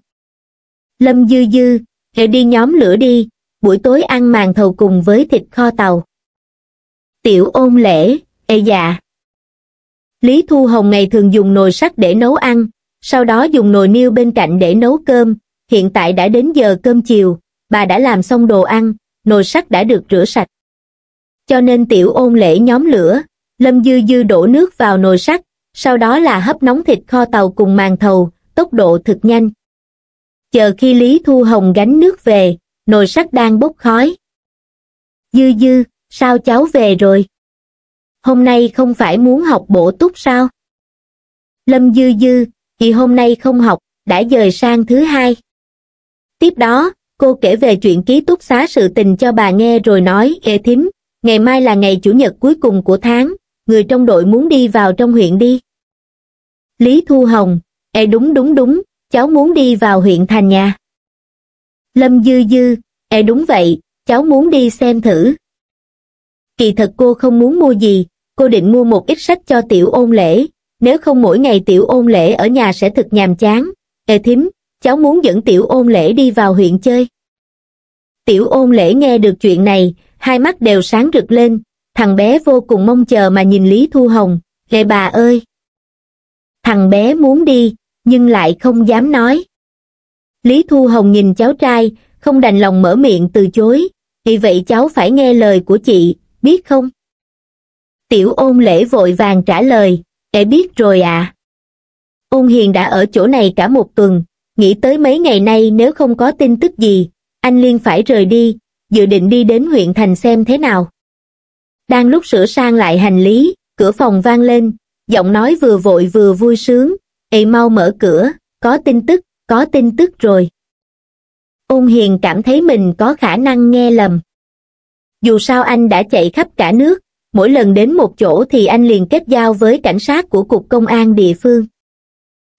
lâm dư dư hãy đi nhóm lửa đi buổi tối ăn màng thầu cùng với thịt kho tàu tiểu ôn lễ ê dạ lý thu hồng ngày thường dùng nồi sắt để nấu ăn sau đó dùng nồi niêu bên cạnh để nấu cơm, hiện tại đã đến giờ cơm chiều, bà đã làm xong đồ ăn, nồi sắt đã được rửa sạch. Cho nên tiểu ôn lễ nhóm lửa, Lâm Dư Dư đổ nước vào nồi sắt, sau đó là hấp nóng thịt kho tàu cùng màn thầu, tốc độ thực nhanh. Chờ khi Lý Thu Hồng gánh nước về, nồi sắt đang bốc khói. Dư Dư, sao cháu về rồi? Hôm nay không phải muốn học bổ túc sao? Lâm Dư Dư, chị hôm nay không học, đã dời sang thứ hai. Tiếp đó, cô kể về chuyện ký túc xá sự tình cho bà nghe rồi nói, ê thím, ngày mai là ngày chủ nhật cuối cùng của tháng, người trong đội muốn đi vào trong huyện đi. Lý Thu Hồng, ê đúng đúng đúng, cháu muốn đi vào huyện thành nhà. Lâm Dư Dư, ê đúng vậy, cháu muốn đi xem thử. Kỳ thật cô không muốn mua gì, cô định mua một ít sách cho tiểu ôn lễ, nếu không mỗi ngày tiểu ôn lễ ở nhà sẽ thật nhàm chán. Ê thím, cháu muốn dẫn tiểu ôn lễ đi vào huyện chơi. Tiểu ôn lễ nghe được chuyện này, hai mắt đều sáng rực lên, thằng bé vô cùng mong chờ mà nhìn Lý Thu Hồng, lệ bà ơi. Thằng bé muốn đi, nhưng lại không dám nói. Lý Thu Hồng nhìn cháu trai, không đành lòng mở miệng từ chối, vì vậy cháu phải nghe lời của chị, biết không? Tiểu ôn lễ vội vàng trả lời, để biết rồi À. Ôn Hiền đã ở chỗ này cả một tuần, nghĩ tới mấy ngày nay nếu không có tin tức gì, anh Liên phải rời đi, dự định đi đến huyện thành xem thế nào. Đang lúc sửa sang lại hành lý, cửa phòng vang lên, giọng nói vừa vội vừa vui sướng, Ê mau mở cửa, có tin tức, có tin tức rồi. Ôn Hiền cảm thấy mình có khả năng nghe lầm. Dù sao anh đã chạy khắp cả nước, mỗi lần đến một chỗ thì anh liền kết giao với cảnh sát của cục công an địa phương.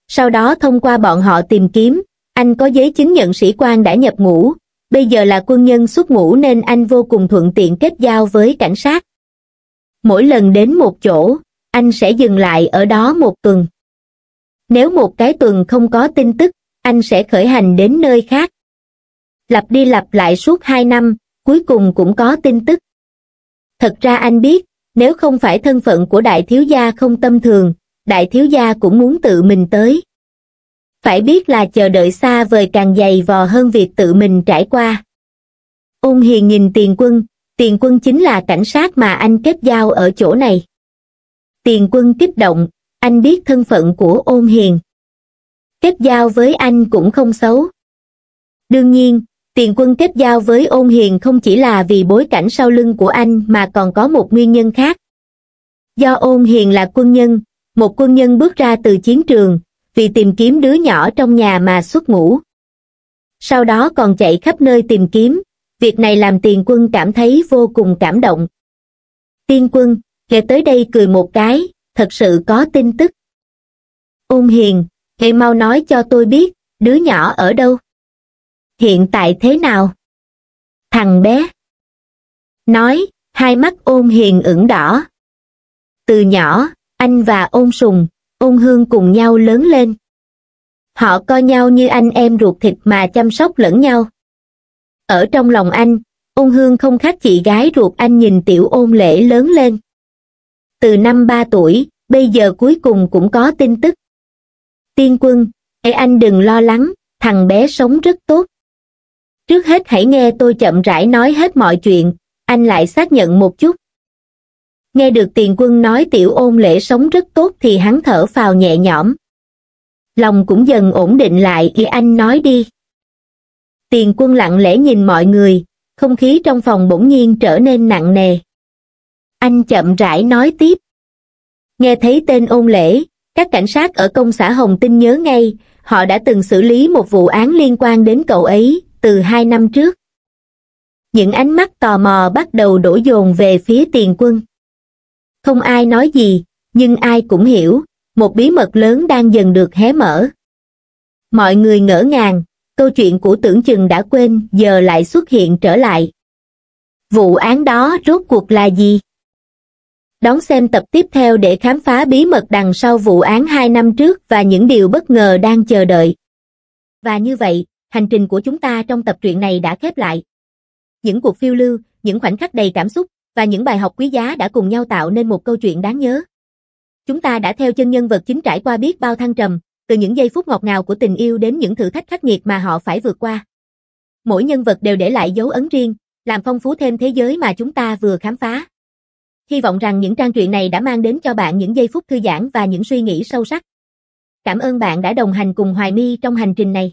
Sau đó thông qua bọn họ tìm kiếm, anh có giấy chứng nhận sĩ quan đã nhập ngũ, bây giờ là quân nhân xuất ngũ nên anh vô cùng thuận tiện kết giao với cảnh sát. Mỗi lần đến một chỗ, anh sẽ dừng lại ở đó một tuần. Nếu một cái tuần không có tin tức, anh sẽ khởi hành đến nơi khác. Lặp đi lặp lại suốt hai năm, cuối cùng cũng có tin tức. Thật ra anh biết, nếu không phải thân phận của đại thiếu gia không tâm thường, đại thiếu gia cũng muốn tự mình tới. Phải biết là chờ đợi xa vời càng dày vò hơn việc tự mình trải qua. Ôn hiền nhìn tiền quân, tiền quân chính là cảnh sát mà anh kết giao ở chỗ này. Tiền quân kích động, anh biết thân phận của ôn hiền. Kết giao với anh cũng không xấu. Đương nhiên, tiền quân kết giao với ôn hiền không chỉ là vì bối cảnh sau lưng của anh mà còn có một nguyên nhân khác do ôn hiền là quân nhân một quân nhân bước ra từ chiến trường vì tìm kiếm đứa nhỏ trong nhà mà xuất ngủ, sau đó còn chạy khắp nơi tìm kiếm việc này làm tiền quân cảm thấy vô cùng cảm động tiên quân nghe tới đây cười một cái thật sự có tin tức ôn hiền hãy mau nói cho tôi biết đứa nhỏ ở đâu hiện tại thế nào? Thằng bé. Nói, hai mắt ôn hiền ửng đỏ. Từ nhỏ, anh và ôn sùng, ôn hương cùng nhau lớn lên. Họ coi nhau như anh em ruột thịt mà chăm sóc lẫn nhau. Ở trong lòng anh, ôn hương không khác chị gái ruột anh nhìn tiểu ôn lễ lớn lên. Từ năm ba tuổi, bây giờ cuối cùng cũng có tin tức. Tiên quân, ê anh đừng lo lắng, thằng bé sống rất tốt trước hết hãy nghe tôi chậm rãi nói hết mọi chuyện anh lại xác nhận một chút nghe được tiền quân nói tiểu ôn lễ sống rất tốt thì hắn thở phào nhẹ nhõm lòng cũng dần ổn định lại khi anh nói đi tiền quân lặng lẽ nhìn mọi người không khí trong phòng bỗng nhiên trở nên nặng nề anh chậm rãi nói tiếp nghe thấy tên ôn lễ các cảnh sát ở công xã hồng tinh nhớ ngay họ đã từng xử lý một vụ án liên quan đến cậu ấy từ hai năm trước. Những ánh mắt tò mò bắt đầu đổ dồn về phía tiền quân. Không ai nói gì, nhưng ai cũng hiểu, một bí mật lớn đang dần được hé mở. Mọi người ngỡ ngàng, câu chuyện của tưởng chừng đã quên giờ lại xuất hiện trở lại. Vụ án đó rốt cuộc là gì? Đón xem tập tiếp theo để khám phá bí mật đằng sau vụ án 2 năm trước và những điều bất ngờ đang chờ đợi. Và như vậy, hành trình của chúng ta trong tập truyện này đã khép lại. Những cuộc phiêu lưu, những khoảnh khắc đầy cảm xúc và những bài học quý giá đã cùng nhau tạo nên một câu chuyện đáng nhớ. Chúng ta đã theo chân nhân vật chính trải qua biết bao thăng trầm, từ những giây phút ngọt ngào của tình yêu đến những thử thách khắc nghiệt mà họ phải vượt qua. Mỗi nhân vật đều để lại dấu ấn riêng, làm phong phú thêm thế giới mà chúng ta vừa khám phá. Hy vọng rằng những trang truyện này đã mang đến cho bạn những giây phút thư giãn và những suy nghĩ sâu sắc. Cảm ơn bạn đã đồng hành cùng Hoài My trong hành trình này.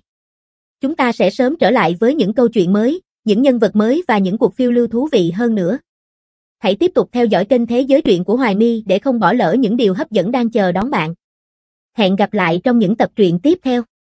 Chúng ta sẽ sớm trở lại với những câu chuyện mới, những nhân vật mới và những cuộc phiêu lưu thú vị hơn nữa. Hãy tiếp tục theo dõi kênh Thế giới truyện của Hoài My để không bỏ lỡ những điều hấp dẫn đang chờ đón bạn. Hẹn gặp lại trong những tập truyện tiếp theo.